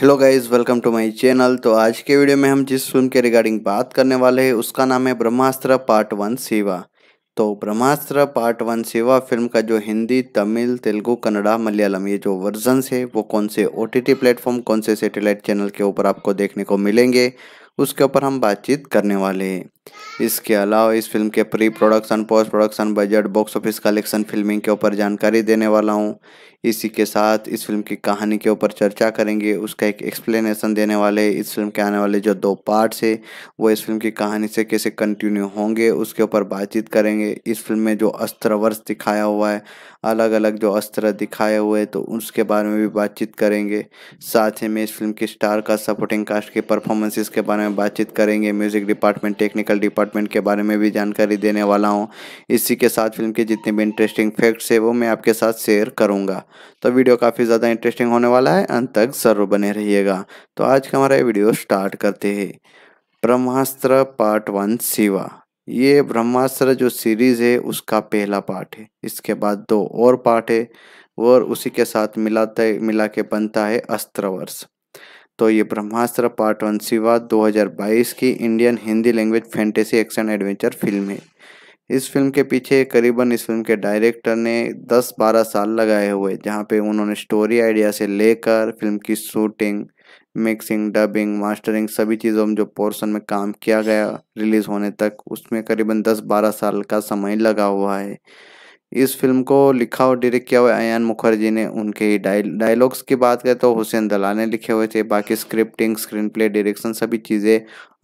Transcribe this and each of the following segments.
hello guys welcome to my channel तो आज के वीडियो में हम जिस फिल्म के रिगार्डिंग बात करने वाले हैं उसका नाम है ब्रह्मास्त्र पार्ट वन सेवा तो Brahmastra part one Shiva film का जो हिंदी तमिल तेलुगु कन्नड़ा मलयालम ये जो वर्जनस है वो कौन से ओ टी प्लेटफॉर्म कौन से सेटेलाइट चैनल के ऊपर आपको देखने को मिलेंगे उसके ऊपर हम बातचीत करने वाले हैं इसके अलावा इस फिल्म के pre production post production budget box office collection filming के ऊपर जानकारी देने वाला हूँ इसी के साथ इस फिल्म की कहानी के ऊपर चर्चा करेंगे उसका एक एक्सप्लेनेशन देने वाले इस फिल्म के आने वाले जो दो पार्ट्स है वो इस फिल्म की कहानी से कैसे कंटिन्यू होंगे उसके ऊपर बातचीत करेंगे इस फिल्म में जो अस्त्र वर्ष दिखाया हुआ है अलग अलग जो अस्त्र दिखाए हुए तो उसके बारे में भी बातचीत करेंगे साथ ही में इस फिल्म के स्टार का सपोर्टिंग कास्ट के परफॉर्मेंसेस के बारे में बातचीत करेंगे music department technical medical department के बारे में भी जानकारी देने वाला हूँ इसी के साथ फिल्म के जितने भी इंटरेस्टिंग फैक्ट्स है वो मैं आपके साथ शेयर करूँगा तो वीडियो काफ़ी ज़्यादा इंटरेस्टिंग होने वाला है अंत तक ज़रूर बने रहिएगा तो आज का हमारा वीडियो स्टार्ट करते हैं ब्रह्मास्त्र पार्ट वन शिवा ये ब्रह्मास्त्र जो सीरीज़ है उसका पहला पार्ट है इसके बाद दो और पार्ट है और उसी के साथ मिलाते मिला के बनता है अस्त्रवर्ष तो ये ब्रह्मास्त्र पार्ट वन शिवा 2022 की Indian Hindi language fantasy action adventure film है इस फिल्म के पीछे करीबन इस फिल्म के डायरेक्टर ने 10-12 साल लगाए हुए जहाँ पे उन्होंने स्टोरी आइडिया से लेकर फिल्म की शूटिंग मिक्सिंग डबिंग मास्टरिंग सभी चीज़ों में जो पोर्शन में काम किया गया रिलीज़ होने तक उसमें करीबन 10-12 साल का समय लगा हुआ है इस फिल्म को लिखा और डायरेक्ट किया हुआ अयान मुखर्जी ने उनके ही डायलॉग्स की बात करें तो हुसैन दला ने लिखे हुए थे बाकी स्क्रिप्टिंग स्क्रीन प्ले डायरेक्शन सभी चीज़ें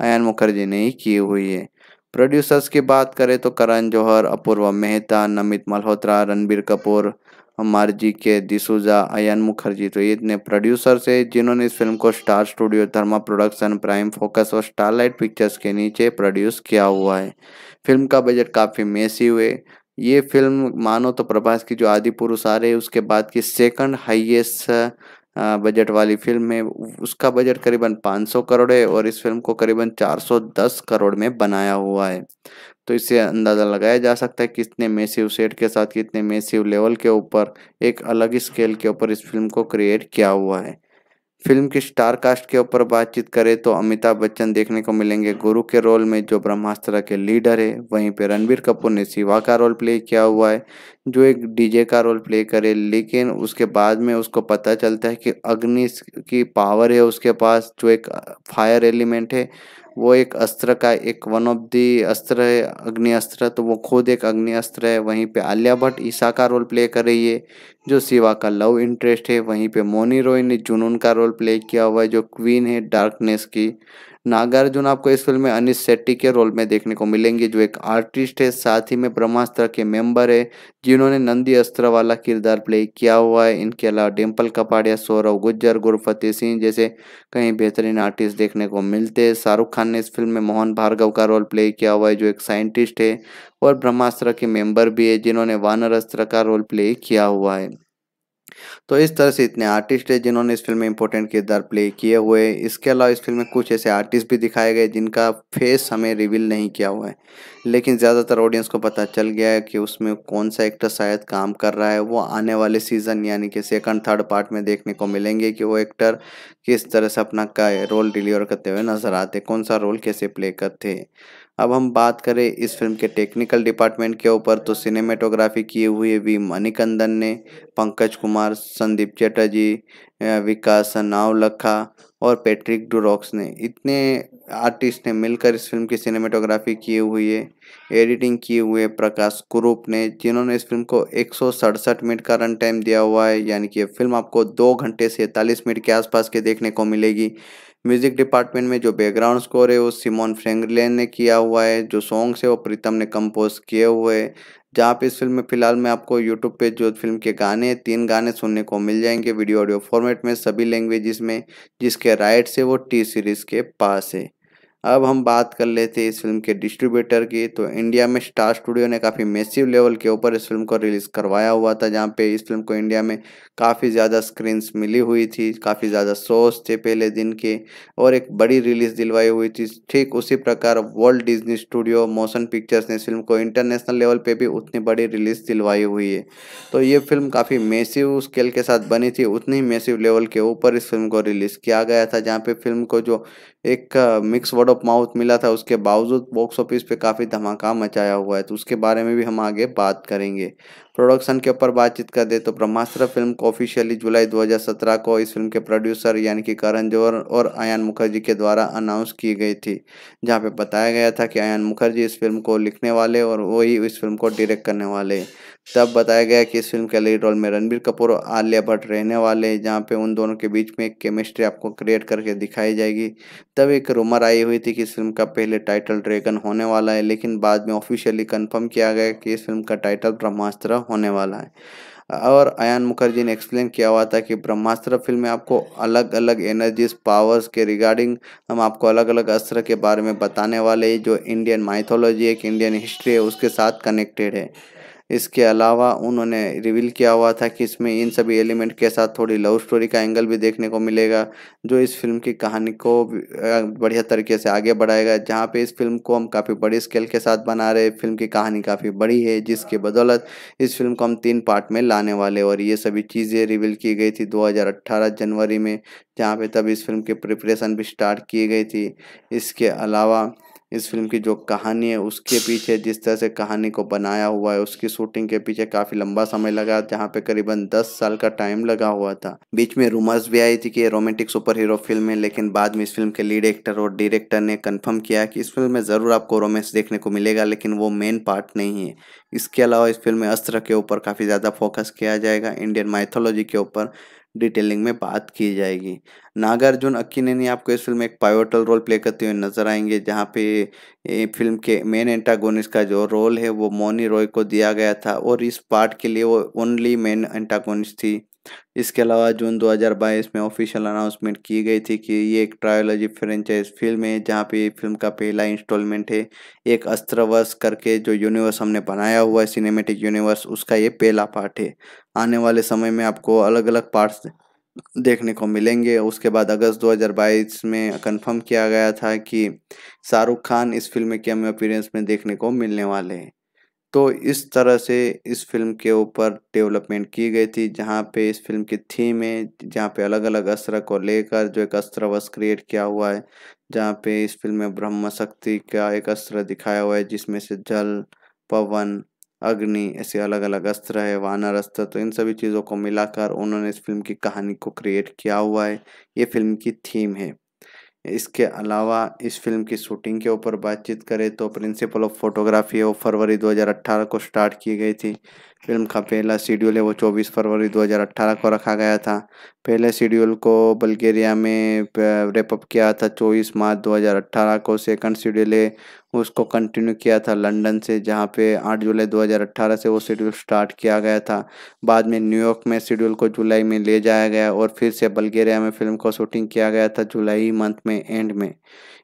अयान मुखर्जी ने ही की हुई है प्रोड्यूसर्स की बात करें तो करण जौहर अपूर्वा मेहता नमित मल्होत्रा रणबीर कपूर मारजी के डिसूजा अयन मुखर्जी तो ये इतने प्रोड्यूसर्स है जिन्होंने इस फिल्म को Star Studio Dharma production Prime Focus और स्टारलाइट पिक्चर्स के नीचे प्रोड्यूस किया हुआ है फिल्म का बजट काफ़ी मेसी हुए ये फिल्म मानो तो प्रभास की जो आदि पुरुष आ रहे उसके बाद की सेकंड हाईएस्ट बजट वाली फिल्म है उसका बजट करीबन 500 करोड़ है और इस फिल्म को करीबन 410 करोड़ में बनाया हुआ है तो इससे अंदाज़ा लगाया जा सकता है कितने मेसिव सेट के साथ कितने मेसिव लेवल के ऊपर एक अलग स्केल के ऊपर इस फिल्म को क्रिएट किया हुआ है फिल्म की स्टार कास्ट के ऊपर बातचीत करें तो अमिताभ बच्चन देखने को मिलेंगे गुरु के रोल में जो ब्रह्मास्त्र के लीडर है वहीं पर रणबीर कपूर ने शिवा का रोल प्ले किया हुआ है जो एक डीजे का रोल प्ले करे लेकिन उसके बाद में उसको पता चलता है कि अग्नि की पावर है उसके पास जो एक फायर एलिमेंट है वो एक अस्त्र का एक वन ऑफ दी अस्त्र है अग्नि अस्त्र तो वो खुद एक अग्नि अस्त्र है वहीं पे आलिया भट्ट ईशा का रोल प्ले कर रही है जो शिवा का लव इंटरेस्ट है वहीं पे मोनी रॉय ने जुनून का रोल प्ले किया हुआ है जो क्वीन है डार्कनेस की नागार्जुन आपको इस फिल्म में अनिश शेट्टी के रोल में देखने को मिलेंगे जो एक आर्टिस्ट है साथ ही में ब्रह्मास्त्र के मेंबर है जिन्होंने नंदी अस्त्र वाला किरदार प्ले किया हुआ है इनके अलावा डिम्पल कपाड़िया सौरव गुज्जर गुरफतेह सिंह जैसे कई बेहतरीन आर्टिस्ट देखने को मिलते हैं शाहरुख खान ने इस फिल्म में मोहन भार्गव का रोल प्ले किया हुआ है जो एक साइंटिस्ट है और ब्रह्मास्त्र के मेंबर भी है जिन्होंने वानर अस्त्र का रोल प्ले किया हुआ है तो इस तरह से इतने आर्टिस्ट है जिन्होंने इस फिल्म में इंपॉर्टेंट किरदार प्ले किए हुए इसके अलावा इस फिल्म में कुछ ऐसे आर्टिस्ट भी दिखाए गए जिनका फेस हमें रिवील नहीं किया हुआ है लेकिन ज़्यादातर ऑडियंस को पता चल गया है कि उसमें कौन सा एक्टर शायद काम कर रहा है वो आने वाले सीज़न यानी कि सेकंड थर्ड पार्ट में देखने को मिलेंगे कि वो एक्टर किस तरह से अपना का रोल डिलीवर करते हुए नज़र आते कौन सा रोल कैसे प्ले करते अब हम बात करें इस फिल्म के टेक्निकल डिपार्टमेंट के ऊपर तो सिनेमेटोग्राफी किए हुए वी मणिकंदन ने पंकज कुमार संदीप चटर्जी विकास नावलखा और पैट्रिक डोरॉक्स ने इतने आर्टिस्ट ने मिलकर इस फिल्म की सिनेमेटोग्राफी किए हुए एडिटिंग किए हुए प्रकाश कुरूप ने जिन्होंने इस फिल्म को एक मिनट का रन टाइम दिया हुआ है यानी कि फिल्म आपको दो घंटे से मिनट के आसपास के देखने को मिलेगी म्यूजिक डिपार्टमेंट में जो बैकग्राउंड स्कोर है वो सिमोन फ्रेंगलैन ने किया हुआ है जो सॉन्ग्स है वो प्रीतम ने कंपोज किए हुए हैं जहाँ पे इस फिल्म में फिलहाल मैं आपको यूट्यूब पे जो फिल्म के गाने तीन गाने सुनने को मिल जाएंगे वीडियो ऑडियो फॉर्मेट में सभी लैंग्वेजेस में जिसके राइट्स है वो टी सीरीज़ के पास है अब हम बात कर लेते हैं इस फिल्म के डिस्ट्रीब्यूटर की तो इंडिया में स्टार स्टूडियो ने काफ़ी मेसिव लेवल के ऊपर इस फिल्म को रिलीज़ करवाया हुआ था जहाँ पे इस फिल्म को इंडिया में काफ़ी ज़्यादा स्क्रीन्स मिली हुई थी काफ़ी ज़्यादा शोज थे पहले दिन के और एक बड़ी रिलीज़ दिलवाई हुई थी ठीक उसी प्रकार world Disney studio motion pictures ने इस फिल्म को इंटरनेशनल लेवल पर भी उतनी बड़ी रिलीज़ दिलवाई हुई है तो ये फिल्म काफ़ी मेसिव स्केल के साथ बनी थी उतनी मैसिव मेसिव लेवल के ऊपर इस फिल्म को रिलीज़ किया गया था जहाँ पे फिल्म को जो एक मिक्स वर्ड ऑफ माउथ मिला था उसके बावजूद बॉक्स ऑफिस पे काफ़ी धमाका मचाया हुआ है तो उसके बारे में भी हम आगे बात करेंगे प्रोडक्शन के ऊपर बातचीत कर दे तो ब्रह्मास्त्र फिल्म को ऑफिशियली जुलाई 2017 को इस फिल्म के प्रोड्यूसर यानी कि करण जौहर और आयान मुखर्जी के द्वारा अनाउंस की गई थी जहाँ पर बताया गया था कि आयान मुखर्जी इस फिल्म को लिखने वाले और वही इस फिल्म को डिरेक्ट करने वाले तब बताया गया कि इस फिल्म के लीड रोल में रणबीर कपूर और आलिया भट्ट रहने वाले हैं जहाँ पे उन दोनों के बीच में एक केमिस्ट्री आपको क्रिएट करके दिखाई जाएगी तब एक रूमर आई हुई थी कि इस फिल्म का पहले टाइटल ड्रैगन होने वाला है लेकिन बाद में ऑफिशियली कन्फर्म किया गया कि इस फिल्म का टाइटल ब्रह्मास्त्र होने वाला है और अयान मुखर्जी ने एक्सप्लेन किया हुआ था कि ब्रह्मास्त्र फिल्म में आपको अलग अलग एनर्जीज पावर्स के रिगार्डिंग हम आपको अलग अलग अस्त्र के बारे में बताने वाले जो इंडियन माइथोलॉजी एक इंडियन हिस्ट्री है उसके साथ कनेक्टेड है इसके अलावा उन्होंने रिवील किया हुआ था कि इसमें इन सभी एलिमेंट के साथ थोड़ी लव स्टोरी का एंगल भी देखने को मिलेगा जो इस फिल्म की कहानी को बढ़िया तरीके से आगे बढ़ाएगा जहाँ पे इस फिल्म को हम काफ़ी बड़ी स्केल के साथ बना रहे फिल्म की कहानी काफ़ी बड़ी है जिसके बदौलत इस फिल्म को हम तीन पार्ट में लाने वाले और ये सभी चीज़ें रिवील की गई थी दो जनवरी में जहाँ पर तब इस फिल्म की प्रिपरेशन भी स्टार्ट की गई थी इसके अलावा इस फिल्म की जो कहानी है उसके पीछे जिस तरह से कहानी को बनाया हुआ है उसकी शूटिंग के पीछे काफ़ी लंबा समय लगा जहाँ पे करीबन दस साल का टाइम लगा हुआ था बीच में रूमर्स भी आई थी कि ये रोमांटिक सुपर हीरो फिल्म है लेकिन बाद में इस फिल्म के लीड एक्टर और डायरेक्टर ने कन्फर्म किया कि इस फिल्म में ज़रूर आपको रोमांस देखने को मिलेगा लेकिन वो मेन पार्ट नहीं है इसके अलावा इस फिल्म में अस्त्र के ऊपर काफ़ी ज़्यादा फोकस किया जाएगा इंडियन माइथोलॉजी के ऊपर डिटेलिंग में बात की जाएगी नागार्जुन अक्कीनेनी आपको इस फिल्म में एक पायोटल रोल प्ले करते हुए नजर आएंगे जहाँ पे फिल्म के मेन एंटागोनिस का जो रोल है वो मोनी रॉय को दिया गया था और इस पार्ट के लिए वो ओनली मेन एंटागोनिस थी इसके अलावा जून 2022 में ऑफिशियल अनाउंसमेंट की गई थी कि ये एक ट्रायोलॉजी फ्रेंचाइज फिल्म है जहाँ पे फिल्म का पहला इंस्टॉलमेंट है एक अस्त्रवश करके जो यूनिवर्स हमने बनाया हुआ है सिनेमेटिक यूनिवर्स उसका ये पहला पार्ट है आने वाले समय में आपको अलग अलग पार्ट्स देखने को मिलेंगे उसके बाद अगस्त 2022 में कंफर्म किया गया था कि शाहरुख खान इस फिल्म के हमें अपीरेंस में देखने को मिलने वाले हैं तो इस तरह से इस फिल्म के ऊपर डेवलपमेंट की गई थी जहाँ पे इस फिल्म की थीम है जहाँ पे अलग अलग अस्त्र को लेकर जो एक अस्त्र अस्त्रवश क्रिएट किया हुआ है जहाँ पे इस फिल्म में ब्रह्म शक्ति का एक अस्त्र दिखाया हुआ है जिसमें से जल पवन अग्नि ऐसे अलग अलग अस्त्र है वानर अस्त्र तो इन सभी चीज़ों को मिलाकर उन्होंने इस फिल्म की कहानी को क्रिएट किया हुआ है ये फिल्म की थीम है इसके अलावा इस फिल्म की शूटिंग के ऊपर बातचीत करें तो प्रिंसिपल ऑफ फोटोग्राफी वो फरवरी 2018 को स्टार्ट की गई थी फिल्म का पहला शेड्यूल है वो 24 फरवरी 2018 को रखा गया था पहले शेड्यूल को बल्गेरिया में रेपअप किया था 24 मार्च 2018 को सेकंड शेड्यूल है उसको कंटिन्यू किया था लंदन से जहाँ पे 8 जुलाई 2018 से वो शेड्यूल स्टार्ट किया गया था बाद में न्यूयॉर्क में शेड्यूल को जुलाई में ले जाया गया और फिर से बल्गेरिया में फिल्म को शूटिंग किया गया था जुलाई मंथ में एंड में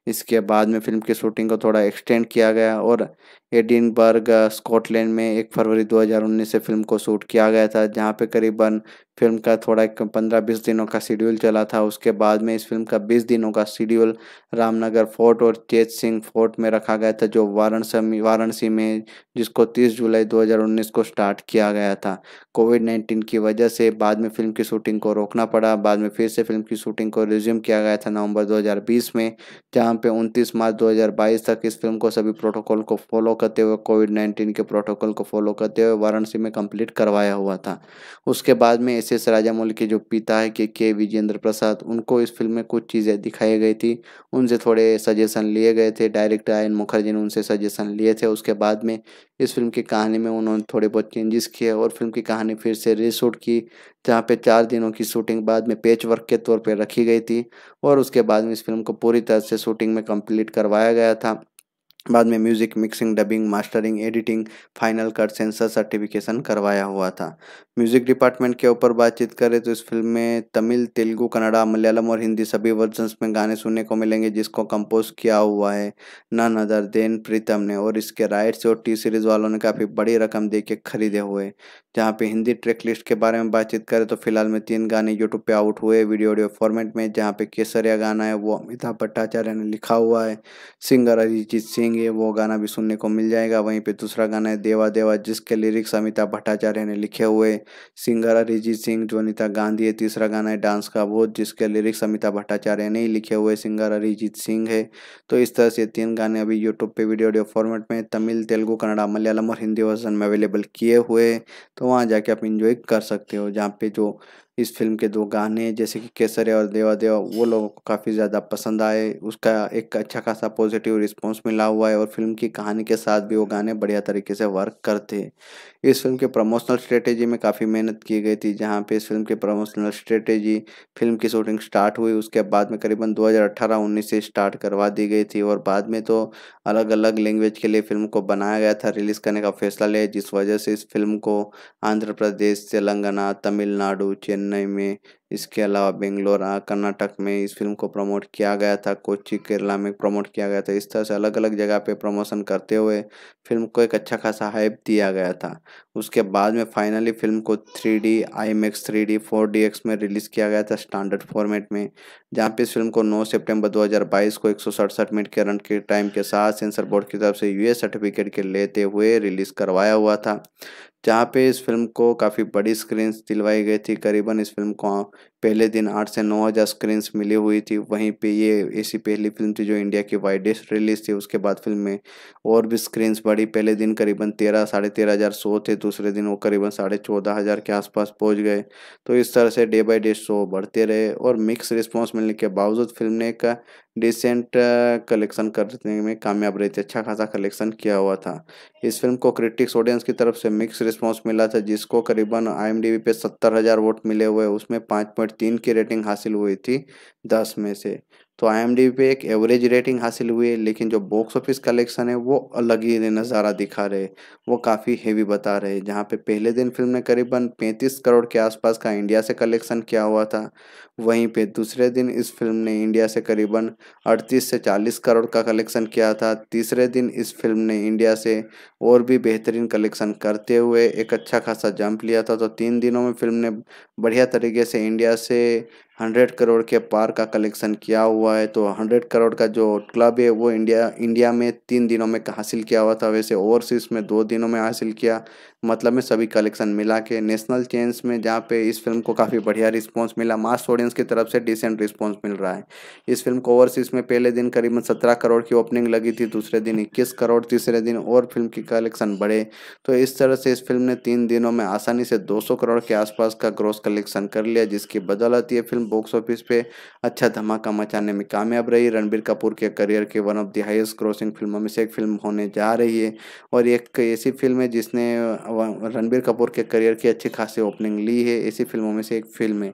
इसके बाद में फिल्म की शूटिंग को थोड़ा एक्सटेंड किया गया और एडिनबर्ग स्कॉटलैंड में एक फरवरी 2019 से फिल्म को शूट किया गया था जहां पे करीबन फिल्म का थोड़ा पंद्रह बीस दिनों का शेड्यूल चला था उसके बाद में इस फिल्म का बीस दिनों का शेड्यूल रामनगर फोर्ट और चेत सिंह फोर्ट में रखा गया था जो वाराणसी वाराणसी में जिसको तीस जुलाई दो को स्टार्ट किया गया था कोविड नाइन्टीन की वजह से बाद में फिल्म की शूटिंग को रोकना पड़ा बाद में फिर से फिल्म की शूटिंग को रिज्यूम किया गया था नवम्बर दो में जहाँ पे 29 मार्च 2022 तक इस फिल्म को सभी प्रोटोकॉल को फॉलो करते हुए कोविड 19 के प्रोटोकॉल को फॉलो करते हुए वाराणसी में कंप्लीट करवाया हुआ था उसके बाद में एस एस राजामौल के जो पिता है के के विजेंद्र प्रसाद उनको इस फिल्म में कुछ चीज़ें दिखाई गई थी उनसे थोड़े सजेशन लिए गए थे डायरेक्टर आयन मुखर्जी ने उनसे सजेशन लिए थे उसके बाद में इस फिल्म की कहानी में उन्होंने थोड़े बहुत चेंजेस किए और फिल्म की कहानी फिर से रीशूट की जहाँ पे चार दिनों की शूटिंग बाद में पेच वर्क के तौर पर रखी गई थी और उसके बाद में इस फिल्म को पूरी तरह से शूटिंग में कंप्लीट करवाया गया था बाद में music mixing dubbing mastering editing final cut censor certification करवाया हुआ था म्यूज़िक डिपार्टमेंट के ऊपर बातचीत करें तो इस फिल्म में तमिल तेलुगु कन्नड़ा मलयालम और हिंदी सभी वर्जन्स में गाने सुनने को मिलेंगे जिसको कंपोज किया हुआ है नन अदर देन प्रीतम ने और इसके राइट्स और टी सीरीज़ वालों ने काफ़ी बड़ी रकम दे के खरीदे हुए जहाँ पे हिंदी ट्रैक लिस्ट के बारे में बातचीत करें तो फिलहाल में तीन गाने यूट्यूब पे आउट हुए वीडियो ऑडियो फॉर्मेट में जहाँ पे केसरिया गाना है वो अमिताभ भट्टाचार्य ने लिखा हुआ है सिंगर अरिजीत सिंह सुनेंगे वो गाना भी सुनने को मिल जाएगा वहीं पे दूसरा गाना है देवा देवा जिसके लिरिक्स अमिताभ भट्टाचार्य ने लिखे हुए सिंगर अरिजीत सिंह जोनिता गांधी है तीसरा गाना है डांस का बोध जिसके लिरिक्स अमिताभ भट्टाचार्य ने ही लिखे हुए सिंगर अरिजीत सिंह है तो इस तरह से तीन गाने अभी यूट्यूब पर वीडियो ऑडियो फॉर्मेट में तमिल तेलुगु कन्नड़ा मलयालम और हिंदी वर्जन में अवेलेबल किए हुए तो वहाँ जाके आप इंजॉय कर सकते हो जहाँ पे जो इस फिल्म के दो गाने जैसे कि केसरे और देवा देवा वो लोगों को काफ़ी ज़्यादा पसंद आए उसका एक अच्छा खासा पॉजिटिव रिस्पॉन्स मिला हुआ है और फिल्म की कहानी के साथ भी वो गाने बढ़िया तरीके से वर्क करते इस फिल्म के प्रमोशनल स्ट्रेटेजी में काफ़ी मेहनत की गई थी जहाँ पे इस फिल्म की प्रमोशनल स्ट्रेटेजी फिल्म की शूटिंग स्टार्ट हुई उसके बाद में करीबन दो हज़ार से स्टार्ट करवा दी गई थी और बाद में तो अलग अलग लैंग्वेज के लिए फिल्म को बनाया गया था रिलीज़ करने का फैसला लिया जिस वजह से इस फिल्म को आंध्र प्रदेश तेलंगाना तमिलनाडु चेन्नई चेन्नई में इसके अलावा बेंगलोर कर्नाटक में इस फिल्म को प्रमोट किया गया था कोच्चि केरला में प्रमोट किया गया था इस तरह से अलग अलग जगह पे प्रमोशन करते हुए फिल्म को एक अच्छा खासा हाइप दिया गया था उसके बाद में फाइनली फिल्म को three D I X three D four D X में रिलीज़ किया गया था स्टैंडर्ड फॉर्मेट में जहाँ पे इस फिल्म को नौ सेप्टेम्बर दो हज़ार बाईस को एक सौ सड़सठ मिनट के रन के टाइम के साथ सेंसर बोर्ड की तरफ से यू एस सर्टिफिकेट के लेते हुए रिलीज़ करवाया हुआ था जहाँ पे इस फिल्म को काफ़ी बड़ी स्क्रीन दिलवाई गई थी करीबन इस फिल्म को पहले दिन आठ से नौ हज़ार स्क्रीन्स मिली हुई थी वहीं पे ये ऐसी पहली फिल्म थी जो इंडिया की वाइडेस्ट रिलीज थी उसके बाद फिल्म में और भी स्क्रीन्स बढ़ी पहले दिन करीबन तेरह साढ़े तेरह हज़ार शो थे दूसरे दिन वो करीबन साढ़े चौदह हज़ार के आसपास पहुंच गए तो इस तरह से डे बाई डे शो बढ़ते रहे और मिक्स रिस्पॉन्स मिलने के बावजूद फिल्म ने एक डिसेंट कलेक्शन करने में कामयाब रही थी अच्छा खासा कलेक्शन किया हुआ था इस फिल्म को क्रिटिक्स ऑडियंस की तरफ से मिक्स रिस्पॉन्स मिला था जिसको करीबन आई पे सत्तर हज़ार वोट मिले हुए उसमें पाँच पॉइंट तीन की रेटिंग हासिल हुई थी दस में से तो आई पे एक एवरेज रेटिंग हासिल हुई है लेकिन जो बॉक्स ऑफिस कलेक्शन है वो अलग ही नज़ारा दिखा रहे वो काफ़ी हेवी बता रहे जहाँ पे पहले दिन फिल्म ने करीबन 35 करोड़ के आसपास का इंडिया से कलेक्शन किया हुआ था वहीं पे दूसरे दिन इस फिल्म ने इंडिया से करीबन 38 से 40 करोड़ का कलेक्शन किया था तीसरे दिन इस फिल्म ने इंडिया से और भी बेहतरीन कलेक्शन करते हुए एक अच्छा खासा जंप लिया था तो तीन दिनों में फिल्म ने बढ़िया तरीके से इंडिया से हंड्रेड करोड़ के पार का कलेक्शन किया हुआ है तो हंड्रेड करोड़ का जो क्लब है वो इंडिया इंडिया में तीन दिनों में हासिल किया हुआ था वैसे ओवरसीज़ में दो दिनों में हासिल किया मतलब में सभी कलेक्शन मिला के नेशनल चेंज में जहाँ पे इस फिल्म को काफ़ी बढ़िया रिस्पॉन्स मिला मास ऑडियंस की तरफ से डिसेंट रिस्पॉन्स मिल रहा है इस फिल्म को ओवरसीज में पहले दिन करीबन सत्रह करोड़ की ओपनिंग लगी थी दूसरे दिन इक्कीस करोड़ तीसरे दिन और फिल्म की कलेक्शन बढ़े तो इस तरह से इस फिल्म ने तीन दिनों में आसानी से दो करोड़ के आसपास का ग्रोस कलेक्शन कर लिया जिसकी बदौलत ये फिल्म बॉक्स ऑफिस पर अच्छा धमाका मचाने में कामयाब रही रणबीर कपूर के करियर के one of the highest grossing फिल्मों में से एक फिल्म होने जा रही है और एक ऐसी फिल्म है जिसने रणबीर कपूर के करियर की अच्छी खासी ओपनिंग ली है ऐसी फिल्मों में से एक फिल्म है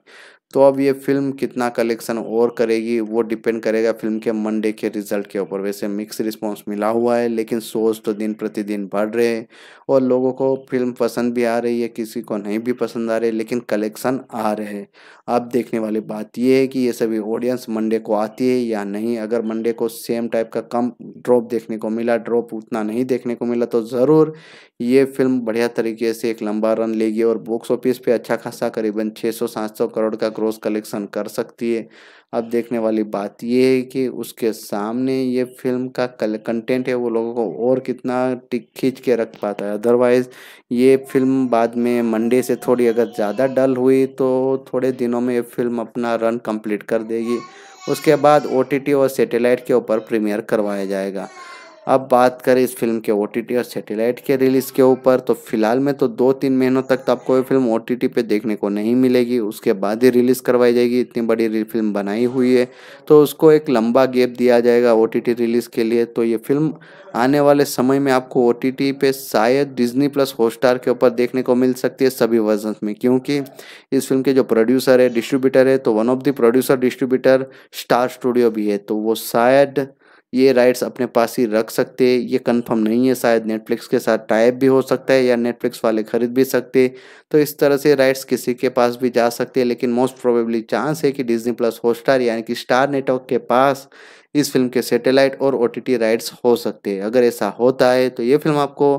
तो अब ये फिल्म कितना कलेक्शन और करेगी वो डिपेंड करेगा फिल्म के मंडे के रिजल्ट के ऊपर वैसे मिक्स रिस्पॉन्स मिला हुआ है लेकिन शोज तो दिन प्रतिदिन बढ़ रहे हैं और लोगों को फिल्म पसंद भी आ रही है किसी को नहीं भी पसंद आ रही है लेकिन कलेक्शन आ रहे हैं अब देखने वाली बात ये है कि ये सभी ऑडियंस मंडे को आती है या नहीं अगर मंडे को सेम टाइप का कम ड्रॉप देखने को मिला ड्रॉप उतना नहीं देखने को मिला तो ज़रूर ये फिल्म बढ़िया तरीके से एक लंबा रन लेगी और बॉक्स ऑफिस पर अच्छा खासा करीबन छः सौ करोड़ का रोज़ कलेक्शन कर सकती है अब देखने वाली बात यह है कि उसके सामने ये फिल्म का कंटेंट है वो लोगों को और कितना टिक खींच के रख पाता है अदरवाइज़ ये फिल्म बाद में मंडे से थोड़ी अगर ज़्यादा डल हुई तो थोड़े दिनों में ये फिल्म अपना रन कंप्लीट कर देगी उसके बाद ओ और सैटेलाइट के ऊपर प्रीमियर करवाया जाएगा अब बात करें इस फिल्म के ओ और सैटेलाइट के रिलीज़ के ऊपर तो फिलहाल में तो दो तीन महीनों तक तो आपको ये फिल्म ओ पे देखने को नहीं मिलेगी उसके बाद ही रिलीज़ करवाई जाएगी इतनी बड़ी फिल्म बनाई हुई है तो उसको एक लंबा गैप दिया जाएगा ओ रिलीज़ के लिए तो ये फिल्म आने वाले समय में आपको ओ पे शायद डिजनी प्लस हॉटस्टार के ऊपर देखने को मिल सकती है सभी वर्जन में क्योंकि इस फिल्म के जो प्रोड्यूसर है डिस्ट्रीब्यूटर है तो one of the producer distributor Star studio भी है तो वो शायद ये राइट्स अपने पास ही रख सकते ये कंफर्म नहीं है शायद नेटफ्लिक्स के साथ टाइप भी हो सकता है या नेटफ्लिक्स वाले खरीद भी सकते तो इस तरह से राइट्स किसी के पास भी जा सकते हैं लेकिन मोस्ट प्रोबेबली चांस है कि डिजनी प्लस हॉटस्टार यानी कि स्टार नेटवर्क के पास इस फिल्म के सैटेलाइट और ओ राइट्स हो सकते हैं अगर ऐसा होता है तो ये फिल्म आपको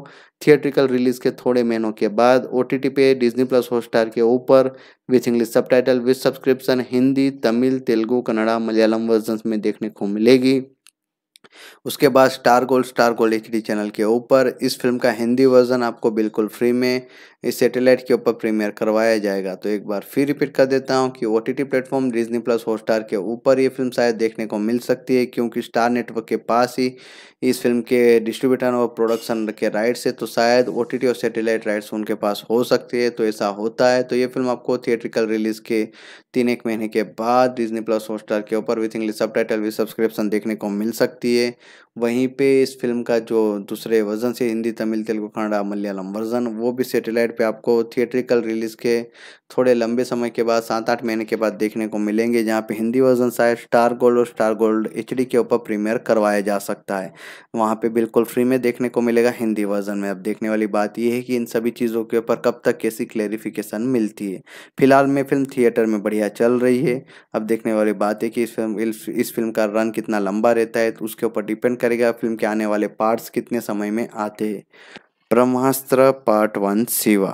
थिएट्रिकल रिलीज के थोड़े महीनों के बाद ओ पे डिज्नी प्लस हॉटस्टार के ऊपर with English subtitle with subscription Hindi Tamil Telugu Kannada Malayalam version में देखने को मिलेगी उसके बाद Star Gold Star Gold H channel के ऊपर इस फिल्म का हिंदी वर्जन आपको बिल्कुल फ्री में इस सैटेलाइट के ऊपर प्रीमियर करवाया जाएगा तो एक बार फिर रिपीट कर देता हूँ कि O T T platform Disney plus Hotstar के ऊपर ये फिल्म शायद देखने को मिल सकती है क्योंकि स्टार नेटवर्क के पास ही इस फिल्म के डिस्ट्रीब्यूटर और प्रोडक्शन के राइट्स है तो शायद ओ टी टी और सैटेलाइट राइट्स उनके पास हो सकती है तो ऐसा होता है तो ये फिल्म आपको थिएट्रिकल रिलीज के तीन एक महीने के बाद डिजनी प्लस हॉटस्टार के ऊपर with English subtitle with subscription देखने को मिल सकती है वहीं पे इस फिल्म का जो दूसरे वर्जन से हिंदी तमिल तेलुगु कन्नड़ा मलयालम वर्जन वो भी सैटेलाइट पे आपको थिएट्रिकल रिलीज़ के थोड़े लंबे समय के बाद सात आठ महीने के बाद देखने को मिलेंगे जहाँ पे हिंदी वर्जन शायद स्टार गोल्ड और स्टार गोल्ड एच के ऊपर प्रीमियर करवाया जा सकता है वहाँ पे बिल्कुल फ्री में देखने को मिलेगा हिंदी वर्जन में अब देखने वाली बात यह है कि इन सभी चीज़ों के ऊपर कब तक कैसी क्लेरिफिकेशन मिलती है फिलहाल में फिल्म थिएटर में बढ़िया चल रही है अब देखने वाली बात है कि इस फिल्म इस फिल्म का रन कितना लंबा रहता है तो उसके ऊपर डिपेंड करेगा फिल्म के आने वाले पार्ट्स कितने समय में आते हैं ब्रह्मास्त्र पार्ट वन शिवा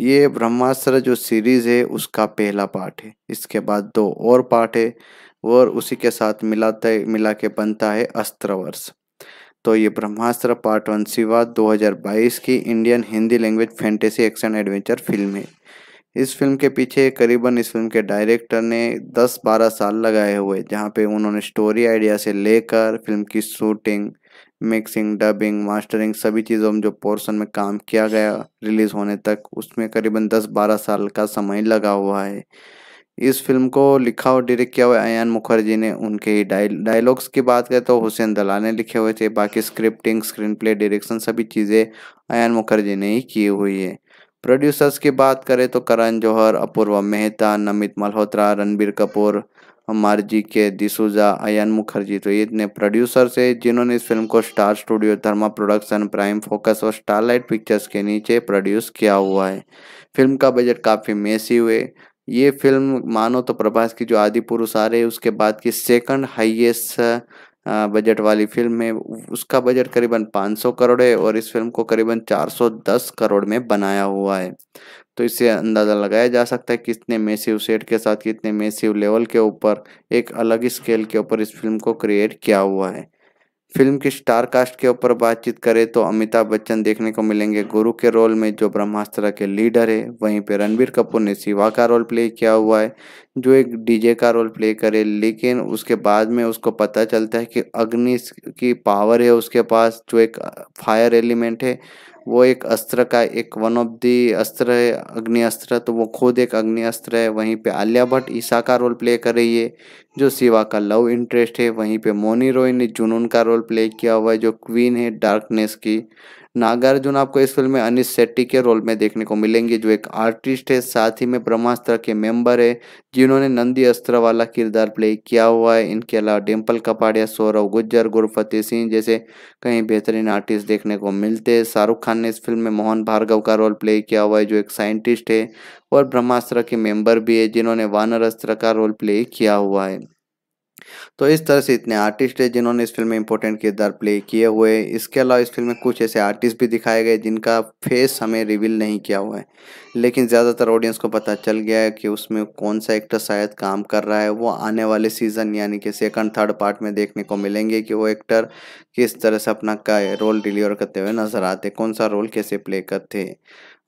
ये ब्रह्मास्त्र जो सीरीज है उसका पहला पार्ट है इसके बाद दो और पार्ट है और उसी के साथ मिलाता मिला के बनता है अस्त्रवर्ष तो ये ब्रह्मास्त्र पार्ट वन शिवा 2022 की Indian Hindi language fantasy action adventure film है इस फिल्म के पीछे करीबन इस फिल्म के डायरेक्टर ने 10-12 साल लगाए हुए जहाँ पे उन्होंने स्टोरी आइडिया से लेकर फिल्म की शूटिंग मिक्सिंग डबिंग मास्टरिंग सभी चीज़ों में जो पोर्शन में काम किया गया रिलीज़ होने तक उसमें करीबन 10-12 साल का समय लगा हुआ है इस फिल्म को लिखा और डायरेक्ट किया हुआ अयान मुखर्जी ने उनके ही डायलॉग्स की बात करें तो हुसैन दला ने लिखे हुए थे बाकी स्क्रिप्टिंग स्क्रीन प्ले डायरेक्शन सभी चीज़ें अयान मुखर्जी ने ही की हुई है प्रोड्यूसर्स की बात करें तो करण जौहर अपूर्वा मेहता नमित मल्होत्रा रणबीर कपूर मर्जी के डिसूजा अयन मुखर्जी तो ये इतने प्रोड्यूसर्स है जिन्होंने इस फिल्म को Star Studio Dharma production Prime Focus और स्टारलाइट पिक्चर्स के नीचे प्रोड्यूस किया हुआ है फिल्म का बजट काफ़ी मेसी हुए ये फिल्म मानो तो प्रभास की जो आदि पुरुष आ रहे उसके बाद की सेकंड हाईएस्ट बजट वाली फिल्म है उसका बजट करीबन 500 करोड़ है और इस फिल्म को करीबन 410 करोड़ में बनाया हुआ है तो इससे अंदाज़ा लगाया जा सकता है कितने मेसिव सेट के साथ कितने मेसिव लेवल के ऊपर एक अलग स्केल के ऊपर इस फिल्म को क्रिएट किया हुआ है फिल्म के स्टार कास्ट के ऊपर बातचीत करें तो अमिताभ बच्चन देखने को मिलेंगे गुरु के रोल में जो ब्रह्मास्त्र के लीडर है वहीं पर रणबीर कपूर ने शिवा का रोल प्ले किया हुआ है जो एक डीजे का रोल प्ले करे लेकिन उसके बाद में उसको पता चलता है कि अग्नि की पावर है उसके पास जो एक फायर एलिमेंट है वो एक अस्त्र का एक वन ऑफ दी अस्त्र है अग्नि अस्त्र तो वो खुद एक अग्नि अस्त्र है वहीं पे आलिया भट्ट ईशा का रोल प्ले कर रही है जो शिवा का लव इंटरेस्ट है वहीं पे मोनी रॉय ने जुनून का रोल प्ले किया हुआ है जो क्वीन है डार्कनेस की नागार्जुन आपको इस फिल्म में अनिश शेट्टी के रोल में देखने को मिलेंगे जो एक आर्टिस्ट है साथ ही में ब्रह्मास्त्र के मेंबर है जिन्होंने नंदी अस्त्र वाला किरदार प्ले किया हुआ है इनके अलावा डिम्पल कपाड़िया सौरव गुज्जर गुरफतेह सिंह जैसे कई बेहतरीन आर्टिस्ट देखने को मिलते हैं शाहरुख खान ने इस फिल्म में मोहन भार्गव का रोल प्ले किया हुआ है जो एक साइंटिस्ट है और ब्रह्मास्त्र के मेंबर भी है जिन्होंने वानर अस्त्र का रोल प्ले किया हुआ है तो इस तरह से इतने आर्टिस्ट हैं जिन्होंने इस फिल्म में इंपॉर्टेंट किरदार प्ले किए हुए इसके अलावा इस फिल्म में कुछ ऐसे आर्टिस्ट भी दिखाए गए जिनका फेस हमें रिवील नहीं किया हुआ है लेकिन ज़्यादातर ऑडियंस को पता चल गया है कि उसमें कौन सा एक्टर शायद काम कर रहा है वो आने वाले सीज़न यानी कि सेकंड थर्ड पार्ट में देखने को मिलेंगे कि वो एक्टर किस तरह से अपना का रोल डिलीवर करते हुए नज़र आते कौन सा रोल कैसे प्ले करते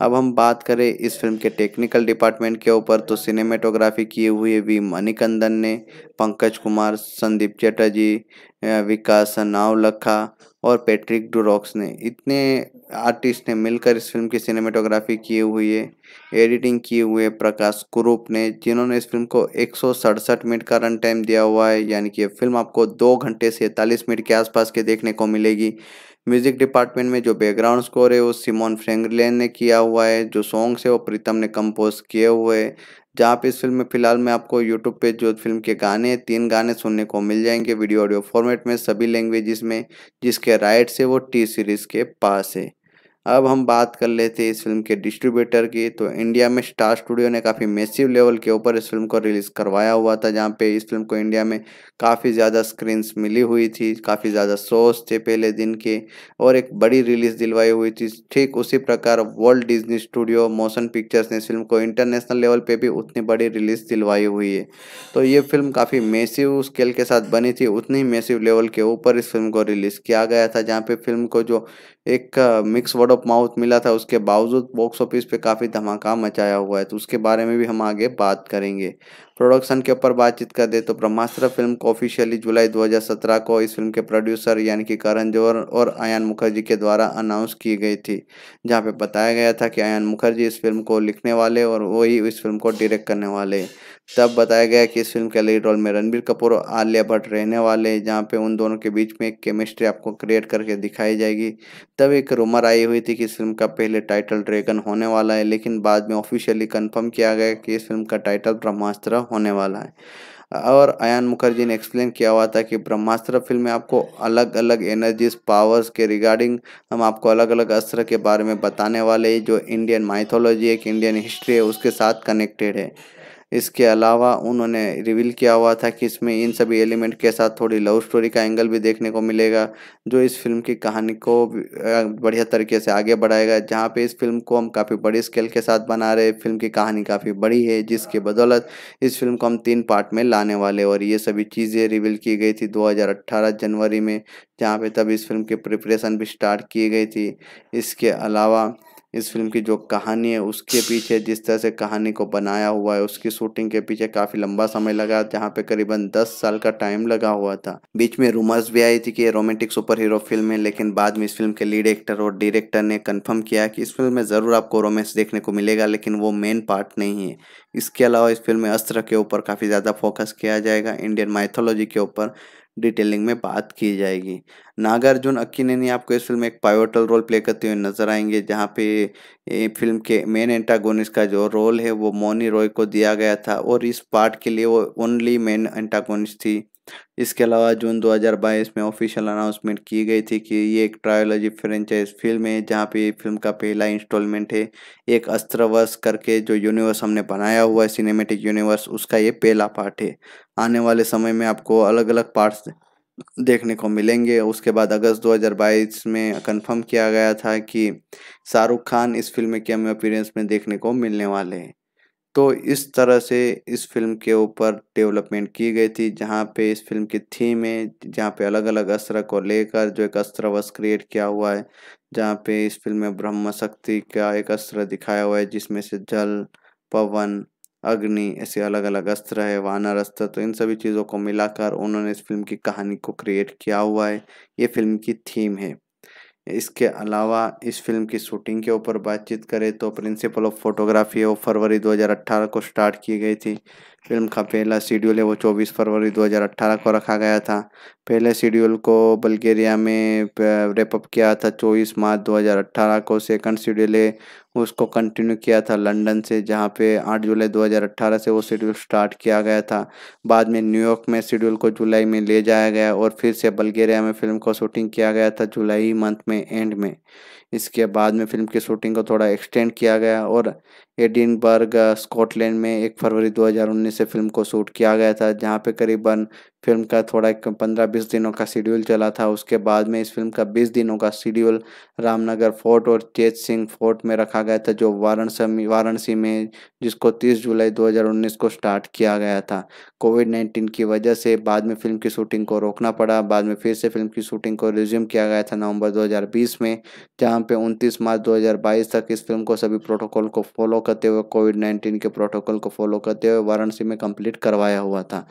अब हम बात करें इस फिल्म के टेक्निकल डिपार्टमेंट के ऊपर तो सिनेमेटोग्राफी किए हुए वी मणिकंदन ने पंकज कुमार संदीप चटर्जी विकास नावलखा और पैट्रिक डुरॉक्स ने इतने आर्टिस्ट ने मिलकर इस फिल्म की सिनेमेटोग्राफी किए हुए एडिटिंग किए हुए प्रकाश कुरूप ने जिन्होंने इस फिल्म को एक मिनट का रन टाइम दिया हुआ है यानी कि ये फिल्म आपको दो घंटे से मिनट के आसपास के देखने को मिलेगी म्यूजिक डिपार्टमेंट में जो बैकग्राउंड स्कोर है वो सिमोन फ्रेंगलेन ने किया हुआ है जो सॉन्ग्स है वो प्रीतम ने कंपोज किए हुए हैं जहाँ पे इस फिल्म में फिलहाल मैं आपको यूट्यूब पे जो फिल्म के गाने तीन गाने सुनने को मिल जाएंगे वीडियो ऑडियो फॉर्मेट में सभी लैंग्वेजेस में जिसके राइट्स है वो टी सीरीज़ के पास है अब हम बात कर लेते हैं इस फिल्म के डिस्ट्रीब्यूटर की तो इंडिया में स्टार स्टूडियो ने काफ़ी मेसिव लेवल के ऊपर इस फिल्म को रिलीज़ करवाया हुआ था जहाँ पे इस फिल्म को इंडिया में काफ़ी ज़्यादा स्क्रीन्स मिली हुई थी काफ़ी ज़्यादा शोज थे पहले दिन के और एक बड़ी रिलीज़ दिलवाई हुई थी ठीक उसी प्रकार world Disney studio motion pictures ने इस फिल्म को इंटरनेशनल लेवल पर भी उतनी बड़ी रिलीज़ दिलवाई हुई है तो ये फिल्म काफ़ी मेसिव स्केल के साथ बनी थी उतनी मेसिव लेवल के ऊपर इस फिल्म को रिलीज़ किया गया था जहाँ पे फिल्म को जो एक मिक्स वर्ड ऑफ माउथ मिला था उसके बावजूद बॉक्स ऑफिस पे काफ़ी धमाका मचाया हुआ है तो उसके बारे में भी हम आगे बात करेंगे प्रोडक्शन के ऊपर बातचीत कर दे तो ब्रह्मास्त्र फिल्म को ऑफिशियली जुलाई 2017 को इस फिल्म के प्रोड्यूसर यानी कि करण जौहर और आयान मुखर्जी के द्वारा अनाउंस की गई थी जहाँ पे बताया गया था कि आयान मुखर्जी इस फिल्म को लिखने वाले और वही इस फिल्म को डायरेक्ट करने वाले तब बताया गया कि इस फिल्म के लीड रोल में रणबीर कपूर और आलिया भट्ट रहने वाले हैं जहाँ पे उन दोनों के बीच में एक केमिस्ट्री आपको क्रिएट करके दिखाई जाएगी तब एक रूमर आई हुई थी कि इस फिल्म का पहले टाइटल ड्रैगन होने वाला है लेकिन बाद में ऑफिशियली कंफर्म किया गया कि इस फिल्म का टाइटल ब्रह्मास्त्र होने वाला है और अयान मुखर्जी ने एक्सप्लेन किया हुआ था कि ब्रह्मास्त्र फिल्म में आपको अलग अलग एनर्जीज पावर्स के रिगार्डिंग हम आपको अलग अलग अस्त्र के बारे में बताने वाले जो इंडियन माइथोलॉजी एक इंडियन हिस्ट्री है उसके साथ कनेक्टेड है इसके अलावा उन्होंने रिवील किया हुआ था कि इसमें इन सभी एलिमेंट के साथ थोड़ी लव स्टोरी का एंगल भी देखने को मिलेगा जो इस फिल्म की कहानी को बढ़िया तरीके से आगे बढ़ाएगा जहाँ पे इस फिल्म को हम काफ़ी बड़े स्केल के साथ बना रहे फिल्म की कहानी काफ़ी बड़ी है जिसके बदौलत इस फिल्म को हम तीन पार्ट में लाने वाले और ये सभी चीज़ें रिवील की गई थी दो जनवरी में जहाँ पर तब इस फिल्म की प्रिपरेशन भी स्टार्ट की गई थी इसके अलावा इस फिल्म की जो कहानी है उसके पीछे जिस तरह से कहानी को बनाया हुआ है उसकी शूटिंग के पीछे काफ़ी लंबा समय लगा जहाँ पे करीबन दस साल का टाइम लगा हुआ था बीच में रूमर्स भी आई थी कि ये रोमांटिक सुपर हीरो फिल्म है लेकिन बाद में इस फिल्म के लीड एक्टर और डायरेक्टर ने कन्फर्म किया कि इस फिल्म में ज़रूर आपको रोमांस देखने को मिलेगा लेकिन वो मेन पार्ट नहीं है इसके अलावा इस फिल्म में अस्त्र के ऊपर काफ़ी ज़्यादा फोकस किया जाएगा इंडियन माइथोलॉजी के ऊपर डिटेलिंग में बात की जाएगी नागार्जुन अक्कीनेनी आपको इस फिल्म में एक पायोटल रोल प्ले करते हुए नजर आएंगे जहाँ पे फिल्म के मेन एंटागोनिस्ट का जो रोल है वो मोनी रॉय को दिया गया था और इस पार्ट के लिए वो ओनली मेन एंटागोनिस्ट थी इसके अलावा जून 2022 में ऑफिशियल अनाउंसमेंट की गई थी कि ये एक ट्रायोलॉजी फ्रेंचाइज फिल्म है जहाँ पे फिल्म का पहला इंस्टॉलमेंट है एक अस्त्रवर्ष करके जो यूनिवर्स हमने बनाया हुआ है सिनेमेटिक यूनिवर्स उसका ये पहला पार्ट है आने वाले समय में आपको अलग अलग पार्ट्स देखने को मिलेंगे उसके बाद अगस्त 2022 में कंफर्म किया गया था कि शाहरुख खान इस फिल्म के हमें अपीरेंस में देखने को मिलने वाले हैं तो इस तरह से इस फिल्म के ऊपर डेवलपमेंट की गई थी जहाँ पे इस फिल्म की थीम है जहाँ पे अलग अलग अस्त्र को लेकर जो एक अस्त्र वस्त्र क्रिएट किया हुआ है जहाँ पे इस फिल्म में ब्रह्म शक्ति का एक अस्त्र दिखाया हुआ है जिसमें से जल पवन अग्नि ऐसे अलग अलग अस्त्र है वानर अस्त्र तो इन सभी चीज़ों को मिलाकर उन्होंने इस फिल्म की कहानी को क्रिएट किया हुआ है ये फिल्म की थीम है इसके अलावा इस फिल्म की शूटिंग के ऊपर बातचीत करें तो प्रिंसिपल ऑफ फोटोग्राफी ऑफ फरवरी 2018 को स्टार्ट की गई थी फिल्म का पहला शेड्यूल है वो 24 फरवरी 2018 को रखा गया था पहले शेड्यूल को बल्गेरिया में रेपअप किया था 24 मार्च 2018 को सेकंड शेड्यूल है उसको कंटिन्यू किया था लंदन से जहाँ पे 8 जुलाई 2018 से वो शेड्यूल स्टार्ट किया गया था बाद में न्यूयॉर्क में शेड्यूल को जुलाई में ले जाया गया और फिर से बल्गेरिया में फिल्म को शूटिंग किया गया था जुलाई मंथ में एंड में इसके बाद में फिल्म की शूटिंग को थोड़ा एक्सटेंड किया गया और एडिनबर्ग स्कॉटलैंड में एक फरवरी 2019 से फिल्म को शूट किया गया था जहाँ पे करीबन फिल्म का थोड़ा एक पंद्रह बीस दिनों का शेड्यूल चला था उसके बाद में इस फिल्म का बीस दिनों का शेड्यूल रामनगर फोर्ट और चेत सिंह फोर्ट में रखा गया था जो वाराणसी वाराणसी में जिसको तीस जुलाई 2019 को स्टार्ट किया गया था कोविड नाइन्टीन की वजह से बाद में फिल्म की शूटिंग को रोकना पड़ा बाद में फिर से फिल्म की शूटिंग को रिज्यूम किया गया था नवंबर दो में जहाँ पे उनतीस मार्च दो तक इस फिल्म को सभी प्रोटोकॉल को फॉलो करते हुए कोविड नाइन्टीन के प्रोटोकॉल को फॉलो करते हुए वाराणसी में कम्प्लीट करवाया हुआ था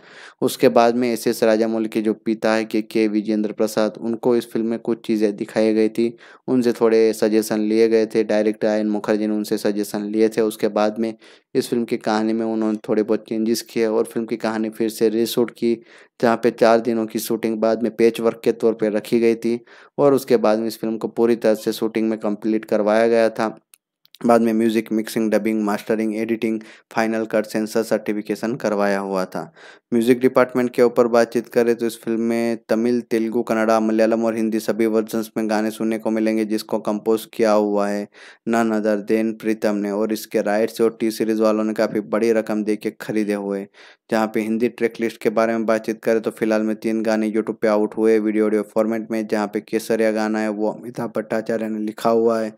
उसके बाद में इस एस राजामौली के जो पिता है के के विजेंद्र प्रसाद उनको इस फिल्म में कुछ चीज़ें दिखाई गई थी उनसे थोड़े सजेशन लिए गए थे डायरेक्टर आयन मुखर्जी ने उनसे सजेशन लिए थे उसके बाद में इस फिल्म की कहानी में उन्होंने थोड़े बहुत चेंजेस किए और फिल्म की कहानी फिर से रीशूट की जहाँ पे चार दिनों की शूटिंग बाद में पेच वर्क के तौर पर रखी गई थी और उसके बाद में इस फिल्म को पूरी तरह से शूटिंग में कंप्लीट करवाया गया था बाद में music mixing dubbing mastering editing final cut censor certification करवाया हुआ था म्यूज़िक डिपार्टमेंट के ऊपर बातचीत करें तो इस फिल्म में तमिल तेलुगु कन्नड़ा मलयालम और हिंदी सभी वर्जन्स में गाने सुनने को मिलेंगे जिसको कंपोज किया हुआ है नन अदर देन प्रीतम ने और इसके राइट्स और टी सीरीज़ वालों ने काफ़ी बड़ी रकम दे के खरीदे हुए जहाँ पे हिंदी ट्रैक लिस्ट के बारे में बातचीत करें तो फिलहाल में तीन गाने यूट्यूब पर आउट हुए वीडियो ऑडियो फॉर्मेट में जहाँ पे केसरिया गाना है वो अमिताभ भट्टाचार्य ने लिखा हुआ है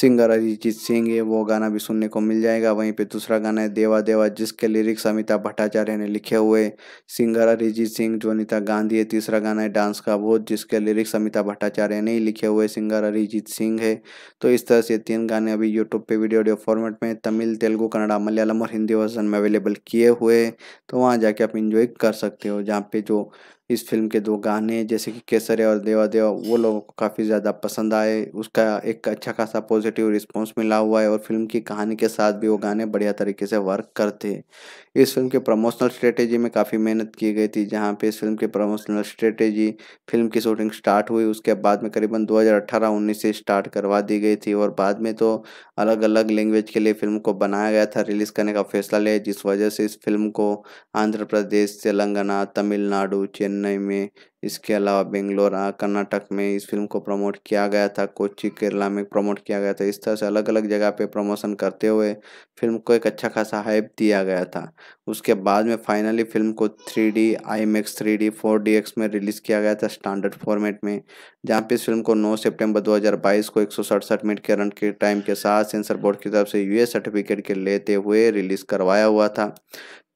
सिंगर अरिजीत सिंह है वो गाना भी सुनने को मिल जाएगा वहीं पर दूसरा गाना है देवा देवा जिसके लिरिक्स अमिताभ भट्टाचार्य ने लिखे हुए सिंगर अरिजीत सिंह जोनिता गांधी है तीसरा गाना है डांस का बोध जिसके लिरिक्स अमिताभ भट्टाचार्य ने ही लिखे हुए सिंगर अरिजीत सिंह है तो इस तरह से तीन गाने अभी यूट्यूब पे वीडियो ऑडियो फॉर्मेट में तमिल तेलुगु कन्नड़ा मलयालम और हिंदी वर्जन में अवेलेबल किए हुए तो वहाँ जाके आप इंजॉय कर सकते हो जहाँ पे जो इस फिल्म के दो गाने जैसे कि केसरे और देवा देवा वो लोगों को काफ़ी ज़्यादा पसंद आए उसका एक अच्छा खासा पॉजिटिव रिस्पॉन्स मिला हुआ है और फिल्म की कहानी के साथ भी वो गाने बढ़िया तरीके से वर्क करते हैं इस फिल्म के प्रमोशनल स्ट्रेटेजी में काफ़ी मेहनत की गई थी जहाँ पे इस फिल्म की प्रमोशनल स्ट्रेटेजी फिल्म की शूटिंग स्टार्ट हुई उसके बाद में करीबन दो हज़ार से स्टार्ट करवा दी गई थी और बाद में तो अलग अलग लैंग्वेज के लिए फिल्म को बनाया गया था रिलीज़ करने का फैसला लिया जिस वजह से इस फिल्म को आंध्र प्रदेश तेलंगाना तमिलनाडु चेन्नई चेन्नई में इसके अलावा बेंगलोर कर्नाटक में इस फिल्म को प्रमोट किया गया था कोचि केरला में प्रमोट किया गया था इस तरह से अलग अलग जगह पे प्रमोशन करते हुए फिल्म को एक अच्छा खासा हाइप दिया गया था उसके बाद में फाइनली फिल्म को three D IMAX three D four D X में रिलीज़ किया गया था स्टैंडर्ड फॉर्मेट में जहाँ पे इस फिल्म को दो हज़ार बाईस को एक सौ सड़सठ मिनट के रन के टाइम के साथ सेंसर बोर्ड की तरफ से एस सर्टिफिकेट के लेते हुए रिलीज़ करवाया हुआ था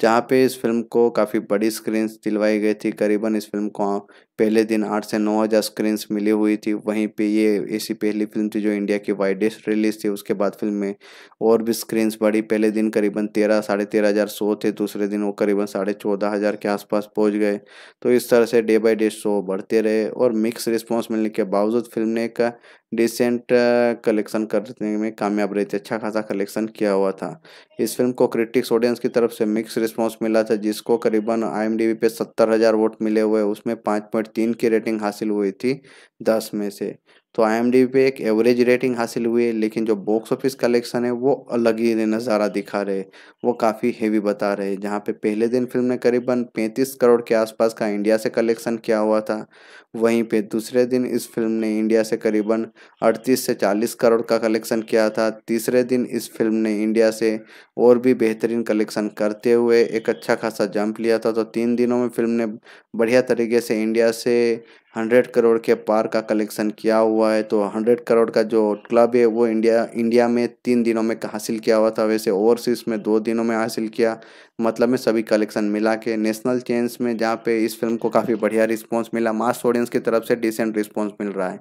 जहाँ पे इस फिल्म को काफ़ी बड़ी स्क्रीन्स दिलवाई गई थी करीबन इस फिल्म को पहले दिन आठ से नौ हज़ार स्क्रीन्स मिली हुई थी वहीं पे ये ऐसी पहली फिल्म थी जो इंडिया की वाइडेस्ट रिलीज थी उसके बाद फिल्म में और भी स्क्रीन्स बढ़ी पहले दिन करीबन तेरह साढ़े तेरह हज़ार शो थे दूसरे दिन वो करीबन साढ़े चौदह हज़ार के आसपास पहुंच गए तो इस तरह से डे बाई डे शो बढ़ते रहे और मिक्स रिस्पॉन्स मिलने के बावजूद फिल्म ने एक डिसेंट कलेक्शन करने में कामयाब रही थी अच्छा खासा कलेक्शन किया हुआ था इस फिल्म को क्रिटिक्स ऑडियंस की तरफ से मिक्स रिस्पांस मिला था जिसको करीबन आई पे सत्तर हज़ार वोट मिले हुए उसमें पाँच पॉइंट तीन की रेटिंग हासिल हुई थी दस में से तो आई पे एक एवरेज रेटिंग हासिल हुई है लेकिन जो बॉक्स ऑफिस कलेक्शन है वो अलग ही नज़ारा दिखा रहे वो काफ़ी हेवी बता रहे जहाँ पे पहले दिन फिल्म ने करीबन 35 करोड़ के आसपास का इंडिया से कलेक्शन किया हुआ था वहीं पे दूसरे दिन इस फिल्म ने इंडिया से करीबन 38 से 40 करोड़ का कलेक्शन किया था तीसरे दिन इस फिल्म ने इंडिया से और भी बेहतरीन कलेक्शन करते हुए एक अच्छा खासा जंप लिया था तो तीन दिनों में फिल्म ने बढ़िया तरीके से इंडिया से 100 करोड़ के पार का कलेक्शन किया हुआ है तो 100 करोड़ का जो क्लब है वो इंडिया इंडिया में तीन दिनों में हासिल किया हुआ था वैसे ओवरसीज में दो दिनों में हासिल किया मतलब में सभी कलेक्शन मिला के नेशनल चेंज में जहाँ पे इस फिल्म को काफ़ी बढ़िया रिस्पॉन्स मिला मास ऑडियंस ऑडियंस की तरफ से डिसेंट रिस्पॉन्स मिल रहा है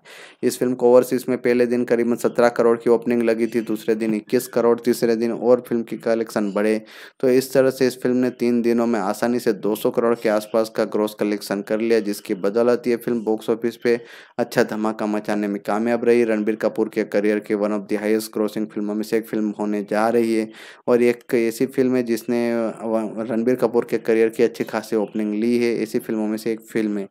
इस फिल्म को ओवरसीज में पहले दिन करीबन सत्रह करोड़ की ओपनिंग लगी थी दूसरे दिन इक्कीस करोड़ तीसरे दिन और फिल्म की कलेक्शन बढ़े तो इस तरह से इस फिल्म ने तीन दिनों में आसानी से दो करोड़ के आसपास का ग्रोस कलेक्शन कर लिया जिसकी बदौलत ये फिल्म बॉक्स ऑफिस पे अच्छा धमाका मचाने में कामयाब रही रणबीर कपूर के करियर की one of the highest grossing फिल्मों में से एक फिल्म होने जा रही है और एक ऐसी फिल्म है जिसने रणबीर कपूर के करियर की अच्छी खासी ओपनिंग ली है ऐसी फिल्मों में से एक फिल्म है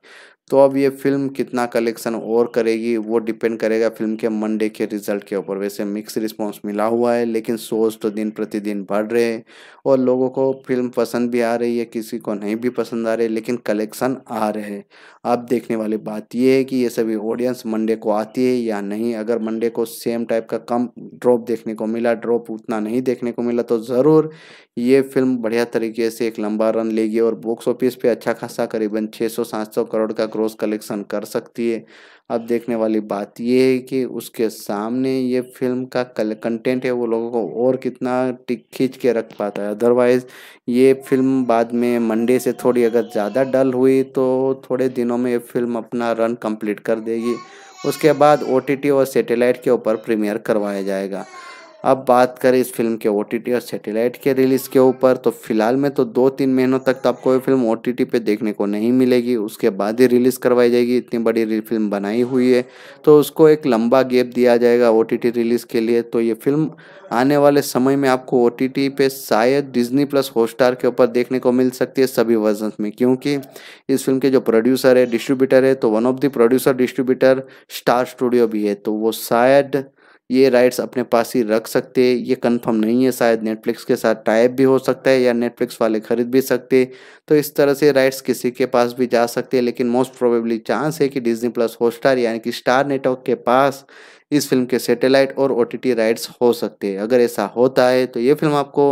तो अब ये फिल्म कितना कलेक्शन और करेगी वो डिपेंड करेगा फिल्म के मंडे के रिजल्ट के ऊपर वैसे मिक्स रिस्पांस मिला हुआ है लेकिन सोच तो दिन प्रतिदिन बढ़ रहे हैं और लोगों को फिल्म पसंद भी आ रही है किसी को नहीं भी पसंद आ रही है लेकिन कलेक्शन आ रहे हैं अब देखने वाली बात ये है कि ये सभी ऑडियंस मंडे को आती है या नहीं अगर मंडे को सेम टाइप का कम ड्रॉप देखने को मिला ड्रॉप उतना नहीं देखने को मिला तो ज़रूर ये फिल्म बढ़िया तरीके से एक लंबा रन लेगी और बॉक्स ऑफिस पर अच्छा खासा करीबन छः सौ करोड़ का क्रॉस कलेक्शन कर सकती है अब देखने वाली बात यह है कि उसके सामने ये फिल्म का कंटेंट है वो लोगों को और कितना टिक खींच के रख पाता है अदरवाइज़ ये फिल्म बाद में मंडे से थोड़ी अगर ज़्यादा डल हुई तो थोड़े दिनों में ये फिल्म अपना रन कंप्लीट कर देगी उसके बाद ओ और सेटेलाइट के ऊपर प्रीमियर करवाया जाएगा अब बात करें इस फिल्म के ओ और सैटेलाइट के रिलीज़ के ऊपर तो फिलहाल में तो दो तीन महीनों तक तो आपको ये फिल्म ओ पे देखने को नहीं मिलेगी उसके बाद ही रिलीज़ करवाई जाएगी इतनी बड़ी फिल्म बनाई हुई है तो उसको एक लंबा गैप दिया जाएगा ओ रिलीज़ के लिए तो ये फिल्म आने वाले समय में आपको ओ पे शायद डिजनी प्लस हॉटस्टार के ऊपर देखने को मिल सकती है सभी वर्जन में क्योंकि इस फिल्म के जो प्रोड्यूसर है डिस्ट्रीब्यूटर है तो one of the producer distributor Star studio भी है तो वो शायद ये राइट्स अपने पास ही रख सकते ये कंफर्म नहीं है शायद नेटफ्लिक्स के साथ टाइप भी हो सकता है या नेटफ्लिक्स वाले खरीद भी सकते तो इस तरह से राइट्स किसी के पास भी जा सकते हैं लेकिन मोस्ट प्रोबेबली चांस है कि डिज्नी प्लस हॉटस्टार यानी कि स्टार नेटवर्क के पास इस फिल्म के सैटेलाइट और ओ राइट्स हो सकते हैं अगर ऐसा होता है तो ये फिल्म आपको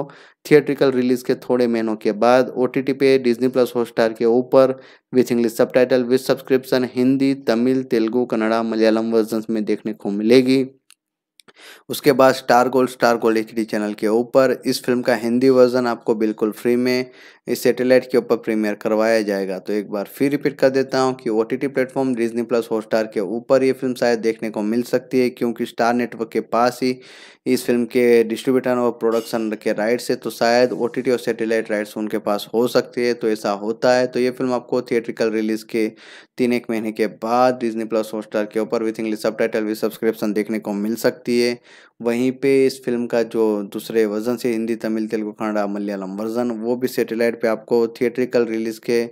थिएट्रिकल रिलीज़ के थोड़े महीनों के बाद ओ पे डिज्नी प्लस हॉटस्टार के ऊपर with English subtitle with subscription Hindi Tamil Telugu Kannada Malayalam version में देखने को मिलेगी उसके बाद Star Gold Star Gold H channel के ऊपर इस फिल्म का हिंदी वर्जन आपको बिल्कुल फ्री में इस सैटेलाइट के ऊपर प्रीमियर करवाया जाएगा तो एक बार फिर रिपीट कर देता हूँ कि O T T platform Disney plus Hotstar के ऊपर ये फिल्म शायद देखने को मिल सकती है क्योंकि स्टार नेटवर्क के पास ही इस फिल्म के डिस्ट्रीब्यूटर और प्रोडक्शन के राइट्स है तो शायद ओ टी टी और सैटेलाइट राइट्स उनके पास हो सकती है तो ऐसा होता है तो ये फिल्म आपको थिएट्रिकल रिलीज के तीन एक महीने के बाद डिजनी प्लस हॉटस्टार के ऊपर with English subtitle with subscription देखने को मिल सकती है वहीं पे इस फिल्म का जो दूसरे वर्जन से हिंदी तमिल तेलुगु कन्नड़ा मलयालम वर्जन वो भी सैटेलाइट वेबसाइट पे आपको थिएट्रिकल रिलीज़ के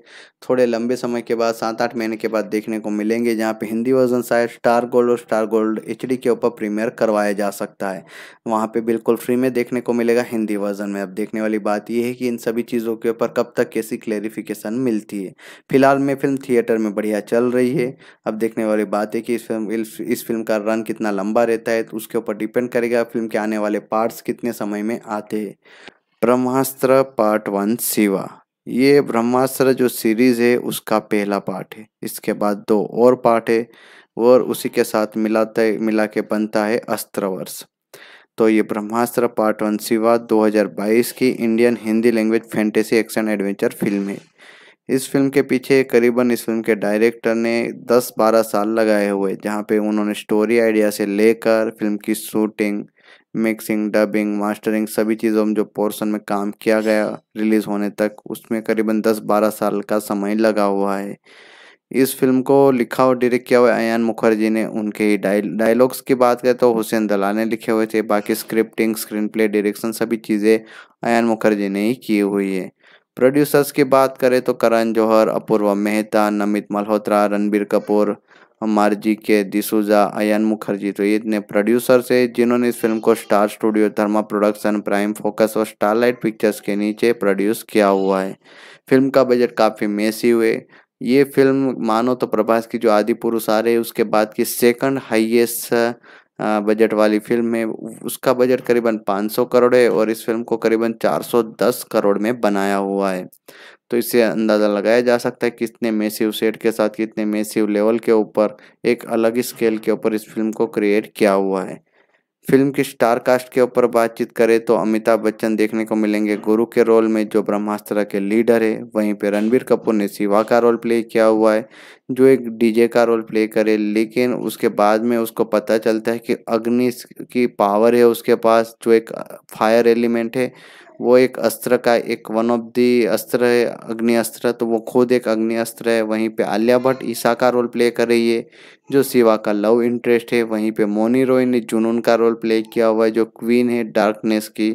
थोड़े लंबे समय के बाद सात आठ महीने के बाद देखने को मिलेंगे जहाँ पे हिंदी वर्जन शायद स्टार गोल्ड और स्टार गोल्ड एच के ऊपर प्रीमियर करवाया जा सकता है वहाँ पे बिल्कुल फ्री में देखने को मिलेगा हिंदी वर्जन में अब देखने वाली बात यह है कि इन सभी चीज़ों के ऊपर कब तक कैसी क्लेरिफिकेशन मिलती है फिलहाल में फिल्म थिएटर में बढ़िया चल रही है अब देखने वाली बात है कि इस फिल्म इस फिल्म का रन कितना लंबा रहता है तो उसके ऊपर डिपेंड करेगा फिल्म के आने वाले पार्ट्स कितने समय में आते हैं ब्रह्मास्त्र पार्ट वन शिवा ये ब्रह्मास्त्र जो सीरीज है उसका पहला पार्ट है इसके बाद दो और पार्ट है और उसी के साथ मिलाते मिला के बनता है अस्त्रवर्ष तो ये ब्रह्मास्त्र पार्ट वन शिवा 2022 की Indian Hindi language fantasy action adventure film है इस फिल्म के पीछे करीबन इस फिल्म के डायरेक्टर ने 10-12 साल लगाए हुए जहाँ पे उन्होंने स्टोरी आइडिया से लेकर फिल्म की शूटिंग मिक्सिंग डबिंग मास्टरिंग सभी चीज़ों में जो पोर्शन में काम किया गया रिलीज़ होने तक उसमें करीबन 10-12 साल का समय लगा हुआ है इस फिल्म को लिखा और डायरेक्ट किया हुआ अयान मुखर्जी ने उनके ही डायलॉग्स की बात करें तो हुसैन दला ने लिखे हुए थे बाकी स्क्रिप्टिंग स्क्रीन प्ले डायरेक्शन सभी चीज़ें अयान मुखर्जी ने ही की हुई है प्रोड्यूसर्स की बात करें तो करण जौहर अपूर्वा मेहता नमित मल्होत्रा रणबीर कपूर मार्जी के डिसूजा अयन मुखर्जी तो ये इतने प्रोड्यूसर्स है जिन्होंने इस फिल्म को Star Studio Dharma production Prime Focus और स्टारलाइट पिक्चर्स के नीचे प्रोड्यूस किया हुआ है फिल्म का बजट काफ़ी मेसी हुए ये फिल्म मानो तो प्रभास की जो आदि पुरुष आ रहे उसके बाद की सेकंड हाईएस्ट बजट वाली फिल्म है उसका बजट करीबन 500 करोड़ है और इस फिल्म को करीबन 410 करोड़ में बनाया हुआ है तो इससे अंदाज़ा लगाया जा सकता है कितने मेसिव सेट के साथ कितने मेसिव लेवल के ऊपर एक अलग स्केल के ऊपर इस फिल्म को क्रिएट किया हुआ है फिल्म की स्टार कास्ट के ऊपर बातचीत करें तो अमिताभ बच्चन देखने को मिलेंगे गुरु के रोल में जो ब्रह्मास्त्र के लीडर है वहीं पर रणबीर कपूर ने शिवा का रोल प्ले किया हुआ है जो एक डीजे का रोल प्ले करे लेकिन उसके बाद में उसको पता चलता है कि अग्नि की पावर है उसके पास जो एक फायर एलिमेंट है वो एक अस्त्र का एक वन ऑफ दी अस्त्र है अग्नि अस्त्र तो वो खुद एक अग्नि अस्त्र है वहीं पे आलिया भट्ट ईशा का रोल प्ले कर रही है जो शिवा का लव इंटरेस्ट है वहीं पे मोनी रॉय ने जुनून का रोल प्ले किया हुआ है जो क्वीन है डार्कनेस की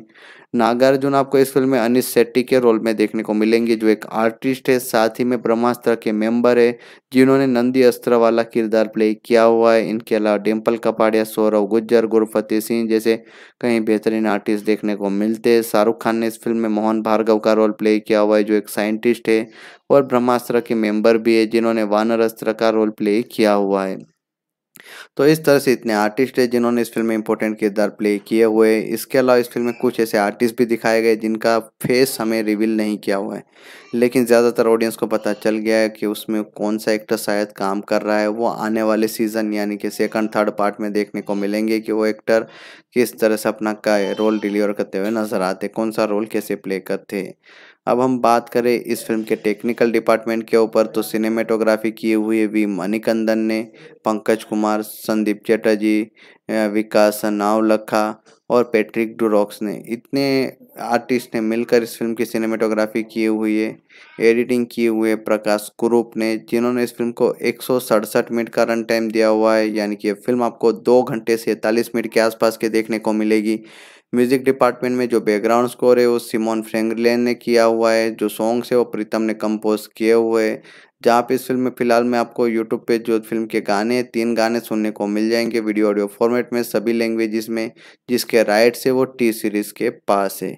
नागार्जुन आपको इस फिल्म में अनिश शेट्टी के रोल में देखने को मिलेंगे जो एक आर्टिस्ट है साथ ही में ब्रह्मास्त्र के मेंबर है जिन्होंने नंदी अस्त्र वाला किरदार प्ले किया हुआ है इनके अलावा डिम्पल कपाड़िया सौरव गुज्जर गुरफतेह सिंह जैसे कई बेहतरीन आर्टिस्ट देखने को मिलते हैं शाहरुख खान ने इस फिल्म में मोहन भार्गव का रोल प्ले किया हुआ है जो एक साइंटिस्ट है और ब्रह्मास्त्र के मेम्बर भी है जिन्होंने वानर अस्त्र का रोल प्ले किया हुआ है तो इस तरह से इतने आर्टिस्ट है जिन्होंने इस फिल्म में इंपॉर्टेंट किरदार प्ले किए हुए इसके अलावा इस फिल्म में कुछ ऐसे आर्टिस्ट भी दिखाए गए जिनका फेस हमें रिवील नहीं किया हुआ है लेकिन ज़्यादातर ऑडियंस को पता चल गया है कि उसमें कौन सा एक्टर शायद काम कर रहा है वो आने वाले सीज़न यानी कि सेकंड थर्ड पार्ट में देखने को मिलेंगे कि वो एक्टर किस तरह से अपना का रोल डिलीवर करते हुए नज़र आते कौन सा रोल कैसे प्ले करते अब हम बात करें इस फिल्म के टेक्निकल डिपार्टमेंट के ऊपर तो सिनेमेटोग्राफी किए हुए वी मणिकंदन ने पंकज कुमार संदीप चटर्जी विकास नावलखा और पैट्रिक डुरॉक्स ने इतने आर्टिस्ट ने मिलकर इस फिल्म की सिनेमेटोग्राफी किए हुए एडिटिंग किए हुए प्रकाश कुरूप ने जिन्होंने इस फिल्म को एक मिनट का रन टाइम दिया हुआ है यानी कि ये फिल्म आपको दो घंटे से मिनट के आसपास के देखने को मिलेगी म्यूजिक डिपार्टमेंट में जो बैकग्राउंड स्कोर है वो सिमोन फ्रेंगलेन ने किया हुआ है जो सॉन्ग्स है वो प्रीतम ने कंपोज किए हुए हैं जहाँ पे इस फिल्म में फिलहाल मैं आपको यूट्यूब पे जो फिल्म के गाने तीन गाने सुनने को मिल जाएंगे वीडियो ऑडियो फॉर्मेट में सभी लैंग्वेजेस में जिसके राइट्स है वो टी सीरीज़ के पास है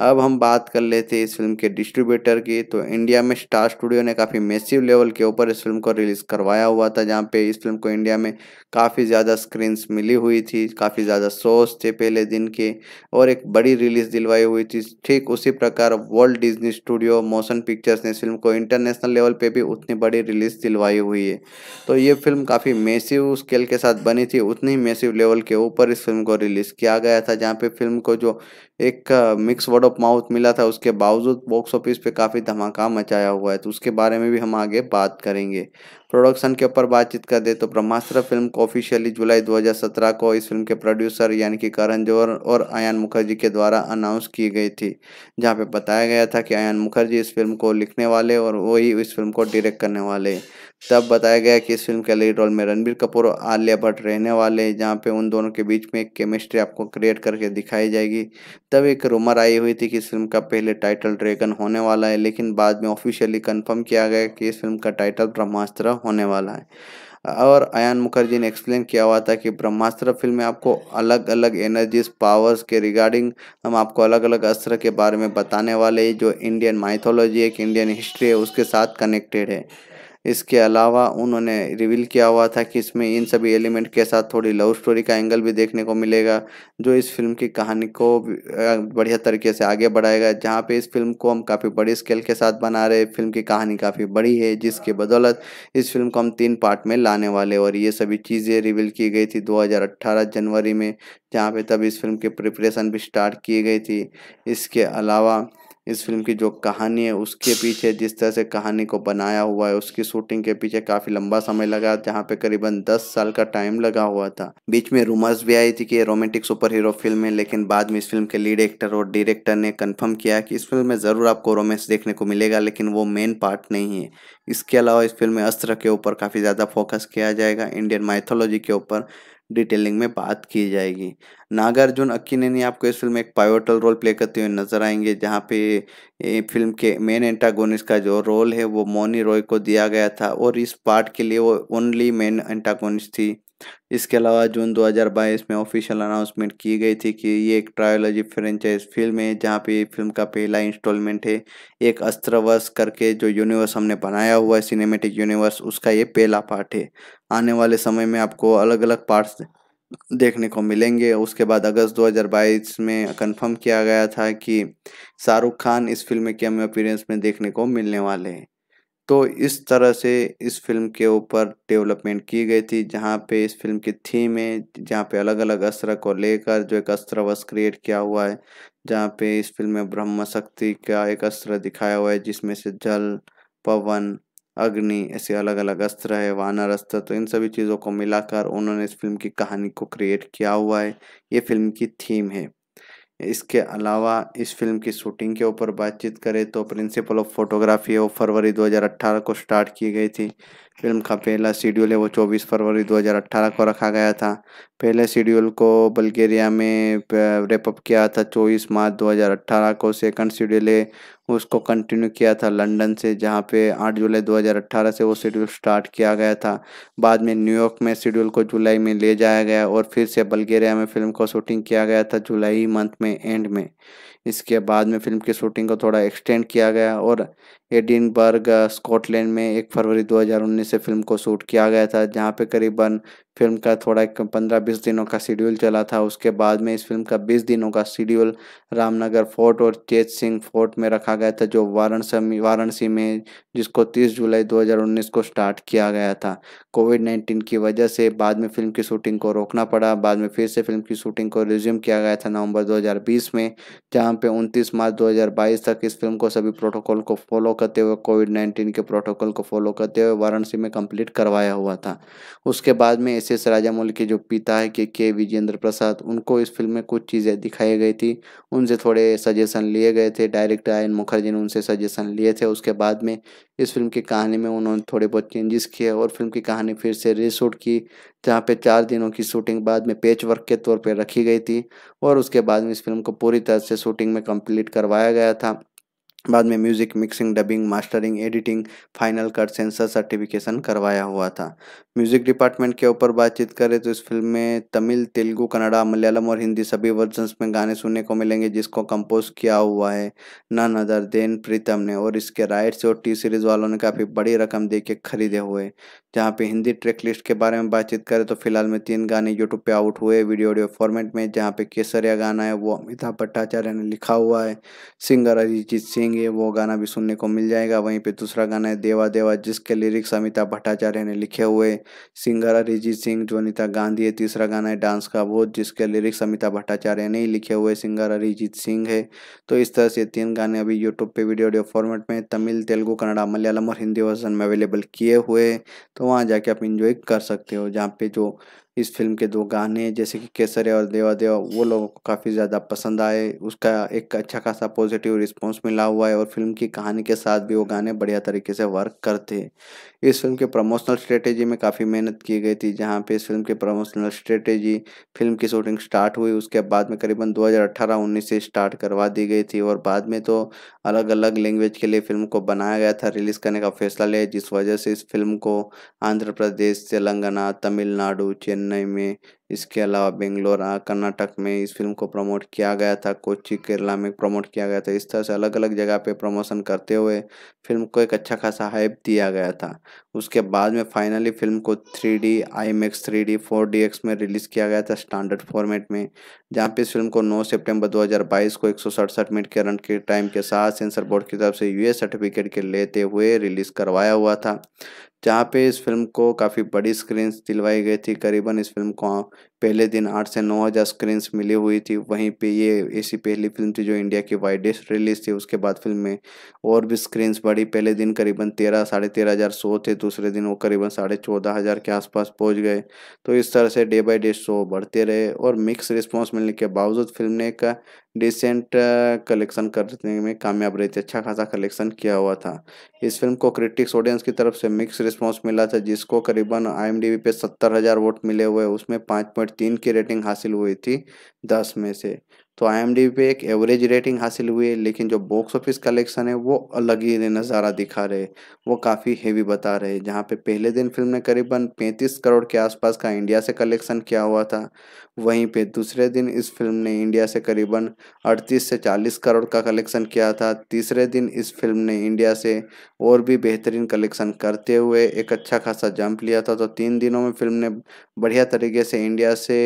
अब हम बात कर लेते हैं इस फिल्म के डिस्ट्रीब्यूटर की तो इंडिया में स्टार स्टूडियो ने काफ़ी मैसिव लेवल के ऊपर इस फिल्म को रिलीज़ करवाया हुआ था जहाँ पे इस फिल्म को इंडिया में काफ़ी ज़्यादा स्क्रीन्स मिली हुई थी काफ़ी ज़्यादा शोज थे पहले दिन के और एक बड़ी रिलीज़ दिलवाई हुई थी ठीक उसी प्रकार world Disney studio motion pictures ने इस फिल्म को इंटरनेशनल लेवल पर भी उतनी बड़ी रिलीज़ दिलवाई हुई है तो ये फिल्म काफ़ी मैसिव स्केल के साथ बनी थी उतनी मेसिव मैसिव लेवल के ऊपर इस फिल्म को रिलीज़ किया गया था जहाँ पे फिल्म को जो एक मिक्स वर्ड ऑफ माउथ मिला था उसके बावजूद बॉक्स ऑफिस पे काफ़ी धमाका मचाया हुआ है तो उसके बारे में भी हम आगे बात करेंगे प्रोडक्शन के ऊपर बातचीत कर दे तो ब्रह्मास्त्र फिल्म को ऑफिशियली जुलाई 2017 को इस फिल्म के प्रोड्यूसर यानी कि करण जौहर और आयान मुखर्जी के द्वारा अनाउंस की गई थी जहाँ पे बताया गया था कि आयान मुखर्जी इस फिल्म को लिखने वाले और वही इस फिल्म को डायरेक्ट करने वाले तब बताया गया कि इस फिल्म के लीड रोल में रणबीर कपूर और आलिया भट्ट रहने वाले हैं जहाँ पे उन दोनों के बीच में एक केमिस्ट्री आपको क्रिएट करके दिखाई जाएगी तब एक रूमर आई हुई थी कि इस फिल्म का पहले टाइटल ड्रैगन होने वाला है लेकिन बाद में ऑफिशियली कंफर्म किया गया कि इस फिल्म का टाइटल ब्रह्मास्त्र होने वाला है और अयान मुखर्जी ने एक्सप्लेन किया हुआ था कि ब्रह्मास्त्र फिल्म में आपको अलग अलग एनर्जीज पावर्स के रिगार्डिंग हम आपको अलग अलग अस्त्र के बारे में बताने वाले जो इंडियन माइथोलॉजी एक इंडियन हिस्ट्री है उसके साथ कनेक्टेड है इसके अलावा उन्होंने रिवील किया हुआ था कि इसमें इन सभी एलिमेंट के साथ थोड़ी लव स्टोरी का एंगल भी देखने को मिलेगा जो इस फिल्म की कहानी को बढ़िया तरीके से आगे बढ़ाएगा जहाँ पे इस फिल्म को हम काफ़ी बड़ी स्केल के साथ बना रहे फिल्म की कहानी काफ़ी बड़ी है जिसके बदौलत इस फिल्म को हम तीन पार्ट में लाने वाले और ये सभी चीज़ें रिवील की गई थी दो जनवरी में जहाँ पर तब इस फिल्म की प्रिपरेशन भी स्टार्ट की गई थी इसके अलावा इस फिल्म की जो कहानी है उसके पीछे जिस तरह से कहानी को बनाया हुआ है उसकी शूटिंग के पीछे काफ़ी लंबा समय लगा जहाँ पे करीबन 10 साल का टाइम लगा हुआ था बीच में रूमर्स भी आई थी कि ये रोमांटिक सुपर हीरो फिल्म है लेकिन बाद में इस फिल्म के लीड एक्टर और डायरेक्टर ने कंफर्म किया कि इस फिल्म में ज़रूर आपको रोमांस देखने को मिलेगा लेकिन वो मेन पार्ट नहीं है इसके अलावा इस फिल्म में अस्त्र के ऊपर काफ़ी ज़्यादा फोकस किया जाएगा इंडियन माइथोलॉजी के ऊपर डिटेलिंग में बात की जाएगी नागार्जुन अक्कीनेनी आपको इस फिल्म में एक पायोटल रोल प्ले करते हुए नजर आएंगे जहाँ पे फिल्म के मेन एंटागोनिस्ट का जो रोल है वो मोनी रॉय को दिया गया था और इस पार्ट के लिए वो ओनली मेन एंटागोनिस्ट थी इसके अलावा जून 2022 में ऑफिशियल अनाउंसमेंट की गई थी कि ये एक ट्रायोलॉजी फ्रेंचाइज फिल्म है जहाँ पे फिल्म का पहला इंस्टॉलमेंट है एक अस्त्रवश करके जो यूनिवर्स हमने बनाया हुआ है सिनेमेटिक यूनिवर्स उसका ये पहला पार्ट है आने वाले समय में आपको अलग अलग पार्ट्स देखने को मिलेंगे उसके बाद अगस्त 2022 में कंफर्म किया गया था कि शाहरुख खान इस फिल्म के हमें अपीरेंस में देखने को मिलने वाले हैं तो इस तरह से इस फिल्म के ऊपर डेवलपमेंट की गई थी जहाँ पे इस फिल्म की थीम है जहाँ पे अलग अलग अस्त्र को लेकर जो एक अस्त्र अस्त्रवश क्रिएट किया हुआ है जहाँ पे इस फिल्म में ब्रह्म शक्ति का एक अस्त्र दिखाया हुआ है जिसमें से जल पवन अग्नि ऐसे अलग अलग अस्त्र है वानर अस्त्र तो इन सभी चीज़ों को मिलाकर उन्होंने इस फिल्म की कहानी को क्रिएट किया हुआ है ये फिल्म की थीम है इसके अलावा इस फिल्म की शूटिंग के ऊपर बातचीत करें तो प्रिंसिपल ऑफ फोटोग्राफी ऑफ फरवरी 2018 को स्टार्ट की गई थी फिल्म का पहला शेड्यूल है वो 24 फरवरी 2018 को रखा गया था पहले शेड्यूल को बल्गेरिया में रेपअप किया था 24 मार्च 2018 को सेकंड शेड्यूल है उसको कंटिन्यू किया था लंदन से जहाँ पे 8 जुलाई 2018 से वो शेड्यूल स्टार्ट किया गया था बाद में न्यूयॉर्क में शेड्यूल को जुलाई में ले जाया गया और फिर से बल्गेरिया में फिल्म को शूटिंग किया गया था जुलाई मंथ में एंड में इसके बाद में फिल्म की शूटिंग को थोड़ा एक्सटेंड किया गया और एडिनबर्ग स्कॉटलैंड में एक फरवरी 2019 से फिल्म को शूट किया गया था जहाँ पे करीबन फिल्म का थोड़ा पंद्रह बीस दिनों का शेड्यूल चला था उसके बाद में इस फिल्म का बीस दिनों का शेड्यूल रामनगर फोर्ट और चेत सिंह फोर्ट में रखा गया था जो वाराणसी वाराणसी में जिसको तीस जुलाई 2019 को स्टार्ट किया गया था कोविड नाइन्टीन की वजह से बाद में फिल्म की शूटिंग को रोकना पड़ा बाद में फिर से फिल्म की शूटिंग को रिज्यूम किया गया था नवंबर दो में जहाँ पे उनतीस मार्च दो तक इस फिल्म को सभी प्रोटोकॉल को फॉलो करते हुए कोविड नाइन्टीन के प्रोटोकॉल को फॉलो करते हुए वाराणसी में कम्प्लीट करवाया हुआ था उसके बाद में एस एस राजामौली के जो पिता है के के विजेंद्र प्रसाद उनको इस फिल्म में कुछ चीज़ें दिखाई गई थी उनसे थोड़े सजेशन लिए गए थे डायरेक्टर आयन मुखर्जी ने उनसे सजेशन लिए थे उसके बाद में इस फिल्म की कहानी में उन्होंने थोड़े बहुत चेंजेस किए और फिल्म की कहानी फिर से रीशूट की जहाँ पे चार दिनों की शूटिंग बाद में पेच वर्क के तौर पर रखी गई थी और उसके बाद में इस फिल्म को पूरी तरह से शूटिंग में कंप्लीट करवाया गया था बाद में music mixing dubbing mastering editing final cut censor certification करवाया हुआ था म्यूज़िक डिपार्टमेंट के ऊपर बातचीत करें तो इस फिल्म में तमिल तेलुगु कन्नड़ा मलयालम और हिंदी सभी वर्जन्स में गाने सुनने को मिलेंगे जिसको कंपोज किया हुआ है नन अदर देन प्रीतम ने और इसके राइट्स और टी सीरीज़ वालों ने काफ़ी बड़ी रकम दे के खरीदे हुए जहाँ पे हिंदी ट्रैक लिस्ट के बारे में बातचीत करें तो फिलहाल में तीन गाने यूट्यूब पे आउट हुए वीडियो ऑडियो फॉर्मेट में जहाँ पे केसरिया गाना है वो अमिताभ भट्टाचार्य ने लिखा हुआ है सिंगर अरिजीत सिंह देंगे वो गाना भी सुनने को मिल जाएगा वहीं पे दूसरा गाना है देवा देवा जिसके लिरिक्स अमिताभ भट्टाचार्य ने लिखे हुए सिंगर अरिजीत सिंह जोनिता गांधी है तीसरा गाना है डांस का वो जिसके लिरिक्स अमिताभ भट्टाचार्य ने ही लिखे हुए सिंगर अरिजीत सिंह है तो इस तरह से तीन गाने अभी यूट्यूब पे वीडियो ऑडियो फॉर्मेट में तमिल तेलुगू कन्नड़ा मलयालम और हिंदी वर्जन में अवेलेबल किए हुए तो वहाँ जाके आप इंजॉय कर सकते हो जहाँ पे जो इस फिल्म के दो गाने जैसे कि केसर और देवा देवा वो लोगों को काफ़ी ज़्यादा पसंद आए उसका एक अच्छा खासा पॉजिटिव रिस्पॉन्स मिला हुआ है और फिल्म की कहानी के साथ भी वो गाने बढ़िया तरीके से वर्क करते हैं इस फिल्म के प्रमोशनल स्ट्रेटेजी में काफ़ी मेहनत की गई थी जहाँ पे इस फिल्म के प्रमोशनल स्ट्रेटेजी फिल्म की शूटिंग स्टार्ट हुई उसके बाद में करीबन दो हज़ार से स्टार्ट करवा दी गई थी और बाद में तो अलग अलग लैंग्वेज के लिए फिल्म को बनाया गया था रिलीज़ करने का फैसला लिया जिस वजह से इस फिल्म को आंध्र प्रदेश तेलंगाना तमिलनाडु चेन्नई चेन्नई में इसके अलावा बेंगलोर कर्नाटक में इस फिल्म को प्रमोट किया गया था कोची केरला में प्रमोट किया गया था इस तरह से अलग अलग जगह पे प्रमोशन करते हुए फिल्म को एक अच्छा खासा हाइप दिया गया था उसके बाद में फाइनली फिल्म को three D IMAX three D four D X में रिलीज़ किया गया था स्टैंडर्ड फॉर्मेट में जहाँ पे इस फिल्म को नौ सेप्टेम्बर दो को एक सौ सड़सठ मिनट के रन के टाइम के साथ सेंसर बोर्ड की तरफ से यू सर्टिफिकेट के लेते हुए रिलीज़ करवाया हुआ था जहाँ पे इस फिल्म को काफ़ी बड़ी स्क्रीन्स दिलवाई गई थी करीबन इस फिल्म को हाँ, पहले दिन आठ से नौ हज़ार स्क्रीन्स मिली हुई थी वहीं पे ये ऐसी पहली फिल्म थी जो इंडिया की वाइडेस्ट रिलीज थी उसके बाद फिल्म में और भी स्क्रीन्स बढ़ी पहले दिन करीबन तेरह साढ़े तेरह हज़ार शो थे दूसरे दिन वो करीबन साढ़े चौदह हज़ार के आसपास पहुंच गए तो इस तरह से डे बाई डे शो बढ़ते रहे और मिक्स रिस्पॉन्स मिलने के बावजूद फिल्म ने एक डिसेंट कलेक्शन करने में कामयाब रही थी अच्छा खासा कलेक्शन किया हुआ था इस फिल्म को क्रिटिक्स ऑडियंस की तरफ से मिक्स रिस्पांस मिला था जिसको करीबन आई पे सत्तर हज़ार वोट मिले हुए उसमें पाँच पॉइंट तीन की रेटिंग हासिल हुई थी दस में से तो आई पे एक एवरेज रेटिंग हासिल हुई है लेकिन जो बॉक्स ऑफिस कलेक्शन है वो अलग ही नज़ारा दिखा रहे वो काफ़ी हेवी बता रहे जहाँ पे पहले दिन फिल्म ने करीबन 35 करोड़ के आसपास का इंडिया से कलेक्शन किया हुआ था वहीं पे दूसरे दिन इस फिल्म ने इंडिया से करीबन 38 से 40 करोड़ का कलेक्शन किया था तीसरे दिन इस फिल्म ने इंडिया से और भी बेहतरीन कलेक्शन करते हुए एक अच्छा खासा जंप लिया था तो तीन दिनों में फिल्म ने बढ़िया तरीके से इंडिया से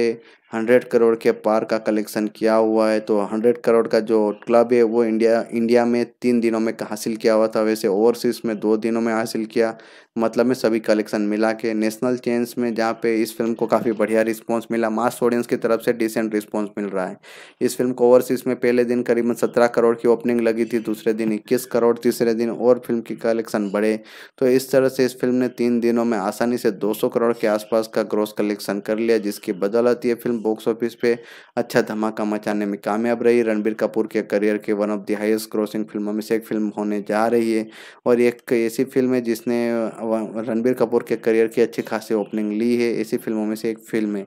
हंड्रेड करोड़ के पार का कलेक्शन किया हुआ है तो हंड्रेड करोड़ का जो क्लब है वो इंडिया इंडिया में तीन दिनों में हासिल किया हुआ था वैसे ओवरसीज में दो दिनों में हासिल किया मतलब में सभी कलेक्शन मिला के नेशनल चेंज में जहाँ पे इस फिल्म को काफ़ी बढ़िया रिस्पॉन्स मिला मास ऑडियंस की तरफ से डिसेंट रिस्पॉन्स मिल रहा है इस फिल्म को ओवरसीज में पहले दिन करीबन सत्रह करोड़ की ओपनिंग लगी थी दूसरे दिन इक्कीस करोड़ तीसरे दिन और फिल्म की कलेक्शन बढ़े तो इस तरह से इस फिल्म ने तीन दिनों में आसानी से दो करोड़ के आसपास का ग्रोस कलेक्शन कर लिया जिसकी बदौलत ये फिल्म बॉक्स ऑफिस पे अच्छा धमाका मचाने में कामयाब रही रणबीर कपूर के करियर के one of the highest grossing फिल्मों में से एक फिल्म होने जा रही है और एक ऐसी फिल्म है जिसने रणबीर कपूर के करियर की अच्छी खासी ओपनिंग ली है ऐसी फिल्मों में से एक फिल्म है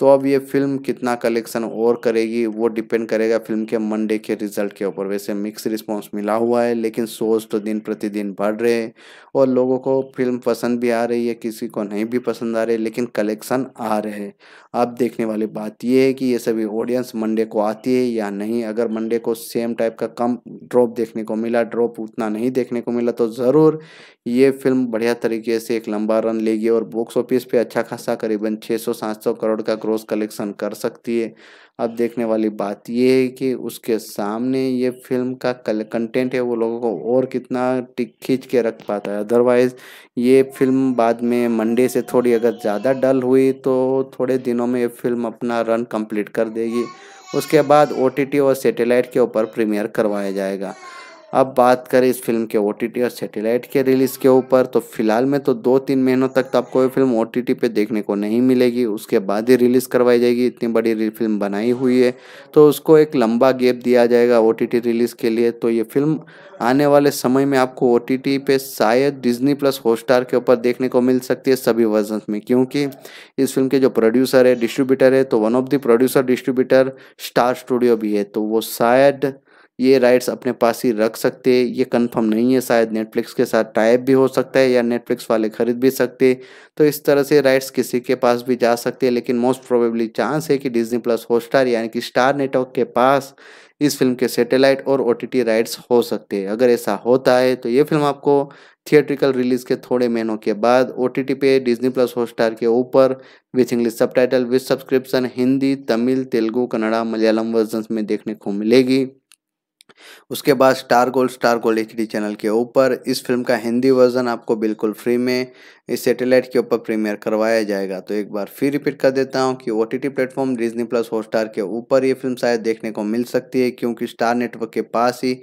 तो अब ये फिल्म कितना कलेक्शन और करेगी वो डिपेंड करेगा फिल्म के मंडे के रिजल्ट के ऊपर वैसे मिक्स रिस्पांस मिला हुआ है लेकिन शोज तो दिन प्रतिदिन बढ़ रहे हैं और लोगों को फिल्म पसंद भी आ रही है किसी को नहीं भी पसंद आ रही लेकिन कलेक्शन आ रहे हैं अब देखने वाली बात ये है कि ये सभी ऑडियंस मंडे को आती है या नहीं अगर मंडे को सेम टाइप का कम ड्रॉप देखने को मिला ड्रॉप उतना नहीं देखने को मिला तो ज़रूर ये फिल्म बढ़िया तरीके से एक लंबा रन लेगी और बॉक्स ऑफिस पर अच्छा खासा करीबन छः सौ करोड़ का क्रॉस कलेक्शन कर सकती है अब देखने वाली बात यह है कि उसके सामने ये फिल्म का कंटेंट है वो लोगों को और कितना टिक खींच के रख पाता है अदरवाइज़ ये फिल्म बाद में मंडे से थोड़ी अगर ज़्यादा डल हुई तो थोड़े दिनों में ये फिल्म अपना रन कंप्लीट कर देगी उसके बाद ओ और सैटेलाइट के ऊपर प्रीमियर करवाया जाएगा अब बात करें इस फिल्म के ओ और सेटेलाइट के रिलीज़ के ऊपर तो फिलहाल में तो दो तीन महीनों तक तो आपको ये फिल्म ओ पे देखने को नहीं मिलेगी उसके बाद ही रिलीज़ करवाई जाएगी इतनी बड़ी फिल्म बनाई हुई है तो उसको एक लंबा गेप दिया जाएगा ओ रिलीज़ के लिए तो ये फिल्म आने वाले समय में आपको ओ पे शायद डिजनी प्लस हॉटस्टार के ऊपर देखने को मिल सकती है सभी वर्जन में क्योंकि इस फिल्म के जो प्रोड्यूसर है डिस्ट्रीब्यूटर है तो one of the producer distributor Star studio भी है तो वो शायद ये राइट्स अपने पास ही रख सकते ये कंफर्म नहीं है शायद नेटफ्लिक्स के साथ टाइप भी हो सकता है या नेटफ्लिक्स वाले खरीद भी सकते तो इस तरह से राइट्स किसी के पास भी जा सकते हैं लेकिन मोस्ट प्रोबेबली चांस है कि डिज्नी प्लस हॉटस्टार यानी कि स्टार नेटवर्क के पास इस फिल्म के सैटेलाइट और ओ राइट्स हो सकते हैं अगर ऐसा होता है तो ये फिल्म आपको थिएट्रिकल रिलीज के थोड़े महीनों के बाद ओ पे डिज्नी प्लस हॉटस्टार के ऊपर with English subtitle with subscription Hindi Tamil Telugu Kannada Malayalam version में देखने को मिलेगी उसके बाद Star Gold Star Gold H channel के ऊपर इस फिल्म का हिंदी वर्जन आपको बिल्कुल फ्री में इस सैटेलाइट के ऊपर प्रीमियर करवाया जाएगा तो एक बार फिर रिपीट कर देता हूँ कि O T T platform Disney plus Hotstar के ऊपर ये फिल्म शायद देखने को मिल सकती है क्योंकि स्टार नेटवर्क के पास ही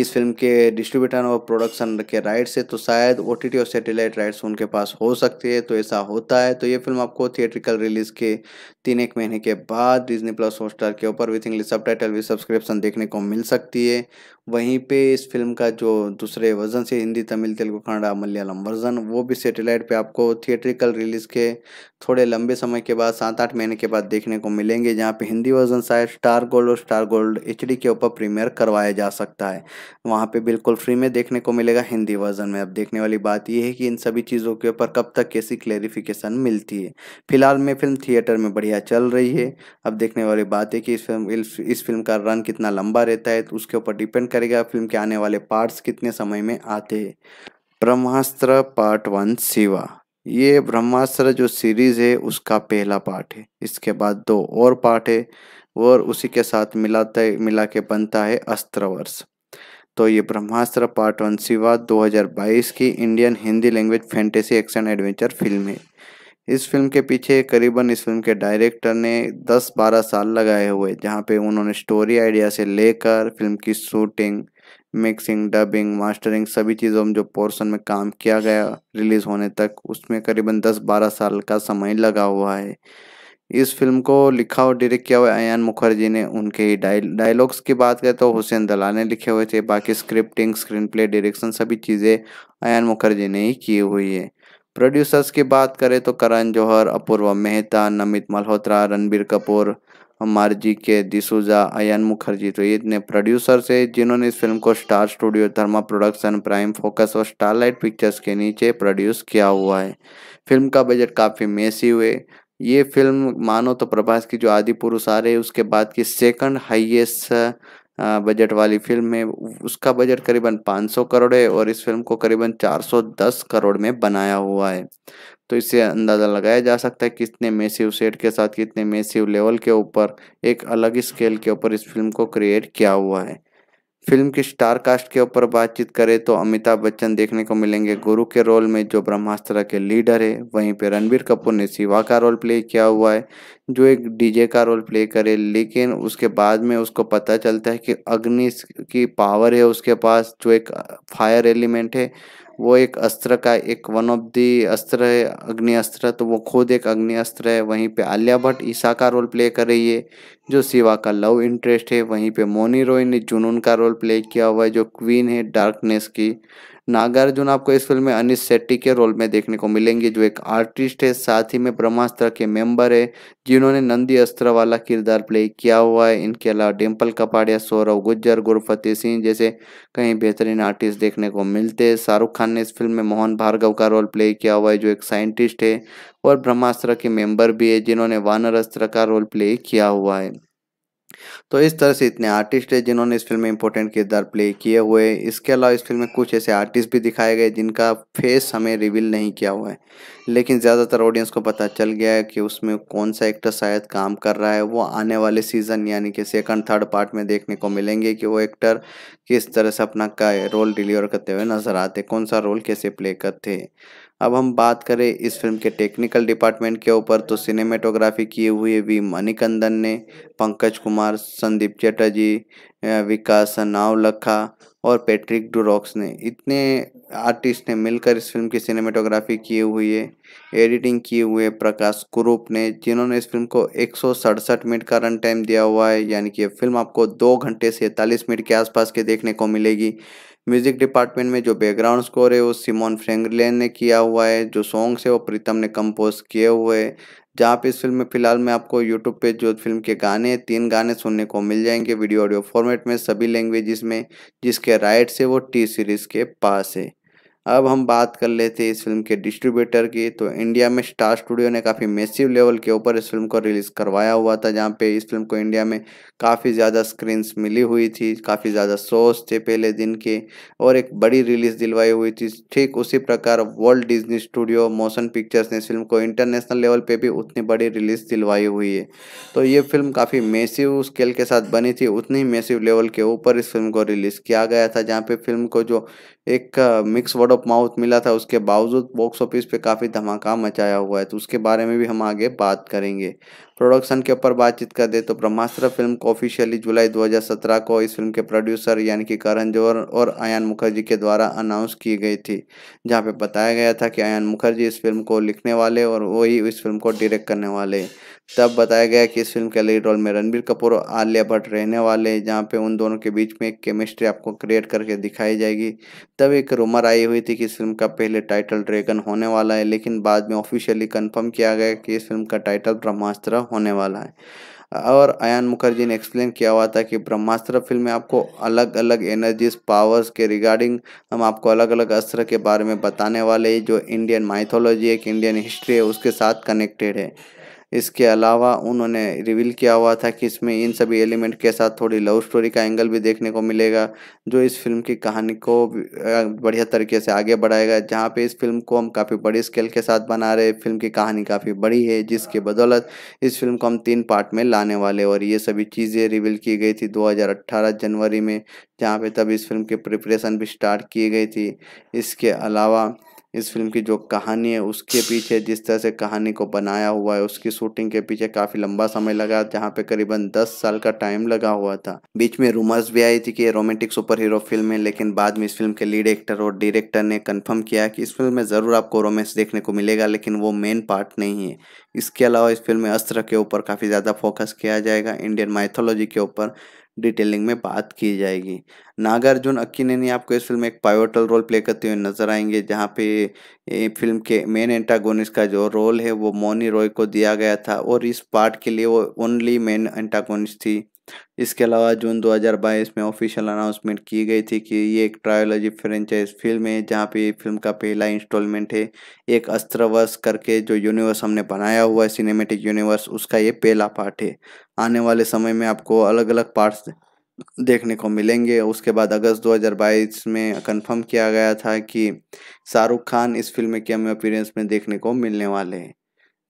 इस फिल्म के डिस्ट्रीब्यूटर और प्रोडक्शन के राइट्स है तो शायद ओ टी टी और सैटेलाइट राइट्स उनके पास हो सकती है तो ऐसा होता है तो ये फिल्म आपको थिएट्रिकल रिलीज़ के तीन एक महीने के बाद डिजनी प्लस हॉटस्टार के ऊपर with English subtitle with subscription देखने को मिल सकती है वहीं पर इस फिल्म का जो दूसरे वर्जन से हिंदी तमिल तेलुगु कन्नड़ा मलयालम वर्जन वो भी सैटेलाइट वेबसाइट पे आपको थिएट्रिकल रिलीज़ के थोड़े लंबे समय के बाद सात आठ महीने के बाद देखने को मिलेंगे जहाँ पे हिंदी वर्जन शायद स्टार गोल्ड और स्टार गोल्ड एच के ऊपर प्रीमियर करवाया जा सकता है वहाँ पे बिल्कुल फ्री में देखने को मिलेगा हिंदी वर्जन में अब देखने वाली बात यह है कि इन सभी चीज़ों के ऊपर कब तक कैसी क्लेरिफिकेशन मिलती है फिलहाल में फिल्म थिएटर में बढ़िया चल रही है अब देखने वाली बात है कि इस फिल्म इस फिल्म का रन कितना लंबा रहता है तो उसके ऊपर डिपेंड करेगा फिल्म के आने वाले पार्ट्स कितने समय में आते हैं ब्रह्मास्त्र पार्ट वन शिवा ये ब्रह्मास्त्र जो सीरीज है उसका पहला पार्ट है इसके बाद दो और पार्ट है और उसी के साथ मिलाते मिला के बनता है अस्त्रवर्ष तो ये ब्रह्मास्त्र पार्ट वन शिवा 2022 की Indian Hindi language fantasy action adventure film है इस फिल्म के पीछे करीबन इस फिल्म के डायरेक्टर ने 10-12 साल लगाए हुए जहाँ पे उन्होंने स्टोरी आइडिया से लेकर फिल्म की शूटिंग मिक्सिंग डबिंग मास्टरिंग सभी चीज़ों में जो पोर्शन में काम किया गया रिलीज़ होने तक उसमें करीबन 10-12 साल का समय लगा हुआ है इस फिल्म को लिखा और डायरेक्ट किया हुआ अयान मुखर्जी ने उनके ही डायलॉग्स की बात करें तो हुसैन दला ने लिखे हुए थे बाकी स्क्रिप्टिंग स्क्रीन प्ले डायरेक्शन सभी चीज़ें अयान मुखर्जी ने ही की हुई है प्रोड्यूसर्स की बात करें तो करण जौहर अपूर्वा मेहता नमित मल्होत्रा रणबीर कपूर मार्जी के डिसूजा अयन मुखर्जी तो ये इतने प्रोड्यूसर्स है जिन्होंने इस फिल्म को Star Studio Dharma production Prime Focus और स्टारलाइट पिक्चर्स के नीचे प्रोड्यूस किया हुआ है फिल्म का बजट काफ़ी मेसी हुए ये फिल्म मानो तो प्रभास की जो आदि पुरुष आ रहे उसके बाद की सेकंड हाईएस्ट बजट वाली फिल्म है उसका बजट करीबन 500 करोड़ है और इस फिल्म को करीबन 410 करोड़ में बनाया हुआ है तो इससे अंदाज़ा लगाया जा सकता है कितने मेसिव सेट के साथ कितने मेसिव लेवल के ऊपर एक अलग स्केल के ऊपर इस फिल्म को क्रिएट किया हुआ है फिल्म के स्टार कास्ट के ऊपर बातचीत करें तो अमिताभ बच्चन देखने को मिलेंगे गुरु के रोल में जो ब्रह्मास्त्र के लीडर है वहीं पर रणबीर कपूर ने शिवा का रोल प्ले किया हुआ है जो एक डीजे का रोल प्ले करे लेकिन उसके बाद में उसको पता चलता है कि अग्नि की पावर है उसके पास जो एक फायर एलिमेंट है वो एक अस्त्र का एक वन ऑफ दी अस्त्र है अग्नि अस्त्र तो वो खुद एक अग्नि अस्त्र है वहीं पे आलिया भट्ट ईशा का रोल प्ले कर रही है जो शिवा का लव इंटरेस्ट है वहीं पे मोनी रॉय ने जुनून का रोल प्ले किया हुआ है जो क्वीन है डार्कनेस की नागार्जुन आपको इस फिल्म में अनिश शेट्टी के रोल में देखने को मिलेंगे जो एक आर्टिस्ट है साथ ही में ब्रह्मास्त्र के मेंबर है जिन्होंने नंदी अस्त्र वाला किरदार प्ले किया हुआ है इनके अलावा डिम्पल कपाड़िया सौरव गुज्जर गुरफतेह सिंह जैसे कई बेहतरीन आर्टिस्ट देखने को मिलते हैं शाहरुख खान ने इस फिल्म में मोहन भार्गव का रोल प्ले किया हुआ है जो एक साइंटिस्ट है और ब्रह्मास्त्र के मेंबर भी है जिन्होंने वानर अस्त्र का रोल प्ले किया हुआ है तो इस तरह से इतने आर्टिस्ट हैं जिन्होंने इस फिल्म में इंपॉर्टेंट किरदार प्ले किए हुए इसके अलावा इस फिल्म में कुछ ऐसे आर्टिस्ट भी दिखाए गए जिनका फेस हमें रिवील नहीं किया हुआ है लेकिन ज़्यादातर ऑडियंस को पता चल गया है कि उसमें कौन सा एक्टर शायद काम कर रहा है वो आने वाले सीज़न यानी कि सेकंड थर्ड पार्ट में देखने को मिलेंगे कि वो एक्टर किस तरह से अपना का रोल डिलीवर करते हुए नज़र आते कौन सा रोल कैसे प्ले करते अब हम बात करें इस फिल्म के टेक्निकल डिपार्टमेंट के ऊपर तो सिनेमेटोग्राफी किए हुए वी मणिकंदन ने पंकज कुमार संदीप चटर्जी विकास नावलखा और पैट्रिक डुरॉक्स ने इतने आर्टिस्ट ने मिलकर इस फिल्म की सिनेमेटोग्राफी किए हुए एडिटिंग किए हुए प्रकाश कुरूप ने जिन्होंने इस फिल्म को एक मिनट का रन टाइम दिया हुआ है यानी कि फिल्म आपको दो घंटे से मिनट के आसपास के देखने को मिलेगी म्यूजिक डिपार्टमेंट में जो बैकग्राउंड स्कोर है वो सिमोन फ्रेंगलेन ने किया हुआ है जो सॉन्ग्स है वो प्रीतम ने कंपोज किए हुए जहाँ पे इस फिल्म में फिलहाल मैं आपको यूट्यूब पे जो फिल्म के गाने तीन गाने सुनने को मिल जाएंगे वीडियो ऑडियो फॉर्मेट में सभी लैंग्वेजेस में जिसके राइट्स है वो टी सीरीज़ के पास है अब हम बात कर लेते हैं इस फिल्म के डिस्ट्रीब्यूटर की तो इंडिया में स्टार स्टूडियो ने काफ़ी मेसिव लेवल के ऊपर इस फिल्म को रिलीज़ करवाया हुआ था जहाँ पे इस फिल्म को इंडिया में काफ़ी ज़्यादा स्क्रीन्स मिली हुई थी काफ़ी ज़्यादा शोज थे पहले दिन के और एक बड़ी रिलीज़ दिलवाई हुई थी ठीक उसी प्रकार world Disney studio motion pictures ने इस फिल्म को इंटरनेशनल लेवल पर भी उतनी बड़ी रिलीज़ दिलवाई हुई है तो ये फिल्म काफ़ी मेसिव स्केल के साथ बनी थी उतनी मेसिव लेवल के ऊपर इस फिल्म को रिलीज़ किया गया था जहाँ पे फिल्म को जो एक mix word word of mouth मिला था उसके बावजूद बॉक्स ऑफिस पे काफ़ी धमाका मचाया हुआ है तो उसके बारे में भी हम आगे बात करेंगे प्रोडक्शन के ऊपर बातचीत कर दे तो ब्रह्मास्त्र फिल्म को ऑफिशियली जुलाई 2017 को इस फिल्म के प्रोड्यूसर यानी कि करण जौहर और आयान मुखर्जी के द्वारा अनाउंस की गई थी जहाँ पे बताया गया था कि आयान मुखर्जी इस फिल्म को लिखने वाले और वही इस फिल्म को डिरेक्ट करने वाले तब बताया गया कि इस फिल्म के लीड रोल में रणबीर कपूर और आलिया भट्ट रहने वाले हैं जहाँ पे उन दोनों के बीच में एक केमिस्ट्री आपको क्रिएट करके दिखाई जाएगी तब एक रूमर आई हुई थी कि इस फिल्म का पहले टाइटल ड्रैगन होने वाला है लेकिन बाद में ऑफिशियली कन्फर्म किया गया कि इस फिल्म का टाइटल ब्रह्मास्त्र होने वाला है और अयान मुखर्जी ने एक्सप्लेन किया हुआ था कि ब्रह्मास्त्र फिल्म में आपको अलग अलग एनर्जीज पावर्स के रिगार्डिंग हम आपको अलग अलग अस्त्र के बारे में बताने वाले जो इंडियन माइथोलॉजी एक इंडियन हिस्ट्री है उसके साथ कनेक्टेड है इसके अलावा उन्होंने रिवील किया हुआ था कि इसमें इन सभी एलिमेंट के साथ थोड़ी लव स्टोरी का एंगल भी देखने को मिलेगा जो इस फिल्म की कहानी को बढ़िया तरीके से आगे बढ़ाएगा जहाँ पे इस फिल्म को हम काफ़ी बड़ी स्केल के साथ बना रहे फिल्म की कहानी काफ़ी बड़ी है जिसके बदौलत इस फिल्म को हम तीन पार्ट में लाने वाले और ये सभी चीज़ें रिवील की गई थी दो जनवरी में जहाँ पर तब इस फिल्म की प्रिपरेशन भी स्टार्ट की गई थी इसके अलावा इस फिल्म की जो कहानी है उसके पीछे जिस तरह से कहानी को बनाया हुआ है उसकी शूटिंग के पीछे काफ़ी लंबा समय लगा जहाँ पे करीबन दस साल का टाइम लगा हुआ था बीच में रूमर्स भी आई थी कि ये रोमांटिक सुपर हीरो फिल्म है लेकिन बाद में इस फिल्म के लीड एक्टर और डायरेक्टर ने कन्फर्म किया कि इस फिल्म में ज़रूर आपको रोमांस देखने को मिलेगा लेकिन वो मेन पार्ट नहीं है इसके अलावा इस फिल्म में अस्त्र के ऊपर काफ़ी ज़्यादा फोकस किया जाएगा इंडियन माइथोलॉजी के ऊपर डिटेलिंग में बात की जाएगी नागार्जुन अक्कीनेनी आपको इस फिल्म में एक पायोटल रोल प्ले करते हुए नजर आएंगे जहाँ पे फिल्म के मेन एंटागोनिस्ट का जो रोल है वो मोनी रॉय को दिया गया था और इस पार्ट के लिए वो ओनली मेन एंटागोनिस्ट थी इसके अलावा जून 2022 में ऑफिशियल अनाउंसमेंट की गई थी कि ये एक ट्रायोलॉजी फ्रेंचाइज फिल्म है जहाँ पे फिल्म का पहला इंस्टॉलमेंट है एक अस्त्रवश करके जो यूनिवर्स हमने बनाया हुआ है सिनेमेटिक यूनिवर्स उसका ये पहला पार्ट है आने वाले समय में आपको अलग अलग पार्ट्स देखने को मिलेंगे उसके बाद अगस्त 2022 में कंफर्म किया गया था कि शाहरुख खान इस फिल्म में हमें अपीरेंस में देखने को मिलने वाले हैं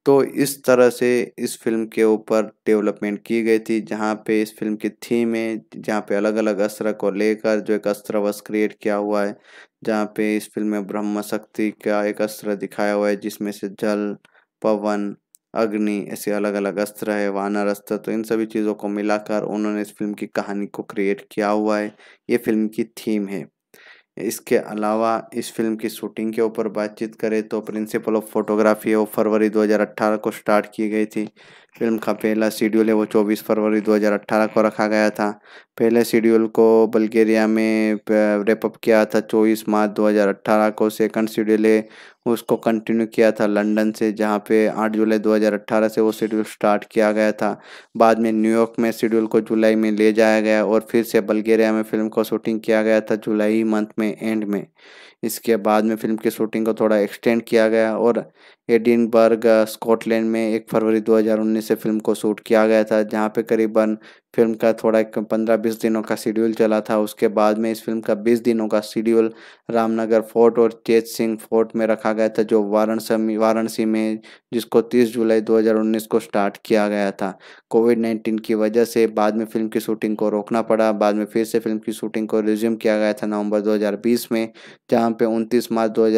तो इस तरह से इस फिल्म के ऊपर डेवलपमेंट की गई थी जहाँ पे इस फिल्म की थीम है जहाँ पे अलग अलग अस्त्र को लेकर जो एक अस्त्र वस क्रिएट किया हुआ है जहाँ पे इस फिल्म में ब्रह्म शक्ति का एक अस्त्र दिखाया हुआ है जिसमें से जल पवन अग्नि ऐसे अलग अलग अस्त्र है वानर अस्त्र तो इन सभी चीज़ों को मिलाकर उन्होंने इस फिल्म की कहानी को क्रिएट किया हुआ है ये फिल्म की थीम है इसके अलावा इस फिल्म की शूटिंग के ऊपर बातचीत करें तो प्रिंसिपल ऑफ फोटोग्राफी ऑफ फरवरी 2018 को स्टार्ट की गई थी फिल्म का पहला शेड्यूल है वो 24 फरवरी 2018 को रखा गया था पहले शेड्यूल को बल्गेरिया में रेपअप किया था 24 मार्च 2018 को सेकंड शेड्यूल है उसको कंटिन्यू किया था लंदन से जहाँ पे 8 जुलाई 2018 से वो शेड्यूल स्टार्ट किया गया था बाद में न्यूयॉर्क में शेड्यूल को जुलाई में ले जाया गया और फिर से बल्गेरिया में फिल्म को शूटिंग किया गया था जुलाई मंथ में एंड में इसके बाद में फिल्म की शूटिंग को थोड़ा एक्सटेंड किया गया और एडिनबर्ग स्कॉटलैंड में एक फरवरी 2019 से फिल्म को शूट किया गया था जहाँ पे करीबन फिल्म का थोड़ा एक पंद्रह बीस दिनों का शेड्यूल चला था उसके बाद में इस फिल्म का बीस दिनों का शेड्यूल रामनगर फोर्ट और चेत सिंह फोर्ट में रखा गया था जो वाराणसी वाराणसी में जिसको तीस जुलाई 2019 को स्टार्ट किया गया था कोविड नाइन्टीन की वजह से बाद में फिल्म की शूटिंग को रोकना पड़ा बाद में फिर से फिल्म की शूटिंग को रिज्यूम किया गया था नवंबर दो में जहाँ पे उनतीस मार्च दो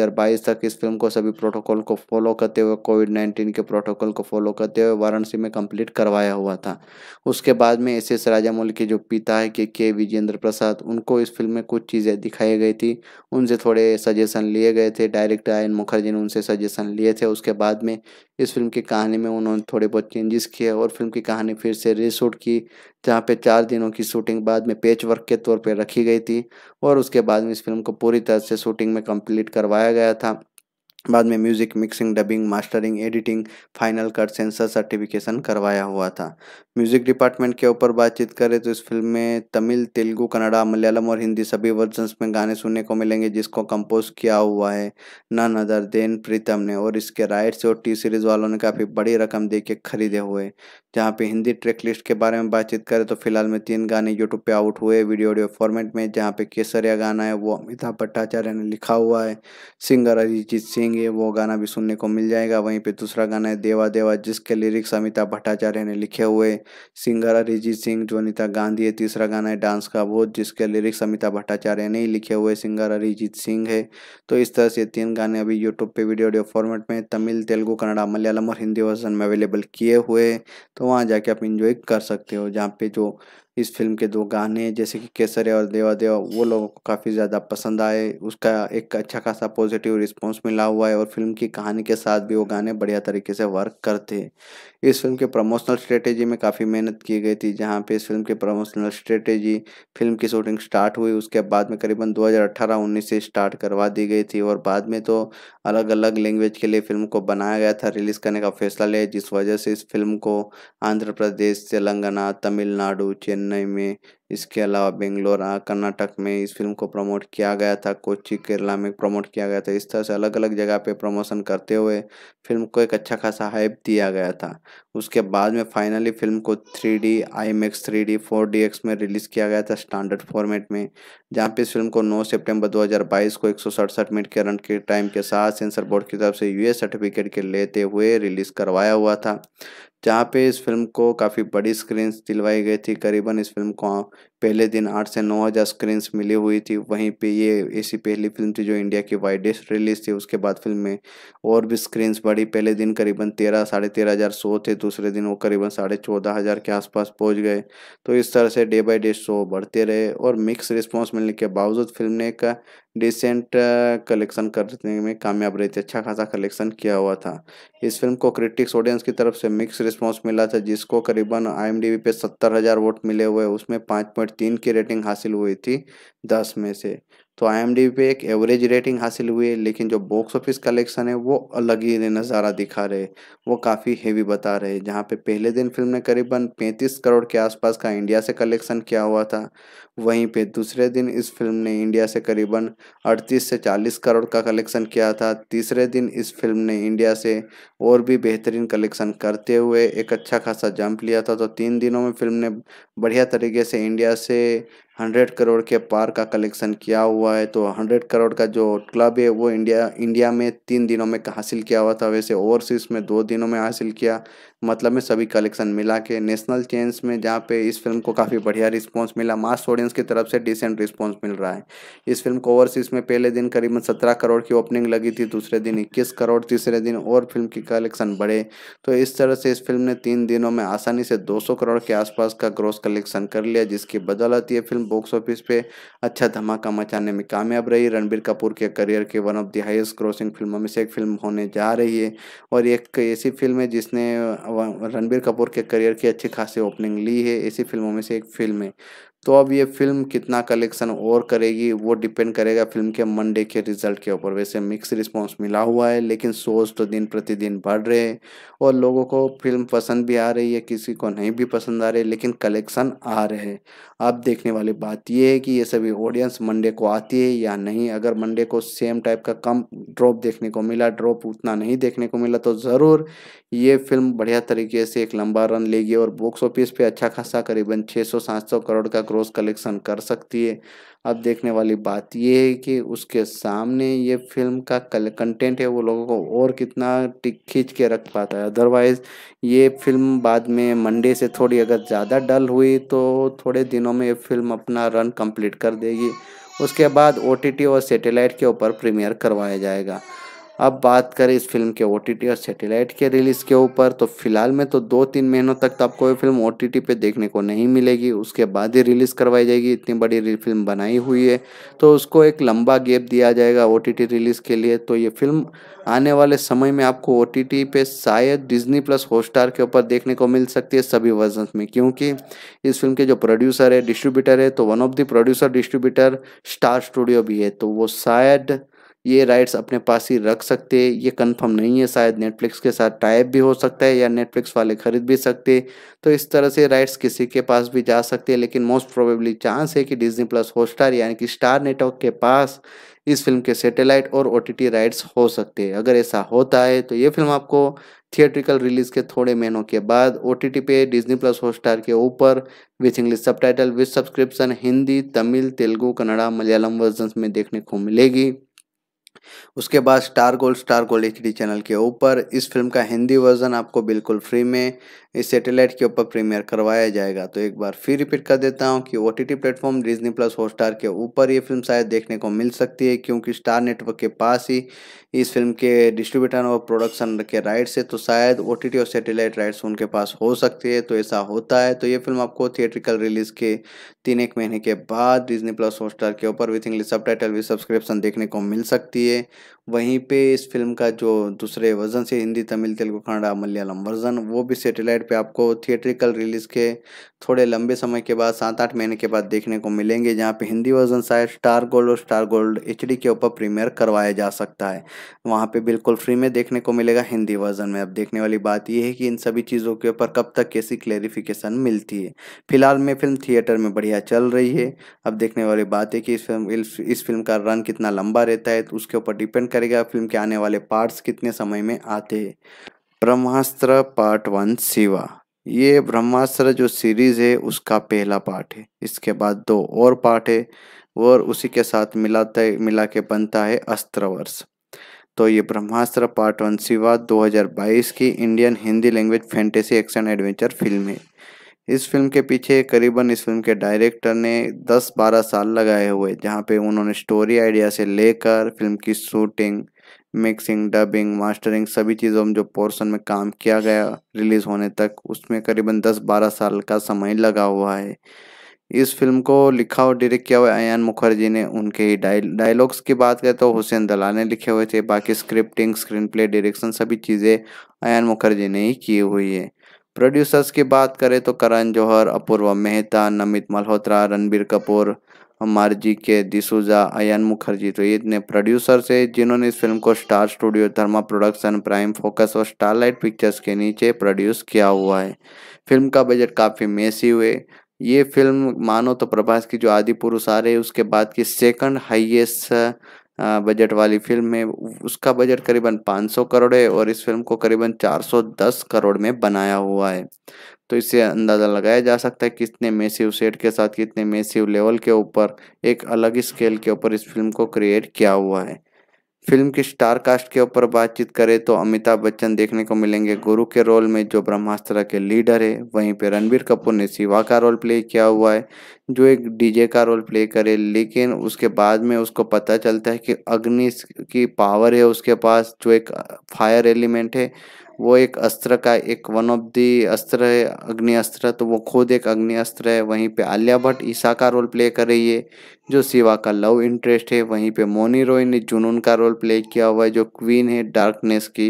तक इस फिल्म को सभी प्रोटोकॉल को फॉलो करते हुए कोविड नाइन्टीन के प्रोटोकॉल को फॉलो करते हुए वाराणसी में कम्प्लीट करवाया हुआ था उसके बाद में एस एस राजामौल के जो पिता है के के विजेंद्र प्रसाद उनको इस फिल्म में कुछ चीज़ें दिखाई गई थी उनसे थोड़े सजेशन लिए गए थे डायरेक्टर आयन मुखर्जी ने उनसे सजेशन लिए थे उसके बाद में इस फिल्म की कहानी में उन्होंने थोड़े बहुत चेंजेस किए और फिल्म की कहानी फिर से रीशूट की जहाँ पे चार दिनों की शूटिंग बाद में पेच वर्क के तौर पर रखी गई थी और उसके बाद में इस फिल्म को पूरी तरह से शूटिंग में कंप्लीट करवाया गया था बाद में music mixing dubbing mastering editing final cut censor certification करवाया हुआ था म्यूजिक डिपार्टमेंट के ऊपर बातचीत करें तो इस फिल्म में तमिल तेलुगु कन्नड़ा मलयालम और हिंदी सभी वर्जन्स में गाने सुनने को मिलेंगे जिसको कंपोज किया हुआ है नन अदर देन प्रीतम ने और इसके राइट्स और टी सीरीज वालों ने काफ़ी बड़ी रकम दे के खरीदे हुए जहाँ पे हिंदी ट्रैक लिस्ट के बारे में बातचीत करें तो फिलहाल में तीन गाने यूट्यूब पर आउट हुए वीडियो ऑडियो फॉर्मेट में जहाँ पे केसरिया गाना है वो अमिताभ भट्टाचार्य ने लिखा हुआ है सिंगर अरिजीत सिंह है वो गाना भी सुनने को मिल जाएगा वहीं पर दूसरा गाना है देवा देवा जिसके लिरिक्स अमिताभ भट्टाचार्य ने लिखे हुए सिंगर अरिजीत सिंह जो गांधी है तीसरा गाना है डांस का बोध जिसके लिरिक्स अमिताभ भट्टाचार्य ने ही लिखे हुए सिंगर अरिजीत सिंह है तो इस तरह से तीन गाने अभी यूट्यूब पे वीडियो ऑडियो फॉर्मेट में तमिल तेलुगु कन्नड़ा मलयालम और हिंदी वर्जन में अवेलेबल किए हुए तो वहाँ जाके आप इंजॉय कर सकते हो जहाँ पे जो इस फिल्म के दो गाने जैसे कि केसरिया और देवा देवा वो लोगों को काफ़ी ज़्यादा पसंद आए उसका एक अच्छा खासा पॉजिटिव रिस्पॉन्स मिला हुआ है और फिल्म की कहानी के साथ भी वो गाने बढ़िया तरीके से वर्क करते इस फिल्म के प्रमोशनल स्ट्रेटेजी में काफ़ी मेहनत की गई थी जहाँ पे इस फिल्म के प्रमोशनल स्ट्रेटेजी फिल्म की शूटिंग स्टार्ट हुई उसके बाद में करीबन दो हज़ार से स्टार्ट करवा दी गई थी और बाद में तो अलग अलग लैंग्वेज के लिए फिल्म को बनाया गया था रिलीज़ करने का फैसला लिया जिस वजह से इस फिल्म को आंध्र प्रदेश तेलंगाना तमिलनाडु चेन्नई चेन्नई में इसके अलावा बेंगलोर कर्नाटक में इस फिल्म को प्रमोट किया गया था कोची केरला में प्रमोट किया गया था इस तरह से अलग अलग जगह पे प्रमोशन करते हुए फिल्म को एक अच्छा खासा हाइप दिया गया था उसके बाद में फाइनली फिल्म को three D IMAX three D four D X में रिलीज़ किया गया था स्टैंडर्ड फॉर्मेट में जहाँ पे इस फिल्म को नौ सेप्टेम्बर दो हज़ार बाईस को एक सौ सड़सठ मिनट के रन के टाइम के साथ सेंसर बोर्ड की तरफ से यूएस सर्टिफिकेट के लेते हुए रिलीज़ करवाया हुआ था जहाँ पे इस फिल्म को काफ़ी बड़ी स्क्रीन दिलवाई गई थी करीबन इस फिल्म को पहले दिन आठ से नौ हज़ार स्क्रीन मिली हुई थी वहीं पे ये ऐसी पहली फिल्म थी जो इंडिया की वाइडेस्ट रिलीज थी उसके बाद फिल्म में और भी स्क्रीन्स बढ़ी पहले दिन करीबन तेरह साढ़े तेरह हज़ार शो थे दूसरे दिन वो करीबन साढ़े चौदह हज़ार के आसपास पहुँच गए तो इस तरह से डे बाई डे शो बढ़ते रहे और मिक्स रिस्पॉन्स मिलने के बावजूद फिल्म ने एक डिसेंट कलेक्शन करने में कामयाब रही थी अच्छा खासा कलेक्शन किया हुआ था इस फिल्म को क्रिटिक्स ऑडियंस की तरफ से मिक्स रिस्पांस मिला था जिसको करीबन आई पे सत्तर हज़ार वोट मिले हुए उसमें पाँच पॉइंट तीन की रेटिंग हासिल हुई थी दस में से तो आई पे एक एवरेज रेटिंग हासिल हुई है लेकिन जो बॉक्स ऑफिस कलेक्शन है वो अलग ही नज़ारा दिखा रहे वो काफ़ी हेवी बता रहे जहाँ पे पहले दिन फिल्म ने करीबन पैंतीस करोड़ के आसपास का इंडिया से कलेक्शन किया हुआ था वहीं पे दूसरे दिन इस फिल्म ने इंडिया से करीबन 38 से 40 करोड़ का कलेक्शन किया था तीसरे दिन इस फिल्म ने इंडिया से और भी बेहतरीन कलेक्शन करते हुए एक अच्छा खासा जंप लिया था तो तीन दिनों में फिल्म ने बढ़िया तरीके से इंडिया से 100 करोड़ के पार का कलेक्शन किया हुआ है तो 100 करोड़ का जो क्लब है वो इंडिया इंडिया में तीन दिनों में हासिल किया हुआ था वैसे ओवरसीज़ में दो दिनों में हासिल किया मतलब में सभी कलेक्शन मिला के नेशनल चेंज में जहाँ पे इस फिल्म को काफ़ी बढ़िया रिस्पॉन्स मिला मास ऑडियंस की तरफ से डिसेंट रिस्पॉन्स मिल रहा है इस फिल्म को ओवरसीज में पहले दिन करीबन सत्रह करोड़ की ओपनिंग लगी थी दूसरे दिन इक्कीस करोड़ तीसरे दिन और फिल्म की कलेक्शन बढ़े तो इस तरह से इस फिल्म ने तीन दिनों में आसानी से दो करोड़ के आसपास का ग्रोस कलेक्शन कर लिया जिसकी बदौलत ये फिल्म बॉक्स ऑफिस पर अच्छा धमाका मचाने में कामयाब रही रणबीर कपूर के करियर के one of the highest grossing फिल्मों में से एक फिल्म होने जा रही है और एक ऐसी फिल्म है जिसने रणबीर कपूर के करियर की अच्छी खासी ओपनिंग ली है ऐसी फिल्मों में से एक फिल्म है तो अब ये फिल्म कितना कलेक्शन और करेगी वो डिपेंड करेगा फिल्म के मंडे के रिजल्ट के ऊपर वैसे मिक्स रिस्पांस मिला हुआ है लेकिन शोज तो दिन प्रतिदिन बढ़ रहे हैं और लोगों को फिल्म पसंद भी आ रही है किसी को नहीं भी पसंद आ रही लेकिन कलेक्शन आ रहे हैं अब देखने वाली बात ये है कि ये सभी ऑडियंस मंडे को आती है या नहीं अगर मंडे को सेम टाइप का कम ड्रॉप देखने को मिला ड्रॉप उतना नहीं देखने को मिला तो ज़रूर ये फिल्म बढ़िया तरीके से एक लंबा रन लेगी और बॉक्स ऑफिस पर अच्छा खासा करीबन छः सौ करोड़ का क्रॉस कलेक्शन कर सकती है अब देखने वाली बात यह है कि उसके सामने ये फिल्म का कंटेंट है वो लोगों को और कितना टिक खींच के रख पाता है अदरवाइज़ ये फिल्म बाद में मंडे से थोड़ी अगर ज़्यादा डल हुई तो थोड़े दिनों में ये फिल्म अपना रन कंप्लीट कर देगी उसके बाद ओ और सैटेलाइट के ऊपर प्रीमियर करवाया जाएगा अब बात करें इस फिल्म के ओ और सैटेलाइट के रिलीज़ के ऊपर तो फिलहाल में तो दो तीन महीनों तक तो आपको ये फिल्म ओ पे देखने को नहीं मिलेगी उसके बाद ही रिलीज़ करवाई जाएगी इतनी बड़ी फिल्म बनाई हुई है तो उसको एक लंबा गैप दिया जाएगा ओ रिलीज़ के लिए तो ये फिल्म आने वाले समय में आपको ओ पे शायद डिजनी प्लस हॉटस्टार के ऊपर देखने को मिल सकती है सभी वर्जन में क्योंकि इस फिल्म के जो प्रोड्यूसर है डिस्ट्रीब्यूटर है तो one of the producer distributor Star studio भी है तो वो शायद ये राइट्स अपने पास ही रख सकते ये कंफर्म नहीं है शायद नेटफ्लिक्स के साथ टाइप भी हो सकता है या नेटफ्लिक्स वाले खरीद भी सकते तो इस तरह से राइट्स किसी के पास भी जा सकते हैं लेकिन मोस्ट प्रोबेबली चांस है कि डिज्नी प्लस हॉटस्टार यानी कि स्टार नेटवर्क के पास इस फिल्म के सैटेलाइट और ओ राइट्स हो सकते हैं अगर ऐसा होता है तो ये फिल्म आपको थिएट्रिकल रिलीज के थोड़े महीनों के बाद ओ पे डिज्नी प्लस हॉटस्टार के ऊपर with English subtitle with subscription Hindi Tamil Telugu Kannada Malayalam version में देखने को मिलेगी उसके बाद Star Gold Star Gold H channel के ऊपर इस फिल्म का हिंदी वर्जन आपको बिल्कुल फ्री में इस सैटेलाइट के ऊपर प्रीमियर करवाया जाएगा तो एक बार फिर रिपीट कर देता हूँ कि O T T platform Disney plus Hotstar के ऊपर ये फिल्म शायद देखने को मिल सकती है क्योंकि स्टार नेटवर्क के पास ही इस फिल्म के डिस्ट्रीब्यूटर और प्रोडक्शन के राइट्स है तो शायद ओ टी टी और सैटेलाइट राइट्स उनके पास हो सकती है तो ऐसा होता है तो ये फिल्म आपको थिएट्रिकल रिलीज के तीन एक महीने के बाद डिजनी प्लस हॉटस्टार के ऊपर with English subtitle with subscription देखने को मिल सकती है वहीं पर इस फिल्म का जो दूसरे वर्जन से हिंदी तमिल तेलुगु कन्नड़ा मलयालम वर्जन वो भी सैटेलाइट वेबसाइट पे आपको थिएट्रिकल रिलीज़ के थोड़े लंबे समय के बाद सात आठ महीने के बाद देखने को मिलेंगे जहाँ पे हिंदी वर्जन शायद स्टार गोल्ड और स्टार गोल्ड एच के ऊपर प्रीमियर करवाया जा सकता है वहाँ पे बिल्कुल फ्री में देखने को मिलेगा हिंदी वर्जन में अब देखने वाली बात यह है कि इन सभी चीज़ों के ऊपर कब तक कैसी क्लेरिफिकेशन मिलती है फिलहाल में फिल्म थिएटर में बढ़िया चल रही है अब देखने वाली बात है कि इस फिल्म इस फिल्म का रन कितना लंबा रहता है तो उसके ऊपर डिपेंड करेगा फिल्म के आने वाले पार्ट्स कितने समय में आते हैं ब्रह्मास्त्र पार्ट वन शिवा ये ब्रह्मास्त्र जो सीरीज है उसका पहला पार्ट है इसके बाद दो और पार्ट है और उसी के साथ मिलाते मिला के बनता है अस्त्र वर्ष तो ये ब्रह्मास्त्र पार्ट वन शिवा 2022 की Indian Hindi language fantasy action adventure film है इस फिल्म के पीछे करीबन इस फिल्म के डायरेक्टर ने 10-12 साल लगाए हुए जहाँ पे उन्होंने स्टोरी आइडिया से लेकर फिल्म की शूटिंग मिक्सिंग डबिंग मास्टरिंग सभी चीज़ों में जो पोर्शन में काम किया गया रिलीज़ होने तक उसमें करीबन 10-12 साल का समय लगा हुआ है इस फिल्म को लिखा और डायरेक्ट किया हुआ अयान मुखर्जी ने उनके ही डायलॉग्स की बात करें तो हुसैन दला ने लिखे हुए थे बाकी स्क्रिप्टिंग स्क्रीन प्ले डायरेक्शन सभी चीज़ें अयान मुखर्जी ने ही की हुई है प्रोड्यूसर्स की बात करें तो करण जौहर अपूर्वा मेहता नमित मल्होत्रा रणबीर कपूर अमारजी के डिसूजा अयन मुखर्जी तो ये इतने प्रोड्यूसर्स है जिन्होंने इस फिल्म को Star Studio Dharma production Prime Focus और स्टारलाइट पिक्चर्स के नीचे प्रोड्यूस किया हुआ है फिल्म का बजट काफ़ी मेसी हुए ये फिल्म मानो तो प्रभास की जो आदि पुरुष आ रहे उसके बाद की सेकंड हाईएस्ट बजट वाली फिल्म है उसका बजट करीबन 500 करोड़ है और इस फिल्म को करीबन 410 करोड़ में बनाया हुआ है तो इससे अंदाज़ा लगाया जा सकता है कितने मेसिव सेट के साथ कितने मेसिव लेवल के ऊपर एक अलग स्केल के ऊपर इस फिल्म को क्रिएट किया हुआ है फिल्म की स्टार कास्ट के ऊपर बातचीत करें तो अमिताभ बच्चन देखने को मिलेंगे गुरु के रोल में जो ब्रह्मास्त्र के लीडर है वहीं पर रणबीर कपूर ने शिवा का रोल प्ले किया हुआ है जो एक डीजे का रोल प्ले करे लेकिन उसके बाद में उसको पता चलता है कि अग्नि की पावर है उसके पास जो एक फायर एलिमेंट है वो एक अस्त्र का एक वन ऑफ दी अस्त्र है अग्नि अस्त्र तो वो खुद एक अग्नि अस्त्र है वहीं पे आलिया भट्ट ईशा का रोल प्ले कर रही है जो शिवा का लव इंटरेस्ट है वहीं पे मोनी रॉय ने जुनून का रोल प्ले किया हुआ है जो क्वीन है डार्कनेस की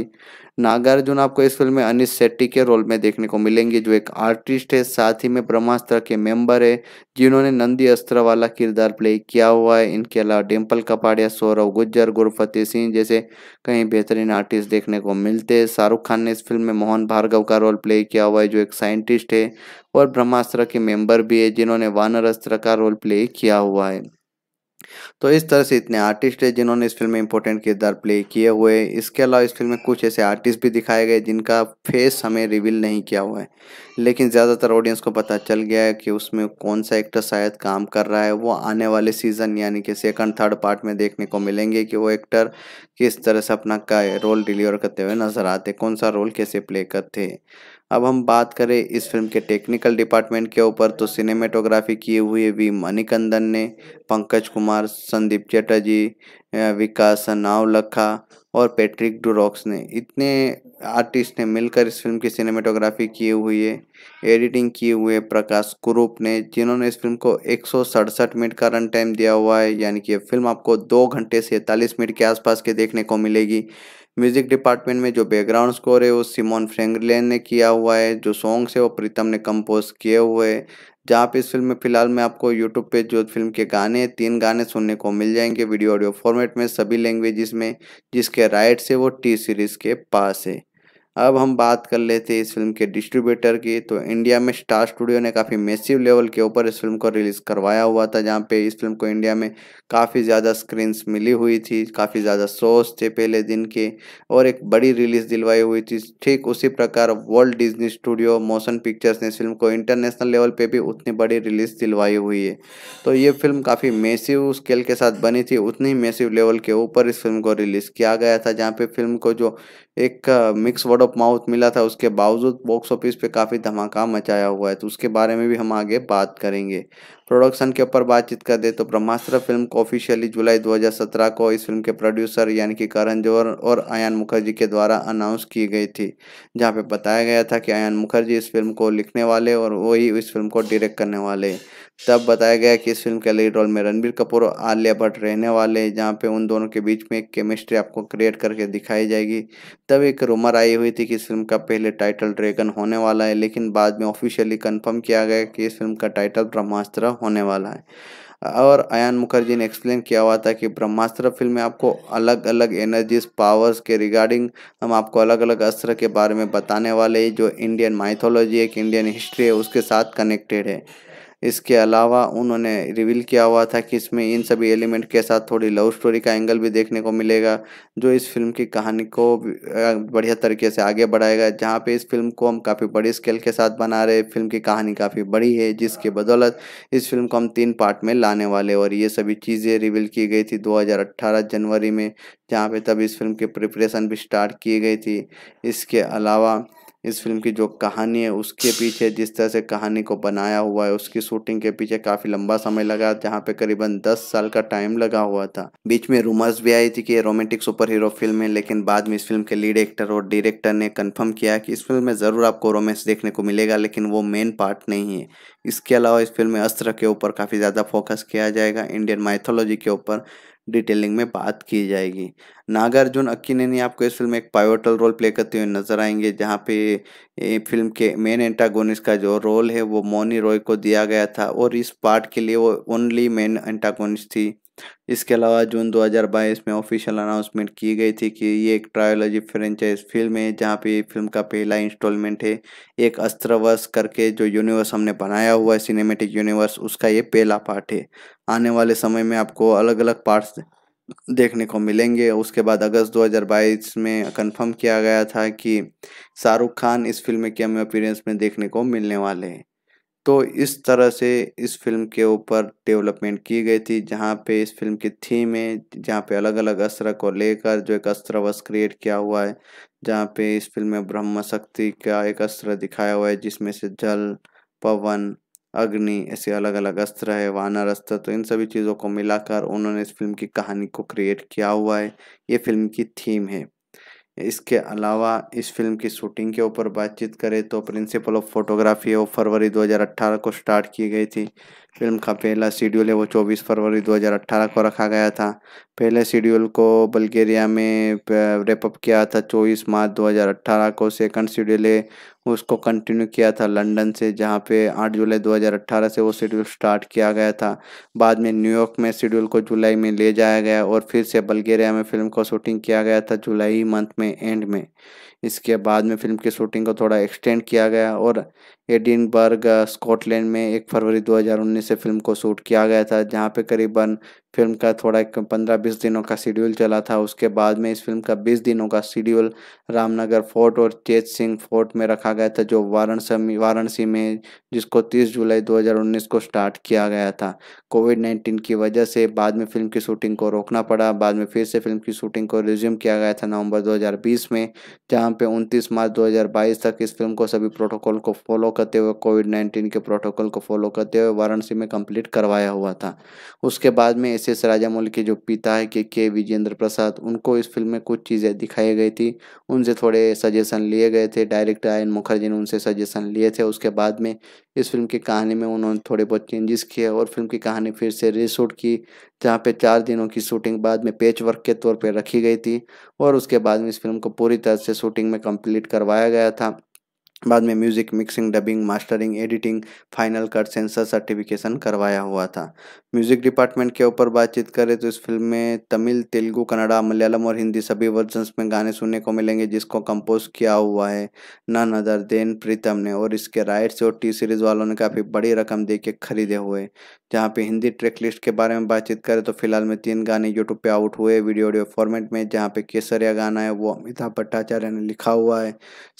नागार्जुन आपको इस फिल्म में अनिश शेट्टी के रोल में देखने को मिलेंगे जो एक आर्टिस्ट है साथ ही में ब्रह्मास्त्र के मेंबर है जिन्होंने नंदी अस्त्र वाला किरदार प्ले किया हुआ है इनके अलावा डिम्पल कपाड़िया सौरव गुज्जर गुरफतेह सिंह जैसे कई बेहतरीन आर्टिस्ट देखने को मिलते हैं शाहरुख खान ने इस फिल्म में मोहन भार्गव का रोल प्ले किया हुआ है जो एक साइंटिस्ट है और ब्रह्मास्त्र के मेंबर भी है जिन्होंने वानर अस्त्र का रोल प्ले किया हुआ है तो इस तरह से इतने आर्टिस्ट है जिन्होंने इस फिल्म में इंपॉर्टेंट किरदार प्ले किए हुए इसके अलावा इस फिल्म में कुछ ऐसे आर्टिस्ट भी दिखाए गए जिनका फेस हमें रिवील नहीं किया हुआ है लेकिन ज़्यादातर ऑडियंस को पता चल गया है कि उसमें कौन सा एक्टर शायद काम कर रहा है वो आने वाले सीज़न यानी कि सेकंड थर्ड पार्ट में देखने को मिलेंगे कि वो एक्टर किस तरह से अपना का रोल डिलीवर करते हुए नज़र आते कौन सा रोल कैसे प्ले करते अब हम बात करें इस फिल्म के टेक्निकल डिपार्टमेंट के ऊपर तो सिनेमेटोग्राफी किए हुए वी मणिकंदन ने पंकज कुमार संदीप चटर्जी विकास नावलखा और पैट्रिक डुरॉक्स ने इतने आर्टिस्ट ने मिलकर इस फिल्म की सिनेमेटोग्राफी किए हुए एडिटिंग किए हुए प्रकाश कुरूप ने जिन्होंने इस फिल्म को एक मिनट का रन टाइम दिया हुआ है यानी कि फिल्म आपको दो घंटे से मिनट के आसपास के देखने को मिलेगी म्यूजिक डिपार्टमेंट में जो बैकग्राउंड स्कोर है वो सिमोन फ्रेंगलेन ने किया हुआ है जो सॉन्ग्स है वो प्रीतम ने कंपोज किए हुए हैं जहाँ पे इस फिल्म में फिलहाल मैं आपको यूट्यूब पे जो फिल्म के गाने तीन गाने सुनने को मिल जाएंगे वीडियो ऑडियो फॉर्मेट में सभी लैंग्वेजेस में जिसके राइट्स है वो टी सीरीज़ के पास है अब हम बात कर लेते हैं इस फिल्म के डिस्ट्रीब्यूटर की तो इंडिया में स्टार स्टूडियो ने काफ़ी मेसिव लेवल के ऊपर इस फिल्म को रिलीज़ करवाया हुआ था जहाँ पे इस फिल्म को इंडिया में काफ़ी ज़्यादा स्क्रीन्स मिली हुई थी काफ़ी ज़्यादा शोज थे पहले दिन के और एक बड़ी रिलीज़ दिलवाई हुई थी ठीक उसी प्रकार world Disney studio motion pictures ने इस फिल्म को इंटरनेशनल लेवल पर भी उतनी बड़ी रिलीज़ दिलवाई हुई है तो ये फिल्म काफ़ी मेसिव स्केल के साथ बनी थी उतनी मेसिव लेवल के ऊपर इस फिल्म को रिलीज़ किया गया था जहाँ पे फिल्म को जो एक मिक्स वर्ड ऑफ माउथ मिला था उसके बावजूद बॉक्स ऑफिस पे काफ़ी धमाका मचाया हुआ है तो उसके बारे में भी हम आगे बात करेंगे प्रोडक्शन के ऊपर बातचीत कर दे तो ब्रह्मास्त्र फिल्म को ऑफिशियली जुलाई 2017 को इस फिल्म के प्रोड्यूसर यानी कि करण जौहर और आयान मुखर्जी के द्वारा अनाउंस की गई थी जहाँ पर बताया गया था कि आयान मुखर्जी इस फिल्म को लिखने वाले और वही इस फिल्म को डिरेक्ट करने वाले तब बताया गया कि इस फिल्म के लीड रोल में रणबीर कपूर और आलिया भट्ट रहने वाले हैं जहाँ पे उन दोनों के बीच में एक केमिस्ट्री आपको क्रिएट करके दिखाई जाएगी तब एक रूमर आई हुई थी कि इस फिल्म का पहले टाइटल ड्रैगन होने वाला है लेकिन बाद में ऑफिशियली कन्फर्म किया गया कि इस फिल्म का टाइटल ब्रह्मास्त्र होने वाला है और अयान मुखर्जी ने एक्सप्लेन किया हुआ था कि ब्रह्मास्त्र फिल्म में आपको अलग अलग एनर्जीज पावर्स के रिगार्डिंग हम आपको अलग अलग अस्त्र के बारे में बताने वाले जो इंडियन माइथोलॉजी एक इंडियन हिस्ट्री है उसके साथ कनेक्टेड है इसके अलावा उन्होंने रिवील किया हुआ था कि इसमें इन सभी एलिमेंट के साथ थोड़ी लव स्टोरी का एंगल भी देखने को मिलेगा जो इस फिल्म की कहानी को बढ़िया तरीके से आगे बढ़ाएगा जहाँ पे इस फिल्म को हम काफ़ी बड़ी स्केल के साथ बना रहे फिल्म की कहानी काफ़ी बड़ी है जिसके बदौलत इस फिल्म को हम तीन पार्ट में लाने वाले और ये सभी चीज़ें रिवील की गई थी दो जनवरी में जहाँ पे तब इस फिल्म की प्रिपरेशन भी स्टार्ट की गई थी इसके अलावा इस फिल्म की जो कहानी है उसके पीछे जिस तरह से कहानी को बनाया हुआ है उसकी शूटिंग के पीछे काफ़ी लंबा समय लगा जहाँ पे करीबन दस साल का टाइम लगा हुआ था बीच में रूमर्स भी आई थी कि ये रोमांटिक सुपर हीरो फिल्म है लेकिन बाद में इस फिल्म के लीड एक्टर और डायरेक्टर ने कन्फर्म किया कि इस फिल्म में ज़रूर आपको रोमांस देखने को मिलेगा लेकिन वो मेन पार्ट नहीं है इसके अलावा इस फिल्म में अस्त्र के ऊपर काफ़ी ज़्यादा फोकस किया जाएगा इंडियन माइथोलॉजी के ऊपर डिटेलिंग में बात की जाएगी नागार्जुन अक्कीनेनी आपको इस फिल्म में एक पायोटल रोल प्ले करते हुए नजर आएंगे जहाँ पे फिल्म के मेन एंटागोनिस्ट का जो रोल है वो मोनी रॉय को दिया गया था और इस पार्ट के लिए वो ओनली मेन एंटागोनिस्ट थी इसके अलावा जून 2022 में ऑफिशियल अनाउंसमेंट की गई थी कि ये एक ट्रायोलॉजी फ्रेंचाइज फिल्म है जहाँ पे फिल्म का पहला इंस्टॉलमेंट है एक अस्त्रवश करके जो यूनिवर्स हमने बनाया हुआ है सिनेमेटिक यूनिवर्स उसका ये पहला पार्ट है आने वाले समय में आपको अलग अलग पार्ट्स देखने को मिलेंगे उसके बाद अगस्त 2022 में कंफर्म किया गया था कि शाहरुख खान इस फिल्म में हमें अपीरेंस में देखने को मिलने वाले हैं तो इस तरह से इस फिल्म के ऊपर डेवलपमेंट की गई थी जहाँ पे इस फिल्म की थीम है जहाँ पे अलग अलग अस्त्र को लेकर जो एक अस्त्र अस्त्रवश क्रिएट किया हुआ है जहाँ पे इस फिल्म में ब्रह्म शक्ति का एक अस्त्र दिखाया हुआ है जिसमें से जल पवन अग्नि ऐसे अलग अलग अस्त्र है वानर अस्त्र तो इन सभी चीज़ों को मिलाकर उन्होंने इस फिल्म की कहानी को क्रिएट किया हुआ है ये फिल्म की थीम है इसके अलावा इस फिल्म की शूटिंग के ऊपर बातचीत करें तो प्रिंसिपल ऑफ फोटोग्राफी ऑफ फरवरी 2018 को स्टार्ट की गई थी फिल्म का पहला शेड्यूल है वो 24 फरवरी 2018 को रखा गया था पहले शेड्यूल को बल्गेरिया में रेपअप किया था 24 मार्च 2018 को सेकंड शेड्यूल है उसको कंटिन्यू किया था लंदन से जहाँ पे 8 जुलाई 2018 से वो शेड्यूल स्टार्ट किया गया था बाद में न्यूयॉर्क में शेड्यूल को जुलाई में ले जाया गया और फिर से बल्गेरिया में फिल्म को शूटिंग किया गया था जुलाई मंथ में एंड में इसके बाद में फिल्म की शूटिंग को थोड़ा एक्सटेंड किया गया और एडिनबर्ग स्कॉटलैंड में एक फरवरी 2019 से फिल्म को शूट किया गया था जहाँ पे करीबन फिल्म का थोड़ा पंद्रह बीस दिनों का शेड्यूल चला था उसके बाद में इस फिल्म का बीस दिनों का शेड्यूल रामनगर फोर्ट और चेत सिंह फोर्ट में रखा गया था जो वाराणसी वाराणसी में जिसको तीस जुलाई 2019 को स्टार्ट किया गया था कोविड नाइन्टीन की वजह से बाद में फिल्म की शूटिंग को रोकना पड़ा बाद में फिर से फिल्म की शूटिंग को रिज्यूम किया गया था नवंबर दो में जहाँ पे उनतीस मार्च दो तक इस फिल्म को सभी प्रोटोकॉल को फॉलो करते हुए कोविड नाइन्टीन के प्रोटोकॉल को फॉलो करते हुए वाराणसी में कम्प्लीट करवाया हुआ था उसके बाद में एस राजामौल के जो पिता है के के विजेंद्र प्रसाद उनको इस फिल्म में कुछ चीज़ें दिखाई गई थी उनसे थोड़े सजेशन लिए गए थे डायरेक्टर आयन मुखर्जी ने उनसे सजेशन लिए थे उसके बाद में इस फिल्म की कहानी में उन्होंने थोड़े बहुत चेंजेस किए और फिल्म की कहानी फिर से रीशूट की जहाँ पे चार दिनों की शूटिंग बाद में पेच वर्क के तौर पर रखी गई थी और उसके बाद में इस फिल्म को पूरी तरह से शूटिंग में कंप्लीट करवाया गया था बाद में music mixing dubbing mastering editing final cut censor certification करवाया हुआ था म्यूज़िक डिपार्टमेंट के ऊपर बातचीत करें तो इस फिल्म में तमिल तेलुगु कन्नड़ा मलयालम और हिंदी सभी वर्जन्स में गाने सुनने को मिलेंगे जिसको कंपोज किया हुआ है नन अदर देन प्रीतम ने और इसके राइट्स और टी सीरीज़ वालों ने काफ़ी बड़ी रकम दे के खरीदे हुए जहाँ पे हिंदी ट्रैक लिस्ट के बारे में बातचीत करें तो फिलहाल में तीन गाने यूट्यूब पर आउट हुए वीडियो ऑडियो फॉर्मेट में जहाँ पे केसरिया गाना है वो अमिताभ भट्टाचार्य ने लिखा हुआ है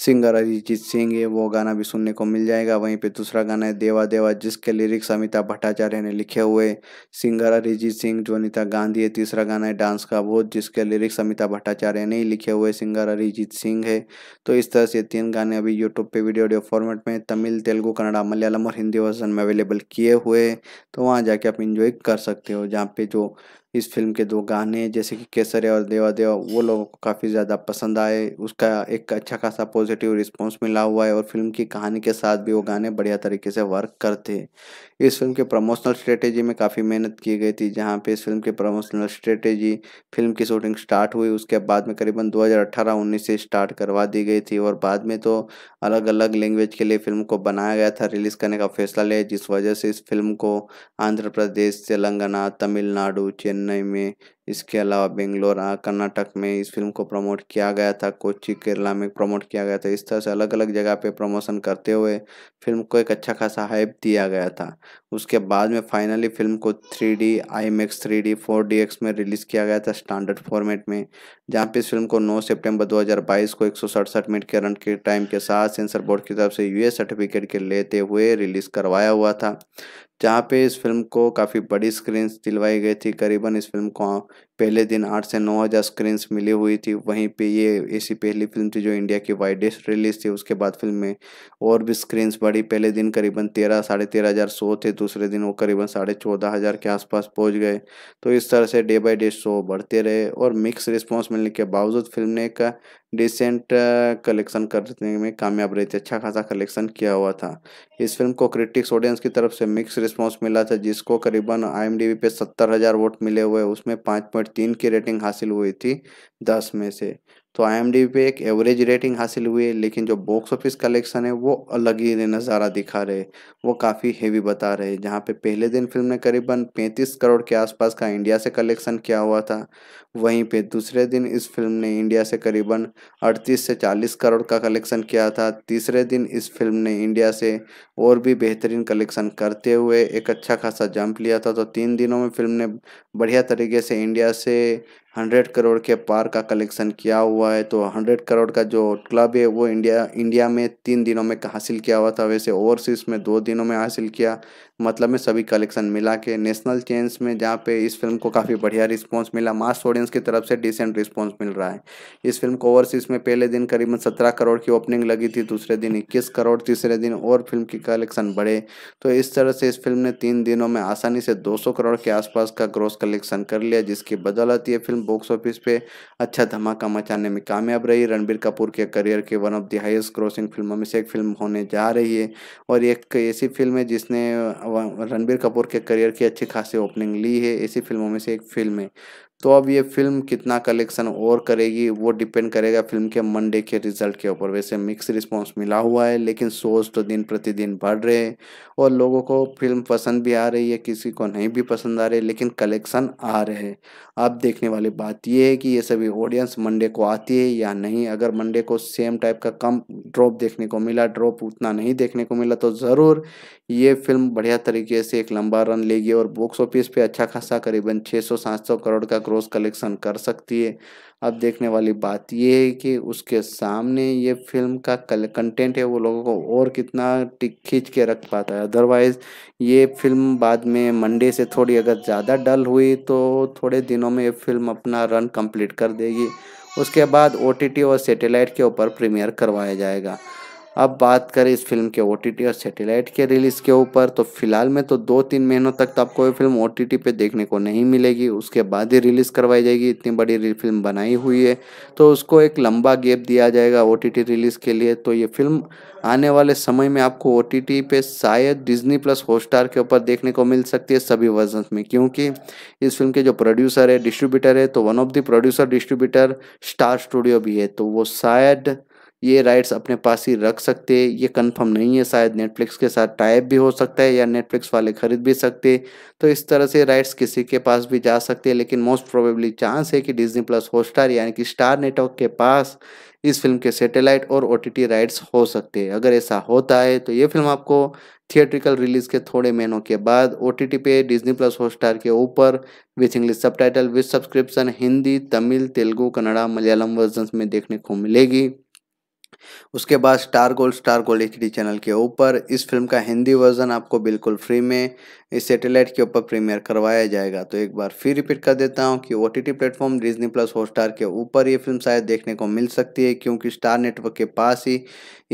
सिंगर अरिजीत सिंह है वो गाना भी सुनने को मिल जाएगा वहीं पर दूसरा गाना है देवा देवा जिसके लिरिक्स अमिताभ भट्टाचार्य ने लिखे हुए सिंगर अरिजीत सिंह जोनिता गांधी है तीसरा गाना है डांस का बोध जिसके लिरिक्स अमिताभ भट्टाचार्य ने ही लिखे हुए सिंगर अरिजीत सिंह है तो इस तरह से तीन गाने अभी यूट्यूब पे वीडियो ऑडियो फॉर्मेट में तमिल तेलुगु कन्नड़ा मलयालम और हिंदी वर्जन में अवेलेबल किए हुए तो वहाँ जाके आप इंजॉय कर सकते हो जहाँ पे जो इस फिल्म के दो गाने जैसे कि केसरे और देवा देवा वो लोगों को काफ़ी ज़्यादा पसंद आए उसका एक अच्छा खासा पॉजिटिव रिस्पॉन्स मिला हुआ है और फिल्म की कहानी के साथ भी वो गाने बढ़िया तरीके से वर्क करते इस फिल्म के प्रमोशनल स्ट्रेटेजी में काफ़ी मेहनत की गई थी जहाँ पे इस फिल्म की प्रमोशनल स्ट्रेटेजी फिल्म की शूटिंग स्टार्ट हुई उसके बाद में करीबन दो हज़ार से स्टार्ट करवा दी गई थी और बाद में तो अलग अलग लैंग्वेज के लिए फिल्म को बनाया गया था रिलीज़ करने का फैसला लिया जिस वजह से इस फिल्म को आंध्र प्रदेश तेलंगाना तमिलनाडु चेन्नई चेन्नई में इसके अलावा बेंगलोर कर्नाटक में इस फिल्म को प्रमोट किया गया था कोचि केरला में प्रमोट किया गया था इस तरह से अलग अलग जगह पे प्रमोशन करते हुए फिल्म को एक अच्छा खासा हाइप दिया गया था उसके बाद में फाइनली फिल्म को three D IMAX three D four D X में रिलीज़ किया गया था स्टैंडर्ड फॉर्मेट में जहाँ पे इस फिल्म को दो हज़ार बाईस को एक मिनट के रन के टाइम के साथ सेंसर बोर्ड की तरफ से यू सर्टिफिकेट के लेते हुए रिलीज़ करवाया हुआ था जहाँ पे इस फिल्म को काफ़ी बड़ी स्क्रीन दिलवाई गई थी करीबन इस फिल्म को पहले दिन आठ से नौ हज़ार स्क्रीन्स मिली हुई थी वहीं पे ये ऐसी पहली फिल्म थी जो इंडिया की वाइडेस्ट रिलीज थी उसके बाद फिल्म में और भी स्क्रीन्स बढ़ी पहले दिन करीबन तेरह साढ़े तेरह हज़ार शो थे दूसरे दिन वो करीबन साढ़े चौदह हज़ार के आसपास पहुँच गए तो इस तरह से डे बाई डे शो बढ़ते रहे और मिक्स रिस्पॉन्स मिलने के बावजूद फिल्म ने एक डिसेंट कलेक्शन करने में कामयाब रही थी अच्छा खासा कलेक्शन किया हुआ था इस फिल्म को क्रिटिक्स ऑडियंस की तरफ से मिक्स रिस्पॉन्स मिला था जिसको करीबन आई पे सत्तर हज़ार वोट मिले हुए उसमें पाँच पॉइंट तीन की रेटिंग हासिल हुई थी दस में से तो आई पे एक एवरेज रेटिंग हासिल हुई है लेकिन जो बॉक्स ऑफिस कलेक्शन है वो अलग ही नज़ारा दिखा रहे वो काफ़ी हेवी बता रहे जहाँ पे पहले दिन फिल्म ने करीबन पैंतीस करोड़ के आसपास का इंडिया से कलेक्शन किया हुआ था वहीं पे दूसरे दिन इस फिल्म ने इंडिया से करीबन 38 से 40 करोड़ का कलेक्शन किया था तीसरे दिन इस फिल्म ने इंडिया से और भी बेहतरीन कलेक्शन करते हुए एक अच्छा खासा जंप लिया था तो तीन दिनों में फिल्म ने बढ़िया तरीके से इंडिया से 100 करोड़ के पार का कलेक्शन किया हुआ है तो 100 करोड़ का जो क्लब है वो इंडिया इंडिया में तीन दिनों में हासिल किया हुआ था वैसे ओवरसीज़ में दो दिनों में हासिल किया मतलब में सभी कलेक्शन मिला के नेशनल चेंज में जहाँ पे इस फिल्म को काफ़ी बढ़िया रिस्पॉन्स मिला मास ऑडियंस ऑडियंस की तरफ से डिसेंट रिस्पॉन्स मिल रहा है इस फिल्म को ओवरसीज में पहले दिन करीबन सत्रह करोड़ की ओपनिंग लगी थी दूसरे दिन इक्कीस करोड़ तीसरे दिन और फिल्म की कलेक्शन बढ़े तो इस तरह से इस फिल्म ने तीन दिनों में आसानी से दो करोड़ के आसपास का ग्रोस कलेक्शन कर लिया जिसकी बदौलत ये फिल्म बॉक्स ऑफिस पे अच्छा धमाका मचाने में कामयाब रही रणबीर कपूर के करियर के one of the highest grossing फिल्मों में से एक फिल्म होने जा रही है और एक ऐसी फिल्म है जिसने रणबीर कपूर के करियर की अच्छी खासी ओपनिंग ली है ऐसी फिल्मों में से एक फिल्म है तो अब ये फिल्म कितना कलेक्शन और करेगी वो डिपेंड करेगा फिल्म के मंडे के रिजल्ट के ऊपर वैसे मिक्स रिस्पांस मिला हुआ है लेकिन शोज तो दिन प्रतिदिन बढ़ रहे हैं और लोगों को फिल्म पसंद भी आ रही है किसी को नहीं भी पसंद आ रही है लेकिन कलेक्शन आ रहे हैं अब देखने वाली बात ये है कि ये सभी ऑडियंस मंडे को आती है या नहीं अगर मंडे को सेम टाइप का कम ड्रॉप देखने को मिला ड्रॉप उतना नहीं देखने को मिला तो ज़रूर ये फिल्म बढ़िया तरीके से एक लंबा रन लेगी और बॉक्स ऑफिस पर अच्छा खासा करीबन छः सौ करोड़ का क्रॉस कलेक्शन कर सकती है अब देखने वाली बात यह है कि उसके सामने ये फिल्म का कंटेंट है वो लोगों को और कितना टिक खींच के रख पाता है अदरवाइज़ ये फिल्म बाद में मंडे से थोड़ी अगर ज़्यादा डल हुई तो थोड़े दिनों में ये फिल्म अपना रन कंप्लीट कर देगी उसके बाद ओ और सैटेलाइट के ऊपर प्रीमियर करवाया जाएगा अब बात करें इस फिल्म के ओ और सैटेलाइट के रिलीज़ के ऊपर तो फिलहाल में तो दो तीन महीनों तक तो आपको ये फिल्म ओ पे देखने को नहीं मिलेगी उसके बाद ही रिलीज़ करवाई जाएगी इतनी बड़ी फिल्म बनाई हुई है तो उसको एक लंबा गैप दिया जाएगा ओ रिलीज़ के लिए तो ये फिल्म आने वाले समय में आपको ओ पे शायद डिजनी प्लस हॉटस्टार के ऊपर देखने को मिल सकती है सभी वर्जन में क्योंकि इस फिल्म के जो प्रोड्यूसर है डिस्ट्रीब्यूटर है तो one of the producer distributor Star studio भी है तो वो शायद ये राइट्स अपने पास ही रख सकते ये कंफर्म नहीं है शायद नेटफ्लिक्स के साथ टाइप भी हो सकता है या नेटफ्लिक्स वाले खरीद भी सकते तो इस तरह से राइट्स किसी के पास भी जा सकते हैं लेकिन मोस्ट प्रोबेबली चांस है कि डिजनी प्लस हॉटस्टार यानी कि स्टार नेटवर्क के पास इस फिल्म के सैटेलाइट और ओ राइट्स हो सकते हैं अगर ऐसा होता है तो ये फिल्म आपको थिएट्रिकल रिलीज के थोड़े महीनों के बाद ओ पे डिजनी प्लस हॉटस्टार के ऊपर with English subtitle with subscription Hindi Tamil Telugu Kannada Malayalam version में देखने को मिलेगी उसके बाद Star Gold Star Gold H channel के ऊपर इस फिल्म का हिंदी वर्जन आपको बिल्कुल फ्री में इस सैटेलाइट के ऊपर प्रीमियर करवाया जाएगा तो एक बार फिर रिपीट कर देता हूँ कि O T T platform Disney plus Hotstar के ऊपर ये फिल्म शायद देखने को मिल सकती है क्योंकि स्टार नेटवर्क के पास ही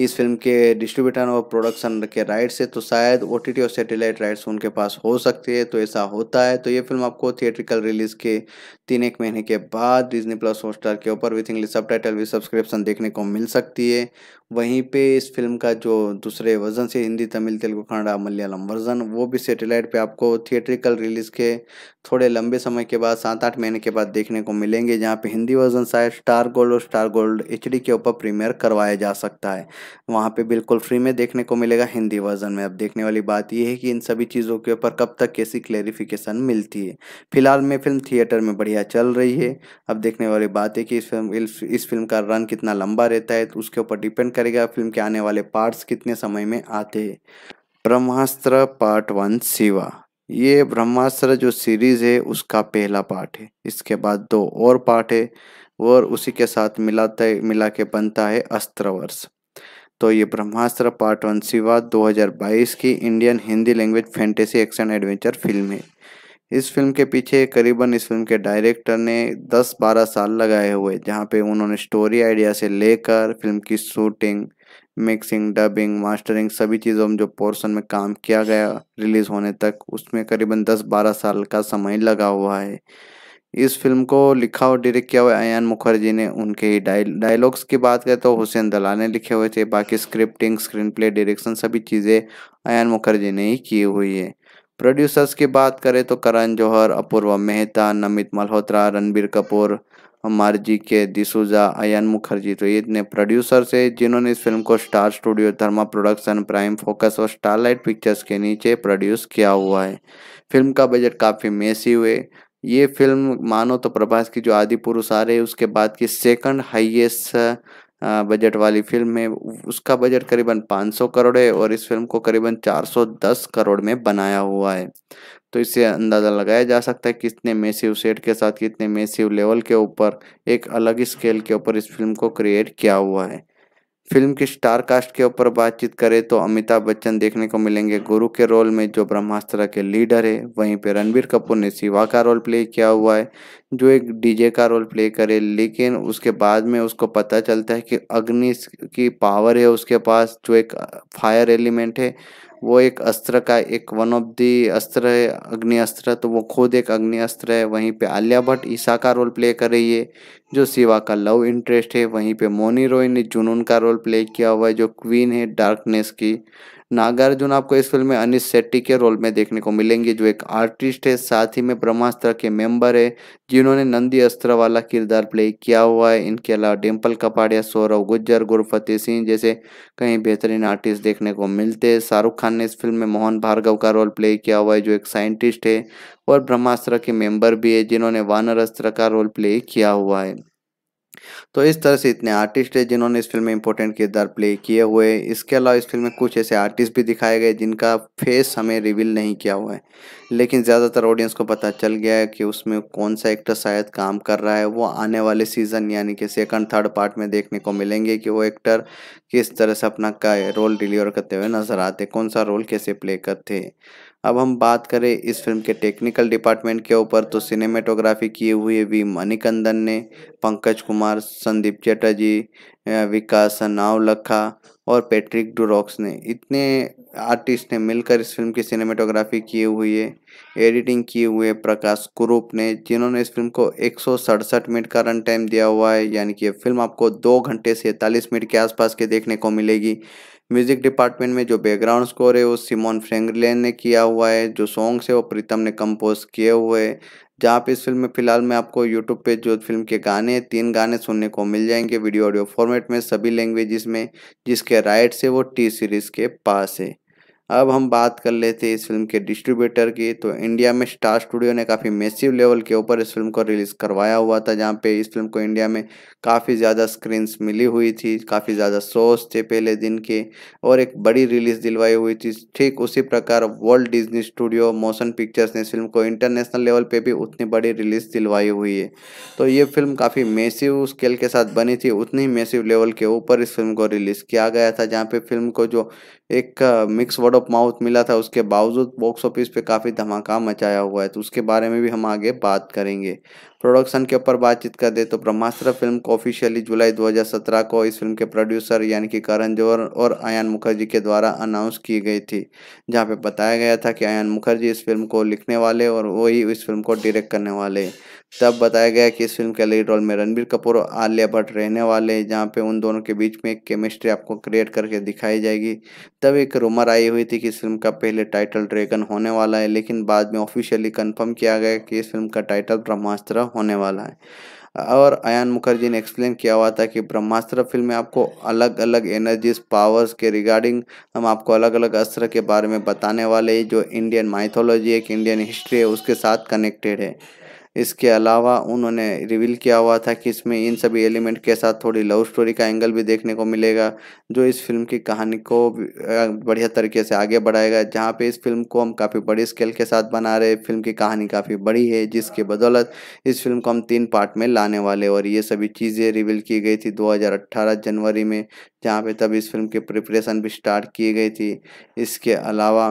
इस फिल्म के डिस्ट्रीब्यूटर और प्रोडक्शन के राइट्स है तो शायद ओ टी टी और सैटेलाइट राइट्स उनके पास हो सकती है तो ऐसा होता है तो ये फिल्म आपको थिएट्रिकल रिलीज के तीन एक महीने के बाद डिजनी प्लस हॉटस्टार के ऊपर with English subtitle with subscription देखने को मिल सकती है वहीं पे इस फिल्म का जो दूसरे वर्जन से हिंदी तमिल तेलुगु कन्नड़ा मलयालम वर्जन वो भी सैटेलाइट वेबसाइट पे आपको थिएट्रिकल रिलीज़ के थोड़े लंबे समय के बाद सात आठ महीने के बाद देखने को मिलेंगे जहाँ पे हिंदी वर्जन शायद स्टार गोल्ड और स्टार गोल्ड एच के ऊपर प्रीमियर करवाया जा सकता है वहाँ पे बिल्कुल फ्री में देखने को मिलेगा हिंदी वर्जन में अब देखने वाली बात यह है कि इन सभी चीज़ों के ऊपर कब तक कैसी क्लैरिफिकेशन मिलती है फिलहाल में फिल्म थिएटर में बढ़िया चल रही है अब देखने वाली बात है कि इस फिल्म इस फिल्म का रन कितना लंबा रहता है तो उसके ऊपर डिपेंड करेगा फिल्म के आने वाले पार्ट्स कितने समय में आते हैं ब्रह्मास्त्र पार्ट वन शिवा ये ब्रह्मास्त्र जो सीरीज है उसका पहला पार्ट है इसके बाद दो और पार्ट है और उसी के साथ मिलाता है मिला के बनता है अस्त्रवर्ष तो ये ब्रह्मास्त्र पार्ट वन शिवा 2022 की Indian Hindi language fantasy action adventure film है इस फिल्म के पीछे करीबन इस फिल्म के डायरेक्टर ने 10-12 साल लगाए हुए जहाँ पे उन्होंने स्टोरी आइडिया से लेकर फिल्म की शूटिंग मिक्सिंग डबिंग मास्टरिंग सभी चीज़ों में जो पोर्शन में काम किया गया रिलीज़ होने तक उसमें करीबन 10-12 साल का समय लगा हुआ है इस फिल्म को लिखा और डायरेक्ट किया हुआ अयान मुखर्जी ने उनके ही डायलॉग्स की बात करें तो हुसैन दलाल ने लिखे हुए थे बाकी स्क्रिप्टिंग स्क्रीन प्ले डायरेक्शन सभी चीज़ें अयान मुखर्जी ने ही की हुई है प्रोड्यूसर्स की बात करें तो करण जौहर अपूर्वा मेहता नमित मल्होत्रा रणबीर कपूर मार्जी के डिसूजा अयन मुखर्जी तो ये इतने प्रोड्यूसर्स है जिन्होंने इस फिल्म को Star Studio Dharma production Prime Focus और स्टारलाइट पिक्चर्स के नीचे प्रोड्यूस किया हुआ है फिल्म का बजट काफ़ी मेसी हुए ये फिल्म मानो तो प्रभास की जो आदि पुरुष आ रहे उसके बाद की सेकंड हाईएस्ट बजट वाली फिल्म है उसका बजट करीबन 500 करोड़ है और इस फिल्म को करीबन 410 करोड़ में बनाया हुआ है तो इससे अंदाज़ा लगाया जा सकता है कितने मेसिव सेट के साथ कितने मेसिव लेवल के ऊपर एक अलग स्केल के ऊपर इस फिल्म को क्रिएट किया हुआ है फिल्म की स्टार कास्ट के ऊपर बातचीत करें तो अमिताभ बच्चन देखने को मिलेंगे गुरु के रोल में जो ब्रह्मास्त्र के लीडर है वहीं पर रणबीर कपूर ने शिवा का रोल प्ले किया हुआ है जो एक डीजे का रोल प्ले करे लेकिन उसके बाद में उसको पता चलता है कि अग्नि की पावर है उसके पास जो एक फायर एलिमेंट है वो एक अस्त्र का एक वन ऑफ दी अस्त्र है अग्नि अस्त्र तो वो खुद एक अग्नि अस्त्र है वहीं पे आलिया भट्ट ईसा का रोल प्ले कर रही है जो शिवा का लव इंटरेस्ट है वहीं पे मोनी रॉय ने जुनून का रोल प्ले किया हुआ है जो क्वीन है डार्कनेस की नागार्जुन आपको इस फिल्म में अनिश शेट्टी के रोल में देखने को मिलेंगे जो एक आर्टिस्ट है साथ ही में ब्रह्मास्त्र के मेंबर है जिन्होंने नंदी अस्त्र वाला किरदार प्ले किया हुआ है इनके अलावा डिम्पल कपाड़िया सौरव गुज्जर गुरफतेह सिंह जैसे कई बेहतरीन आर्टिस्ट देखने को मिलते हैं शाहरुख खान ने इस फिल्म में मोहन भार्गव का रोल प्ले किया हुआ है जो एक साइंटिस्ट है और ब्रह्मास्त्र के मेम्बर भी है जिन्होंने वानर अस्त्र का रोल प्ले किया हुआ है तो इस तरह से इतने आर्टिस्ट है जिन्होंने इस फिल्म में इंपॉर्टेंट किरदार प्ले किए हुए इसके अलावा इस फिल्म में कुछ ऐसे आर्टिस्ट भी दिखाए गए जिनका फेस हमें रिवील नहीं किया हुआ है लेकिन ज़्यादातर ऑडियंस को पता चल गया है कि उसमें कौन सा एक्टर शायद काम कर रहा है वो आने वाले सीज़न यानी कि सेकंड थर्ड पार्ट में देखने को मिलेंगे कि वो एक्टर किस तरह से अपना का रोल डिलीवर करते हुए नज़र आते कौन सा रोल कैसे प्ले करते हैं अब हम बात करें इस फिल्म के टेक्निकल डिपार्टमेंट के ऊपर तो सिनेमेटोग्राफी किए हुए वी मणिकंदन ने पंकज कुमार संदीप चटर्जी विकास नावलखा और पैट्रिक डुरॉक्स ने इतने आर्टिस्ट ने मिलकर इस फिल्म की सिनेमेटोग्राफी किए हुए एडिटिंग किए हुए प्रकाश कुरूप ने जिन्होंने इस फिल्म को एक मिनट का रन टाइम दिया हुआ है यानी कि ये फिल्म आपको दो घंटे से मिनट के आसपास के देखने को मिलेगी म्यूजिक डिपार्टमेंट में जो बैकग्राउंड स्कोर है वो सिमोन फ्रेंगलेन ने किया हुआ है जो सॉन्ग्स है वो प्रीतम ने कंपोज किए हुए हैं जहाँ पे इस फिल्म में फिलहाल मैं आपको यूट्यूब पे जो फिल्म के गाने तीन गाने सुनने को मिल जाएंगे वीडियो ऑडियो फॉर्मेट में सभी लैंग्वेजेस में जिसके राइट्स है वो टी सीरीज़ के पास है अब हम बात कर लेते हैं इस फिल्म के डिस्ट्रीब्यूटर की तो इंडिया में स्टार स्टूडियो ने काफ़ी मेसिव लेवल के ऊपर इस फिल्म को रिलीज़ करवाया हुआ था जहाँ पे इस फिल्म को इंडिया में काफ़ी ज़्यादा स्क्रीन्स मिली हुई थी काफ़ी ज़्यादा शोज थे पहले दिन के और एक बड़ी रिलीज़ दिलवाई हुई थी ठीक उसी प्रकार world Disney studio motion pictures ने इस फिल्म को इंटरनेशनल लेवल पर भी उतनी बड़ी रिलीज़ दिलवाई हुई है तो ये फिल्म काफ़ी मेसिव स्केल के साथ बनी थी उतनी मेसिव लेवल के ऊपर इस फिल्म को रिलीज़ किया गया था जहाँ पे फिल्म को जो एक मिक्स वर्ड ऑफ माउथ मिला था उसके बावजूद बॉक्स ऑफिस पे काफ़ी धमाका मचाया हुआ है तो उसके बारे में भी हम आगे बात करेंगे प्रोडक्शन के ऊपर बातचीत कर दे तो ब्रह्मास्त्र फिल्म को ऑफिशियली जुलाई 2017 को इस फिल्म के प्रोड्यूसर यानी कि करण जौहर और आयन मुखर्जी के द्वारा अनाउंस की गई थी जहाँ पे बताया गया था कि आयन मुखर्जी इस फिल्म को लिखने वाले और वही इस फिल्म को डायरेक्ट करने वाले तब बताया गया कि इस फिल्म के लीड रोल में रणबीर कपूर और आलिया भट्ट रहने वाले हैं जहाँ पे उन दोनों के बीच में एक केमिस्ट्री आपको क्रिएट करके दिखाई जाएगी तब एक रूमर आई हुई थी कि इस फिल्म का पहले टाइटल ड्रैगन होने वाला है लेकिन बाद में ऑफिशियली कंफर्म किया गया कि इस फिल्म का टाइटल ब्रह्मास्त्र होने वाला है और अयान मुखर्जी ने एक्सप्लेन किया हुआ था कि ब्रह्मास्त्र फिल्म में आपको अलग अलग एनर्जीज पावर्स के रिगार्डिंग हम आपको अलग अलग अस्त्र के बारे में बताने वाले जो इंडियन माइथोलॉजी एक इंडियन हिस्ट्री है उसके साथ कनेक्टेड है इसके अलावा उन्होंने रिवील किया हुआ था कि इसमें इन सभी एलिमेंट के साथ थोड़ी लव स्टोरी का एंगल भी देखने को मिलेगा जो इस फिल्म की कहानी को बढ़िया तरीके से आगे बढ़ाएगा जहाँ पे इस फिल्म को हम काफ़ी बड़ी स्केल के साथ बना रहे फिल्म की कहानी काफ़ी बड़ी है जिसके बदौलत इस फिल्म को हम तीन पार्ट में लाने वाले और ये सभी चीज़ें रिवील की गई थी दो जनवरी में जहाँ पर तब इस फिल्म की प्रिपरेशन भी स्टार्ट की गई थी इसके अलावा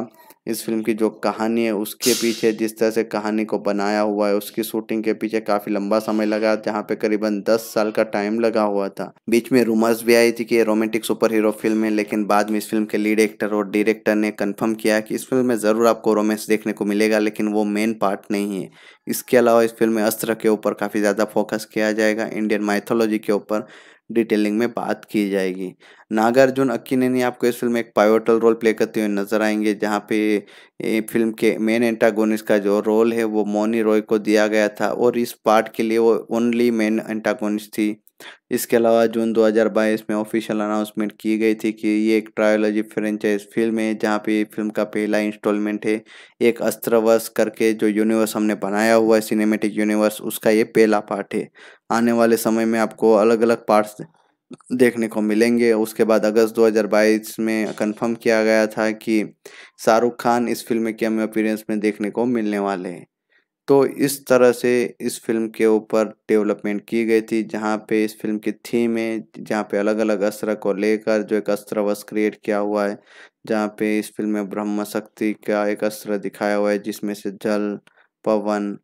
इस फिल्म की जो कहानी है उसके पीछे जिस तरह से कहानी को बनाया हुआ है उसकी शूटिंग के पीछे काफ़ी लंबा समय लगा जहाँ पे करीबन दस साल का टाइम लगा हुआ था बीच में रूमर्स भी आई थी कि ये रोमांटिक सुपर हीरो फिल्म है लेकिन बाद में इस फिल्म के लीड एक्टर और डायरेक्टर ने कन्फर्म किया कि इस फिल्म में ज़रूर आपको रोमांस देखने को मिलेगा लेकिन वो मेन पार्ट नहीं है इसके अलावा इस फिल्म में अस्त्र के ऊपर काफ़ी ज़्यादा फोकस किया जाएगा इंडियन माइथोलॉजी के ऊपर डिटेलिंग में बात की जाएगी नागार्जुन अक्कीनेनी आपको इस फिल्म में एक पायोटल रोल प्ले करते हुए नजर आएंगे जहाँ पे फिल्म के मेन एंटागोनिस्ट का जो रोल है वो मोनी रॉय को दिया गया था और इस पार्ट के लिए वो ओनली मेन एंटागोनिस्ट थी इसके अलावा जून 2022 में ऑफिशियल अनाउंसमेंट की गई थी कि ये एक ट्रायोलॉजी फ्रेंचाइज फिल्म है जहाँ पे फिल्म का पहला इंस्टॉलमेंट है एक अस्त्रवश करके जो यूनिवर्स हमने बनाया हुआ है सिनेमेटिक यूनिवर्स उसका ये पहला पार्ट है आने वाले समय में आपको अलग अलग पार्ट्स देखने को मिलेंगे उसके बाद अगस्त 2022 में कंफर्म किया गया था कि शाहरुख खान इस फिल्म के हमें अपीरेंस में देखने को मिलने वाले हैं तो इस तरह से इस फिल्म के ऊपर डेवलपमेंट की गई थी जहाँ पे इस फिल्म की थीम है जहाँ पे अलग अलग अस्त्र को लेकर जो एक अस्त्र वस्त्र क्रिएट किया हुआ है जहाँ पे इस फिल्म में ब्रह्म शक्ति का एक अस्त्र दिखाया हुआ है जिसमें से जल पवन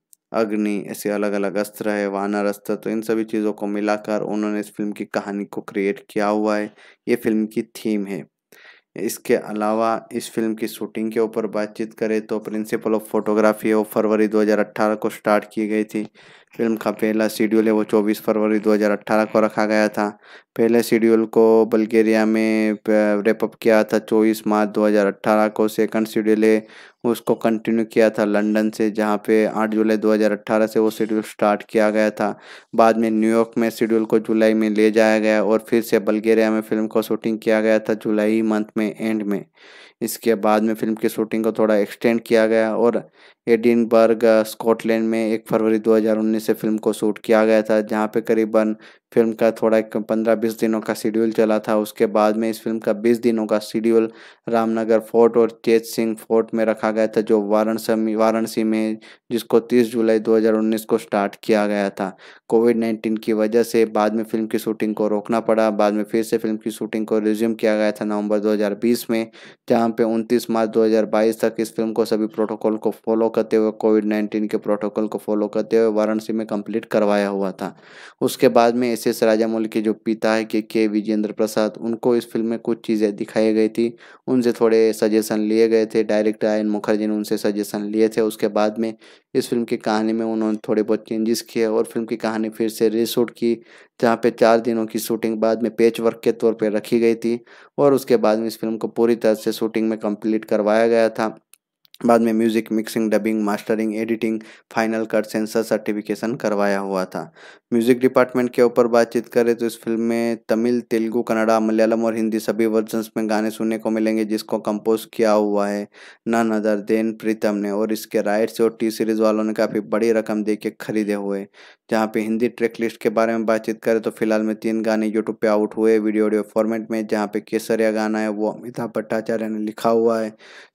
अग्नि ऐसे अलग अलग अस्त्र है वानर अस्त्र तो इन सभी चीज़ों को मिलाकर उन्होंने इस फिल्म की कहानी को क्रिएट किया हुआ है ये फिल्म की थीम है इसके अलावा इस फिल्म की शूटिंग के ऊपर बातचीत करें तो प्रिंसिपल ऑफ फोटोग्राफी ऑफ फरवरी 2018 को स्टार्ट की गई थी फिल्म का पहला शेड्यूल है वो 24 फरवरी 2018 को रखा गया था पहले शेड्यूल को बल्गेरिया में रेपअप किया था 24 मार्च 2018 को सेकंड शेड्यूल है उसको कंटिन्यू किया था लंदन से जहाँ पे 8 जुलाई 2018 से वो शेड्यूल स्टार्ट किया गया था बाद में न्यूयॉर्क में शेड्यूल को जुलाई में ले जाया गया और फिर से बल्गेरिया में फिल्म को शूटिंग किया गया था जुलाई मंथ में एंड में इसके बाद में फिल्म की शूटिंग को थोड़ा एक्सटेंड किया गया और एडिनबर्ग स्कॉटलैंड में एक फरवरी 2019 से फिल्म को शूट किया गया था जहाँ पे करीबन फिल्म का थोड़ा एक पंद्रह बीस दिनों का शेड्यूल चला था उसके बाद में इस फिल्म का बीस दिनों का शेड्यूल रामनगर फोर्ट और चेत सिंह फोर्ट में रखा गया था जो वाराणसी वाराणसी में जिसको तीस जुलाई 2019 को स्टार्ट किया गया था कोविड नाइन्टीन की वजह से बाद में फिल्म की शूटिंग को रोकना पड़ा बाद में फिर से फिल्म की शूटिंग को रिज्यूम किया गया था नवंबर दो में जहाँ पे उनतीस मार्च दो तक इस फिल्म को सभी प्रोटोकॉल को फॉलो करते हुए कोविड नाइन्टीन के प्रोटोकॉल को फॉलो करते हुए वाराणसी में कम्प्लीट करवाया हुआ था उसके बाद में एस एस के जो पिता है के के विजेंद्र प्रसाद उनको इस फिल्म में कुछ चीज़ें दिखाई गई थी उनसे थोड़े सजेशन लिए गए थे डायरेक्टर आयन मुखर्जी ने उनसे सजेशन लिए थे उसके बाद में इस फिल्म की कहानी में उन्होंने थोड़े बहुत चेंजेस किए और फिल्म की कहानी फिर से रीशूट की जहाँ पे चार दिनों की शूटिंग बाद में पेच वर्क के तौर पर रखी गई थी और उसके बाद में इस फिल्म को पूरी तरह से शूटिंग में कंप्लीट करवाया गया था बाद में music mixing dubbing mastering editing final cut censor certification करवाया हुआ था म्यूजिक डिपार्टमेंट के ऊपर बातचीत करें तो इस फिल्म में तमिल तेलुगु कन्नड़ा मलयालम और हिंदी सभी वर्जन्स में गाने सुनने को मिलेंगे जिसको कंपोज किया हुआ है नन अदर देन प्रीतम ने और इसके राइट्स और टी सीरीज वालों ने काफ़ी बड़ी रकम दे के खरीदे हुए जहाँ पे हिंदी ट्रैक लिस्ट के बारे में बातचीत करें तो फिलहाल में तीन गाने यूट्यूब पर आउट हुए वीडियो ऑडियो फॉर्मेट में जहाँ पे केसरिया गाना है वो अमिताभ भट्टाचार्य ने लिखा हुआ है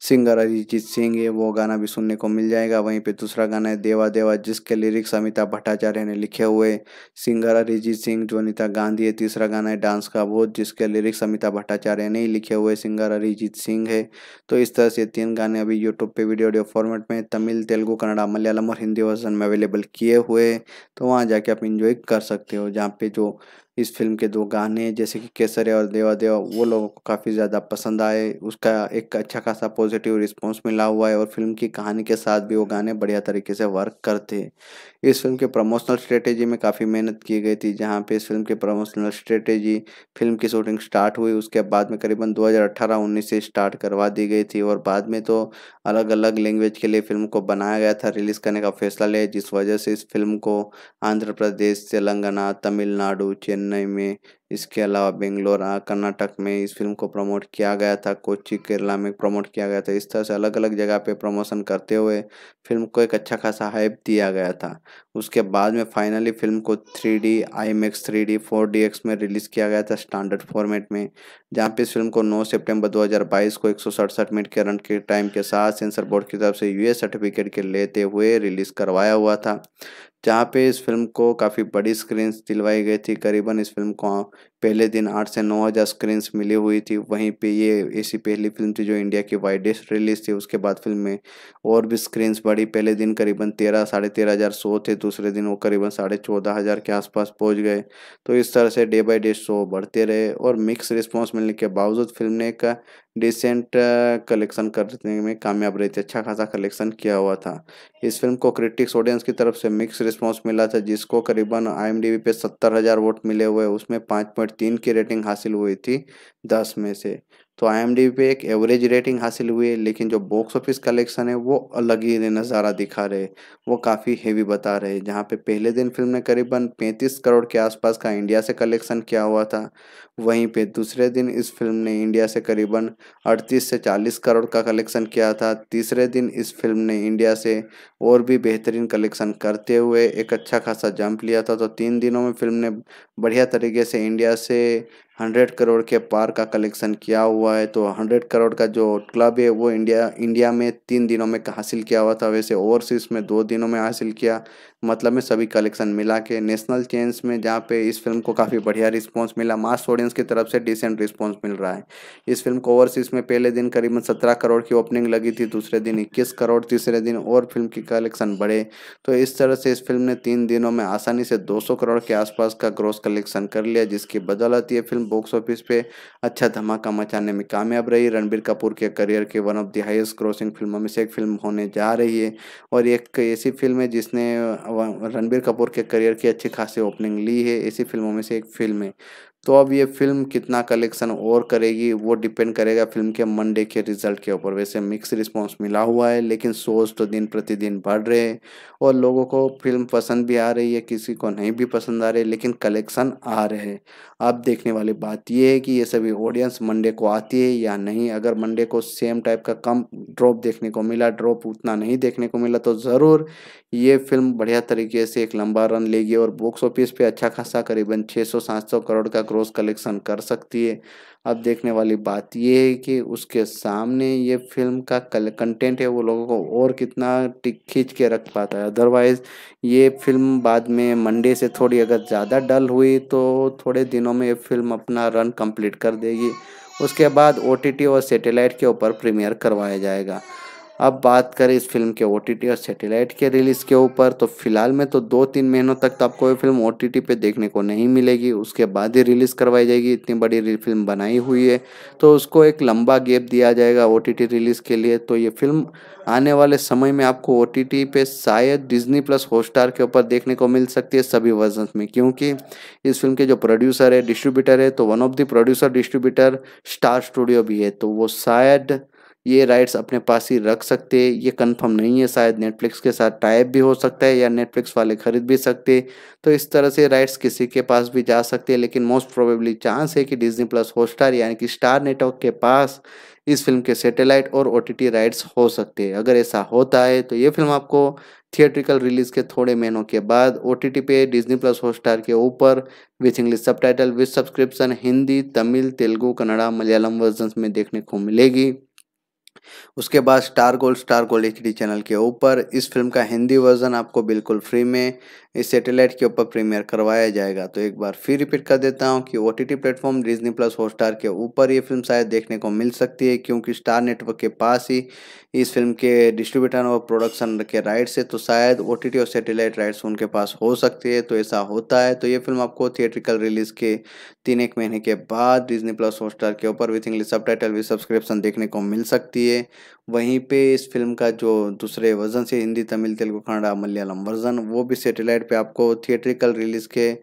सिंगर अरिजीत सिंह है वो गाना भी सुनने को मिल जाएगा वहीं पर दूसरा गाना है देवा देवा जिसके लिरिक्स अमिताभ भट्टाचार्य ने लिखे हुए सिंगर अरिजीत सिंह जो गांधी है तीसरा गाना है डांस का बोध जिसके लिरिक्स अमिताभ भट्टाचार्य ने ही लिखे हुए सिंगर अरिजीत सिंह है तो इस तरह से तीन गाने अभी यूट्यूब पे वीडियो ऑडियो फॉर्मेट में तमिल तेलुगू कन्नड़ा मलयालम और हिंदी वर्जन में अवेलेबल किए हुए तो वहाँ जाके आप इंजॉय कर सकते हो जहाँ पे जो इस फिल्म के दो गाने जैसे कि केसरे और देवा देवा वो लोगों को काफ़ी ज़्यादा पसंद आए उसका एक अच्छा खासा पॉजिटिव रिस्पॉन्स मिला हुआ है और फिल्म की कहानी के साथ भी वो गाने बढ़िया तरीके से वर्क करते इस फिल्म के प्रमोशनल स्ट्रेटेजी में काफ़ी मेहनत की गई थी जहाँ पे इस फिल्म के प्रमोशनल स्ट्रेटेजी फिल्म की शूटिंग स्टार्ट हुई उसके बाद में करीबन दो हज़ार से स्टार्ट करवा दी गई थी और बाद में तो अलग अलग लैंग्वेज के लिए फिल्म को बनाया गया था रिलीज़ करने का फैसला लिया जिस वजह से इस फिल्म को आंध्र प्रदेश तेलंगाना तमिलनाडु चेन्नई चेन्नई में इसके अलावा बेंगलोर कर्नाटक में इस फिल्म को प्रमोट किया गया था कोची केरला में प्रमोट किया गया था इस तरह से अलग अलग जगह पे प्रमोशन करते हुए फिल्म को एक अच्छा खासा हाइप दिया गया था उसके बाद में फाइनली फिल्म को three D I am x three D four D X में रिलीज़ किया गया था स्टैंडर्ड फॉर्मेट में जहाँ पे इस फिल्म को दो हज़ार बाईस को एक सौ सड़सठ मिनट के रन के टाइम के साथ सेंसर बोर्ड की तरफ से यू सर्टिफिकेट के लेते हुए रिलीज़ करवाया हुआ था जहाँ पे इस फिल्म को काफ़ी बड़ी स्क्रीन्स दिलवाई गई थी करीबन इस फिल्म को पहले दिन आठ से नौ हज़ार स्क्रीन्स मिली हुई थी वहीं पे ये ऐसी पहली फिल्म थी जो इंडिया की वाइडेस्ट रिलीज थी उसके बाद फिल्म में और भी स्क्रीन्स बढ़ी पहले दिन करीबन तेरह साढ़े तेरह हज़ार शो थे दूसरे दिन वो करीबन साढ़े चौदह हज़ार के आसपास पहुंच गए तो इस तरह से डे बाई डे शो बढ़ते रहे और मिक्स रिस्पॉन्स मिलने के बावजूद फिल्म ने एक डिसेंट कलेक्शन करने में कामयाब रही थी अच्छा खासा कलेक्शन किया हुआ था इस फिल्म को क्रिटिक्स ऑडियंस की तरफ से मिक्स रिस्पॉन्स मिला था जिसको करीबन आई पे सत्तर हज़ार वोट मिले हुए उसमें पाँच पॉइंट तीन की रेटिंग हासिल हुई थी दस में से तो आई पे एक एवरेज रेटिंग हासिल हुई है लेकिन जो बॉक्स ऑफिस कलेक्शन है वो अलग ही नज़ारा दिखा रहे वो काफ़ी हेवी बता रहे जहाँ पे पहले दिन फिल्म ने करीबन 35 करोड़ के आसपास का इंडिया से कलेक्शन किया हुआ था वहीं पे दूसरे दिन इस फिल्म ने इंडिया से करीबन 38 से 40 करोड़ का कलेक्शन किया था तीसरे दिन इस फिल्म ने इंडिया से और भी बेहतरीन कलेक्शन करते हुए एक अच्छा खासा जंप लिया था तो तीन दिनों में फिल्म ने बढ़िया तरीके से इंडिया से हंड्रेड करोड़ के पार का कलेक्शन किया हुआ है तो हंड्रेड करोड़ का जो क्लब है वो इंडिया इंडिया में तीन दिनों में हासिल किया हुआ था वैसे ओवरसीज में दो दिनों में हासिल किया मतलब में सभी कलेक्शन मिला के नेशनल चेंज में जहाँ पे इस फिल्म को काफ़ी बढ़िया रिस्पॉन्स मिला मास ऑडियंस की तरफ से डिसेंट रिस्पॉन्स मिल रहा है इस फिल्म को ओवरसीज में पहले दिन करीबन सत्रह करोड़ की ओपनिंग लगी थी दूसरे दिन इक्कीस करोड़ तीसरे दिन और फिल्म की कलेक्शन बढ़े तो इस तरह से इस फिल्म ने तीन दिनों में आसानी से दो करोड़ के आसपास का ग्रोस कलेक्शन कर लिया जिसकी बदौलत ये फिल्म बॉक्स ऑफिस पे अच्छा धमाका मचाने में कामयाब रही रणबीर कपूर के करियर के one of the highest grossing फिल्मों में से एक फिल्म होने जा रही है और एक ऐसी फिल्म है जिसने रणबीर कपूर के करियर की अच्छी खासी ओपनिंग ली है ऐसी फिल्मों में से एक फिल्म है तो अब ये फिल्म कितना कलेक्शन और करेगी वो डिपेंड करेगा फिल्म के मंडे के रिजल्ट के ऊपर वैसे मिक्स रिस्पांस मिला हुआ है लेकिन शोज तो दिन प्रतिदिन बढ़ रहे हैं और लोगों को फिल्म पसंद भी आ रही है किसी को नहीं भी पसंद आ रही है लेकिन कलेक्शन आ रहे हैं अब देखने वाली बात ये है कि ये सभी ऑडियंस मंडे को आती है या नहीं अगर मंडे को सेम टाइप का कम ड्रॉप देखने को मिला ड्रॉप उतना नहीं देखने को मिला तो ज़रूर ये फिल्म बढ़िया तरीके से एक लंबा रन लेगी और बॉक्स ऑफिस पर अच्छा खासा करीबन छः सौ करोड़ का क्रॉस कलेक्शन कर सकती है अब देखने वाली बात यह है कि उसके सामने ये फिल्म का कंटेंट है वो लोगों को और कितना टिक खींच के रख पाता है अदरवाइज़ ये फिल्म बाद में मंडे से थोड़ी अगर ज़्यादा डल हुई तो थोड़े दिनों में ये फिल्म अपना रन कंप्लीट कर देगी उसके बाद ओ और सैटेलाइट के ऊपर प्रीमियर करवाया जाएगा अब बात करें इस फिल्म के ओ और सैटेलाइट के रिलीज़ के ऊपर तो फिलहाल में तो दो तीन महीनों तक तो आपको ये फिल्म ओ टी पे देखने को नहीं मिलेगी उसके बाद ही रिलीज़ करवाई जाएगी इतनी बड़ी फिल्म बनाई हुई है तो उसको एक लंबा गैप दिया जाएगा ओ रिलीज़ के लिए तो ये फिल्म आने वाले समय में आपको ओ पे शायद डिजनी प्लस हॉटस्टार के ऊपर देखने को मिल सकती है सभी वर्जन में क्योंकि इस फिल्म के जो प्रोड्यूसर है डिस्ट्रीब्यूटर है तो one of the producer distributor Star studio भी है तो वो शायद ये राइट्स अपने पास ही रख सकते ये कंफर्म नहीं है शायद नेटफ्लिक्स के साथ टाइप भी हो सकता है या नेटफ्लिक्स वाले खरीद भी सकते तो इस तरह से राइट्स किसी के पास भी जा सकते हैं लेकिन मोस्ट प्रोबेबली चांस है कि डिज्नी प्लस हॉटस्टार यानी कि स्टार नेटवर्क के पास इस फिल्म के सैटेलाइट और ओ राइट्स हो सकते हैं अगर ऐसा होता है तो ये फिल्म आपको थिएट्रिकल रिलीज़ के थोड़े महीनों के बाद ओ पे डिज्नी प्लस हॉटस्टार के ऊपर with English subtitle with subscription Hindi Tamil Telugu Kannada Malayalam version में देखने को मिलेगी उसके बाद Star Gold Star Gold H channel के ऊपर इस फिल्म का हिंदी वर्जन आपको बिल्कुल फ्री में इस सैटेलाइट के ऊपर प्रीमियर करवाया जाएगा तो एक बार फिर रिपीट कर देता हूँ कि O T T platform Disney plus Hotstar के ऊपर ये फिल्म शायद देखने को मिल सकती है क्योंकि स्टार नेटवर्क के पास ही इस फिल्म के डिस्ट्रीब्यूटर और प्रोडक्शन के राइट्स है तो शायद ओ टी टी और सैटेलाइट राइट्स उनके पास हो सकती है तो ऐसा होता है तो ये फिल्म आपको थिएट्रिकल रिलीज के तीन एक महीने के बाद डिजनी प्लस हॉटस्टार के ऊपर with English subtitle with subscription देखने को मिल सकती है वहीं पे इस फिल्म का जो दूसरे वर्जन से हिंदी तमिल तेलुगु कन्नड़ा मलयालम वर्जन वो भी सैटेलाइट वेबसाइट पे आपको थिएट्रिकल रिलीज के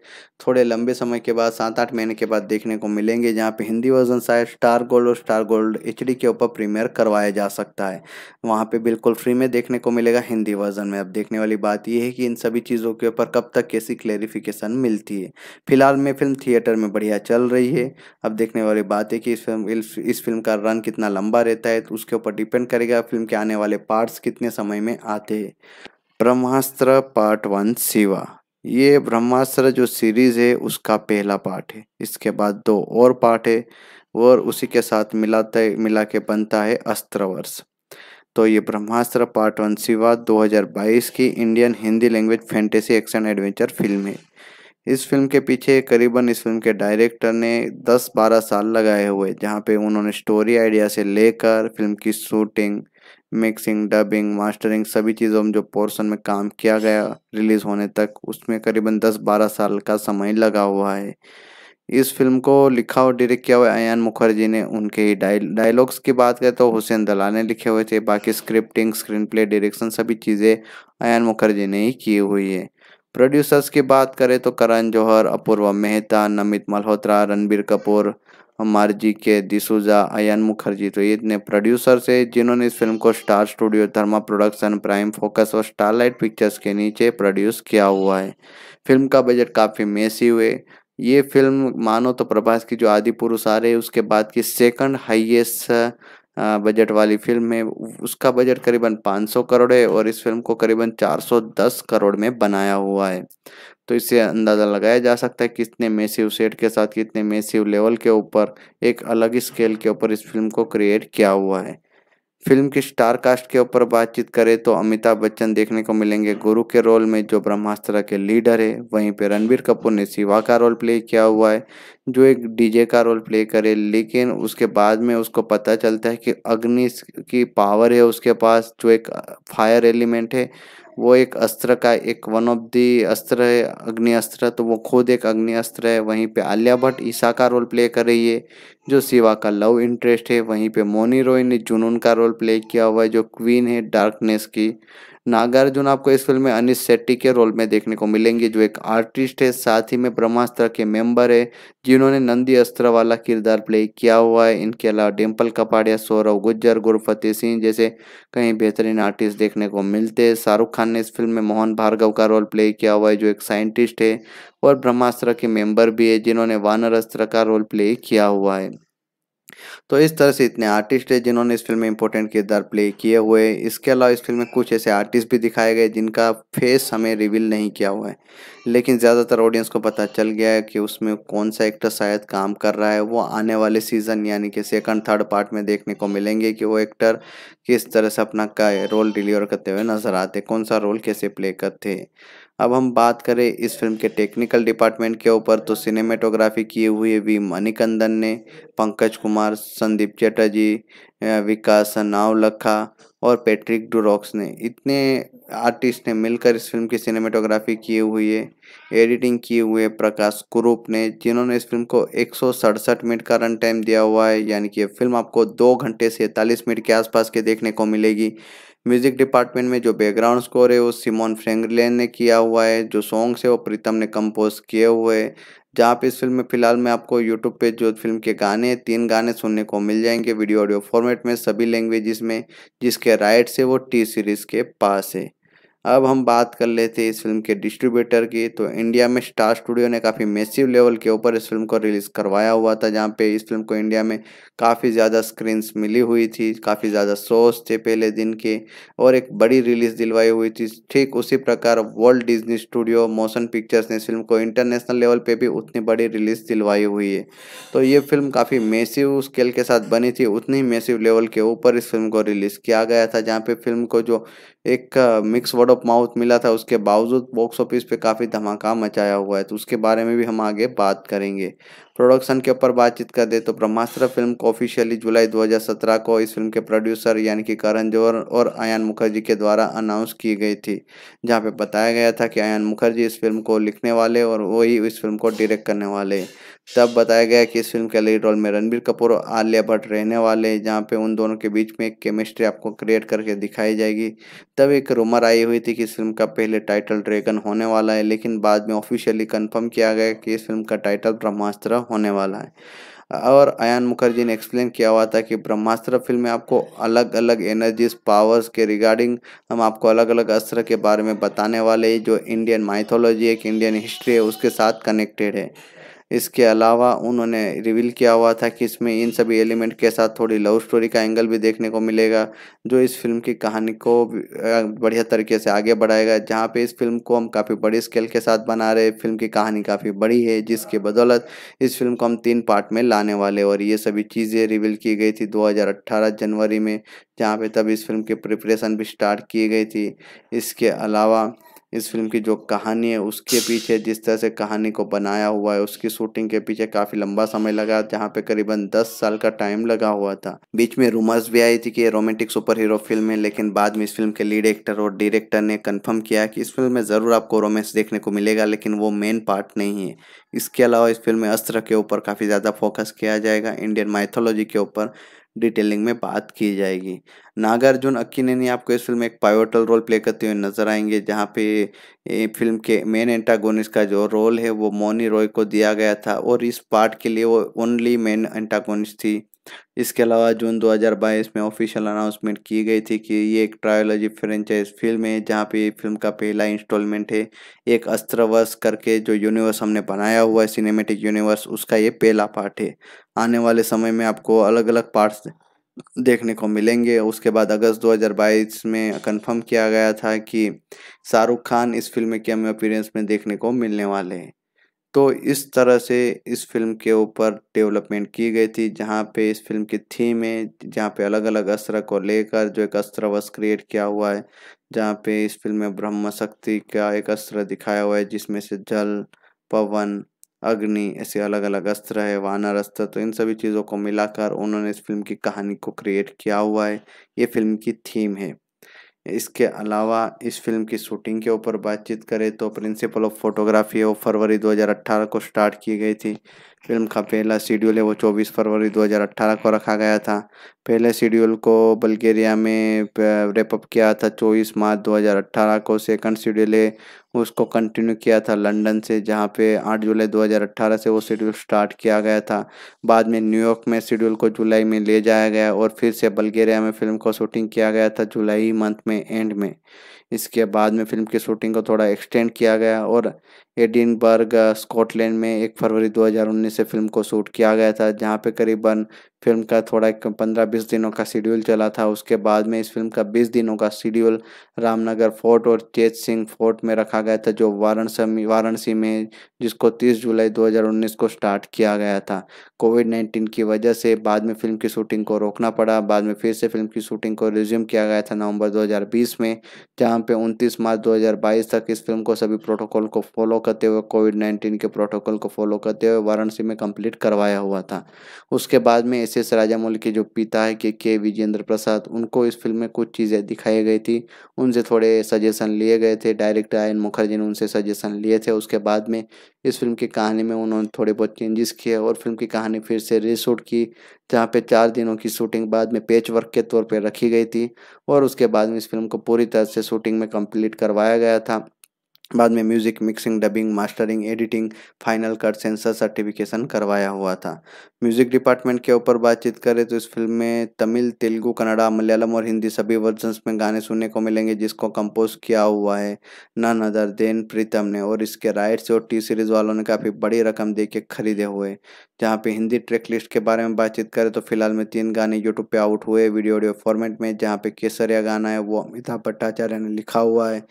थोड़े लंबे समय के बाद सात आठ महीने के बाद देखने को मिलेंगे जहाँ पे हिंदी वर्जन शायद स्टार गोल्ड और स्टार गोल्ड एच के ऊपर प्रीमियर करवाया जा सकता है वहाँ पे बिल्कुल फ्री में देखने को मिलेगा हिंदी वर्जन में अब देखने वाली बात यह है कि इन सभी चीज़ों के ऊपर कब तक कैसी क्लेरिफिकेशन मिलती है फिलहाल में फिल्म थिएटर में बढ़िया चल रही है अब देखने वाली बात है कि इस फिल्म इस फिल्म का रन कितना लंबा रहता है तो उसके ऊपर डिपेंड करेगा फिल्म के आने वाले पार्ट्स कितने समय में आते हैं ब्रह्मास्त्र पार्ट वन शिवा ये ब्रह्मास्त्र जो सीरीज है उसका पहला पार्ट है इसके बाद दो और पार्ट है और उसी के साथ मिलाते मिला के बनता है अस्त्रवर्ष तो ये ब्रह्मास्त्र पार्ट वन शिवा 2022 की Indian Hindi language fantasy action adventure film है इस फिल्म के पीछे करीबन इस फिल्म के डायरेक्टर ने 10-12 साल लगाए हुए जहाँ पे उन्होंने स्टोरी आइडिया से लेकर फिल्म की शूटिंग मिक्सिंग डबिंग मास्टरिंग सभी चीज़ों में जो पोर्शन में काम किया गया रिलीज़ होने तक उसमें करीबन 10-12 साल का समय लगा हुआ है इस फिल्म को लिखा और डायरेक्ट किया हुआ अयान मुखर्जी ने उनके ही डायलॉग्स की बात करें तो हुसैन दला ने लिखे हुए थे बाकी स्क्रिप्टिंग स्क्रीन प्ले डायरेक्शन सभी चीज़ें अयान मुखर्जी ने ही की हुई है प्रोड्यूसर्स की बात करें तो करण जौहर अपूर्वा मेहता नमित मल्होत्रा रणबीर कपूर मार्जी के डिसूजा अयन मुखर्जी तो ये इतने प्रोड्यूसर्स है जिन्होंने इस फिल्म को Star Studio Dharma production Prime Focus और स्टारलाइट पिक्चर्स के नीचे प्रोड्यूस किया हुआ है फिल्म का बजट काफ़ी मेसी हुए ये फिल्म मानो तो प्रभास की जो आदि पुरुष आ रहे उसके बाद की सेकंड हाईएस्ट बजट वाली फिल्म है उसका बजट करीबन 500 करोड़ है और इस फिल्म को करीबन 410 करोड़ में बनाया हुआ है तो इससे अंदाज़ा लगाया जा सकता है कितने मेसिव सेट के साथ कितने मेसिव लेवल के ऊपर एक अलग स्केल के ऊपर इस फिल्म को क्रिएट किया हुआ है फिल्म के स्टार कास्ट के ऊपर बातचीत करें तो अमिताभ बच्चन देखने को मिलेंगे गुरु के रोल में जो ब्रह्मास्त्र के लीडर है वहीं पर रणबीर कपूर ने शिवा का रोल प्ले किया हुआ है जो एक डीजे का रोल प्ले करे लेकिन उसके बाद में उसको पता चलता है कि अग्नि की पावर है उसके पास जो एक फायर एलिमेंट है वो एक अस्त्र का एक वन ऑफ दी अस्त्र है अग्नि अस्त्र तो वो खुद एक अग्नि अस्त्र है वहीं पे आलिया भट्ट ईशा का रोल प्ले कर रही है जो शिवा का लव इंटरेस्ट है वहीं पे मोनी रॉय ने जुनून का रोल प्ले किया हुआ है जो क्वीन है डार्कनेस की नागार्जुन आपको इस फिल्म में अनिश शेट्टी के रोल में देखने को मिलेंगे जो एक आर्टिस्ट है साथ ही में ब्रह्मास्त्र के मेंबर है जिन्होंने नंदी अस्त्र वाला किरदार प्ले किया हुआ है इनके अलावा डिम्पल कपाड़िया सौरव गुज्जर गुरफतेह सिंह जैसे कई बेहतरीन आर्टिस्ट देखने को मिलते हैं शाहरुख खान ने इस फिल्म में मोहन भार्गव का रोल प्ले किया हुआ है जो एक साइंटिस्ट है और ब्रह्मास्त्र के मेंबर भी है जिन्होंने वानर अस्त्र का रोल प्ले किया हुआ है तो इस तरह से इतने आर्टिस्ट है जिन्होंने इस फिल्म में इंपॉर्टेंट किरदार प्ले किए हुए इसके अलावा इस फिल्म में कुछ ऐसे आर्टिस्ट भी दिखाए गए जिनका फेस हमें रिवील नहीं किया हुआ है लेकिन ज़्यादातर ऑडियंस को पता चल गया है कि उसमें कौन सा एक्टर शायद काम कर रहा है वो आने वाले सीज़न यानी कि सेकंड थर्ड पार्ट में देखने को मिलेंगे कि वो एक्टर किस तरह से अपना का रोल डिलीवर करते हुए नज़र आते कौन सा रोल कैसे प्ले करते अब हम बात करें इस फिल्म के टेक्निकल डिपार्टमेंट के ऊपर तो सिनेमेटोग्राफी किए हुए वी मणिकंदन ने पंकज कुमार संदीप चटर्जी विकास नावलखा और पैट्रिक डुरॉक्स ने इतने आर्टिस्ट ने मिलकर इस फिल्म की सिनेमेटोग्राफी किए हुए एडिटिंग किए हुए प्रकाश कुरूप ने जिन्होंने इस फिल्म को एक मिनट का रन टाइम दिया हुआ है यानी कि फिल्म आपको दो घंटे से मिनट के आसपास के देखने को मिलेगी म्यूजिक डिपार्टमेंट में जो बैकग्राउंड स्कोर है वो सिमोन फ्रेंगलेन ने किया हुआ है जो सॉन्ग्स है वो प्रीतम ने कंपोज किए हुए है जहाँ पे इस फिल्म में फिलहाल मैं आपको यूट्यूब पे जो फिल्म के गाने तीन गाने सुनने को मिल जाएंगे वीडियो ऑडियो फॉर्मेट में सभी लैंग्वेजेस में जिसके राइट्स है वो टी सीरीज के पास है अब हम बात कर लेते हैं इस फिल्म के डिस्ट्रीब्यूटर की तो इंडिया में स्टार स्टूडियो ने काफ़ी मेसिव लेवल के ऊपर इस फिल्म को रिलीज़ करवाया हुआ था जहाँ पे इस फिल्म को इंडिया में काफ़ी ज़्यादा स्क्रीन्स मिली हुई थी काफ़ी ज़्यादा शोज थे पहले दिन के और एक बड़ी रिलीज़ दिलवाई हुई थी ठीक उसी प्रकार world Disney studio motion pictures ने इस फिल्म को इंटरनेशनल लेवल पर भी उतनी बड़ी रिलीज़ दिलवाई हुई है तो ये फिल्म काफ़ी मेसिव स्केल के साथ बनी थी उतनी मेसिव लेवल के ऊपर इस फिल्म को रिलीज़ किया गया था जहाँ पे फिल्म को जो एक mix uh, word word of mouth मिला था उसके बावजूद बॉक्स ऑफिस पे काफ़ी धमाका मचाया हुआ है तो उसके बारे में भी हम आगे बात करेंगे प्रोडक्शन के ऊपर बातचीत कर दे तो ब्रह्मास्त्र फिल्म को ऑफिशियली जुलाई 2017 को इस फिल्म के प्रोड्यूसर यानी कि करण जौहर और आयान मुखर्जी के द्वारा अनाउंस की गई थी जहाँ पे बताया गया था कि आयान मुखर्जी इस फिल्म को लिखने वाले और वही इस फिल्म को डायरेक्ट करने वाले तब बताया गया कि इस फिल्म के लीड रोल में रणबीर कपूर और आलिया भट्ट रहने वाले हैं जहाँ पे उन दोनों के बीच में एक केमिस्ट्री आपको क्रिएट करके दिखाई जाएगी तब एक रूमर आई हुई थी कि इस फिल्म का पहले टाइटल ड्रैगन होने वाला है लेकिन बाद में ऑफिशियली कंफर्म किया गया कि इस फिल्म का टाइटल ब्रह्मास्त्र होने वाला है और अयान मुखर्जी ने एक्सप्लेन किया हुआ था कि ब्रह्मास्त्र फिल्म में आपको अलग अलग एनर्जीज पावर्स के रिगार्डिंग हम आपको अलग अलग अस्त्र के बारे में बताने वाले जो इंडियन माइथोलॉजी एक इंडियन हिस्ट्री है उसके साथ कनेक्टेड है इसके अलावा उन्होंने रिवील किया हुआ था कि इसमें इन सभी एलिमेंट के साथ थोड़ी लव स्टोरी का एंगल भी देखने को मिलेगा जो इस फिल्म की कहानी को बढ़िया तरीके से आगे बढ़ाएगा जहाँ पे इस फिल्म को हम काफ़ी बड़ी स्केल के साथ बना रहे फिल्म की कहानी काफ़ी बड़ी है जिसके बदौलत इस फिल्म को हम तीन पार्ट में लाने वाले और ये सभी चीज़ें रिवील की गई थी दो जनवरी में जहाँ पे तब इस फिल्म की प्रिपरेशन भी स्टार्ट की गई थी इसके अलावा इस फिल्म की जो कहानी है उसके पीछे जिस तरह से कहानी को बनाया हुआ है उसकी शूटिंग के पीछे काफ़ी लंबा समय लगा जहाँ पे करीबन 10 साल का टाइम लगा हुआ था बीच में रूमर्स भी आई थी कि ये रोमांटिक सुपर हीरो फिल्म है लेकिन बाद में इस फिल्म के लीड एक्टर और डायरेक्टर ने कन्फर्म किया कि इस फिल्म में ज़रूर आपको रोमांस देखने को मिलेगा लेकिन वो मेन पार्ट नहीं है इसके अलावा इस फिल्म में अस्त्र के ऊपर काफ़ी ज़्यादा फोकस किया जाएगा इंडियन माइथोलॉजी के ऊपर डिटेलिंग में बात की जाएगी नागार्जुन अक्कीनेनी आपको इस फिल्म में एक पायोटल रोल प्ले करते हुए नजर आएंगे जहाँ पे फिल्म के मेन एंटागोनिस्ट का जो रोल है वो मोनी रॉय को दिया गया था और इस पार्ट के लिए वो ओनली मेन एंटागोनिस्ट थी इसके अलावा जून 2022 में ऑफिशियल अनाउंसमेंट की गई थी कि ये एक ट्रायोलॉजी फ्रेंचाइज फिल्म है जहाँ पे फिल्म का पहला इंस्टॉलमेंट है एक अस्त्रवश करके जो यूनिवर्स हमने बनाया हुआ है सिनेमेटिक यूनिवर्स उसका ये पहला पार्ट है आने वाले समय में आपको अलग अलग पार्ट्स देखने को मिलेंगे उसके बाद अगस्त 2022 में कंफर्म किया गया था कि शाहरुख खान इस फिल्म में कैमियो अपीरेंस में देखने को मिलने वाले हैं तो इस तरह से इस फिल्म के ऊपर डेवलपमेंट की गई थी जहाँ पे इस फिल्म की थीम है जहाँ पे अलग अलग अस्त्र को लेकर जो एक अस्त्र वस्त्र क्रिएट किया हुआ है जहाँ पे इस फिल्म में ब्रह्म शक्ति का एक अस्त्र दिखाया हुआ है जिसमें से जल पवन अग्नि ऐसे अलग अलग अस्त्र है वानर अस्त्र तो इन सभी चीज़ों को मिलाकर उन्होंने इस फिल्म की कहानी को क्रिएट किया हुआ है ये फिल्म की थीम है इसके अलावा इस फिल्म की शूटिंग के ऊपर बातचीत करें तो प्रिंसिपल ऑफ फोटोग्राफी ऑफ फरवरी 2018 को स्टार्ट की गई थी फिल्म का पहला शेड्यूल है वो 24 फरवरी 2018 को रखा गया था पहले शेड्यूल को बल्गेरिया में रेपअप किया था 24 मार्च 2018 को सेकंड शेड्यूल है उसको कंटिन्यू किया था लंदन से जहाँ पे 8 जुलाई 2018 से वो शेड्यूल स्टार्ट किया गया था बाद में न्यूयॉर्क में शेड्यूल को जुलाई में ले जाया गया और फिर से बल्गेरिया में फिल्म को शूटिंग किया गया था जुलाई मंथ में एंड में इसके बाद में फिल्म की शूटिंग को थोड़ा एक्सटेंड किया गया और एडिनबर्ग स्कॉटलैंड में एक फरवरी 2019 से फिल्म को शूट किया गया था जहाँ पे करीबन फिल्म का थोड़ा पंद्रह बीस दिनों का शेड्यूल चला था उसके बाद में इस फिल्म का बीस दिनों का शेड्यूल रामनगर फोर्ट और चेत सिंह फोर्ट में रखा गया था जो वाराणसी वाराणसी में जिसको तीस जुलाई 2019 को स्टार्ट किया गया था कोविड नाइन्टीन की वजह से बाद में फिल्म की शूटिंग को रोकना पड़ा बाद में फिर से फिल्म की शूटिंग को रिज्यूम किया गया था नवंबर दो में जहाँ पे उनतीस मार्च दो तक इस फिल्म को सभी प्रोटोकॉल को फॉलो करते हुए कोविड नाइन्टीन के प्रोटोकॉल को फॉलो करते हुए वाराणसी में कम्प्लीट करवाया हुआ था उसके बाद में एस राजामौल के जो पिता है के के विजेंद्र प्रसाद उनको इस फिल्म में कुछ चीज़ें दिखाई गई थी उनसे थोड़े सजेशन लिए गए थे डायरेक्टर आयन मुखर्जी ने उनसे सजेशन लिए थे उसके बाद में इस फिल्म की कहानी में उन्होंने थोड़े बहुत चेंजेस किए और फिल्म की कहानी फिर से रीशूट की जहाँ पे चार दिनों की शूटिंग बाद में पेच वर्क के तौर पर रखी गई थी और उसके बाद में इस फिल्म को पूरी तरह से शूटिंग में कंप्लीट करवाया गया था बाद में music mixing dubbing mastering editing final cut censor certification करवाया हुआ था म्यूजिक डिपार्टमेंट के ऊपर बातचीत करें तो इस फिल्म में तमिल तेलुगु कन्नड़ा मलयालम और हिंदी सभी वर्जन्स में गाने सुनने को मिलेंगे जिसको कंपोज किया हुआ है नन अदर देन प्रीतम ने और इसके राइट्स और टी सीरीज वालों ने काफ़ी बड़ी रकम दे के खरीदे हुए जहाँ पे हिंदी ट्रैक लिस्ट के बारे में बातचीत करें तो फिलहाल में तीन गाने यूट्यूब पर आउट हुए वीडियो ऑडियो फॉर्मेट में जहाँ पे केसरिया गाना है वो अमिताभ भट्टाचार्य ने लिखा हुआ है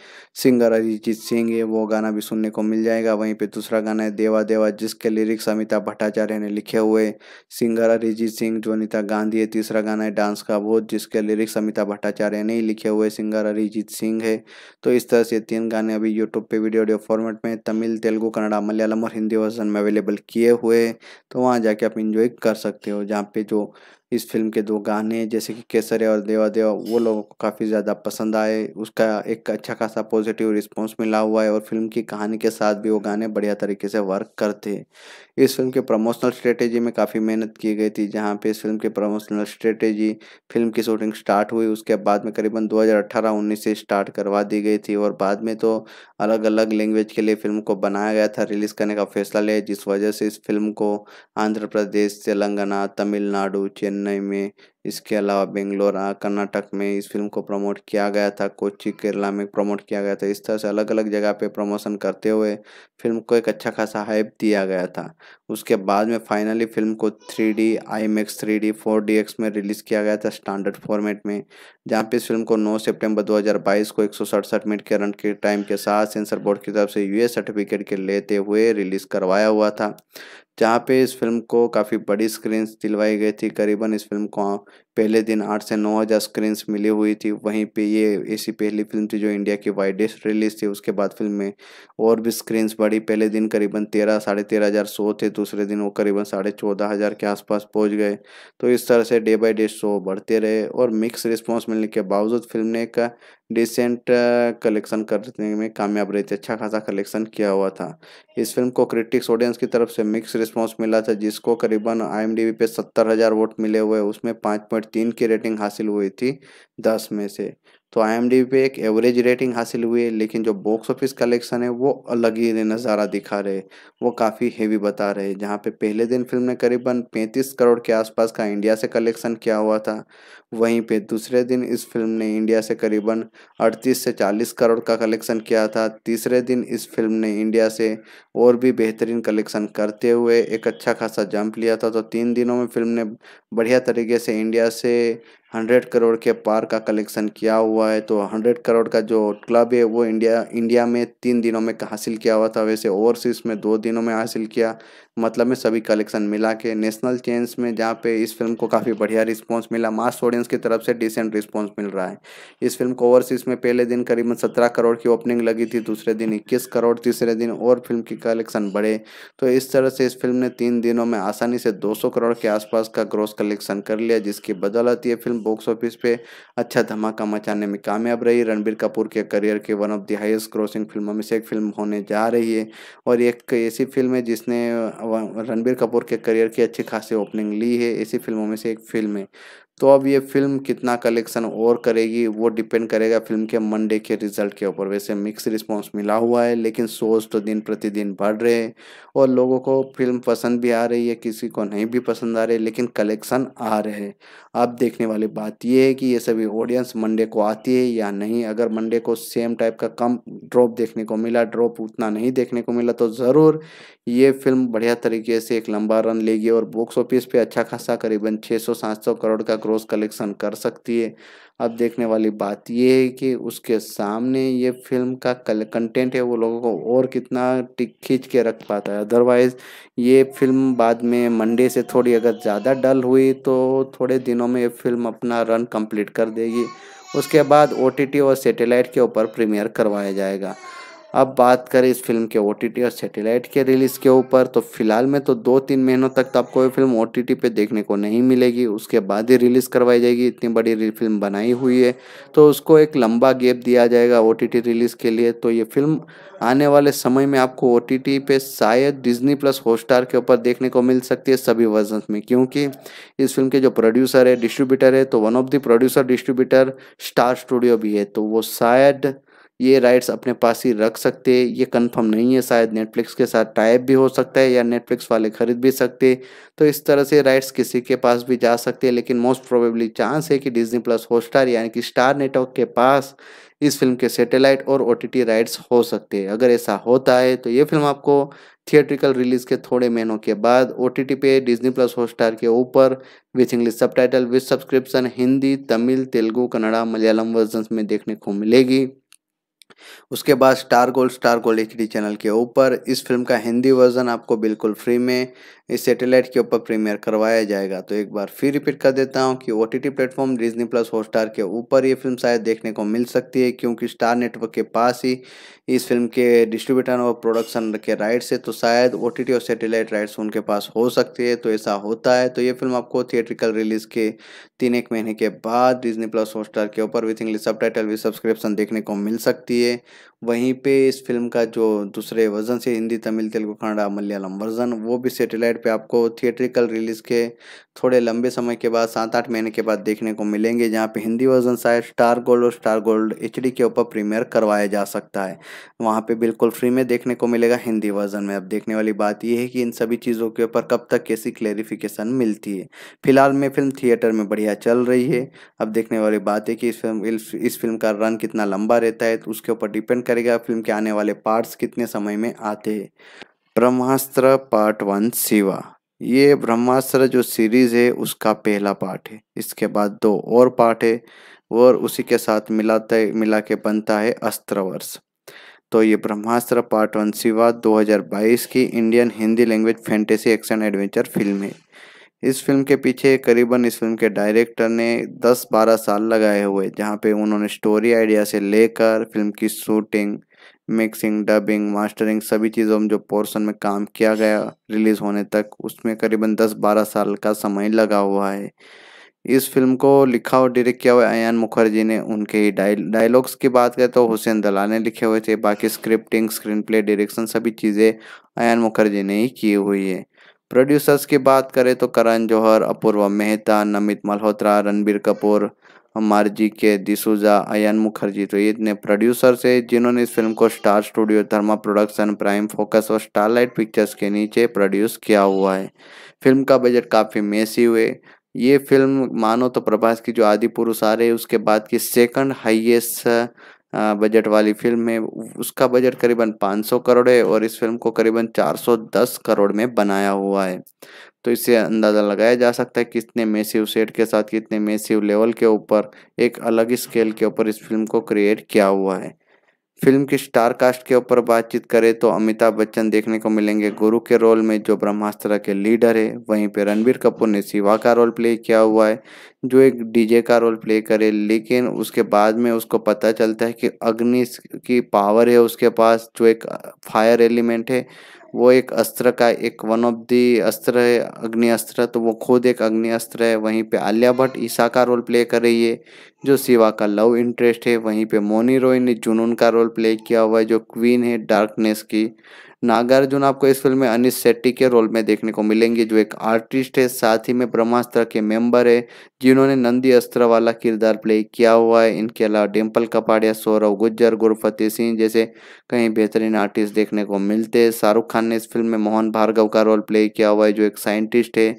सिंगर अरिजीत सिंह है वो गाना भी सुनने को मिल जाएगा वहीं पर दूसरा गाना है देवा देवा जिसके लिरिक्स अमिताभ भट्टाचार्य ने लिखे हुए सिंगर अरिजीत सिंह जो अनिता गांधी है तीसरा गाना है डांस का बोध जिसके लिरिक्स अमिता भट्टाचार्य ने लिखे हुए सिंगर अरिजीत सिंह है तो इस तरह से तीन गाने अभी यूट्यूब पे वीडियो ऑडियो फॉर्मेट में तमिल तेलुगू कन्नड़ा मलयालम और हिंदी वर्जन में अवेलेबल किए हुए तो वहाँ जाके आप इंजॉय कर सकते हो जहाँ पे जो इस फिल्म के दो गाने जैसे कि केसरे और देवा देवा वो लोगों को काफ़ी ज़्यादा पसंद आए उसका एक अच्छा खासा पॉजिटिव रिस्पॉन्स मिला हुआ है और फिल्म की कहानी के साथ भी वो गाने बढ़िया तरीके से वर्क करते इस फिल्म के प्रमोशनल स्ट्रेटेजी में काफ़ी मेहनत की गई थी जहाँ पे इस फिल्म के प्रमोशनल स्ट्रेटेजी फिल्म की शूटिंग स्टार्ट हुई उसके बाद में करीबन दो हज़ार से स्टार्ट करवा दी गई थी और बाद में तो अलग अलग लैंग्वेज के लिए फिल्म को बनाया गया था रिलीज़ करने का फैसला लिया जिस वजह से इस फिल्म को आंध्र प्रदेश तेलंगाना तमिलनाडु चेन्नई चेन्नई में इसके अलावा बेंगलोर कर्नाटक में इस फिल्म को प्रमोट किया गया था कोची केरला में प्रमोट किया गया था इस तरह से अलग अलग जगह पे प्रमोशन करते हुए फिल्म को एक अच्छा खासा हाइप दिया गया था उसके बाद में फाइनली फिल्म को three D IMAX three D four D X में रिलीज़ किया गया था स्टैंडर्ड फॉर्मेट में जहाँ पे इस फिल्म को दो हज़ार बाईस को एक सौ सड़सठ मिनट के रन के टाइम के साथ सेंसर बोर्ड की तरफ से यू सर्टिफिकेट के लेते हुए रिलीज़ करवाया हुआ था जहाँ पे इस फिल्म को काफ़ी बड़ी स्क्रीन दिलवाई गई थी करीबन इस फिल्म को पहले दिन आठ से नौ हज़ार स्क्रीन मिली हुई थी वहीं पे ये ऐसी पहली फिल्म थी जो इंडिया की वाइडेस्ट रिलीज थी उसके बाद फिल्म में और भी स्क्रीन्स बढ़ी पहले दिन करीबन तेरह साढ़े तेरह हज़ार शो थे दूसरे दिन वो करीबन साढ़े चौदह हज़ार के आसपास पहुंच गए तो इस तरह से डे बाई डे शो बढ़ते रहे और मिक्स रिस्पॉन्स मिलने के बावजूद फिल्म ने एक डिसेंट कलेक्शन करने में कामयाब रही थी अच्छा खासा कलेक्शन किया हुआ था इस फिल्म को क्रिटिक्स ऑडियंस की तरफ से मिक्स रिस्पांस मिला था जिसको करीबन आई पे सत्तर हज़ार वोट मिले हुए उसमें पाँच पॉइंट तीन की रेटिंग हासिल हुई थी दस में से तो आई पे एक एवरेज रेटिंग हासिल हुई है लेकिन जो बॉक्स ऑफिस कलेक्शन है वो अलग ही नज़ारा दिखा रहे वो काफ़ी हेवी बता रहे जहाँ पे पहले दिन फिल्म ने करीबन पैंतीस करोड़ के आसपास का इंडिया से कलेक्शन किया हुआ था वहीं पे दूसरे दिन इस फिल्म ने इंडिया से करीबन 38 से 40 करोड़ का कलेक्शन किया था तीसरे दिन इस फिल्म ने इंडिया से और भी बेहतरीन कलेक्शन करते हुए एक अच्छा खासा जंप लिया था तो तीन दिनों में फिल्म ने बढ़िया तरीके से इंडिया से हंड्रेड करोड़ के पार का कलेक्शन किया हुआ है तो हंड्रेड करोड़ का जो क्लब है वो इंडिया इंडिया में तीन दिनों में हासिल किया हुआ था वैसे ओवरसीज़ में दो दिनों में हासिल किया मतलब में सभी कलेक्शन मिला के नेशनल चेंज में जहाँ पे इस फिल्म को काफ़ी बढ़िया रिस्पांस मिला मास ऑडियंस की तरफ से डिसेंट रिस्पांस मिल रहा है इस फिल्म को ओवरसीज में पहले दिन करीबन सत्रह करोड़ की ओपनिंग लगी थी दूसरे दिन इक्कीस करोड़ तीसरे दिन और फिल्म की कलेक्शन बढ़े तो इस तरह से इस फिल्म ने तीन दिनों में आसानी से दो करोड़ के आसपास का ग्रॉस कलेक्शन कर लिया जिसकी बदौलत ये फिल्म बॉक्स ऑफिस पर अच्छा धमाका मचाने में कामयाब रही रणबीर कपूर के करियर के one of the highest grossing फिल्मों में से एक फिल्म होने जा रही है और एक ऐसी फिल्म है जिसने रणबीर कपूर के करियर की अच्छी खासी ओपनिंग ली है इसी फिल्मों में से एक फिल्म है तो अब ये फिल्म कितना कलेक्शन और करेगी वो डिपेंड करेगा फिल्म के मंडे के रिजल्ट के ऊपर वैसे मिक्स रिस्पॉन्स मिला हुआ है लेकिन शोज तो दिन प्रतिदिन बढ़ रहे हैं और लोगों को फिल्म पसंद भी आ रही है किसी को नहीं भी पसंद आ रही लेकिन कलेक्शन आ रहे हैं अब देखने वाली बात ये है कि ये सभी ऑडियंस मंडे को आती है या नहीं अगर मंडे को सेम टाइप का कम ड्रॉप देखने को मिला ड्रॉप उतना नहीं देखने को मिला तो ज़रूर ये फिल्म बढ़िया तरीके से एक लंबा रन लेगी और बॉक्स ऑफिस पर अच्छा खासा करीबन छः सौ करोड़ का क्रॉस कलेक्शन कर सकती है अब देखने वाली बात यह है कि उसके सामने ये फिल्म का कंटेंट है वो लोगों को और कितना टिक खींच के रख पाता है अदरवाइज़ ये फिल्म बाद में मंडे से थोड़ी अगर ज़्यादा डल हुई तो थोड़े दिनों में ये फिल्म अपना रन कंप्लीट कर देगी उसके बाद ओ और सैटेलाइट के ऊपर प्रीमियर करवाया जाएगा अब बात करें इस फिल्म के ओ और सैटेलाइट के रिलीज़ के ऊपर तो फिलहाल में तो दो तीन महीनों तक तो आपको ये फिल्म ओ टी पे देखने को नहीं मिलेगी उसके बाद ही रिलीज़ करवाई जाएगी इतनी बड़ी फिल्म बनाई हुई है तो उसको एक लंबा गैप दिया जाएगा ओ रिलीज़ के लिए तो ये फिल्म आने वाले समय में आपको ओ पे शायद डिजनी प्लस हॉटस्टार के ऊपर देखने को मिल सकती है सभी वर्जन में क्योंकि इस फिल्म के जो प्रोड्यूसर है डिस्ट्रीब्यूटर है तो one of the producer distributor Star studio भी है तो वो शायद ये राइट्स अपने पास ही रख सकते ये कंफर्म नहीं है शायद नेटफ्लिक्स के साथ टाइप भी हो सकता है या नेटफ्लिक्स वाले खरीद भी सकते तो इस तरह से राइट्स किसी के पास भी जा सकते हैं लेकिन मोस्ट प्रोबेबली चांस है कि डिज्नी प्लस हॉटस्टार यानी कि स्टार नेटवर्क के पास इस फिल्म के सैटेलाइट और ओ राइट्स हो सकते हैं अगर ऐसा होता है तो ये फिल्म आपको थिएट्रिकल रिलीज के थोड़े महीनों के बाद ओ पे डिज्नी प्लस हॉटस्टार के ऊपर with English subtitle with subscription Hindi Tamil Telugu Kannada Malayalam version में देखने को मिलेगी उसके बाद Star Gold Star Gold H channel के ऊपर इस फिल्म का हिंदी वर्जन आपको बिल्कुल फ्री में इस सैटेलाइट के ऊपर प्रीमियर करवाया जाएगा तो एक बार फिर रिपीट कर देता हूँ कि O T T platform Disney plus Hotstar के ऊपर ये फिल्म शायद देखने को मिल सकती है क्योंकि स्टार नेटवर्क के पास ही इस फिल्म के डिस्ट्रीब्यूटर और प्रोडक्शन के राइट्स है तो शायद ओ टी टी और सैटेलाइट राइट्स उनके पास हो सकती है तो ऐसा होता है तो ये फिल्म आपको थिएट्रिकल रिलीज के तीन एक महीने के बाद डिजनी प्लस हॉटस्टार के ऊपर with English subtitle with subscription देखने को मिल सकती है वहीं पर इस फिल्म का जो दूसरे वर्जन से हिंदी तमिल तेलुगु कन्नड़ा मलयालम वर्जन वो भी सैटेलाइट वेबसाइट पे आपको थिएट्रिकल रिलीज़ के थोड़े लंबे समय के बाद सात आठ महीने के बाद देखने को मिलेंगे जहाँ पे हिंदी वर्जन शायद स्टार गोल्ड और स्टार गोल्ड एच के ऊपर प्रीमियर करवाया जा सकता है वहाँ पे बिल्कुल फ्री में देखने को मिलेगा हिंदी वर्जन में अब देखने वाली बात यह है कि इन सभी चीज़ों के ऊपर कब तक कैसी क्लेरिफिकेशन मिलती है फिलहाल में फिल्म थिएटर में बढ़िया चल रही है अब देखने वाली बात है कि इस फिल्म इस फिल्म का रन कितना लंबा रहता है तो उसके ऊपर डिपेंड करेगा फिल्म के आने वाले पार्ट्स कितने समय में आते हैं ब्रह्मास्त्र पार्ट वन शिवा ये ब्रह्मास्त्र जो सीरीज है उसका पहला पार्ट है इसके बाद दो और पार्ट है और उसी के साथ मिलाते मिला के बनता है अस्त्रवर्ष तो ये ब्रह्मास्त्र पार्ट वन शिवा 2022 की Indian Hindi language fantasy action adventure film है इस फिल्म के पीछे करीबन इस फिल्म के डायरेक्टर ने 10-12 साल लगाए हुए जहाँ पे उन्होंने स्टोरी आइडिया से लेकर फिल्म की शूटिंग मिक्सिंग डबिंग मास्टरिंग सभी चीज़ों में जो पोर्शन में काम किया गया रिलीज़ होने तक उसमें करीबन 10-12 साल का समय लगा हुआ है इस फिल्म को लिखा और डायरेक्ट किया हुआ अयान मुखर्जी ने उनके ही डायलॉग्स की बात करें तो हुसैन दलाल ने लिखे हुए थे बाकी स्क्रिप्टिंग स्क्रीन प्ले डायरेक्शन सभी चीज़ें अयान मुखर्जी ने ही की हुई है प्रोड्यूसर्स की बात करें तो करण जौहर अपूर्वा मेहता नमित मल्होत्रा रणबीर कपूर मार्जी के डिसूजा अयन मुखर्जी तो ये इतने प्रोड्यूसर्स है जिन्होंने इस फिल्म को Star Studio Dharma production Prime Focus और स्टारलाइट पिक्चर्स के नीचे प्रोड्यूस किया हुआ है फिल्म का बजट काफ़ी मेसी हुए ये फिल्म मानो तो प्रभास की जो आदि पुरुष आ रहे उसके बाद की सेकंड हाईएस्ट बजट वाली फिल्म है उसका बजट करीबन 500 करोड़ है और इस फिल्म को करीबन 410 करोड़ में बनाया हुआ है तो इससे अंदाज़ा लगाया जा सकता है कितने मेसिव सेट के साथ कितने मेसिव लेवल के ऊपर एक अलग स्केल के ऊपर इस फिल्म को क्रिएट किया हुआ है फिल्म की स्टार कास्ट के ऊपर बातचीत करें तो अमिताभ बच्चन देखने को मिलेंगे गुरु के रोल में जो ब्रह्मास्त्र के लीडर है वहीं पर रणबीर कपूर ने शिवा का रोल प्ले किया हुआ है जो एक डीजे का रोल प्ले करे लेकिन उसके बाद में उसको पता चलता है कि अग्नि की पावर है उसके पास जो एक फायर एलिमेंट है वो एक अस्त्र का एक वन ऑफ दी अस्त्र है अग्नि अस्त्र तो वो खुद एक अग्नि अस्त्र है वहीं पे आलिया भट्ट ईशा का रोल प्ले कर रही है जो शिवा का लव इंटरेस्ट है वहीं पे मोनी रॉय ने जुनून का रोल प्ले किया हुआ है जो क्वीन है डार्कनेस की नागार्जुन आपको इस फिल्म में अनिश शेट्टी के रोल में देखने को मिलेंगे जो एक आर्टिस्ट है साथ ही में ब्रह्मास्त्र के मेंबर है जिन्होंने नंदी अस्त्र वाला किरदार प्ले किया हुआ है इनके अलावा डिम्पल कपाड़िया सौरव गुज्जर गुरफतेह सिंह जैसे कई बेहतरीन आर्टिस्ट देखने को मिलते हैं शाहरुख खान ने इस फिल्म में मोहन भार्गव का रोल प्ले किया हुआ है जो एक साइंटिस्ट है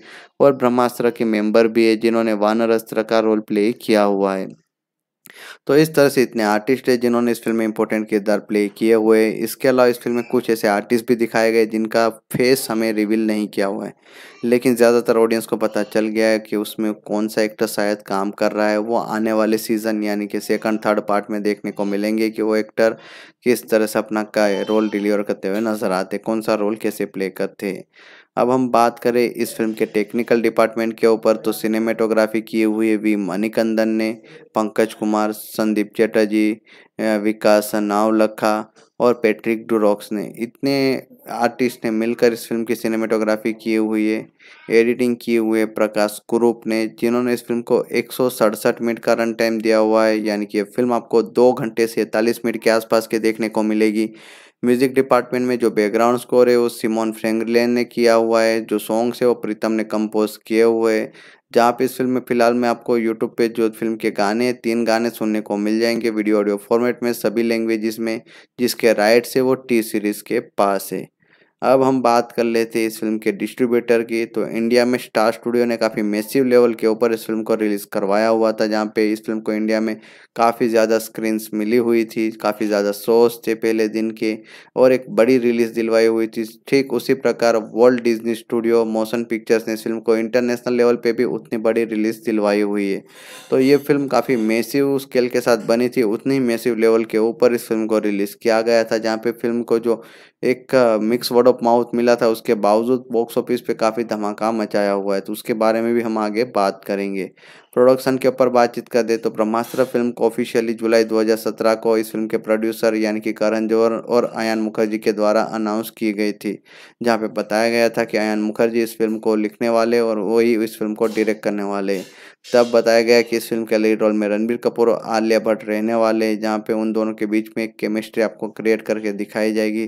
और ब्रह्मास्त्र के मेंबर भी है जिन्होंने वानर अस्त्र का रोल प्ले किया हुआ है तो इस तरह से इतने आर्टिस्ट हैं जिन्होंने इस फिल्म में इंपॉर्टेंट किरदार प्ले किए हुए इसके अलावा इस फिल्म में कुछ ऐसे आर्टिस्ट भी दिखाए गए जिनका फेस हमें रिवील नहीं किया हुआ है लेकिन ज़्यादातर ऑडियंस को पता चल गया है कि उसमें कौन सा एक्टर शायद काम कर रहा है वो आने वाले सीज़न यानी कि सेकंड थर्ड पार्ट में देखने को मिलेंगे कि वो एक्टर किस तरह से अपना का रोल डिलीवर करते हुए नज़र आते कौन सा रोल कैसे प्ले करते अब हम बात करें इस फिल्म के टेक्निकल डिपार्टमेंट के ऊपर तो सिनेमेटोग्राफी किए हुए वी मणिकंदन ने पंकज कुमार संदीप चटर्जी विकास नावलखा और पैट्रिक डुरॉक्स ने इतने आर्टिस्ट ने मिलकर इस फिल्म की सिनेमेटोग्राफी किए हुए एडिटिंग किए हुए प्रकाश कुरूप ने जिन्होंने इस फिल्म को एक मिनट का रन टाइम दिया हुआ है यानी कि फिल्म आपको दो घंटे से मिनट के आसपास के देखने को मिलेगी म्यूजिक डिपार्टमेंट में जो बैकग्राउंड स्कोर है वो सिमोन फ्रेंगलेन ने किया हुआ है जो सॉन्ग्स है वो प्रीतम ने कंपोज किए हुए हैं जहाँ पे इस फिल्म में फिलहाल मैं आपको यूट्यूब पे जो फिल्म के गाने तीन गाने सुनने को मिल जाएंगे वीडियो ऑडियो फॉर्मेट में सभी लैंग्वेजेस में जिसके राइट्स है वो टी सीरीज़ के पास है अब हम बात कर लेते हैं इस फिल्म के डिस्ट्रीब्यूटर की तो इंडिया में स्टार स्टूडियो ने काफ़ी मैसिव लेवल के ऊपर इस फिल्म को रिलीज़ करवाया हुआ था जहाँ पे इस फिल्म को इंडिया में काफ़ी ज़्यादा स्क्रीन्स मिली हुई थी काफ़ी ज़्यादा शोज थे पहले दिन के और एक बड़ी रिलीज़ दिलवाई हुई थी ठीक उसी प्रकार world Disney studio motion pictures ने इस फिल्म को इंटरनेशनल लेवल पर भी उतनी बड़ी रिलीज़ दिलवाई हुई है तो ये फिल्म काफ़ी मैसिव स्केल के साथ बनी थी उतनी मैसिव लेवल के ऊपर इस फिल्म को रिलीज़ किया गया था जहाँ पे फिल्म को जो एक मिक्स वर्ड ऑफ माउथ मिला था उसके बावजूद बॉक्स ऑफिस पे काफ़ी धमाका मचाया हुआ है तो उसके बारे में भी हम आगे बात करेंगे प्रोडक्शन के ऊपर बातचीत कर दे तो ब्रह्मास्त्र फिल्म को ऑफिशियली जुलाई 2017 को इस फिल्म के प्रोड्यूसर यानी कि करण जौहर और आयान मुखर्जी के द्वारा अनाउंस की गई थी जहाँ पर बताया गया था कि आयान मुखर्जी इस फिल्म को लिखने वाले और वही इस फिल्म को डायरेक्ट करने वाले तब बताया गया कि इस फिल्म के लीड रोल में रणबीर कपूर और आलिया भट्ट रहने वाले हैं जहाँ पे उन दोनों के बीच में एक केमिस्ट्री आपको क्रिएट करके दिखाई जाएगी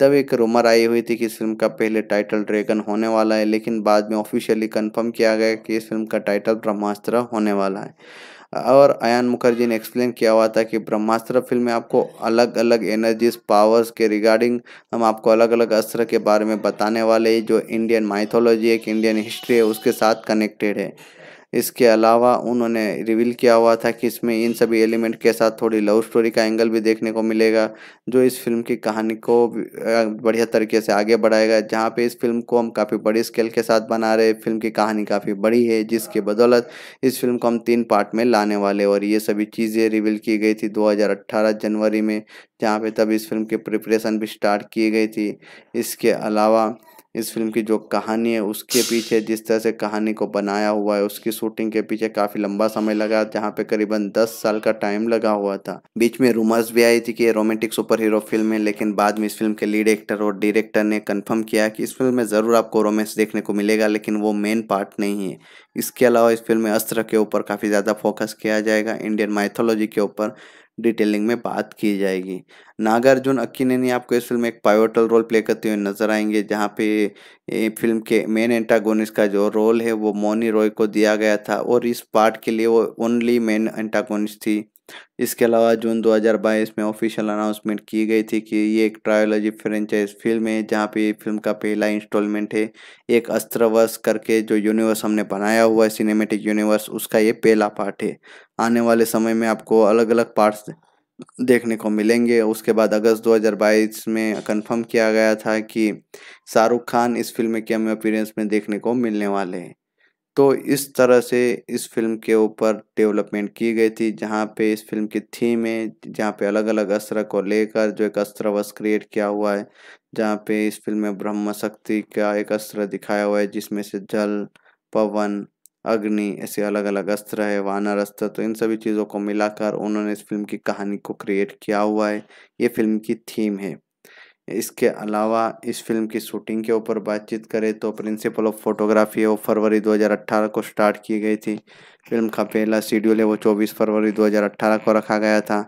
तब एक रूमर आई हुई थी कि इस फिल्म का पहले टाइटल ड्रैगन होने वाला है लेकिन बाद में ऑफिशियली कन्फर्म किया गया कि इस फिल्म का टाइटल ब्रह्मास्त्र होने वाला है और अयान मुखर्जी ने एक्सप्लेन किया हुआ था कि ब्रह्मास्त्र फिल्म में आपको अलग अलग एनर्जीज पावर्स के रिगार्डिंग हम आपको अलग अलग अस्त्र के बारे में बताने वाले जो इंडियन माइथोलॉजी एक इंडियन हिस्ट्री है उसके साथ कनेक्टेड है इसके अलावा उन्होंने रिवील किया हुआ था कि इसमें इन सभी एलिमेंट के साथ थोड़ी लव स्टोरी का एंगल भी देखने को मिलेगा जो इस फिल्म की कहानी को बढ़िया तरीके से आगे बढ़ाएगा जहाँ पे इस फिल्म को हम काफ़ी बड़ी स्केल के साथ बना रहे फिल्म की कहानी काफ़ी बड़ी है जिसके बदौलत इस फिल्म को हम तीन पार्ट में लाने वाले और ये सभी चीज़ें रिवील की गई थी दो जनवरी में जहाँ पर तब इस फिल्म की प्रिपरेशन भी स्टार्ट की गई थी इसके अलावा इस फिल्म की जो कहानी है उसके पीछे जिस तरह से कहानी को बनाया हुआ है उसकी शूटिंग के पीछे काफ़ी लंबा समय लगा जहाँ पे करीबन दस साल का टाइम लगा हुआ था बीच में रूमर्स भी आई थी कि रोमांटिक सुपर हीरो फिल्म है लेकिन बाद में इस फिल्म के लीड एक्टर और डायरेक्टर ने कन्फर्म किया कि इस फिल्म में ज़रूर आपको रोमांस देखने को मिलेगा लेकिन वो मेन पार्ट नहीं है इसके अलावा इस फिल्म में अस्त्र के ऊपर काफ़ी ज़्यादा फोकस किया जाएगा इंडियन माइथोलॉजी के ऊपर डिटेलिंग में बात की जाएगी नागार्जुन अक्कीनेनी आपको इस फिल्म में एक पायोटल रोल प्ले करते हुए नजर आएंगे जहाँ पे फिल्म के मेन एंटागोनिस का जो रोल है वो मोनी रॉय को दिया गया था और इस पार्ट के लिए वो ओनली मेन एंटागोनिस थी इसके अलावा जून 2022 में ऑफिशियल अनाउंसमेंट की गई थी कि ये एक ट्रायोलॉजी फ्रेंचाइज फिल्म है जहाँ पे फिल्म का पहला इंस्टॉलमेंट है एक अस्त्रवश करके जो यूनिवर्स हमने बनाया हुआ है सिनेमेटिक यूनिवर्स उसका ये पहला पार्ट है आने वाले समय में आपको अलग अलग पार्ट्स देखने को मिलेंगे उसके बाद अगस्त 2022 में कंफर्म किया गया था कि शाहरुख खान इस फिल्म के हमें अपीरेंस में देखने को मिलने वाले हैं तो इस तरह से इस फिल्म के ऊपर डेवलपमेंट की गई थी जहाँ पे इस फिल्म की थीम है जहाँ पे अलग अलग अस्त्र को लेकर जो एक अस्त्र अस्त्रवश क्रिएट किया हुआ है जहाँ पे इस फिल्म में ब्रह्म शक्ति का एक अस्त्र दिखाया हुआ है जिसमें से जल पवन अग्नि ऐसे अलग अलग अस्त्र है वानर अस्त्र तो इन सभी चीज़ों को मिलाकर उन्होंने इस फिल्म की कहानी को क्रिएट किया हुआ है ये फिल्म की थीम है इसके अलावा इस फिल्म की शूटिंग के ऊपर बातचीत करें तो प्रिंसिपल ऑफ फोटोग्राफी ऑफ फरवरी 2018 को स्टार्ट की गई थी फिल्म का पहला शेड्यूल है वो 24 फरवरी 2018 को रखा गया था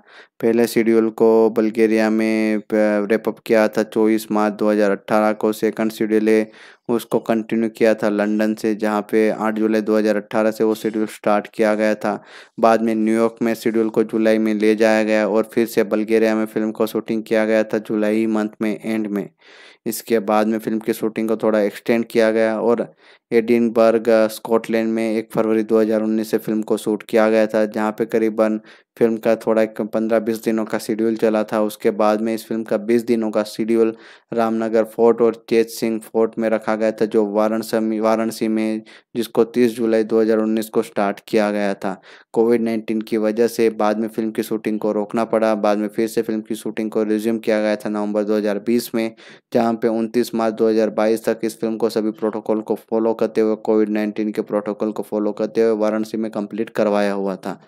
पहले शेड्यूल को बल्गेरिया में रेपअप किया था 24 मार्च 2018 को सेकंड शेड्यूल है उसको कंटिन्यू किया था लंदन से जहाँ पे 8 जुलाई 2018 से वो शेड्यूल स्टार्ट किया गया था बाद में न्यूयॉर्क में शेड्यूल को जुलाई में ले जाया गया और फिर से बल्गेरिया में फिल्म को शूटिंग किया गया था जुलाई मंथ में एंड में इसके बाद में फिल्म की शूटिंग को थोड़ा एक्सटेंड किया गया और एडिनबर्ग स्कॉटलैंड में एक फरवरी 2019 से फिल्म को शूट किया गया था जहाँ पे करीबन फिल्म का थोड़ा एक पंद्रह बीस दिनों का शेड्यूल चला था उसके बाद में इस फिल्म का बीस दिनों का शेड्यूल रामनगर फोर्ट और चेत सिंह फोर्ट में रखा गया था जो वाराणसी वाराणसी में जिसको तीस जुलाई 2019 को स्टार्ट किया गया था कोविड 19 की वजह से बाद में फिल्म की शूटिंग को रोकना पड़ा बाद में फिर से फिल्म की शूटिंग को रिज्यूम किया गया था नवंबर दो में जहाँ पे उनतीस मार्च दो तक इस फिल्म को सभी प्रोटोकॉल को फॉलो करते हुए कोविड नाइन्टीन के प्रोटोकॉल को फॉलो करते हुए वाराणसी में कम्प्लीट करवाया हुआ था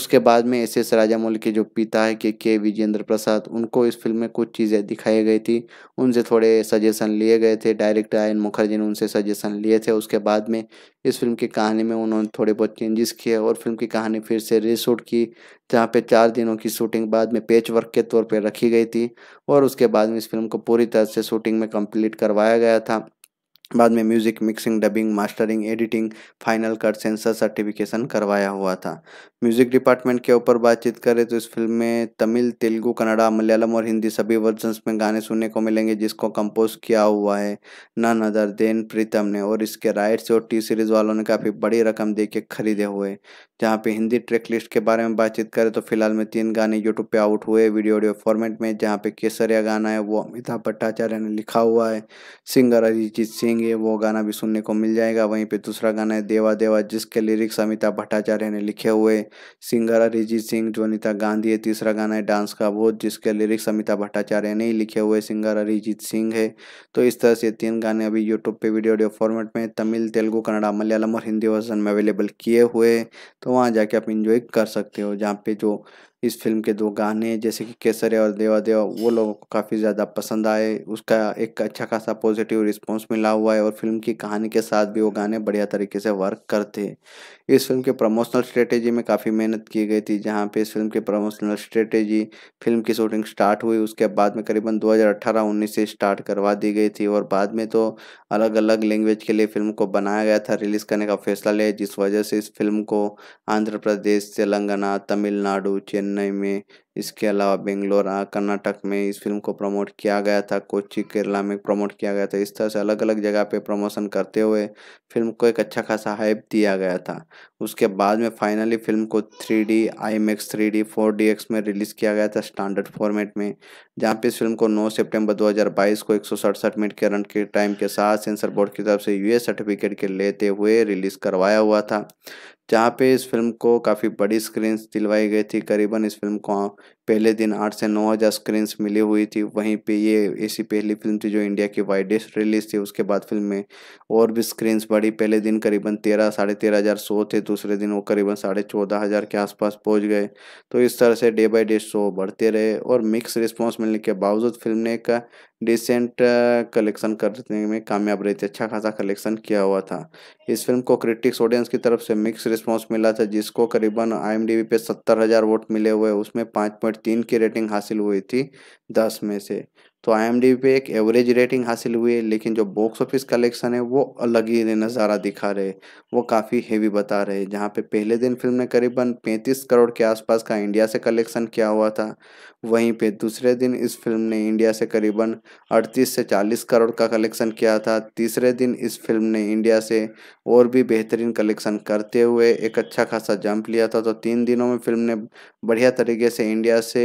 उसके बाद में एस एस के जो पिता है के के विजेंद्र प्रसाद उनको इस फिल्म में कुछ चीज़ें दिखाई गई थी उनसे थोड़े सजेशन लिए गए थे डायरेक्टर आयन मुखर्जी ने उनसे सजेशन लिए थे उसके बाद में इस फिल्म की कहानी में उन्होंने थोड़े बहुत चेंजेस किए और फिल्म की कहानी फिर से रीशूट की जहाँ पे चार दिनों की शूटिंग बाद में पेच वर्क के तौर पर रखी गई थी और उसके बाद में इस फिल्म को पूरी तरह से शूटिंग में कंप्लीट करवाया गया था बाद में music mixing dubbing mastering editing final cut censor certification करवाया हुआ था म्यूज़िक डिपार्टमेंट के ऊपर बातचीत करें तो इस फिल्म में तमिल तेलुगु कन्नड़ा मलयालम और हिंदी सभी वर्जन्स में गाने सुनने को मिलेंगे जिसको कंपोज किया हुआ है नन अदर देन प्रीतम ने और इसके राइट्स और टी सीरीज वालों ने काफ़ी बड़ी रकम दे के खरीदे हुए जहाँ पे हिंदी ट्रैक लिस्ट के बारे में बातचीत करें तो फिलहाल में तीन गाने यूट्यूब पे आउट हुए वीडियो ऑडियो फॉर्मेट में जहाँ पे केसरिया गाना है वो अमिताभ भट्टाचार्य ने लिखा हुआ है सिंगर अरिजीत सिंह सुनेंगे वो गाना भी सुनने को मिल जाएगा वहीं पे दूसरा गाना है देवा देवा जिसके लिरिक्स अमिताभ भट्टाचार्य ने लिखे हुए सिंगर अरिजीत सिंह अनिता गांधी है तीसरा गाना है डांस का बोध जिसके लिरिक्स अमिताभ भट्टाचार्य ने ही लिखे हुए सिंगर अरिजीत सिंह है तो इस तरह से तीन गाने अभी यूट्यूब पे वीडियो ऑडियो फॉर्मेट में तमिल तेलुगू कन्नड़ा मलयालम और हिंदी वर्जन में अवेलेबल किए हुए तो वहाँ जाके आप इंजॉय कर सकते हो जहाँ पे जो इस फिल्म के दो गाने जैसे कि केसरे और देवा देवा वो लोगों को काफ़ी ज़्यादा पसंद आए उसका एक अच्छा खासा पॉजिटिव रिस्पांस मिला हुआ है और फिल्म की कहानी के साथ भी वो गाने बढ़िया तरीके से वर्क करते इस फिल्म के प्रमोशनल स्ट्रेटेजी में काफ़ी मेहनत की गई थी जहाँ पे इस फिल्म के प्रमोशनल स्ट्रेटेजी फिल्म की शूटिंग स्टार्ट हुई उसके बाद में करीबन दो हज़ार से स्टार्ट करवा दी गई थी और बाद में तो अलग अलग लैंग्वेज के लिए फिल्म को बनाया गया था रिलीज़ करने का फैसला लिया जिस वजह से इस फिल्म को आंध्र प्रदेश तेलंगाना तमिलनाडु चेन्नई चेन्नई में इसके अलावा बेंगलोर कर्नाटक में इस फिल्म को प्रमोट किया गया था कोच्चि केरला में प्रमोट किया गया था इस तरह से अलग अलग जगह पे प्रमोशन करते हुए फिल्म को एक अच्छा खासा हाइप दिया गया था उसके बाद में फाइनली फिल्म को three D IMAX three D four D X में रिलीज़ किया गया था स्टैंडर्ड फॉर्मेट में जहाँ पे इस फिल्म को दो हज़ार बाईस को एक सौ सड़सठ मिनट के रन के टाइम के साथ सेंसर बोर्ड की तरफ से यू सर्टिफिकेट के लेते हुए रिलीज़ करवाया हुआ था जहाँ पे इस फिल्म को काफ़ी बड़ी स्क्रीन दिलवाई गई थी करीबन इस फिल्म को पहले दिन आठ से नौ हज़ार स्क्रीन मिली हुई थी वहीं पे ये ऐसी पहली फिल्म थी जो इंडिया की वाइडेस्ट रिलीज थी उसके बाद फिल्म में और भी स्क्रीन बढ़ी पहले दिन करीबन तेरह साढ़े तेरह हज़ार शो थे दूसरे दिन वो करीबन साढ़े चौदह हज़ार के आसपास पहुँच गए तो इस तरह से डे बाई डे शो बढ़ते रहे और मिक्स रिस्पॉन्स मिलने के बावजूद फिल्म ने एक डिसेंट कलेक्शन करने में कामयाब रही थी अच्छा खासा कलेक्शन किया हुआ था इस फिल्म को क्रिटिक्स ऑडियंस की तरफ से मिक्स रिस्पांस मिला था जिसको करीबन आईएमडीबी पे सत्तर हज़ार वोट मिले हुए उसमें पाँच पॉइंट तीन की रेटिंग हासिल हुई थी दस में से तो आई पे एक एवरेज रेटिंग हासिल हुई है लेकिन जो बॉक्स ऑफिस कलेक्शन है वो अलग ही नज़ारा दिखा रहे वो काफ़ी हेवी बता रहे जहाँ पे पहले दिन फिल्म ने करीबन पैंतीस करोड़ के आसपास का इंडिया से कलेक्शन किया हुआ था वहीं पे दूसरे दिन इस फिल्म ने इंडिया से करीबन 38 से 40 करोड़ का कलेक्शन किया था तीसरे दिन इस फिल्म ने इंडिया से और भी बेहतरीन कलेक्शन करते हुए एक अच्छा खासा जंप लिया था तो तीन दिनों में फिल्म ने बढ़िया तरीके से इंडिया से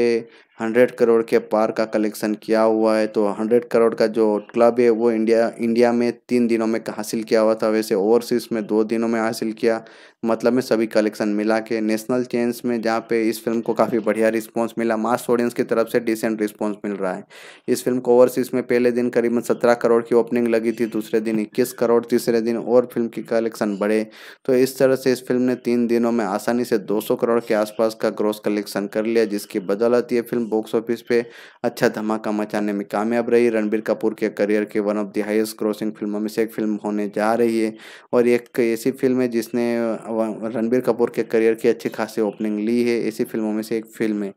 100 करोड़ के पार का कलेक्शन किया हुआ है तो 100 करोड़ का जो क्लब है वो इंडिया इंडिया में तीन दिनों में हासिल किया हुआ था वैसे ओवरसीज़ में दो दिनों में हासिल किया मतलब में सभी कलेक्शन मिला के नेशनल चेंज में जहाँ पे इस फिल्म को काफ़ी बढ़िया रिस्पॉन्स मिला मास ऑडियंस की तरफ से डिसेंट रिस्पॉन्स मिल रहा है इस फिल्म को ओवरसीज में पहले दिन करीबन सत्रह करोड़ की ओपनिंग लगी थी दूसरे दिन इक्कीस करोड़ तीसरे दिन और फिल्म की कलेक्शन बढ़े तो इस तरह से इस फिल्म ने तीन दिनों में आसानी से दो करोड़ के आसपास का ग्रोस कलेक्शन कर लिया जिसकी बदौलत ये फिल्म बॉक्स ऑफिस पर अच्छा धमाका मचाने में कामयाब रही रणबीर कपूर के करियर के one of the highest grossing फिल्मों में से एक फिल्म होने जा रही है और एक ऐसी फिल्म है जिसने रणबीर कपूर के करियर की अच्छी खासी ओपनिंग ली है ऐसी फिल्मों में से एक फिल्म है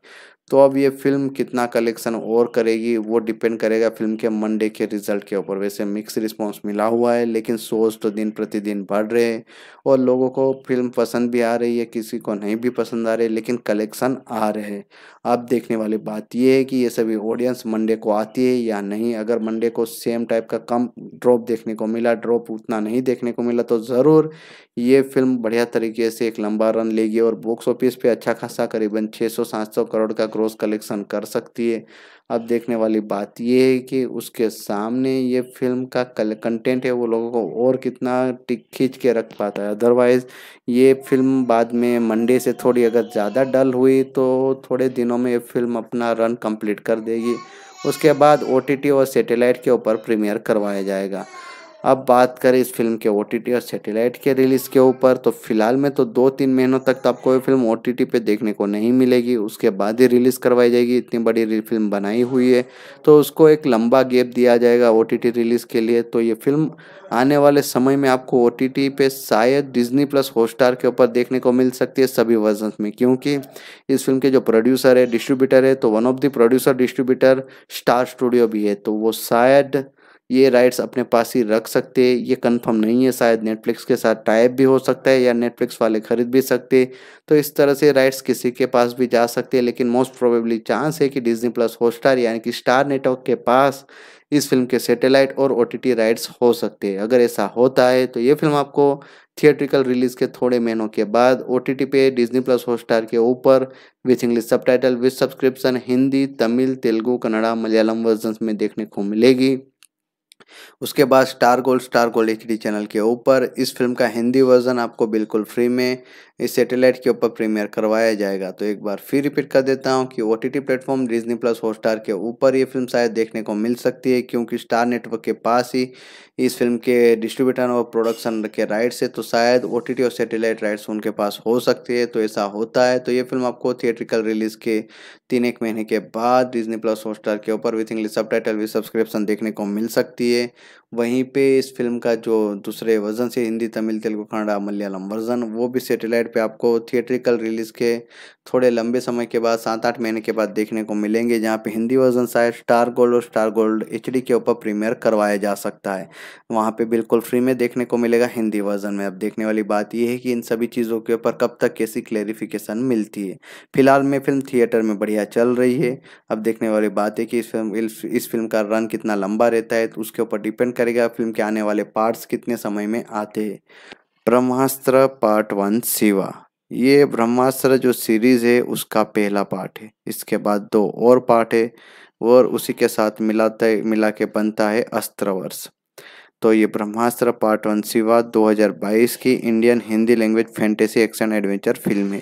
तो अब ये फिल्म कितना कलेक्शन और करेगी वो डिपेंड करेगा फिल्म के मंडे के रिजल्ट के ऊपर वैसे मिक्स रिस्पांस मिला हुआ है लेकिन शोज तो दिन प्रतिदिन बढ़ रहे हैं और लोगों को फिल्म पसंद भी आ रही है किसी को नहीं भी पसंद आ रही है लेकिन कलेक्शन आ रहे हैं अब देखने वाली बात ये है कि ये सभी ऑडियंस मंडे को आती है या नहीं अगर मंडे को सेम टाइप का कम ड्रॉप देखने को मिला ड्रॉप उतना नहीं देखने को मिला तो ज़रूर ये फिल्म बढ़िया तरीके से एक लंबा रन लेगी और बॉक्स ऑफिस पर अच्छा खासा करीबन छः सौ करोड़ का क्रॉस कलेक्शन कर सकती है अब देखने वाली बात यह है कि उसके सामने ये फिल्म का कंटेंट है वो लोगों को और कितना टिक खींच के रख पाता है अदरवाइज़ ये फिल्म बाद में मंडे से थोड़ी अगर ज़्यादा डल हुई तो थोड़े दिनों में ये फिल्म अपना रन कंप्लीट कर देगी उसके बाद ओ और सैटेलाइट के ऊपर प्रीमियर करवाया जाएगा अब बात करें इस फिल्म के ओ और सैटेलाइट के रिलीज़ के ऊपर तो फिलहाल में तो दो तीन महीनों तक तो आपको ये फिल्म ओ पे देखने को नहीं मिलेगी उसके बाद ही रिलीज़ करवाई जाएगी इतनी बड़ी फिल्म बनाई हुई है तो उसको एक लंबा गैप दिया जाएगा ओ रिलीज़ के लिए तो ये फिल्म आने वाले समय में आपको ओ पे शायद डिजनी प्लस हॉटस्टार के ऊपर देखने को मिल सकती है सभी वर्जन में क्योंकि इस फिल्म के जो प्रोड्यूसर है डिस्ट्रीब्यूटर है तो one of the producer distributor Star studio भी है तो वो शायद ये राइट्स अपने पास ही रख सकते ये कंफर्म नहीं है शायद नेटफ्लिक्स के साथ टाइप भी हो सकता है या नेटफ्लिक्स वाले खरीद भी सकते तो इस तरह से राइट्स किसी के पास भी जा सकते हैं लेकिन मोस्ट प्रोबेबली चांस है कि डिज्नी प्लस हॉटस्टार यानी कि स्टार नेटवर्क के पास इस फिल्म के सैटेलाइट और ओ राइट्स हो सकते हैं अगर ऐसा होता है तो ये फिल्म आपको थिएट्रिकल रिलीज के थोड़े महीनों के बाद ओ पे डिज्नी प्लस हॉटस्टार के ऊपर with English subtitle with subscription Hindi Tamil Telugu Kannada Malayalam version में देखने को मिलेगी उसके बाद Star Gold Star Gold H channel के ऊपर इस फिल्म का हिंदी वर्जन आपको बिल्कुल फ्री में इस सैटेलाइट के ऊपर प्रीमियर करवाया जाएगा तो एक बार फिर रिपीट कर देता हूँ कि O T T platform Disney plus Hotstar के ऊपर ये फिल्म शायद देखने को मिल सकती है क्योंकि स्टार नेटवर्क के पास ही इस फिल्म के डिस्ट्रीब्यूटर और प्रोडक्शन के राइट्स है तो शायद ओ टी टी और सैटेलाइट राइट्स उनके पास हो सकती है तो ऐसा होता है तो ये फिल्म आपको थिएट्रिकल रिलीज के तीन एक महीने के बाद डिजनी प्लस हॉटस्टार के ऊपर with English subtitle with subscription देखने को मिल सकती है वहीं पे इस फिल्म का जो दूसरे वर्जन से हिंदी तमिल तेलुगु कन्नड़ा मलयालम वर्जन वो भी सैटेलाइट पे आपको थिएट्रिकल रिलीज़ के थोड़े लंबे समय के बाद सात आठ महीने के बाद देखने को मिलेंगे जहाँ पे हिंदी वर्जन शायद स्टार गोल्ड और स्टार गोल्ड एच के ऊपर प्रीमियर करवाया जा सकता है वहाँ पे बिल्कुल फ्री में देखने को मिलेगा हिंदी वर्जन में अब देखने वाली बात यह है कि इन सभी चीज़ों के ऊपर कब तक कैसी क्लेरिफिकेशन मिलती है फिलहाल में फिल्म थिएटर में बढ़िया चल रही है अब देखने वाली बात है कि इस फिल्म इस फिल्म का रन कितना लंबा रहता है तो उसके ऊपर डिपेंड करेगा फिल्म के आने वाले पार्ट्स कितने समय में आते हैं ब्रह्मास्त्र पार्ट वन शिवा ये ब्रह्मास्त्र जो सीरीज है उसका पहला पार्ट है इसके बाद दो और पार्ट है और उसी के साथ मिलाते मिला के बनता है अस्त्र वर्ष तो ये ब्रह्मास्त्र पार्ट वन शिवा 2022 की Indian Hindi language fantasy action adventure film है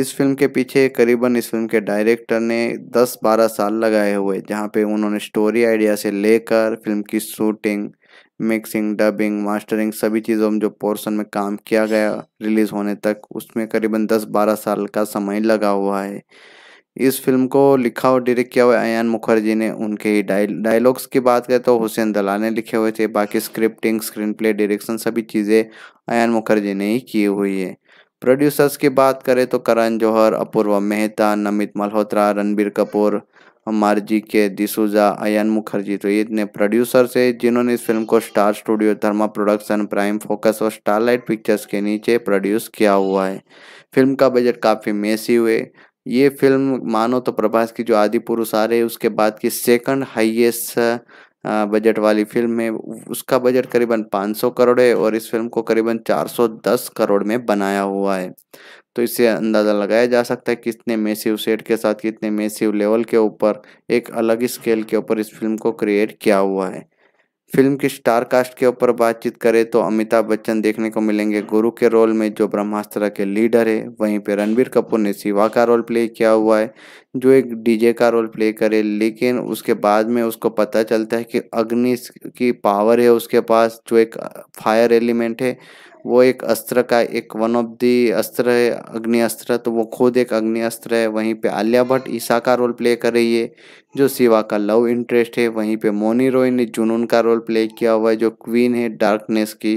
इस फिल्म के पीछे करीबन इस फिल्म के डायरेक्टर ने 10-12 साल लगाए हुए जहाँ पे उन्होंने स्टोरी आइडिया से लेकर फिल्म की शूटिंग मिक्सिंग डबिंग मास्टरिंग सभी चीज़ों में जो पोर्शन में काम किया गया रिलीज़ होने तक उसमें करीबन 10-12 साल का समय लगा हुआ है इस फिल्म को लिखा और डायरेक्ट किया हुआ अयान मुखर्जी ने उनके ही डायलॉग्स की बात करें तो हुसैन दला ने लिखे हुए थे बाकी स्क्रिप्टिंग स्क्रीन प्ले डायरेक्शन सभी चीज़ें अयान मुखर्जी ने ही की हुई है प्रोड्यूसर्स की बात करें तो करण जौहर अपूर्वा मेहता नमित मल्होत्रा रणबीर कपूर अम्मारजी के डिसूजा अयन मुखर्जी तो ये इतने प्रोड्यूसर्स है जिन्होंने इस फिल्म को Star Studio Dharma production Prime Focus और स्टारलाइट पिक्चर्स के नीचे प्रोड्यूस किया हुआ है फिल्म का बजट काफ़ी मेसी हुए ये फिल्म मानो तो प्रभास की जो आदि पुरुष आ रहे उसके बाद की सेकंड हाईएस्ट बजट वाली फिल्म है उसका बजट करीबन 500 करोड़ है और इस फिल्म को करीबन 410 करोड़ में बनाया हुआ है तो इससे अंदाज़ा लगाया जा सकता है कितने मेसिव सेट के साथ कितने मेसिव लेवल के ऊपर एक अलग स्केल के ऊपर इस फिल्म को क्रिएट किया हुआ है फिल्म की स्टार कास्ट के ऊपर बातचीत करें तो अमिताभ बच्चन देखने को मिलेंगे गुरु के रोल में जो ब्रह्मास्त्र के लीडर है वहीं पर रणबीर कपूर ने शिवा का रोल प्ले किया हुआ है जो एक डीजे का रोल प्ले करे लेकिन उसके बाद में उसको पता चलता है कि अग्नि की पावर है उसके पास जो एक फायर एलिमेंट है वो एक अस्त्र का एक वन ऑफ दी अस्त्र है अग्नि अस्त्र तो वो खुद एक अग्नि अस्त्र है वहीं पे आलिया भट्ट ईशा का रोल प्ले कर रही है जो शिवा का लव इंटरेस्ट है वहीं पे मोनी रॉय ने जुनून का रोल प्ले किया हुआ है जो क्वीन है डार्कनेस की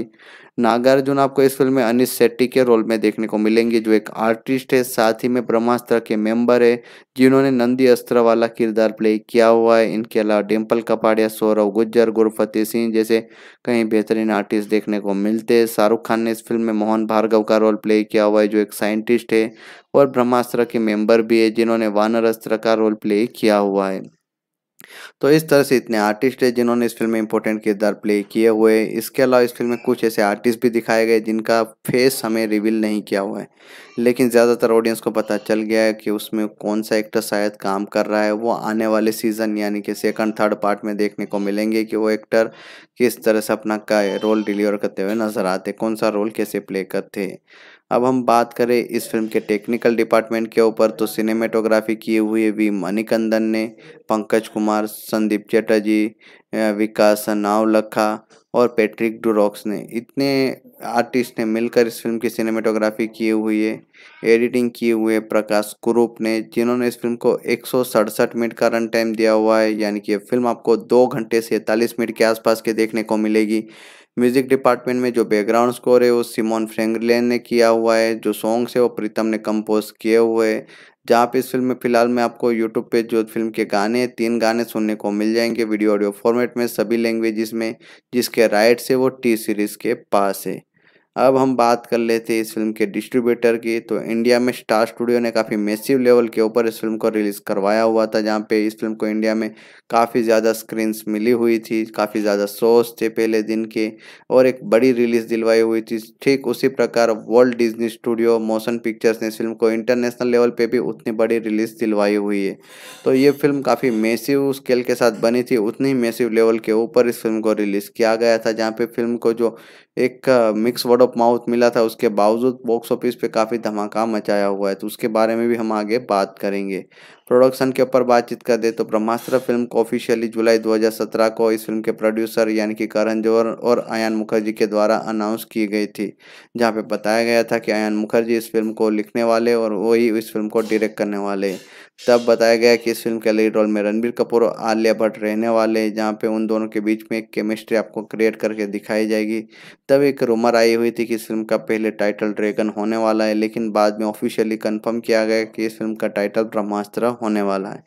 नागार्जुन आपको इस फिल्म में अनिश शेट्टी के रोल में देखने को मिलेंगे जो एक आर्टिस्ट है साथ ही में ब्रह्मास्त्र के मेंबर है जिन्होंने नंदी अस्त्र वाला किरदार प्ले किया हुआ है इनके अलावा डिम्पल कपाड़िया सौरव गुज्जर गुरफतेह सिंह जैसे कई बेहतरीन आर्टिस्ट देखने को मिलते हैं शाहरुख खान ने इस फिल्म में मोहन भार्गव का रोल प्ले किया हुआ है जो एक साइंटिस्ट है और ब्रह्मास्त्र के मेंबर भी है जिन्होंने वानर अस्त्र का रोल प्ले किया हुआ है तो इस तरह से इतने आर्टिस्ट है जिन्होंने इस फिल्म में इंपॉर्टेंट किरदार प्ले किए हुए इसके अलावा इस फिल्म में कुछ ऐसे आर्टिस्ट भी दिखाए गए जिनका फेस हमें रिवील नहीं किया हुआ है लेकिन ज़्यादातर ऑडियंस को पता चल गया है कि उसमें कौन सा एक्टर शायद काम कर रहा है वो आने वाले सीज़न यानी कि सेकंड थर्ड पार्ट में देखने को मिलेंगे कि वो एक्टर किस तरह से अपना का रोल डिलीवर करते हुए नज़र आते कौन सा रोल कैसे प्ले करते अब हम बात करें इस फिल्म के टेक्निकल डिपार्टमेंट के ऊपर तो सिनेमेटोग्राफी किए हुए वी मणिकंदन ने पंकज कुमार संदीप चटर्जी विकास नावलखा और पैट्रिक डुरॉक्स ने इतने आर्टिस्ट ने मिलकर इस फिल्म की सिनेमेटोग्राफी किए हुए एडिटिंग किए हुए प्रकाश कुरूप ने जिन्होंने इस फिल्म को एक मिनट का रन टाइम दिया हुआ है यानी कि फिल्म आपको दो घंटे से मिनट के आसपास के देखने को मिलेगी म्यूजिक डिपार्टमेंट में जो बैकग्राउंड स्कोर है वो सिमोन फ्रेंगलेन ने किया हुआ है जो सॉन्ग्स है वो प्रीतम ने कंपोज किए हुए हैं जहाँ पे इस फिल्म में फिलहाल मैं आपको यूट्यूब पे जो फिल्म के गाने तीन गाने सुनने को मिल जाएंगे वीडियो ऑडियो फॉर्मेट में सभी लैंग्वेजेस में जिसके राइट्स है वो टी सीरीज़ के पास है अब हम बात कर लेते हैं इस फिल्म के डिस्ट्रीब्यूटर की तो इंडिया में स्टार स्टूडियो ने काफ़ी मेसिव लेवल के ऊपर इस फिल्म को रिलीज़ करवाया हुआ था जहाँ पे इस फिल्म को इंडिया में काफ़ी ज़्यादा स्क्रीन्स मिली हुई थी काफ़ी ज़्यादा शोज थे पहले दिन के और एक बड़ी रिलीज़ दिलवाई हुई थी ठीक उसी प्रकार world Disney studio motion pictures ने इस फिल्म को इंटरनेशनल लेवल पर भी उतनी बड़ी रिलीज़ दिलवाई हुई है तो ये फिल्म काफ़ी मेसिव स्केल के साथ बनी थी उतनी मेसिव लेवल के ऊपर इस फिल्म को रिलीज़ किया गया था जहाँ पे फिल्म को जो एक मिक्स वर्ड ऑफ माउथ मिला था उसके बावजूद बॉक्स ऑफिस पे काफ़ी धमाका मचाया हुआ है तो उसके बारे में भी हम आगे बात करेंगे प्रोडक्शन के ऊपर बातचीत कर दे तो ब्रह्मास्त्र फिल्म को ऑफिशियली जुलाई 2017 को इस फिल्म के प्रोड्यूसर यानी कि करण जौहर और आयान मुखर्जी के द्वारा अनाउंस की गई थी जहाँ पर बताया गया था कि आयान मुखर्जी इस फिल्म को लिखने वाले और वही इस फिल्म को डिरेक्ट करने वाले तब बताया गया कि इस फिल्म के लीड रोल में रणबीर कपूर और आलिया भट्ट रहने वाले हैं जहाँ पे उन दोनों के बीच में एक केमिस्ट्री आपको क्रिएट करके दिखाई जाएगी तब एक रूमर आई हुई थी कि इस फिल्म का पहले टाइटल ड्रैगन होने वाला है लेकिन बाद में ऑफिशियली कंफर्म किया गया कि इस फिल्म का टाइटल ब्रह्मास्त्र होने वाला है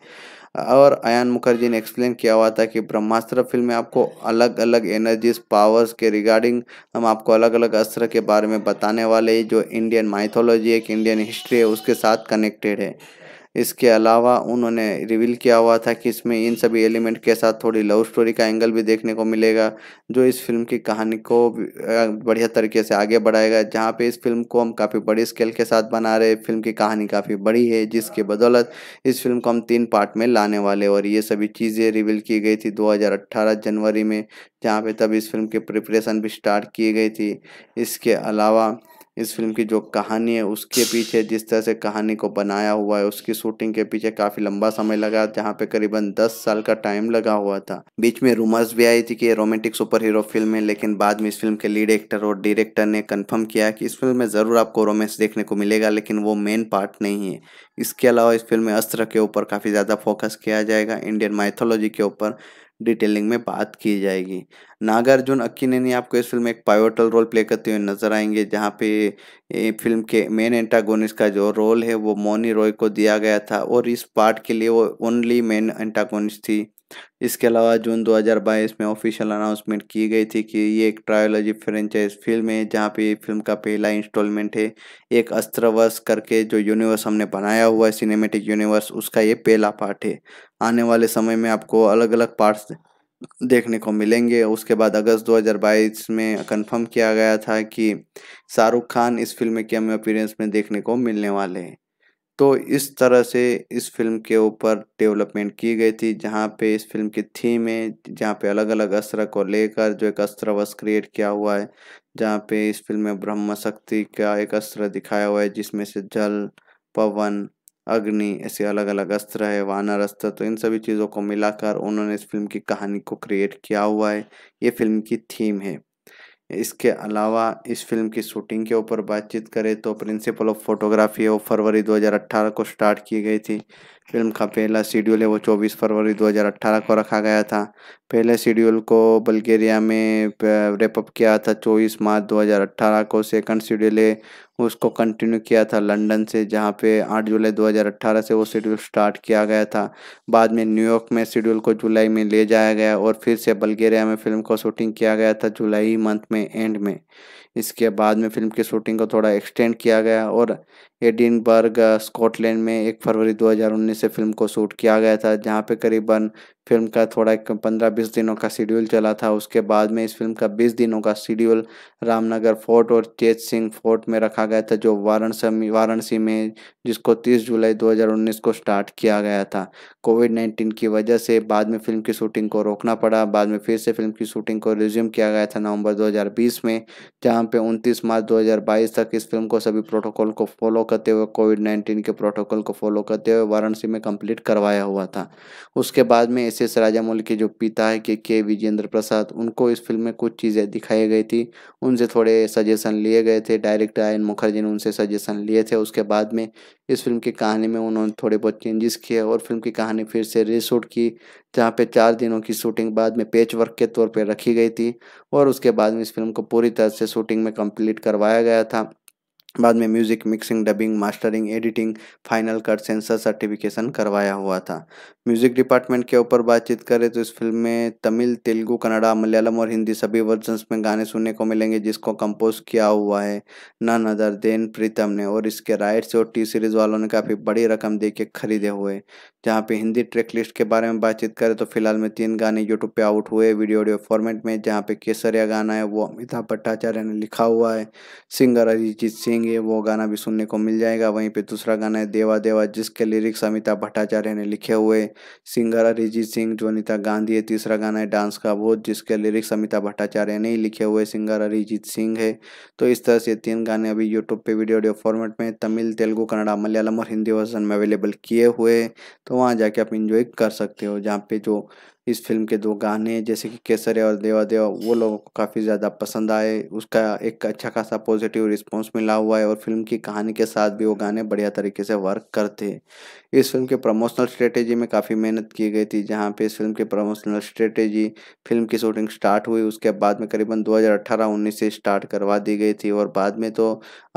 और अयान मुखर्जी ने एक्सप्लेन किया हुआ था कि ब्रह्मास्त्र फिल्म में आपको अलग अलग एनर्जीज पावर्स के रिगार्डिंग हम आपको अलग अलग अस्त्र के बारे में बताने वाले जो इंडियन माइथोलॉजी एक इंडियन हिस्ट्री है उसके साथ कनेक्टेड है इसके अलावा उन्होंने रिवील किया हुआ था कि इसमें इन सभी एलिमेंट के साथ थोड़ी लव स्टोरी का एंगल भी देखने को मिलेगा जो इस फिल्म की कहानी को बढ़िया तरीके से आगे बढ़ाएगा जहाँ पे इस फिल्म को हम काफ़ी बड़ी स्केल के साथ बना रहे फिल्म की कहानी काफ़ी बड़ी है जिसके बदौलत इस फिल्म को हम तीन पार्ट में लाने वाले और ये सभी चीज़ें रिवील की गई थी दो जनवरी में जहाँ पर तब इस फिल्म की प्रिपरेशन भी स्टार्ट की गई थी इसके अलावा इस फिल्म की जो कहानी है उसके पीछे जिस तरह से कहानी को बनाया हुआ है उसकी शूटिंग के पीछे काफ़ी लंबा समय लगा जहाँ पे करीबन दस साल का टाइम लगा हुआ था बीच में रूमर्स भी आई थी कि ये रोमांटिक सुपर हीरो फिल्म है लेकिन बाद में इस फिल्म के लीड एक्टर और डायरेक्टर ने कन्फर्म किया कि इस फिल्म में ज़रूर आपको रोमांस देखने को मिलेगा लेकिन वो मेन पार्ट नहीं है इसके अलावा इस फिल्म में अस्त्र के ऊपर काफ़ी ज़्यादा फोकस किया जाएगा इंडियन माइथोलॉजी के ऊपर डिटेलिंग में बात की जाएगी नागार्जुन अक्कीनेनी आपको इस फिल्म में एक पायोटल रोल प्ले करते हुए नजर आएंगे जहाँ पे फिल्म के मेन एंटागोनिस्ट का जो रोल है वो मोनी रॉय को दिया गया था और इस पार्ट के लिए वो ओनली मेन एंटागोनिस्ट थी इसके अलावा जून 2022 में ऑफिशियल अनाउंसमेंट की गई थी कि ये एक ट्रायोलॉजी फ्रेंचाइज फिल्म है जहाँ पे फिल्म का पहला इंस्टॉलमेंट है एक अस्त्रवर्ष करके जो यूनिवर्स हमने बनाया हुआ है सिनेमेटिक यूनिवर्स उसका ये पहला पार्ट है आने वाले समय में आपको अलग अलग पार्ट्स देखने को मिलेंगे उसके बाद अगस्त 2022 में कंफर्म किया गया था कि शाहरुख खान इस फिल्म के हमें अपीरेंस में देखने को मिलने वाले हैं तो इस तरह से इस फिल्म के ऊपर डेवलपमेंट की गई थी जहाँ पे इस फिल्म की थीम है जहाँ पे अलग अलग अस्त्र को लेकर जो एक अस्त्र वस्त्र क्रिएट किया हुआ है जहाँ पे इस फिल्म में ब्रह्म शक्ति का एक अस्त्र दिखाया हुआ है जिसमें से जल पवन अग्नि ऐसे अलग अलग अस्त्र है वानर अस्त्र तो इन सभी चीज़ों को मिलाकर उन्होंने इस फिल्म की कहानी को क्रिएट किया हुआ है ये फिल्म की थीम है इसके अलावा इस फिल्म की शूटिंग के ऊपर बातचीत करें तो प्रिंसिपल ऑफ फोटोग्राफी ऑफ फरवरी 2018 को स्टार्ट की गई थी फिल्म का पहला शेड्यूल है वो 24 फरवरी 2018 को रखा गया था पहले शेड्यूल को बल्गेरिया में रेपअप किया था 24 मार्च 2018 को सेकंड शेड्यूल है उसको कंटिन्यू किया था लंदन से जहाँ पे 8 जुलाई 2018 से वो शेड्यूल स्टार्ट किया गया था बाद में न्यूयॉर्क में शेड्यूल को जुलाई में ले जाया गया और फिर से बल्गेरिया में फिल्म को शूटिंग किया गया था जुलाई मंथ में एंड में इसके बाद में फिल्म की शूटिंग को थोड़ा एक्सटेंड किया गया और एडिनबर्ग स्कॉटलैंड में एक फरवरी 2019 से फिल्म को शूट किया गया था जहाँ पे करीबन फिल्म का थोड़ा एक पंद्रह बीस दिनों का शेड्यूल चला था उसके बाद में इस फिल्म का बीस दिनों का शेड्यूल रामनगर फोर्ट और चेत सिंह फोर्ट में रखा गया था जो वाराणसी वाराणसी में जिसको तीस जुलाई 2019 को स्टार्ट किया गया था कोविड नाइन्टीन की वजह से बाद में फिल्म की शूटिंग को रोकना पड़ा बाद में फिर से फिल्म की शूटिंग को रिज्यूम किया गया था नवंबर दो में जहाँ पे उनतीस मार्च दो तक इस फिल्म को सभी प्रोटोकॉल को फॉलो करते हुए कोविड नाइन्टीन के प्रोटोकॉल को फॉलो करते हुए वाराणसी में कम्प्लीट करवाया हुआ था उसके बाद में इस एस राजामौल के जो पिता है के के विजेंद्र प्रसाद उनको इस फिल्म में कुछ चीज़ें दिखाई गई थी उनसे थोड़े सजेशन लिए गए थे डायरेक्टर आयन मुखर्जी ने उनसे सजेशन लिए थे उसके बाद में इस फिल्म की कहानी में उन्होंने थोड़े बहुत चेंजेस किए और फिल्म की कहानी फिर से रीशूट की जहाँ पे चार दिनों की शूटिंग बाद में पेच वर्क के तौर पर रखी गई थी और उसके बाद में इस फिल्म को पूरी तरह से शूटिंग में कंप्लीट करवाया गया था बाद में music mixing dubbing mastering editing final cut censor certification करवाया हुआ था म्यूज़िक डिपार्टमेंट के ऊपर बातचीत करें तो इस फिल्म में तमिल तेलुगु कन्नड़ा मलयालम और हिंदी सभी वर्जन्स में गाने सुनने को मिलेंगे जिसको कंपोज किया हुआ है नन अदर देन प्रीतम ने और इसके राइट्स और टी सीरीज़ वालों ने काफ़ी बड़ी रकम दे के खरीदे हुए जहाँ पे हिंदी ट्रैक लिस्ट के बारे में बातचीत करें तो फिलहाल में तीन गाने यूट्यूब पे आउट हुए वीडियो ऑडियो फॉर्मेट में जहाँ पे केसरिया गाना है वो अमिताभ भट्टाचार्य ने लिखा हुआ है सिंगर अरिजीत सिंह जाएंगे वो गाना भी सुनने को मिल जाएगा वहीं पे दूसरा गाना है देवा देवा जिसके लिरिक्स अमिताभ भट्टाचार्य ने लिखे हुए सिंगर अरिजीत सिंह जोनिता गांधी है तीसरा गाना है डांस का बोध जिसके लिरिक्स अमिताभ भट्टाचार्य ने ही लिखे हुए सिंगर अरिजीत सिंह है तो इस तरह से तीन गाने अभी यूट्यूब पर वीडियो ऑडियो फॉर्मेट में तमिल तेलुगू कन्नड़ा मलयालम और हिंदी वर्जन में अवेलेबल किए हुए तो वहाँ जाके आप इन्जॉय कर सकते हो जहाँ पे जो इस फिल्म के दो गाने जैसे कि केसरे और देवा देवा वो लोगों को काफ़ी ज़्यादा पसंद आए उसका एक अच्छा खासा पॉजिटिव रिस्पॉन्स मिला हुआ है और फिल्म की कहानी के साथ भी वो गाने बढ़िया तरीके से वर्क करते हैं इस फिल्म के प्रमोशनल स्ट्रेटेजी में काफ़ी मेहनत की गई थी जहाँ पे इस फिल्म की प्रमोशनल स्ट्रेटेजी फिल्म की शूटिंग स्टार्ट हुई उसके बाद में करीबन दो हज़ार से स्टार्ट करवा दी गई थी और बाद में तो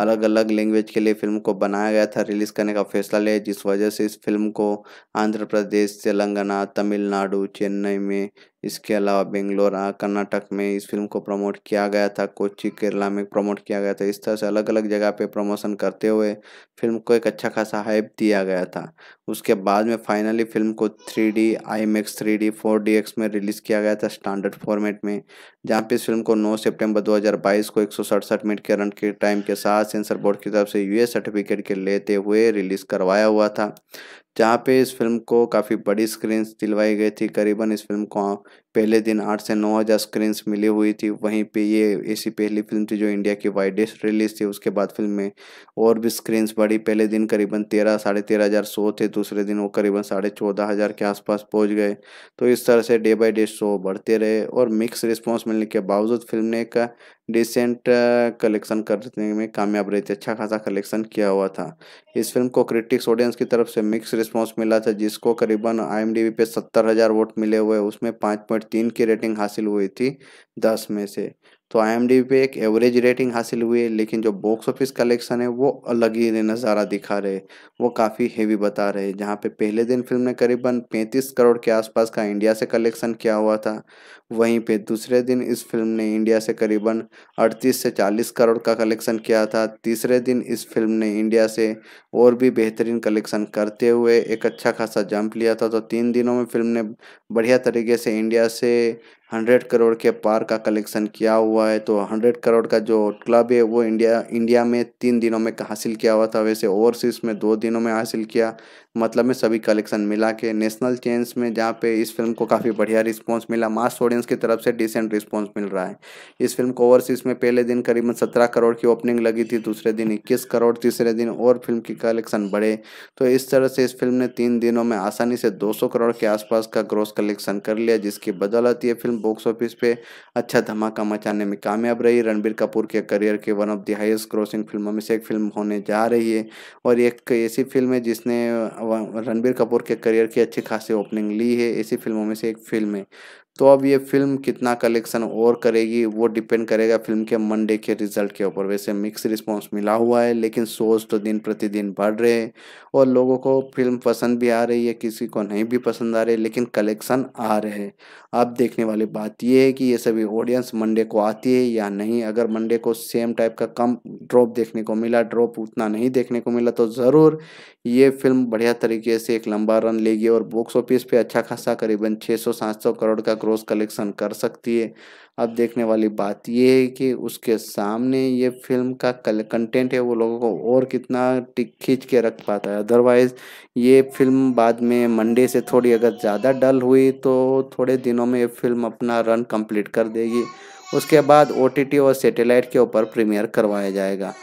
अलग अलग लैंग्वेज के लिए फिल्म को बनाया गया था रिलीज़ करने का फैसला लिया जिस वजह से इस फिल्म को आंध्र प्रदेश तेलंगाना तमिलनाडु चेन्नई चेन्नई में इसके अलावा बेंगलोर कर्नाटक में इस फिल्म को प्रमोट किया गया था कोचि केरला में प्रमोट किया गया था इस तरह से अलग अलग जगह पे प्रमोशन करते हुए फिल्म को एक अच्छा खासा हाइप दिया गया था उसके बाद में फाइनली फिल्म को three D IMAX three D four D X में रिलीज़ किया गया था स्टैंडर्ड फॉर्मेट में जहाँ पे इस फिल्म को दो हज़ार बाईस को एक सौ सड़सठ मिनट के रन के टाइम के साथ सेंसर बोर्ड की तरफ से यूएस सर्टिफिकेट के लेते हुए रिलीज़ करवाया हुआ था जहाँ पे इस फिल्म को काफ़ी बड़ी स्क्रीन दिलवाई गई थी करीबन इस फिल्म को पहले दिन आठ से नौ हज़ार स्क्रीन मिली हुई थी वहीं पे ये ऐसी पहली फिल्म थी जो इंडिया की वाइडेस्ट रिलीज थी उसके बाद फिल्म में और भी स्क्रीन बढ़ी पहले दिन करीबन तेरह साढ़े तेरह हज़ार शो थे दूसरे दिन वो करीबन साढ़े चौदह हज़ार के आसपास पहुँच गए तो इस तरह से डे बाई डे शो बढ़ते रहे और मिक्स रिस्पॉन्स मिलने के बावजूद फिल्म ने एक डिसेंट कलेक्शन करने में कामयाब रही थी अच्छा खासा कलेक्शन किया हुआ था इस फिल्म को क्रिटिक्स ऑडियंस की तरफ से मिक्स रिस्पांस मिला था जिसको करीबन आई पे सत्तर हज़ार वोट मिले हुए उसमें पाँच पॉइंट तीन की रेटिंग हासिल हुई थी दस में से तो आई पे एक एवरेज रेटिंग हासिल हुई है लेकिन जो बॉक्स ऑफिस कलेक्शन है वो अलग ही नज़ारा दिखा रहे वो काफ़ी हेवी बता रहे जहाँ पे पहले दिन फिल्म ने करीबन 35 करोड़ के आसपास का इंडिया से कलेक्शन किया हुआ था वहीं पे दूसरे दिन इस फिल्म ने इंडिया से करीबन 38 से 40 करोड़ का कलेक्शन किया था तीसरे दिन इस फिल्म ने इंडिया से और भी बेहतरीन कलेक्शन करते हुए एक अच्छा खासा जंप लिया था तो तीन दिनों में फिल्म ने बढ़िया तरीके से इंडिया से हंड्रेड करोड़ के पार का कलेक्शन किया हुआ है तो हंड्रेड करोड़ का जो क्लब है वो इंडिया इंडिया में तीन दिनों में हासिल किया हुआ था वैसे ओवरसीज़ में दो दिनों में हासिल किया मतलब में सभी कलेक्शन मिला के नेशनल चेंज में जहाँ पे इस फिल्म को काफ़ी बढ़िया रिस्पॉन्स मिला मास ऑडियंस की तरफ से डिसेंट रिस्पॉन्स मिल रहा है इस फिल्म को ओवरसीज में पहले दिन करीबन सत्रह करोड़ की ओपनिंग लगी थी दूसरे दिन इक्कीस करोड़ तीसरे दिन और फिल्म की कलेक्शन बढ़े तो इस तरह से इस फिल्म ने तीन दिनों में आसानी से दो करोड़ के आसपास का ग्रोस कलेक्शन कर लिया जिसकी बदौलत ये फिल्म बॉक्स ऑफिस पर अच्छा धमाका मचाने में कामयाब रही रणबीर कपूर के करियर के one of the highest grossing फिल्मों में से एक फिल्म होने जा रही है और एक ऐसी फिल्म है जिसने रणबीर कपूर के करियर की अच्छी खासी ओपनिंग ली है ऐसी फिल्मों में से एक फिल्म है तो अब ये फिल्म कितना कलेक्शन और करेगी वो डिपेंड करेगा फिल्म के मंडे के रिजल्ट के ऊपर वैसे मिक्स रिस्पांस मिला हुआ है लेकिन सोच तो दिन प्रतिदिन बढ़ रहे हैं और लोगों को फिल्म पसंद भी आ रही है किसी को नहीं भी पसंद आ रही है लेकिन कलेक्शन आ रहे हैं अब देखने वाली बात ये है कि ये सभी ऑडियंस मंडे को आती है या नहीं अगर मंडे को सेम टाइप का कम ड्रॉप देखने को मिला ड्रॉप उतना नहीं देखने को मिला तो ज़रूर ये फिल्म बढ़िया तरीके से एक लंबा रन लेगी और बॉक्स ऑफिस पर अच्छा खासा करीबन छः सौ करोड़ का क्रॉस कलेक्शन कर सकती है अब देखने वाली बात यह है कि उसके सामने ये फिल्म का कंटेंट है वो लोगों को और कितना टिक खींच के रख पाता है अदरवाइज़ ये फिल्म बाद में मंडे से थोड़ी अगर ज़्यादा डल हुई तो थोड़े दिनों में ये फिल्म अपना रन कंप्लीट कर देगी उसके बाद ओ और सैटेलाइट के ऊपर प्रीमियर करवाया जाएगा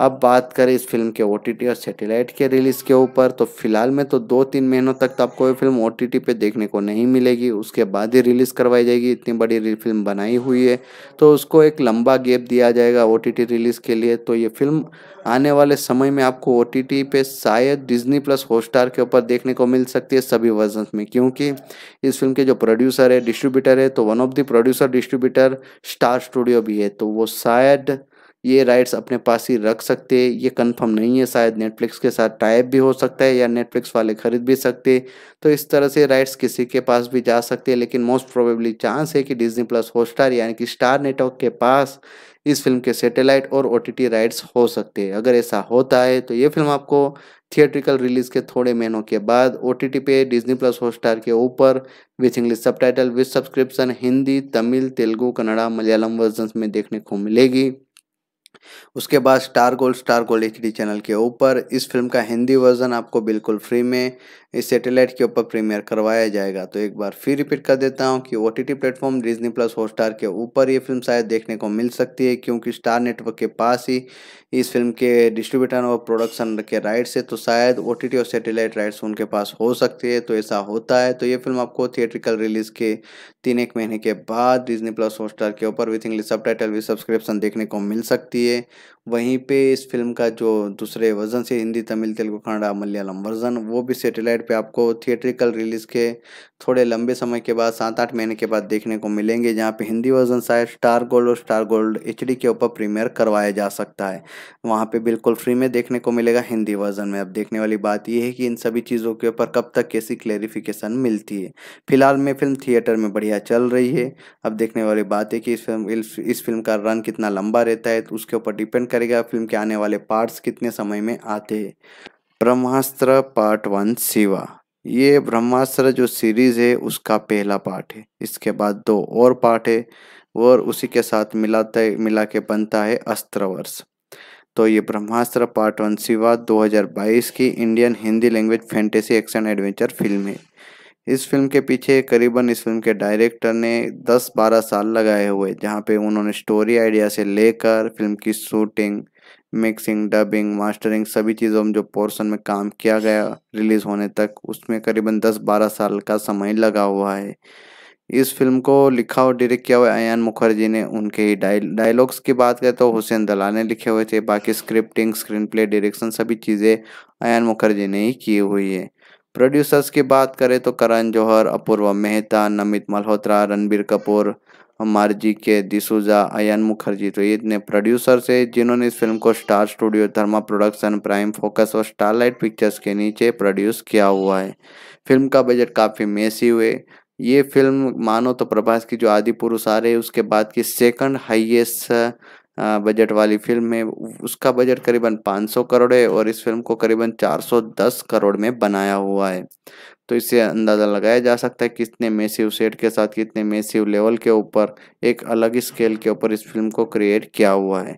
अब बात करें इस फिल्म के ओ और सैटेलाइट के रिलीज़ के ऊपर तो फिलहाल में तो दो तीन महीनों तक तो आपको ये फिल्म ओ पे देखने को नहीं मिलेगी उसके बाद ही रिलीज़ करवाई जाएगी इतनी बड़ी फिल्म बनाई हुई है तो उसको एक लंबा गैप दिया जाएगा ओ रिलीज़ के लिए तो ये फिल्म आने वाले समय में आपको ओ पे शायद डिजनी प्लस हॉटस्टार के ऊपर देखने को मिल सकती है सभी वर्जन में क्योंकि इस फिल्म के जो प्रोड्यूसर है डिस्ट्रीब्यूटर है तो one of the producer distributor Star studio भी है तो वो शायद ये राइट्स अपने पास ही रख सकते ये कंफर्म नहीं है शायद नेटफ्लिक्स के साथ टाइप भी हो सकता है या नेटफ्लिक्स वाले खरीद भी सकते तो इस तरह से राइट्स किसी के पास भी जा सकते हैं लेकिन मोस्ट प्रोबेबली चांस है कि डिज्नी प्लस हॉटस्टार यानी कि स्टार नेटवर्क के पास इस फिल्म के सैटेलाइट और ओ राइट्स हो सकते हैं अगर ऐसा होता है तो ये फिल्म आपको थिएट्रिकल रिलीज के थोड़े महीनों के बाद ओ पे डिज्नी प्लस हॉटस्टार के ऊपर with English subtitle with subscription Hindi Tamil Telugu Kannada Malayalam version में देखने को मिलेगी उसके बाद Star Gold Star Gold H channel के ऊपर इस फिल्म का हिंदी वर्जन आपको बिल्कुल फ्री में इस सैटेलाइट के ऊपर प्रीमियर करवाया जाएगा तो एक बार फिर रिपीट कर देता हूँ कि O T T platform Disney plus Hotstar के ऊपर ये फिल्म शायद देखने को मिल सकती है क्योंकि स्टार नेटवर्क के पास ही इस फिल्म के डिस्ट्रीब्यूटर और प्रोडक्शन के राइट्स है तो शायद ओ टी टी और सैटेलाइट राइट्स उनके पास हो सकती है तो ऐसा होता है तो ये फिल्म आपको थिएट्रिकल रिलीज के तीन एक महीने के बाद डिजनी प्लस हॉटस्टार के ऊपर with English subtitle with subscription देखने को मिल सकती है वहीं पे इस फिल्म का जो दूसरे वर्जन से हिंदी तमिल तेलुगु कन्नड़ा मलयालम वर्जन वो भी सैटेलाइट वेबसाइट पे आपको थिएट्रिकल रिलीज़ के थोड़े लंबे समय के बाद सात आठ महीने के बाद देखने को मिलेंगे जहाँ पे हिंदी वर्जन शायद स्टार गोल्ड और स्टार गोल्ड एच के ऊपर प्रीमियर करवाया जा सकता है वहाँ पे बिल्कुल फ्री में देखने को मिलेगा हिंदी वर्जन में अब देखने वाली बात यह है कि इन सभी चीज़ों के ऊपर कब तक कैसी क्लैरिफिकेशन मिलती है फिलहाल में फिल्म थिएटर में बढ़िया चल रही है अब देखने वाली बात है कि इस फिल्म इस फिल्म का रन कितना लंबा रहता है तो उसके ऊपर डिपेंड करेगा फिल्म के आने वाले पार्ट्स कितने समय में आते हैं ब्रह्मास्त्र पार्ट वन शिवा ये ब्रह्मास्त्र जो सीरीज है उसका पहला पार्ट है इसके बाद दो और पार्ट है और उसी के साथ मिलाते मिला के बनता है अस्त्रवर्ष तो ये ब्रह्मास्त्र पार्ट वन शिवा 2022 की Indian Hindi language fantasy action adventure film है इस फिल्म के पीछे करीबन इस फिल्म के डायरेक्टर ने 10-12 साल लगाए हुए जहाँ पे उन्होंने स्टोरी आइडिया से लेकर फिल्म की शूटिंग मिक्सिंग डबिंग मास्टरिंग सभी चीज़ों में जो पोर्शन में काम किया गया रिलीज़ होने तक उसमें करीबन 10-12 साल का समय लगा हुआ है इस फिल्म को लिखा और डायरेक्ट किया हुआ अयान मुखर्जी ने उनके ही डायलॉग्स की बात करें तो हुसैन दला ने लिखे हुए थे बाकी स्क्रिप्टिंग स्क्रीन प्ले डायरेक्शन सभी चीज़ें अयान मुखर्जी ने ही की हुई है प्रोड्यूसर्स की बात करें तो करण जौहर अपूर्वा मेहता नमित मल्होत्रा रणबीर कपूर अम्मार जी के डिसूजा अयन मुखर्जी तो ये इतने प्रोड्यूसर्स है जिन्होंने इस फिल्म को Star Studio Dharma production Prime Focus और स्टारलाइट पिक्चर्स के नीचे प्रोड्यूस किया हुआ है फिल्म का बजट काफ़ी मेसी हुए ये फिल्म मानो तो प्रभास की जो आदि पुरुष आ रहे उसके बाद की सेकंड हाईएस्ट बजट वाली फिल्म है उसका बजट करीबन 500 करोड़ है और इस फिल्म को करीबन 410 करोड़ में बनाया हुआ है तो इससे अंदाज़ा लगाया जा सकता है कितने मेसिव सेट के साथ कितने मेसिव लेवल के ऊपर एक अलग स्केल के ऊपर इस फिल्म को क्रिएट किया हुआ है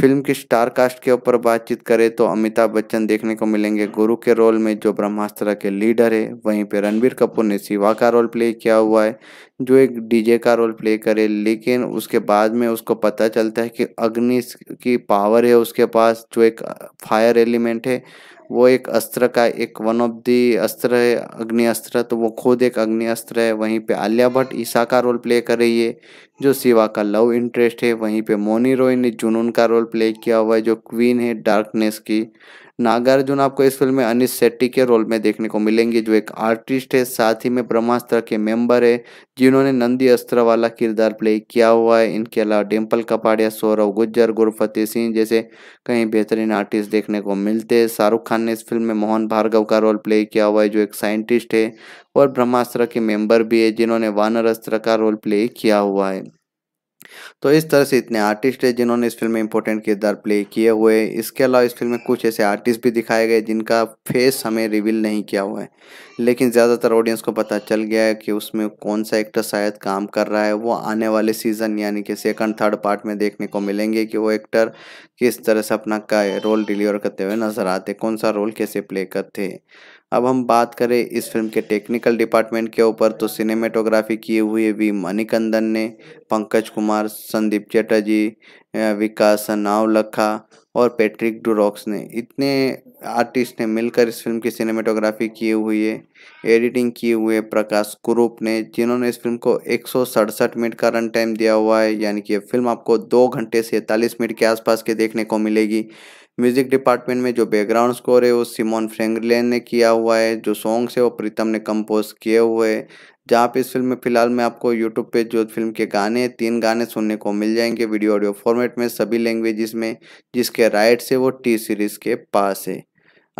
फिल्म की स्टार कास्ट के ऊपर बातचीत करें तो अमिताभ बच्चन देखने को मिलेंगे गुरु के रोल में जो ब्रह्मास्त्र के लीडर है वहीं पर रणबीर कपूर ने शिवा का रोल प्ले किया हुआ है जो एक डीजे का रोल प्ले करे लेकिन उसके बाद में उसको पता चलता है कि अग्नि की पावर है उसके पास जो एक फायर एलिमेंट है वो एक अस्त्र का एक वन ऑफ दी अस्त्र है अग्नि अस्त्र तो वो खुद एक अग्नि अस्त्र है वहीं पे आलिया भट्ट ईसा का रोल प्ले कर रही है जो शिवा का लव इंटरेस्ट है वहीं पे मोनी रॉय ने जुनून का रोल प्ले किया हुआ है जो क्वीन है डार्कनेस की नागार्जुन आपको इस फिल्म में अनिश शेट्टी के रोल में देखने को मिलेंगे जो एक आर्टिस्ट है साथ ही में ब्रह्मास्त्र के मेंबर है जिन्होंने नंदी अस्त्र वाला किरदार प्ले किया हुआ है इनके अलावा डिम्पल कपाड़िया सौरव गुज्जर गुरफतेह सिंह जैसे कई बेहतरीन आर्टिस्ट देखने को मिलते हैं शाहरुख खान ने इस फिल्म में मोहन भार्गव का रोल प्ले किया हुआ है जो एक साइंटिस्ट है और ब्रह्मास्त्र के मेम्बर भी है जिन्होंने वानर अस्त्र का रोल प्ले किया हुआ है तो इस तरह से इतने आर्टिस्ट है जिन्होंने इस फिल्म में इंपॉर्टेंट किरदार प्ले किए हुए इसके अलावा इस फिल्म में कुछ ऐसे आर्टिस्ट भी दिखाए गए जिनका फेस हमें रिवील नहीं किया हुआ है लेकिन ज़्यादातर ऑडियंस को पता चल गया है कि उसमें कौन सा एक्टर शायद काम कर रहा है वो आने वाले सीज़न यानी कि सेकंड थर्ड पार्ट में देखने को मिलेंगे कि वो एक्टर किस तरह से अपना का रोल डिलीवर करते हुए नज़र आते कौन सा रोल कैसे प्ले करते अब हम बात करें इस फिल्म के टेक्निकल डिपार्टमेंट के ऊपर तो सिनेमेटोग्राफी किए हुए वी मणिकंदन ने पंकज कुमार संदीप चटर्जी विकास नावलखा और पैट्रिक डुरॉक्स ने इतने आर्टिस्ट ने मिलकर इस फिल्म की सिनेमेटोग्राफी किए हुए एडिटिंग किए हुए प्रकाश कुरूप ने जिन्होंने इस फिल्म को एक मिनट का रन टाइम दिया हुआ है यानी कि ये फिल्म आपको दो घंटे से मिनट के आसपास के देखने को मिलेगी म्यूजिक डिपार्टमेंट में जो बैकग्राउंड स्कोर है वो सिमोन फ्रेंगलेन ने किया हुआ है जो सॉन्ग्स है वो प्रीतम ने कंपोज किए हुए हैं जहाँ पे इस फिल्म में फिलहाल मैं आपको यूट्यूब पे जो फिल्म के गाने तीन गाने सुनने को मिल जाएंगे वीडियो ऑडियो फॉर्मेट में सभी लैंग्वेजेस में जिसके राइट्स है वो टी सीरीज के पास है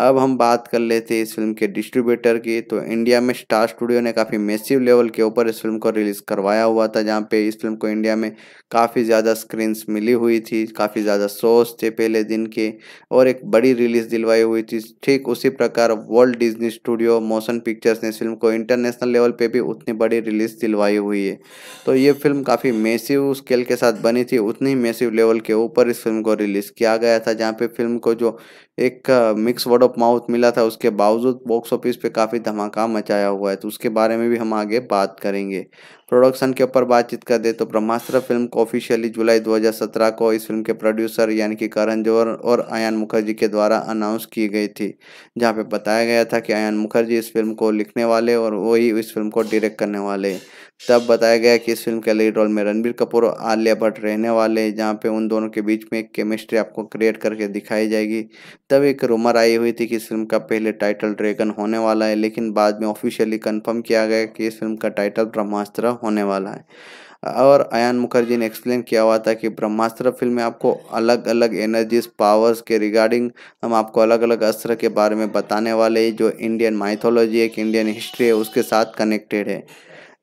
अब हम बात कर लेते हैं इस फिल्म के डिस्ट्रीब्यूटर की तो इंडिया में स्टार स्टूडियो ने काफ़ी मेसिव लेवल के ऊपर इस फिल्म को रिलीज़ करवाया हुआ था जहाँ पे इस फिल्म को इंडिया में काफ़ी ज़्यादा स्क्रीन्स मिली हुई थी काफ़ी ज़्यादा शोज थे पहले दिन के और एक बड़ी रिलीज़ दिलवाई हुई थी ठीक उसी प्रकार world Disney studio motion pictures ने इस फिल्म को इंटरनेशनल लेवल पर भी उतनी बड़ी रिलीज़ दिलवाई हुई है तो ये फिल्म काफ़ी मेसिव स्केल के साथ बनी थी उतनी मेसिव लेवल के ऊपर इस फिल्म को रिलीज़ किया गया था जहाँ पे फिल्म को जो एक मिक्स वर्ड ऑफ माउथ मिला था उसके बावजूद बॉक्स ऑफिस पे काफ़ी धमाका मचाया हुआ है तो उसके बारे में भी हम आगे बात करेंगे प्रोडक्शन के ऊपर बातचीत कर दे तो ब्रह्मास्त्र फिल्म को ऑफिशियली जुलाई 2017 को इस फिल्म के प्रोड्यूसर यानी कि करण जौहर और आयान मुखर्जी के द्वारा अनाउंस की गई थी जहाँ पे बताया गया था कि आयान मुखर्जी इस फिल्म को लिखने वाले और वही इस फिल्म को डायरेक्ट करने वाले तब बताया गया कि इस फिल्म के लीड रोल में रणबीर कपूर और आलिया भट्ट रहने वाले हैं जहाँ पे उन दोनों के बीच में एक केमिस्ट्री आपको क्रिएट करके दिखाई जाएगी तब एक रूमर आई हुई थी कि इस फिल्म का पहले टाइटल ड्रैगन होने वाला है लेकिन बाद में ऑफिशियली कंफर्म किया गया कि इस फिल्म का टाइटल ब्रह्मास्त्र होने वाला है और अयान मुखर्जी ने एक्सप्लेन किया हुआ था कि ब्रह्मास्त्र फिल्म में आपको अलग अलग एनर्जीज पावर्स के रिगार्डिंग हम आपको अलग अलग अस्त्र के बारे में बताने वाले जो इंडियन माइथोलॉजी एक इंडियन हिस्ट्री है उसके साथ कनेक्टेड है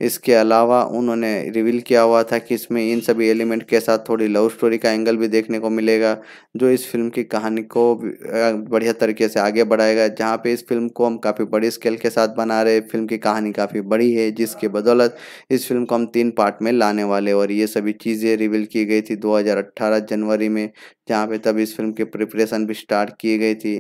इसके अलावा उन्होंने रिवील किया हुआ था कि इसमें इन सभी एलिमेंट के साथ थोड़ी लव स्टोरी का एंगल भी देखने को मिलेगा जो इस फिल्म की कहानी को बढ़िया तरीके से आगे बढ़ाएगा जहाँ पे इस फिल्म को हम काफ़ी बड़ी स्केल के साथ बना रहे फिल्म की कहानी काफ़ी बड़ी है जिसके बदौलत इस फिल्म को हम तीन पार्ट में लाने वाले और ये सभी चीज़ें रिवील की गई थी दो जनवरी में जहाँ पर तब इस फिल्म की प्रिपरेशन भी स्टार्ट की गई थी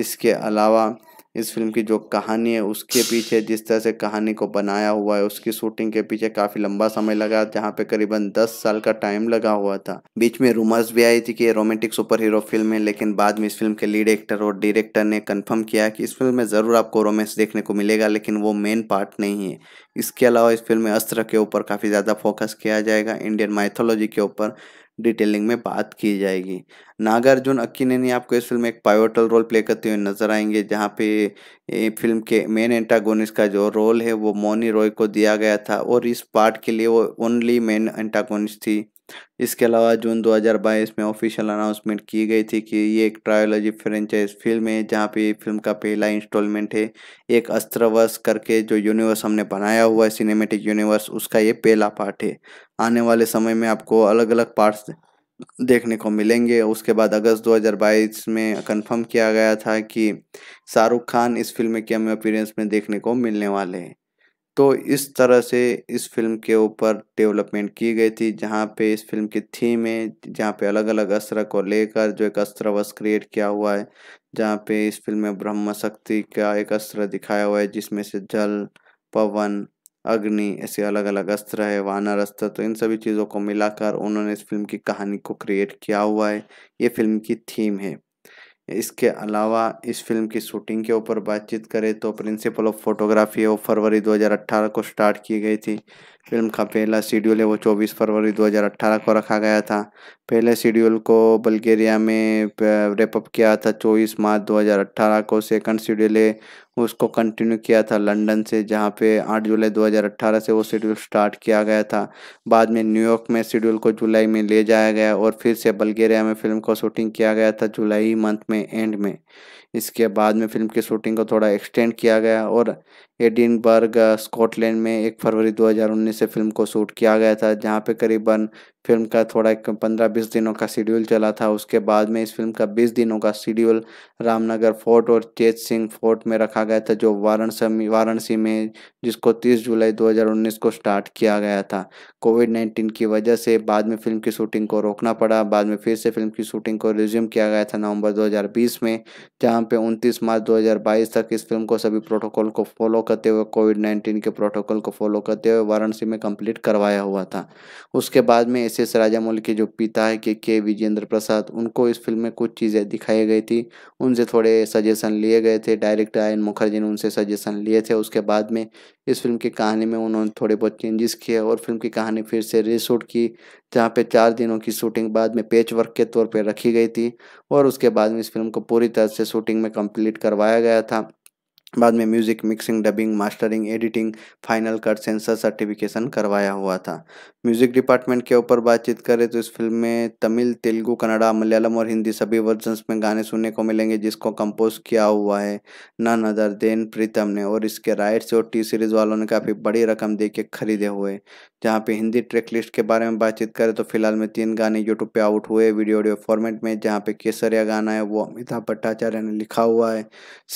इसके अलावा इस फिल्म की जो कहानी है उसके पीछे जिस तरह से कहानी को बनाया हुआ है उसकी शूटिंग के पीछे काफ़ी लंबा समय लगा जहाँ पे करीबन 10 साल का टाइम लगा हुआ था बीच में रूमर्स भी आई थी कि ये रोमांटिक सुपर हीरो फिल्म है लेकिन बाद में इस फिल्म के लीड एक्टर और डायरेक्टर ने कन्फर्म किया कि इस फिल्म में ज़रूर आपको रोमांस देखने को मिलेगा लेकिन वो मेन पार्ट नहीं है इसके अलावा इस फिल्म में अस्त्र के ऊपर काफ़ी ज़्यादा फोकस किया जाएगा इंडियन माइथोलॉजी के ऊपर डिटेलिंग में बात की जाएगी नागार्जुन अक्कीनेनी आपको इस फिल्म में एक पायोटल रोल प्ले करते हुए नजर आएंगे जहाँ पे फिल्म के मेन एंटागोनिस्ट का जो रोल है वो मोनी रॉय को दिया गया था और इस पार्ट के लिए वो ओनली मेन एंटागोनिस्ट थी इसके अलावा जून 2022 में ऑफिशियल अनाउंसमेंट की गई थी कि ये एक ट्रायोलॉजी फ्रेंचाइज फिल्म है जहाँ पे फिल्म का पहला इंस्टॉलमेंट है एक अस्त्रवश करके जो यूनिवर्स हमने बनाया हुआ है सिनेमेटिक यूनिवर्स उसका ये पहला पार्ट है आने वाले समय में आपको अलग अलग पार्ट्स देखने को मिलेंगे उसके बाद अगस्त 2022 में कंफर्म किया गया था कि शाहरुख खान इस फिल्म के हमें अपीरेंस में देखने को मिलने वाले हैं तो इस तरह से इस फिल्म के ऊपर डेवलपमेंट की गई थी जहाँ पे इस फिल्म की थीम है जहाँ पे अलग अलग अस्त्र को लेकर जो एक अस्त्र वस्त्र क्रिएट किया हुआ है जहाँ पे इस फिल्म में ब्रह्म शक्ति का एक अस्त्र दिखाया हुआ है जिसमें से जल पवन अग्नि ऐसे अलग अलग अस्त्र है वानर अस्त्र तो इन सभी चीज़ों को मिलाकर उन्होंने इस फिल्म की कहानी को क्रिएट किया हुआ है ये फिल्म की थीम है इसके अलावा इस फिल्म की शूटिंग के ऊपर बातचीत करें तो प्रिंसिपल ऑफ फोटोग्राफी ऑफ फरवरी 2018 को स्टार्ट की गई थी फिल्म का पहला शेड्यूल है वो 24 फरवरी 2018 को रखा गया था पहले शेड्यूल को बल्गेरिया में रेपअप किया था 24 मार्च 2018 को सेकंड शेड्यूल है उसको कंटिन्यू किया था लंदन से जहाँ पे 8 जुलाई 2018 से वो शेड्यूल स्टार्ट किया गया था बाद में न्यूयॉर्क में शेड्यूल को जुलाई में ले जाया गया और फिर से बल्गेरिया में फिल्म को शूटिंग किया गया था जुलाई मंथ में एंड में इसके बाद में फिल्म की शूटिंग को थोड़ा एक्सटेंड किया गया और एडिनबर्ग स्कॉटलैंड में एक फरवरी 2019 से फिल्म को शूट किया गया था जहाँ पे करीबन फिल्म का थोड़ा एक पंद्रह बीस दिनों का शेड्यूल चला था उसके बाद में इस फिल्म का बीस दिनों का शेड्यूल रामनगर फोर्ट और चेत सिंह फोर्ट में रखा गया था जो वाराणसी वाराणसी में जिसको तीस जुलाई 2019 को स्टार्ट किया गया था कोविड नाइन्टीन की वजह से बाद में फिल्म की शूटिंग को रोकना पड़ा बाद में फिर से फिल्म की शूटिंग को रिज्यूम किया गया था नवम्बर दो में जहाँ पे उनतीस मार्च दो तक इस फिल्म को सभी प्रोटोकॉल को फॉलो करते हुए कोविड नाइन्टीन के प्रोटोकॉल को फॉलो करते हुए वाराणसी में कम्प्लीट करवाया हुआ था उसके बाद में एस एस राजामौली के जो पिता है के के विजेंद्र प्रसाद उनको इस फिल्म में कुछ चीज़ें दिखाई गई थी उनसे थोड़े सजेशन लिए गए थे डायरेक्टर आयन मुखर्जी ने उनसे सजेशन लिए थे उसके बाद में इस फिल्म की कहानी में उन्होंने थोड़े बहुत चेंजेस किए और फिल्म की कहानी फिर से रीशूट की जहाँ पे चार दिनों की शूटिंग बाद में पेच वर्क के तौर पर रखी गई थी और उसके बाद में इस फिल्म को पूरी तरह से शूटिंग में कंप्लीट करवाया गया था बाद में music mixing dubbing mastering editing final cut censor certification करवाया हुआ था म्यूज़िक डिपार्टमेंट के ऊपर बातचीत करें तो इस फिल्म में तमिल तेलुगू कन्नड़ा मलयालम और हिंदी सभी वर्जन्स में गाने सुनने को मिलेंगे जिसको कंपोज किया हुआ है नन अदर देन प्रीतम ने और इसके राइट्स और टी सीरीज़ वालों ने काफ़ी बड़ी रकम दे के खरीदे हुए जहाँ पे हिंदी ट्रैक लिस्ट के बारे में बातचीत करें तो फिलहाल में तीन गाने यूट्यूब पर आउट हुए वीडियो ऑडियो फॉर्मेट में जहाँ पे केसरिया गाना है वो अमिताभ भट्टाचार्य ने लिखा हुआ है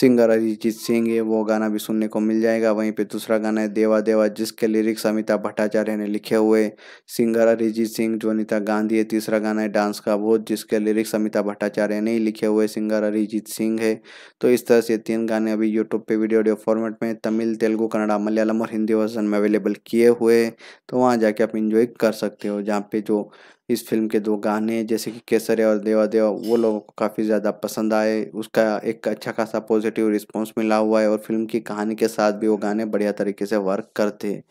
सिंगर अरिजीत सिंह है वो गाना भी सुनने को मिल जाएगा वहीं पर दूसरा गाना है देवा देवा जिसके लिरिक्स अमिताभ भट्टाचार्य ने लिखे हुए सिंगर अरिजीत सिंह जो गांधी है तीसरा गाना है डांस का वो जिसके लिरिक्स अमिता भट्टाचार्य ने लिखे हुए सिंगर अरिजीत सिंह है तो इस तरह से तीन गाने अभी यूट्यूब पे वीडियो ऑडियो फॉर्मेट में तमिल तेलुगु कन्नड़ा मलयालम और हिंदी वर्जन में अवेलेबल किए हुए तो वहाँ जाके आप इंजॉय कर सकते हो जहाँ पे जो इस फिल्म के दो गाने जैसे कि केसर और देवा देवा वो लोगों को काफ़ी ज़्यादा पसंद आए उसका एक अच्छा खासा पॉजिटिव रिस्पॉन्स मिला हुआ है और फिल्म की कहानी के साथ भी वो गाने बढ़िया तरीके से वर्क करते हैं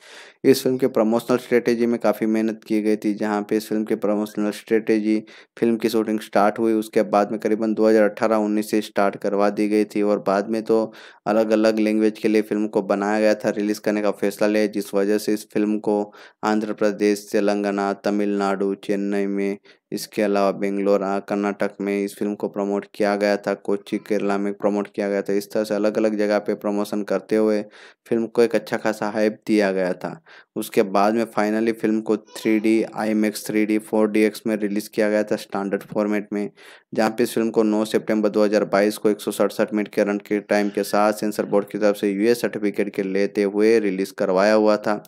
इस फिल्म के प्रमोशनल स्ट्रेटेजी में काफ़ी मेहनत की गई थी जहाँ पे इस फिल्म की प्रमोशनल स्ट्रेटेजी फिल्म की शूटिंग स्टार्ट हुई उसके बाद में करीबन दो हज़ार से स्टार्ट करवा दी गई थी और बाद में तो अलग अलग लैंग्वेज के लिए फिल्म को बनाया गया था रिलीज़ करने का फैसला लिया जिस वजह से इस फिल्म को आंध्र प्रदेश तेलंगाना तमिलनाडु चेन्नई चेन्नई में इसके अलावा बेंगलोर कर्नाटक में इस फिल्म को प्रमोट किया गया था कोची केरला में प्रमोट किया गया था इस तरह से अलग अलग जगह पे प्रमोशन करते हुए फिल्म को एक अच्छा खासा हाइप दिया गया था उसके बाद में फाइनली फिल्म को three D I am x three D four D X में रिलीज़ किया गया था स्टैंडर्ड फॉर्मेट में जहाँ पे इस फिल्म को नौ सेप्टेम्बर दो को एक सौ सड़सठ मिनट के रन के टाइम के साथ सेंसर बोर्ड की तरफ से यूएस सर्टिफिकेट के लेते हुए रिलीज़ करवाया हुआ था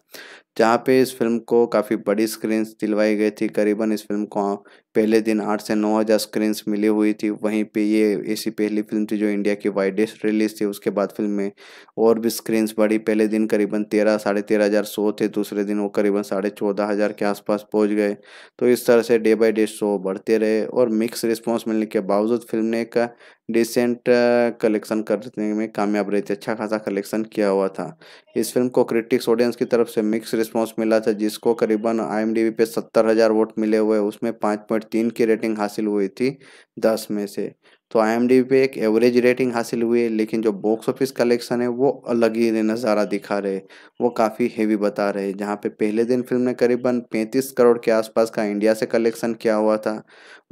जहाँ पे इस फिल्म को काफ़ी बड़ी स्क्रीन्स दिलवाई गई थी करीबन इस फिल्म को पहले दिन आठ से नौ हज़ार स्क्रीन्स मिली हुई थी वहीं पे ये ऐसी पहली फिल्म थी जो इंडिया की वाइडेस्ट रिलीज थी उसके बाद फिल्म में और भी स्क्रीन्स बढ़ी पहले दिन करीबन तेरह साढ़े तेरह हज़ार शो थे दूसरे दिन वो करीबन साढ़े चौदह हज़ार के आसपास पहुँच गए तो इस तरह से डे बाई डे शो बढ़ते रहे और मिक्स रिस्पॉन्स मिलने के बावजूद फिल्म ने एक डिसेंट कलेक्शन करने में कामयाब रही थी अच्छा खासा कलेक्शन किया हुआ था इस फिल्म को क्रिटिक्स ऑडियंस की तरफ से मिक्स रिस्पांस मिला था जिसको करीबन आई पे सत्तर हज़ार वोट मिले हुए उसमें पाँच पॉइंट तीन की रेटिंग हासिल हुई थी दस में से तो आई पे एक एवरेज रेटिंग हासिल हुई है लेकिन जो बॉक्स ऑफिस कलेक्शन है वो अलग ही नज़ारा दिखा रहे वो काफ़ी हेवी बता रहे जहाँ पे पहले दिन फिल्म ने करीबन 35 करोड़ के आसपास का इंडिया से कलेक्शन किया हुआ था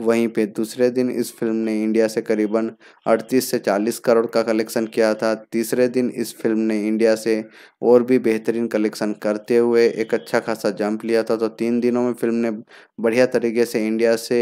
वहीं पे दूसरे दिन इस फिल्म ने इंडिया से करीबन 38 से 40 करोड़ का कलेक्शन किया था तीसरे दिन इस फिल्म ने इंडिया से और भी बेहतरीन कलेक्शन करते हुए एक अच्छा खासा जंप लिया था तो तीन दिनों में फिल्म ने बढ़िया तरीके से इंडिया से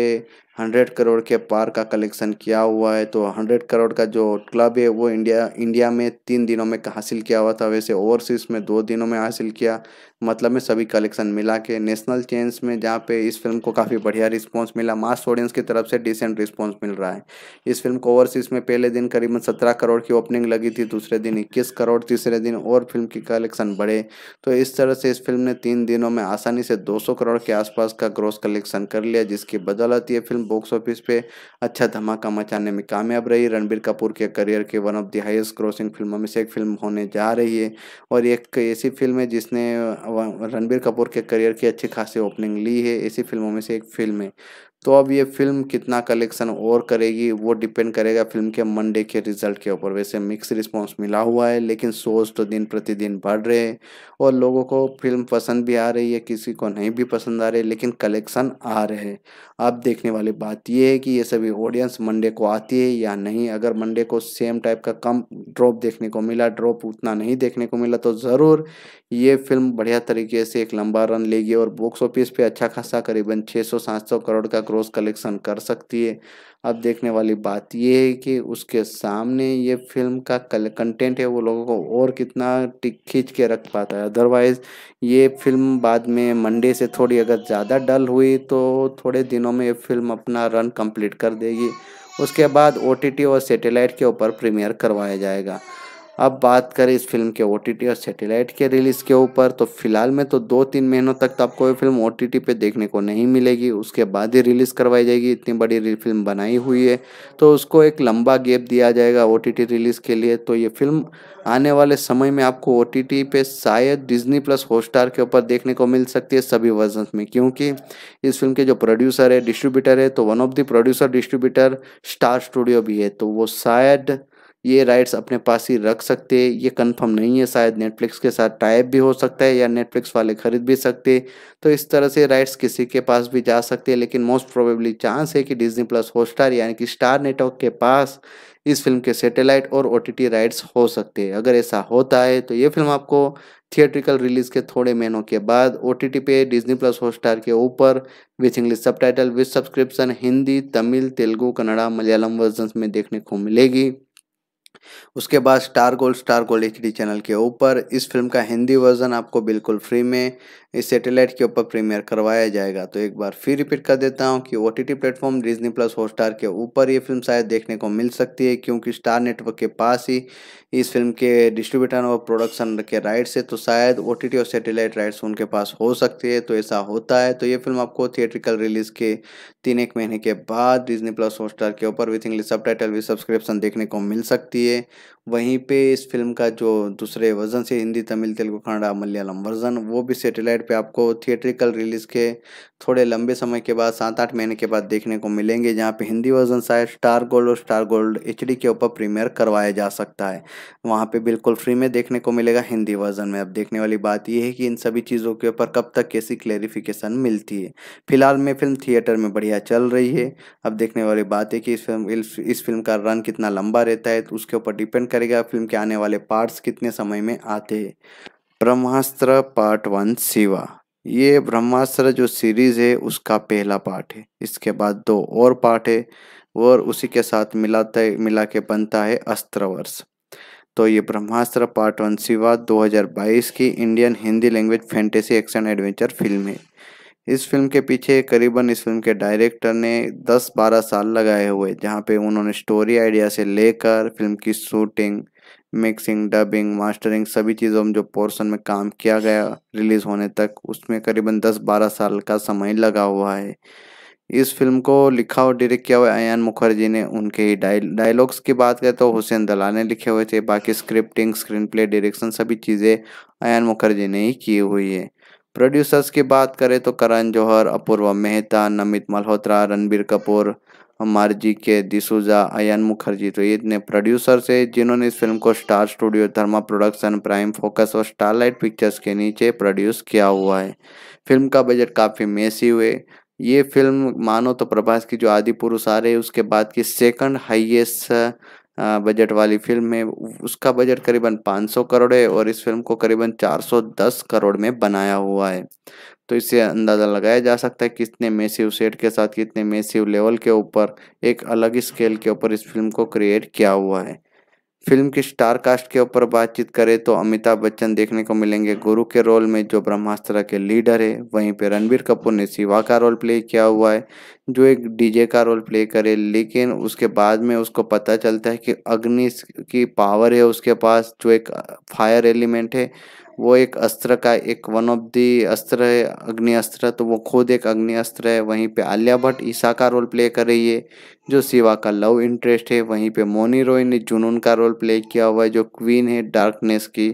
हंड्रेड करोड़ के पार का कलेक्शन किया हुआ है तो हंड्रेड करोड़ का जो क्लब है वो इंडिया इंडिया में तीन दिनों में हासिल किया हुआ था वैसे ओवरसीज़ में दो दिनों में हासिल किया मतलब में सभी कलेक्शन मिला के नेशनल चेंज में जहाँ पे इस फिल्म को काफ़ी बढ़िया रिस्पांस मिला मास ऑडियंस की तरफ से डिसेंट रिस्पांस मिल रहा है इस फिल्म को ओवरसीज में पहले दिन करीबन सत्रह करोड़ की ओपनिंग लगी थी दूसरे दिन इक्कीस करोड़ तीसरे दिन और फिल्म की कलेक्शन बढ़े तो इस तरह से इस फिल्म ने तीन दिनों में आसानी से दो करोड़ के आसपास का ग्रोस कलेक्शन कर लिया जिसकी बदौलत ये फिल्म बॉक्स ऑफिस पर अच्छा धमाका मचाने में कामयाब रही रणबीर कपूर के करियर के one of the highest grossing फिल्मों में से एक फिल्म होने जा रही है और एक ऐसी फिल्म है जिसने रणबीर कपूर के करियर की अच्छी खासी ओपनिंग ली है ऐसी फिल्मों में से एक फिल्म है तो अब ये फिल्म कितना कलेक्शन और करेगी वो डिपेंड करेगा फिल्म के मंडे के रिजल्ट के ऊपर वैसे मिक्स रिस्पांस मिला हुआ है लेकिन शोज तो दिन प्रतिदिन बढ़ रहे हैं और लोगों को फिल्म पसंद भी आ रही है किसी को नहीं भी पसंद आ रही लेकिन कलेक्शन आ रहे हैं अब देखने वाली बात ये है कि ये सभी ऑडियंस मंडे को आती है या नहीं अगर मंडे को सेम टाइप का कम ड्रॉप देखने को मिला ड्रॉप उतना नहीं देखने को मिला तो ज़रूर ये फिल्म बढ़िया तरीके से एक लंबा रन लेगी और बॉक्स ऑफिस पर अच्छा खासा करीबन छः सौ करोड़ का क्रॉस कलेक्शन कर सकती है अब देखने वाली बात यह है कि उसके सामने ये फिल्म का कंटेंट है वो लोगों को और कितना टिक खींच के रख पाता है अदरवाइज़ ये फिल्म बाद में मंडे से थोड़ी अगर ज़्यादा डल हुई तो थोड़े दिनों में ये फिल्म अपना रन कंप्लीट कर देगी उसके बाद ओ और सैटेलाइट के ऊपर प्रीमियर करवाया जाएगा अब बात करें इस फिल्म के ओ और सैटेलाइट के रिलीज़ के ऊपर तो फिलहाल में तो दो तीन महीनों तक तो आपको ये फिल्म ओ पे देखने को नहीं मिलेगी उसके बाद ही रिलीज़ करवाई जाएगी इतनी बड़ी फिल्म बनाई हुई है तो उसको एक लंबा गैप दिया जाएगा ओ रिलीज़ के लिए तो ये फिल्म आने वाले समय में आपको ओ पे शायद डिजनी प्लस हॉटस्टार के ऊपर देखने को मिल सकती है सभी वर्जन में क्योंकि इस फिल्म के जो प्रोड्यूसर है डिस्ट्रीब्यूटर है तो one of the producer distributor Star studio भी है तो वो शायद ये राइट्स अपने पास ही रख सकते ये कंफर्म नहीं है शायद नेटफ्लिक्स के साथ टाइप भी हो सकता है या नेटफ्लिक्स वाले खरीद भी सकते तो इस तरह से राइट्स किसी के पास भी जा सकते हैं लेकिन मोस्ट प्रोबेबली चांस है कि डिज्नी प्लस हॉटस्टार यानी कि स्टार नेटवर्क के पास इस फिल्म के सैटेलाइट और ओ राइट्स हो सकते हैं अगर ऐसा होता है तो ये फिल्म आपको थिएट्रिकल रिलीज के थोड़े महीनों के बाद ओ पे डिज्नी प्लस हॉटस्टार के ऊपर with English subtitle with subscription Hindi Tamil Telugu Kannada Malayalam version में देखने को मिलेगी उसके बाद Star Gold Star Gold H channel के ऊपर इस फिल्म का हिंदी वर्जन आपको बिल्कुल फ्री में इस सैटेलाइट के ऊपर प्रीमियर करवाया जाएगा तो एक बार फिर रिपीट कर देता हूँ कि O T T platform Disney plus Hotstar के ऊपर ये फिल्म शायद देखने को मिल सकती है क्योंकि स्टार नेटवर्क के पास ही इस फिल्म के डिस्ट्रीब्यूटर और प्रोडक्शन के राइट्स है तो शायद ओ टी टी और सैटेलाइट राइट्स उनके पास हो सकती है तो ऐसा होता है तो ये फिल्म आपको थिएट्रिकल रिलीज़ के तीन एक महीने के बाद डिजनी प्लस हॉटस्टार के ऊपर with English subtitle with subscription देखने को मिल सकती है वहीं पे इस फिल्म का जो दूसरे वर्जन से हिंदी तमिल तेलुगु कन्नड़ा मलयालम वर्जन वो भी सैटेलाइट वेबसाइट पे आपको थिएट्रिकल रिलीज़ के थोड़े लंबे समय के बाद सात आठ महीने के बाद देखने को मिलेंगे जहाँ पे हिंदी वर्जन शायद स्टार गोल्ड और स्टार गोल्ड एच के ऊपर प्रीमियर करवाया जा सकता है वहाँ पे बिल्कुल फ्री में देखने को मिलेगा हिंदी वर्जन में अब देखने वाली बात यह है कि इन सभी चीज़ों के ऊपर कब तक कैसी क्लेरिफिकेशन मिलती है फिलहाल में फिल्म थिएटर में बढ़िया चल रही है अब देखने वाली बात है कि इस फिल्म इस फिल्म का रन कितना लंबा रहता है तो उसके ऊपर डिपेंड करेगा फिल्म के आने वाले पार्ट्स कितने समय में आते हैं ब्रह्मास्त्र पार्ट वन शिवा ये ब्रह्मास्त्र जो सीरीज है उसका पहला पार्ट है इसके बाद दो और पार्ट है और उसी के साथ मिलाते मिला के बनता है अस्त्रवर्ष तो ये ब्रह्मास्त्र पार्ट वन शिवा 2022 की Indian Hindi language fantasy action adventure film है इस फिल्म के पीछे करीबन इस फिल्म के डायरेक्टर ने 10-12 साल लगाए हुए जहाँ पे उन्होंने स्टोरी आइडिया से लेकर फिल्म की शूटिंग मिक्सिंग डबिंग मास्टरिंग सभी चीज़ों में जो पोर्शन में काम किया गया रिलीज़ होने तक उसमें करीबन 10-12 साल का समय लगा हुआ है इस फिल्म को लिखा और डायरेक्ट किया हुआ अयान मुखर्जी ने उनके ही डायलॉग्स की बात करें तो हुसैन दला ने लिखे हुए थे बाकी स्क्रिप्टिंग स्क्रीन प्ले डायरेक्शन सभी चीज़ें अयान मुखर्जी ने ही की हुई है प्रोड्यूसर्स की बात करें तो करण जौहर अपूर्वा मेहता नमित मल्होत्रा रणबीर कपूर मार्जी के डिसूजा अयन मुखर्जी तो ये इतने प्रोड्यूसर्स है जिन्होंने इस फिल्म को Star Studio Dharma production Prime Focus और स्टारलाइट पिक्चर्स के नीचे प्रोड्यूस किया हुआ है फिल्म का बजट काफ़ी मेसी हुए ये फिल्म मानो तो प्रभास की जो आदि पुरुष आ रहे उसके बाद की सेकंड हाईएस्ट बजट वाली फिल्म है उसका बजट करीबन 500 करोड़ है और इस फिल्म को करीबन 410 करोड़ में बनाया हुआ है तो इससे अंदाज़ा लगाया जा सकता है कितने मेसिव सेट के साथ कितने मेसिव लेवल के ऊपर एक अलग स्केल के ऊपर इस फिल्म को क्रिएट किया हुआ है फिल्म के स्टार कास्ट के ऊपर बातचीत करें तो अमिताभ बच्चन देखने को मिलेंगे गुरु के रोल में जो ब्रह्मास्त्र के लीडर है वहीं पर रणबीर कपूर ने शिवा का रोल प्ले किया हुआ है जो एक डीजे का रोल प्ले करे लेकिन उसके बाद में उसको पता चलता है कि अग्नि की पावर है उसके पास जो एक फायर एलिमेंट है वो एक अस्त्र का एक वन ऑफ दी अस्त्र है अग्नि अस्त्र तो वो खुद एक अग्नि अस्त्र है वहीं पे आलिया भट्ट ईशा का रोल प्ले कर रही है जो शिवा का लव इंटरेस्ट है वहीं पे मोनी रॉय ने जुनून का रोल प्ले किया हुआ है जो क्वीन है डार्कनेस की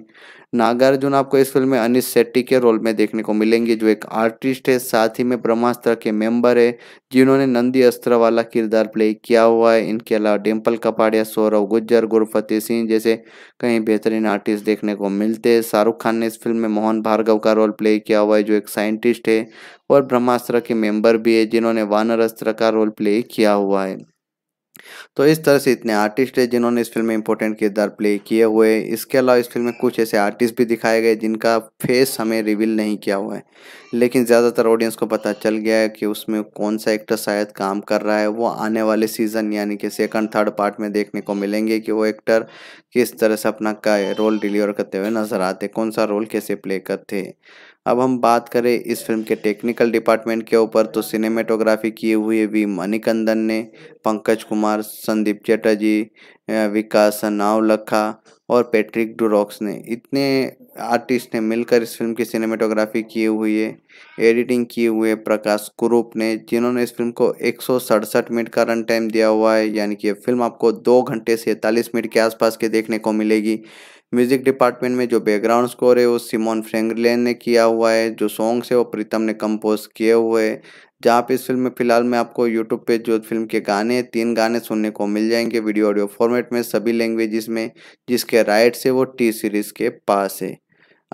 नागार्जुन आपको इस फिल्म में अनिश शेट्टी के रोल में देखने को मिलेंगे जो एक आर्टिस्ट है साथ ही में ब्रह्मास्त्र के मेंबर है जिन्होंने नंदी अस्त्र वाला किरदार प्ले किया हुआ है इनके अलावा डिम्पल कपाड़िया सौरव गुज्जर गुरफतेह सिंह जैसे कई बेहतरीन आर्टिस्ट देखने को मिलते हैं शाहरुख खान ने इस फिल्म में मोहन भार्गव का रोल प्ले किया हुआ है जो एक साइंटिस्ट है और ब्रह्मास्त्र के मेंबर भी है जिन्होंने वानर अस्त्र का रोल प्ले किया हुआ है तो इस तरह से इतने आर्टिस्ट हैं जिन्होंने इस फिल्म में इंपॉर्टेंट किरदार प्ले किए हुए इसके अलावा इस फिल्म में कुछ ऐसे आर्टिस्ट भी दिखाए गए जिनका फेस हमें रिवील नहीं किया हुआ है लेकिन ज़्यादातर ऑडियंस को पता चल गया है कि उसमें कौन सा एक्टर शायद काम कर रहा है वो आने वाले सीज़न यानी कि सेकंड थर्ड पार्ट में देखने को मिलेंगे कि वो एक्टर किस तरह से अपना का रोल डिलीवर करते हुए नज़र आते कौन सा रोल कैसे प्ले करते अब हम बात करें इस फिल्म के टेक्निकल डिपार्टमेंट के ऊपर तो सिनेमेटोग्राफी किए हुए वी मणिकंदन ने पंकज कुमार संदीप चटर्जी विकास नावलखा और पैट्रिक डुरॉक्स ने इतने आर्टिस्ट ने मिलकर इस फिल्म की सिनेमेटोग्राफी किए हुए एडिटिंग किए हुए प्रकाश कुरूप ने जिन्होंने इस फिल्म को एक मिनट का रन टाइम दिया हुआ है यानी कि फिल्म आपको दो घंटे से मिनट के आसपास के देखने को मिलेगी म्यूजिक डिपार्टमेंट में जो बैकग्राउंड स्कोर है वो सिमोन फ्रेंगलेन ने किया हुआ है जो सॉन्ग्स है वो प्रीतम ने कंपोज किए हुए है जहाँ पे इस फिल्म में फिलहाल मैं आपको यूट्यूब पे जो फिल्म के गाने तीन गाने सुनने को मिल जाएंगे वीडियो ऑडियो फॉर्मेट में सभी लैंग्वेजेस में जिसके राइट्स है वो टी सीरीज़ के पास है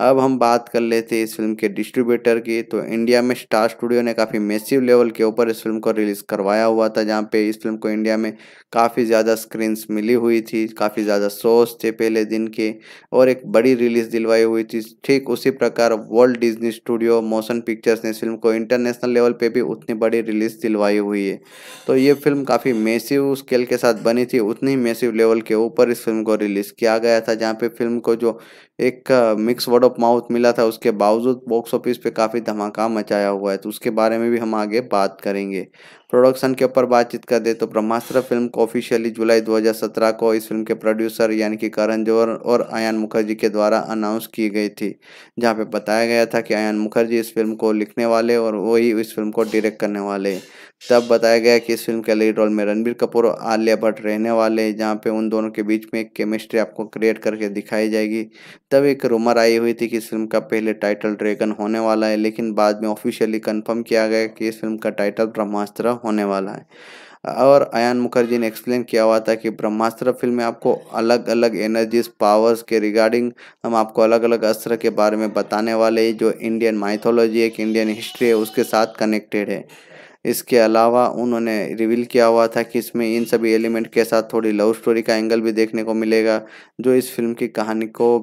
अब हम बात कर लेते हैं इस फिल्म के डिस्ट्रीब्यूटर की तो इंडिया में स्टार स्टूडियो ने काफ़ी मेसिव लेवल के ऊपर इस फिल्म को रिलीज़ करवाया हुआ था जहाँ पे इस फिल्म को इंडिया में काफ़ी ज़्यादा स्क्रीन्स मिली हुई थी काफ़ी ज़्यादा शोज थे पहले दिन के और एक बड़ी रिलीज़ दिलवाई हुई थी ठीक उसी प्रकार world Disney studio motion pictures ने इस फिल्म को इंटरनेशनल लेवल पर भी उतनी बड़ी रिलीज़ दिलवाई हुई है तो ये फिल्म काफ़ी मेसिव स्केल के साथ बनी थी उतनी मेसिव लेवल के ऊपर इस फिल्म को रिलीज़ किया गया था जहाँ पे फिल्म को जो एक mix word word of mouth मिला था उसके बावजूद बॉक्स ऑफिस पे काफ़ी धमाका मचाया हुआ है तो उसके बारे में भी हम आगे बात करेंगे प्रोडक्शन के ऊपर बातचीत कर दे तो ब्रह्मास्त्र फिल्म को ऑफिशियली जुलाई 2017 को इस फिल्म के प्रोड्यूसर यानी कि करण जौहर और आयान मुखर्जी के द्वारा अनाउंस की गई थी जहाँ पे बताया गया था कि आयान मुखर्जी इस फिल्म को लिखने वाले और वही इस फिल्म को डायरेक्ट करने वाले तब बताया गया कि इस फिल्म के लीड रोल में रणबीर कपूर और आलिया भट्ट रहने वाले हैं जहाँ पे उन दोनों के बीच में एक केमिस्ट्री आपको क्रिएट करके दिखाई जाएगी तब एक रूमर आई हुई थी कि इस फिल्म का पहले टाइटल ड्रैगन होने वाला है लेकिन बाद में ऑफिशियली कन्फर्म किया गया कि इस फिल्म का टाइटल ब्रह्मास्त्र होने वाला है और अयान मुखर्जी ने एक्सप्लेन किया हुआ था कि ब्रह्मास्त्र फिल्म में आपको अलग अलग एनर्जीज पावर्स के रिगार्डिंग हम आपको अलग अलग अस्त्र के बारे में बताने वाले जो इंडियन माइथोलॉजी एक इंडियन हिस्ट्री है उसके साथ कनेक्टेड है इसके अलावा उन्होंने रिवील किया हुआ था कि इसमें इन सभी एलिमेंट के साथ थोड़ी लव स्टोरी का एंगल भी देखने को मिलेगा जो इस फिल्म की कहानी को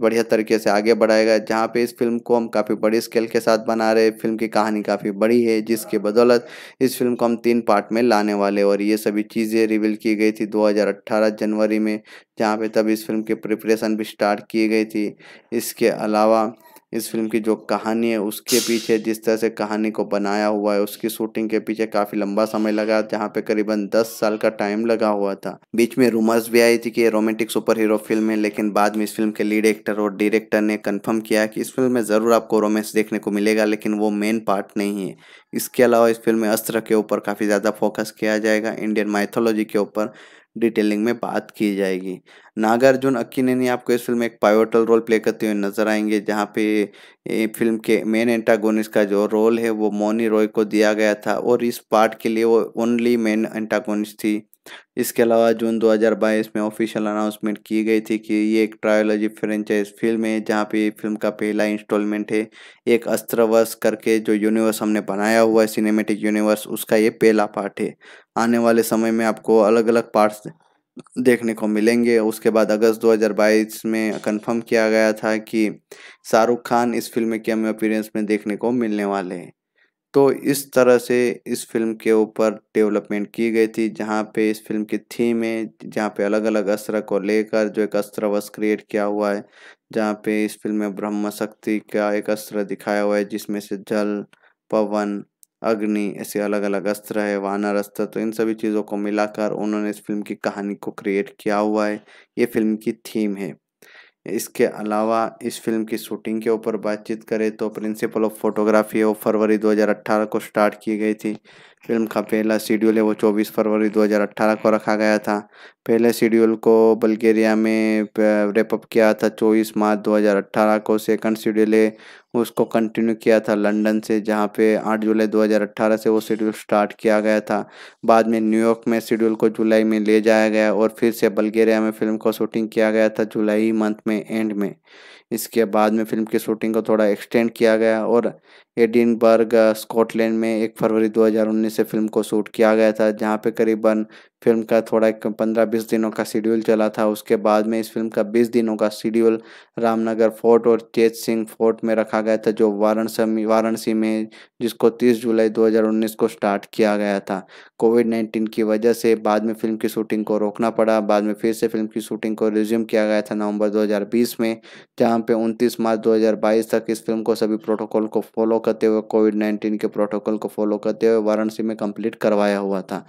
बढ़िया तरीके से आगे बढ़ाएगा जहाँ पे इस फिल्म को हम काफ़ी बड़ी स्केल के साथ बना रहे फिल्म की कहानी काफ़ी बड़ी है जिसके बदौलत इस फिल्म को हम तीन पार्ट में लाने वाले और ये सभी चीज़ें रिवील की गई थी दो जनवरी में जहाँ पर तब इस फिल्म की प्रिपरेशन भी स्टार्ट की गई थी इसके अलावा इस फिल्म की जो कहानी है उसके पीछे जिस तरह से कहानी को बनाया हुआ है उसकी शूटिंग के पीछे काफ़ी लंबा समय लगा जहाँ पे करीबन 10 साल का टाइम लगा हुआ था बीच में रूमर्स भी आई थी कि ये रोमांटिक सुपर हीरो फिल्म है लेकिन बाद में इस फिल्म के लीड एक्टर और डायरेक्टर ने कन्फर्म किया कि इस फिल्म में ज़रूर आपको रोमांस देखने को मिलेगा लेकिन वो मेन पार्ट नहीं है इसके अलावा इस फिल्म में अस्त्र के ऊपर काफ़ी ज़्यादा फोकस किया जाएगा इंडियन माइथोलॉजी के ऊपर डिटेलिंग में बात की जाएगी नागार्जुन ने आपको इस फिल्म में एक पायोटल रोल प्ले करते हुए नजर आएंगे जहाँ पे फिल्म के मेन एंटागोनिस का जो रोल है वो मोनी रॉय को दिया गया था और इस पार्ट के लिए वो ओनली मेन एंटागोनिस्ट थी इसके अलावा जून 2022 में ऑफिशियल अनाउंसमेंट की गई थी कि ये एक ट्रायोलॉजी फ्रेंचाइज फिल्म है जहाँ पे फिल्म का पहला इंस्टॉलमेंट है एक अस्त्रवश करके जो यूनिवर्स हमने बनाया हुआ है सिनेमेटिक यूनिवर्स उसका ये पहला पार्ट है आने वाले समय में आपको अलग अलग पार्ट्स देखने को मिलेंगे उसके बाद अगस्त 2022 में कंफर्म किया गया था कि शाहरुख खान इस फिल्म में हमें अपीरेंस में देखने को मिलने वाले हैं तो इस तरह से इस फिल्म के ऊपर डेवलपमेंट की गई थी जहाँ पे इस फिल्म की थीम है जहाँ पे अलग अलग अस्त्र को लेकर जो एक अस्त्र वस क्रिएट किया हुआ है जहाँ पे इस फिल्म में ब्रह्म शक्ति का एक अस्त्र दिखाया हुआ है जिसमें से जल पवन अग्नि ऐसे अलग अलग अस्त्र है वानर अस्त्र तो इन सभी चीज़ों को मिलाकर उन्होंने इस फिल्म की कहानी को क्रिएट किया हुआ है ये फिल्म की थीम है इसके अलावा इस फिल्म की शूटिंग के ऊपर बातचीत करें तो प्रिंसिपल ऑफ फोटोग्राफी ऑफ फरवरी 2018 को स्टार्ट की गई थी फिल्म का पहला शेड्यूल है वो 24 फरवरी 2018 को रखा गया था पहले शेड्यूल को बल्गेरिया में रेपअप किया था 24 मार्च 2018 को सेकंड शेड्यूल है उसको कंटिन्यू किया था लंदन से जहाँ पे 8 जुलाई 2018 से वो शेड्यूल स्टार्ट किया गया था बाद में न्यूयॉर्क में शेड्यूल को जुलाई में ले जाया गया और फिर से बल्गेरिया में फिल्म को शूटिंग किया गया था जुलाई मंथ में एंड में इसके बाद में फिल्म की शूटिंग को थोड़ा एक्सटेंड किया गया और एडिनबर्ग स्कॉटलैंड में एक फरवरी 2019 से फिल्म को शूट किया गया था जहाँ पे करीबन फिल्म का थोड़ा एक पंद्रह बीस दिनों का शेड्यूल चला था उसके बाद में इस फिल्म का बीस दिनों का शेड्यूल रामनगर फोर्ट और चेत सिंह फोर्ट में रखा गया था जो वाराणसी वाराणसी में जिसको तीस जुलाई 2019 को स्टार्ट किया गया था कोविड नाइन्टीन की वजह से बाद में फिल्म की शूटिंग को रोकना पड़ा बाद में फिर से फिल्म की शूटिंग को रिज्यूम किया गया था नवंबर दो में जहाँ पे उनतीस मार्च दो तक इस फिल्म को सभी प्रोटोकॉल को फॉलो करते हुए कोविड नाइन्टीन के प्रोटोकॉल को फॉलो करते हुए वाराणसी में कंप्लीट करवाया हुआ था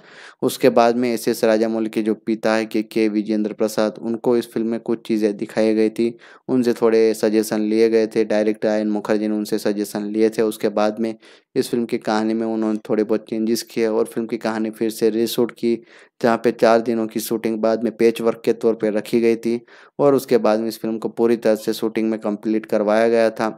उसके बाद में एस एस राजामौल के जो पिता है के के विजेंद्र प्रसाद उनको इस फिल्म में कुछ चीज़ें दिखाई गई थी उनसे थोड़े सजेशन लिए गए थे डायरेक्टर आयन मुखर्जी ने उनसे सजेशन लिए थे उसके बाद में इस फिल्म की कहानी में उन्होंने थोड़े बहुत चेंजेस किए और फिल्म की कहानी फिर से रीशूट की जहाँ पे चार दिनों की शूटिंग बाद में पेच वर्क के तौर पर रखी गई थी और उसके बाद में इस फिल्म को पूरी तरह से शूटिंग में कंप्लीट करवाया गया था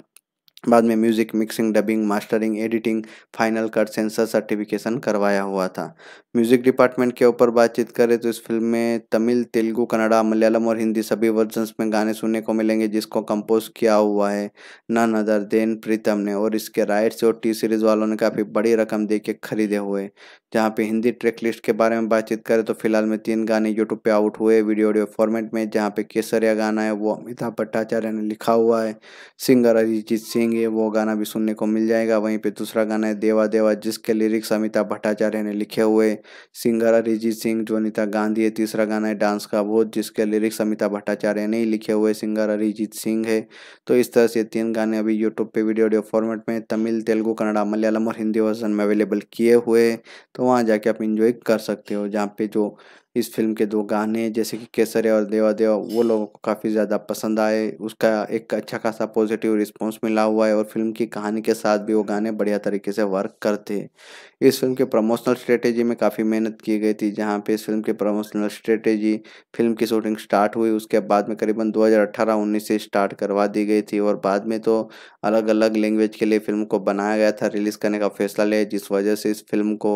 बाद में music mixing dubbing mastering editing final cut censor certification करवाया हुआ था म्यूजिक डिपार्टमेंट के ऊपर बातचीत करें तो इस फिल्म में तमिल तेलुगु कन्नड़ा मलयालम और हिंदी सभी वर्जन्स में गाने सुनने को मिलेंगे जिसको कंपोज किया हुआ है नन अदर देन प्रीतम ने और इसके राइट्स और टी सीरीज वालों ने काफ़ी बड़ी रकम दे के खरीदे हुए जहाँ पे हिंदी ट्रैक लिस्ट के बारे में बातचीत करें तो फिलहाल में तीन गाने यूट्यूब पे आउट हुए वीडियो ऑडियो फॉर्मेट में जहाँ पे केसरिया गाना है वो अमिताभ भट्टाचार्य ने लिखा हुआ है सिंगर अरिजीत सिंह है वो गाना भी सुनने को मिल जाएगा वहीं पर दूसरा गाना है देवा देवा जिसके लिरिक्स अमिताभ भट्टाचार्य ने लिखे हुए सिंगर अरिजीत सिंह जो गांधी है तीसरा गाना है डांस का बोध जिसके लिरिक्स अमिता भट्टाचार्य ने ही लिखे हुए सिंगर अरिजीत सिंह है तो इस तरह से तीन गाने अभी यूट्यूब पे वीडियो ऑडियो फॉर्मेट में तमिल तेलुगु कन्नड़ा मलयालम और हिंदी वर्जन में अवेलेबल किए हुए तो वहाँ जाके आप इंजॉय कर सकते हो जहाँ पे जो इस फिल्म के दो गाने जैसे कि केसरिया और देवा देवा वो लोगों को काफ़ी ज़्यादा पसंद आए उसका एक अच्छा खासा पॉजिटिव रिस्पॉन्स मिला हुआ है और फिल्म की कहानी के साथ भी वो गाने बढ़िया तरीके से वर्क करते इस फिल्म के प्रमोशनल स्ट्रेटेजी में काफ़ी मेहनत की गई थी जहाँ पे इस फिल्म के प्रमोशनल स्ट्रेटेजी फिल्म की शूटिंग स्टार्ट हुई उसके बाद में करीबन दो हज़ार से स्टार्ट करवा दी गई थी और बाद में तो अलग अलग लैंग्वेज के लिए फिल्म को बनाया गया था रिलीज़ करने का फैसला लिया जिस वजह से इस फिल्म को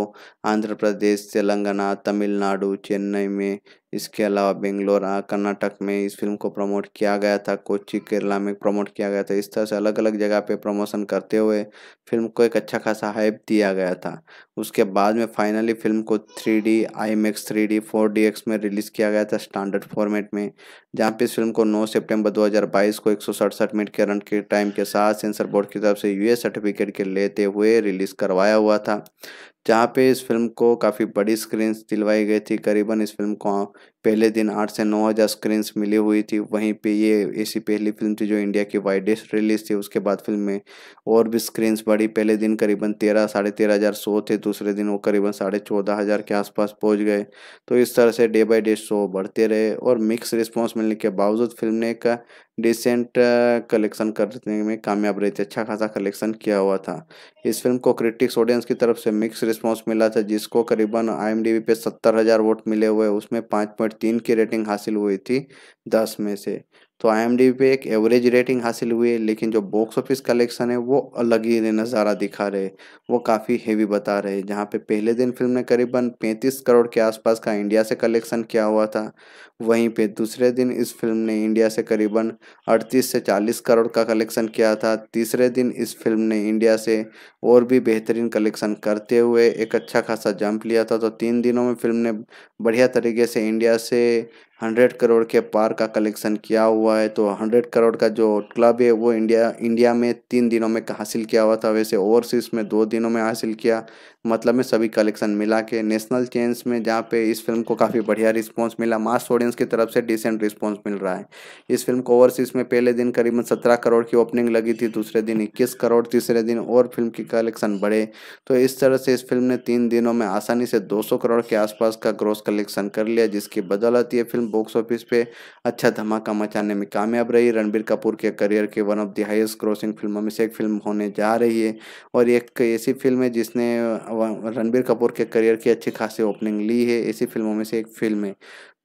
आंध्र प्रदेश तेलंगाना तमिलनाडु चेन्नई चेन्नई में इसके अलावा बेंगलोर कर्नाटक में इस फिल्म को प्रमोट किया गया था कोची केरला में प्रमोट किया गया था इस तरह से अलग अलग जगह पे प्रमोशन करते हुए फिल्म को एक अच्छा खासा हाइप दिया गया था उसके बाद में फाइनली फिल्म को three D IMAX three D four D X में रिलीज़ किया गया था स्टैंडर्ड फॉर्मेट में जहाँ पे इस फिल्म को दो हज़ार बाईस को एक मिनट के रन के टाइम के साथ सेंसर बोर्ड की तरफ से यू सर्टिफिकेट के लेते हुए रिलीज़ करवाया हुआ था जहाँ पे इस फिल्म को काफ़ी बड़ी स्क्रीन दिलवाई गई थी करीबन इस फिल्म को पहले दिन आठ से नौ हज़ार स्क्रीन मिली हुई थी वहीं पे ये ऐसी पहली फिल्म थी जो इंडिया की वाइडेस्ट रिलीज थी उसके बाद फिल्म में और भी स्क्रीन्स बढ़ी पहले दिन करीबन तेरह साढ़े तेरह हज़ार शो थे दूसरे दिन वो करीबन साढ़े चौदह हज़ार के आसपास पहुंच गए तो इस तरह से डे बाई डे शो बढ़ते रहे और मिक्स रिस्पॉन्स मिलने के बावजूद फिल्म ने एक डिसेंट कलेक्शन करने में कामयाब रही थी अच्छा खासा कलेक्शन किया हुआ था इस फिल्म को क्रिटिक्स ऑडियंस की तरफ से मिक्स रिस्पांस मिला था जिसको करीबन आईएमडीबी पे सत्तर हज़ार वोट मिले हुए उसमें पाँच पॉइंट तीन की रेटिंग हासिल हुई थी दस में से तो आई पे एक एवरेज रेटिंग हासिल हुई है लेकिन जो बॉक्स ऑफिस कलेक्शन है वो अलग ही नज़ारा दिखा रहे वो काफ़ी हेवी बता रहे जहाँ पे पहले दिन फिल्म ने करीबन पैंतीस करोड़ के आसपास का इंडिया से कलेक्शन किया हुआ था वहीं पे दूसरे दिन इस फिल्म ने इंडिया से करीबन 38 से 40 करोड़ का कलेक्शन किया था तीसरे दिन इस फिल्म ने इंडिया से और भी बेहतरीन कलेक्शन करते हुए एक अच्छा खासा जंप लिया था तो तीन दिनों में फिल्म ने बढ़िया तरीके से इंडिया से हंड्रेड करोड़ के पार का कलेक्शन किया हुआ है तो हंड्रेड करोड़ का जो क्लब है वो इंडिया इंडिया में तीन दिनों में हासिल किया हुआ था वैसे ओवरसीज़ में दो दिनों में हासिल किया मतलब में सभी कलेक्शन मिला के नेशनल चेंज में जहाँ पे इस फिल्म को काफ़ी बढ़िया रिस्पॉन्स मिला मास ऑडियंस ऑडियंस की तरफ से डिसेंट रिस्पॉन्स मिल रहा है इस फिल्म को ओवरसीज में पहले दिन करीबन सत्रह करोड़ की ओपनिंग लगी थी दूसरे दिन इक्कीस करोड़ तीसरे दिन और फिल्म की कलेक्शन बढ़े तो इस तरह से इस फिल्म ने तीन दिनों में आसानी से दो करोड़ के आसपास का ग्रोस कलेक्शन कर लिया जिसकी बदौलत ये फिल्म बॉक्स ऑफिस पे अच्छा धमाका मचाने में कामयाब रही रणबीर कपूर के करियर के one of the highest grossing फिल्मों में से एक फिल्म होने जा रही है और एक ऐसी फिल्म है जिसने रणबीर कपूर के करियर की अच्छी खासी ओपनिंग ली है ऐसी फिल्मों में से एक फिल्म है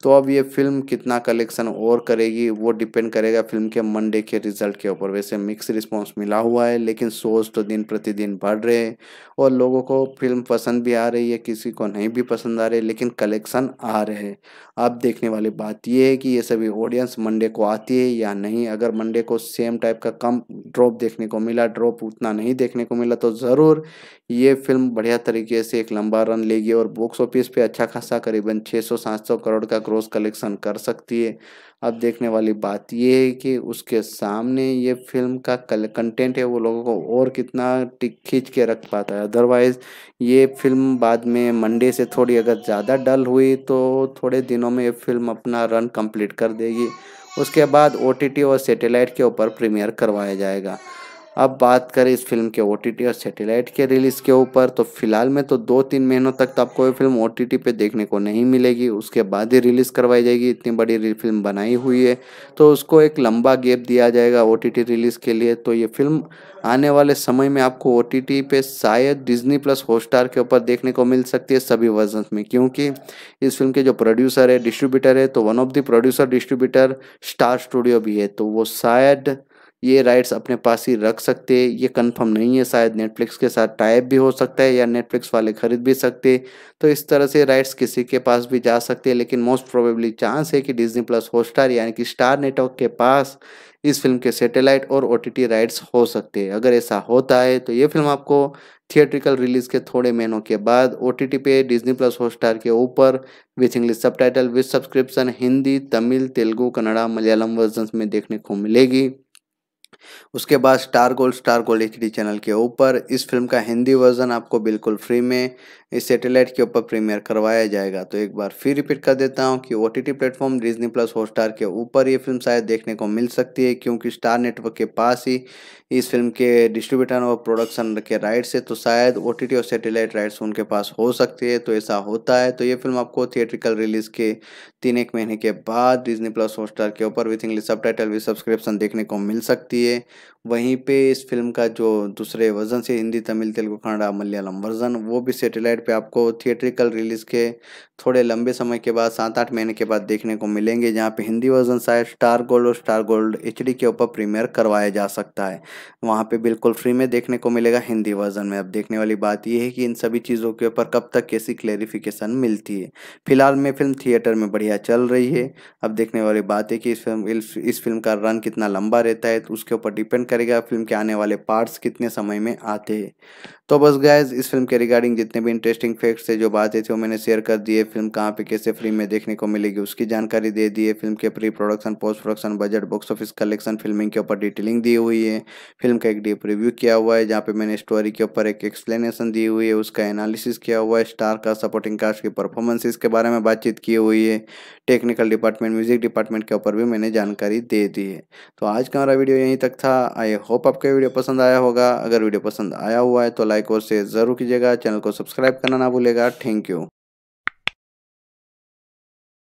तो अब ये फिल्म कितना कलेक्शन और करेगी वो डिपेंड करेगा फिल्म के मंडे के रिजल्ट के ऊपर वैसे मिक्स रिस्पॉन्स मिला हुआ है लेकिन शोज तो दिन प्रतिदिन बढ़ रहे हैं और लोगों को फिल्म पसंद भी आ रही है किसी को नहीं भी पसंद आ रही लेकिन कलेक्शन आ रहे हैं अब देखने वाली बात ये है कि ये सभी ऑडियंस मंडे को आती है या नहीं अगर मंडे को सेम टाइप का कम ड्रॉप देखने को मिला ड्रॉप उतना नहीं देखने को मिला तो ज़रूर ये फिल्म बढ़िया तरीके से एक लंबा रन लेगी और बॉक्स ऑफिस पर अच्छा खासा करीबन छः सौ करोड़ का क्रॉस कलेक्शन कर सकती है अब देखने वाली बात यह है कि उसके सामने ये फिल्म का कंटेंट है वो लोगों को और कितना टिक खींच के रख पाता है अदरवाइज़ ये फिल्म बाद में मंडे से थोड़ी अगर ज़्यादा डल हुई तो थोड़े दिनों में ये फिल्म अपना रन कंप्लीट कर देगी उसके बाद ओ और सैटेलाइट के ऊपर प्रीमियर करवाया जाएगा अब बात करें इस फिल्म के ओ और सैटेलाइट के रिलीज़ के ऊपर तो फिलहाल में तो दो तीन महीनों तक तो आपको ये फिल्म ओ टी पे देखने को नहीं मिलेगी उसके बाद ही रिलीज़ करवाई जाएगी इतनी बड़ी फिल्म बनाई हुई है तो उसको एक लंबा गैप दिया जाएगा ओ रिलीज़ के लिए तो ये फिल्म आने वाले समय में आपको ओ पे शायद डिजनी प्लस हॉटस्टार के ऊपर देखने को मिल सकती है सभी वर्जन में क्योंकि इस फिल्म के जो प्रोड्यूसर है डिस्ट्रीब्यूटर है तो one of the producer distributor Star studio भी है तो वो शायद ये राइट्स अपने पास ही रख सकते ये कंफर्म नहीं है शायद नेटफ्लिक्स के साथ टाइप भी हो सकता है या नेटफ्लिक्स वाले खरीद भी सकते तो इस तरह से राइट्स किसी के पास भी जा सकते हैं लेकिन मोस्ट प्रोबेबली चांस है कि डिज्नी प्लस हॉटस्टार यानी कि स्टार नेटवर्क के पास इस फिल्म के सैटेलाइट और ओ राइट्स हो सकते हैं अगर ऐसा होता है तो ये फिल्म आपको थिएट्रिकल रिलीज के थोड़े महीनों के बाद ओ पे डिज्नी प्लस हॉटस्टार के ऊपर with English subtitle with subscription Hindi Tamil Telugu Kannada Malayalam version में देखने को मिलेगी उसके बाद Star Gold Star Gold H channel के ऊपर इस फिल्म का हिंदी वर्जन आपको बिल्कुल फ्री में इस सैटेलाइट के ऊपर प्रीमियर करवाया जाएगा तो एक बार फिर रिपीट कर देता हूँ कि O T T platform Disney plus Hotstar के ऊपर ये फिल्म शायद देखने को मिल सकती है क्योंकि स्टार नेटवर्क के पास ही इस फिल्म के डिस्ट्रीब्यूटर और प्रोडक्शन के राइट्स है तो शायद ओ टी टी और सैटेलाइट राइट्स उनके पास हो सकती है तो ऐसा होता है तो ये फिल्म आपको थिएट्रिकल रिलीज के तीन एक महीने के बाद डिजनी प्लस हॉटस्टार के ऊपर with English subtitle with subscription देखने को मिल सकती है वहीं पर इस फिल्म का जो दूसरे वर्जन से हिंदी तमिल तेलुगु कन्नड़ा मलयालम वर्जन वो भी सैटेलाइट वेबसाइट पे आपको थिएट्रिकल रिलीज़ के थोड़े लंबे समय के बाद सात आठ महीने के बाद देखने को मिलेंगे जहाँ पे हिंदी वर्जन शायद स्टार गोल्ड और स्टार गोल्ड एच के ऊपर प्रीमियर करवाया जा सकता है वहाँ पे बिल्कुल फ्री में देखने को मिलेगा हिंदी वर्जन में अब देखने वाली बात यह है कि इन सभी चीज़ों के ऊपर कब तक कैसी क्लेरिफिकेशन मिलती है फिलहाल में फिल्म थिएटर में बढ़िया चल रही है अब देखने वाली बात है कि इस फिल्म इस फिल्म का रन कितना लंबा रहता है तो उसके ऊपर डिपेंड करेगा फिल्म के आने वाले पार्ट्स कितने समय में आते हैं तो बस गायज इस फिल्म के रिगार्डिंग जितने भी इंटरेस्ट इंटरेस्टिंग फैक्ट्स थे जो बातें थी वो मैंने शेयर कर दिए फिल्म कहाँ पे कैसे फ्री में देखने को मिलेगी उसकी जानकारी दे दी है फिल्म के pre production post production budget box office collection filming के ऊपर डिटेलिंग दी हुई है फिल्म का एक डीप रिव्यू किया हुआ है जहाँ पे मैंने स्टोरी के ऊपर एक एक्सप्लेनेशन दी हुई है उसका एनालिसिस किया हुआ है स्टार का सपोर्टिंग कास्ट की परफॉर्मेंसिस के बारे में बातचीत की हुई है टेक्निकल डिपार्टमेंट म्यूजिक डिपार्टमेंट के ऊपर भी मैंने जानकारी दे दी है तो आज का हमारा वीडियो यहीं तक था आई होप आपका वीडियो पसंद आया होगा अगर वीडियो पसंद आया हुआ है तो लाइक और शेयर जरूर कीजिएगा चैनल को सब्सक्राइब करना ना भूलेगा थैंक यू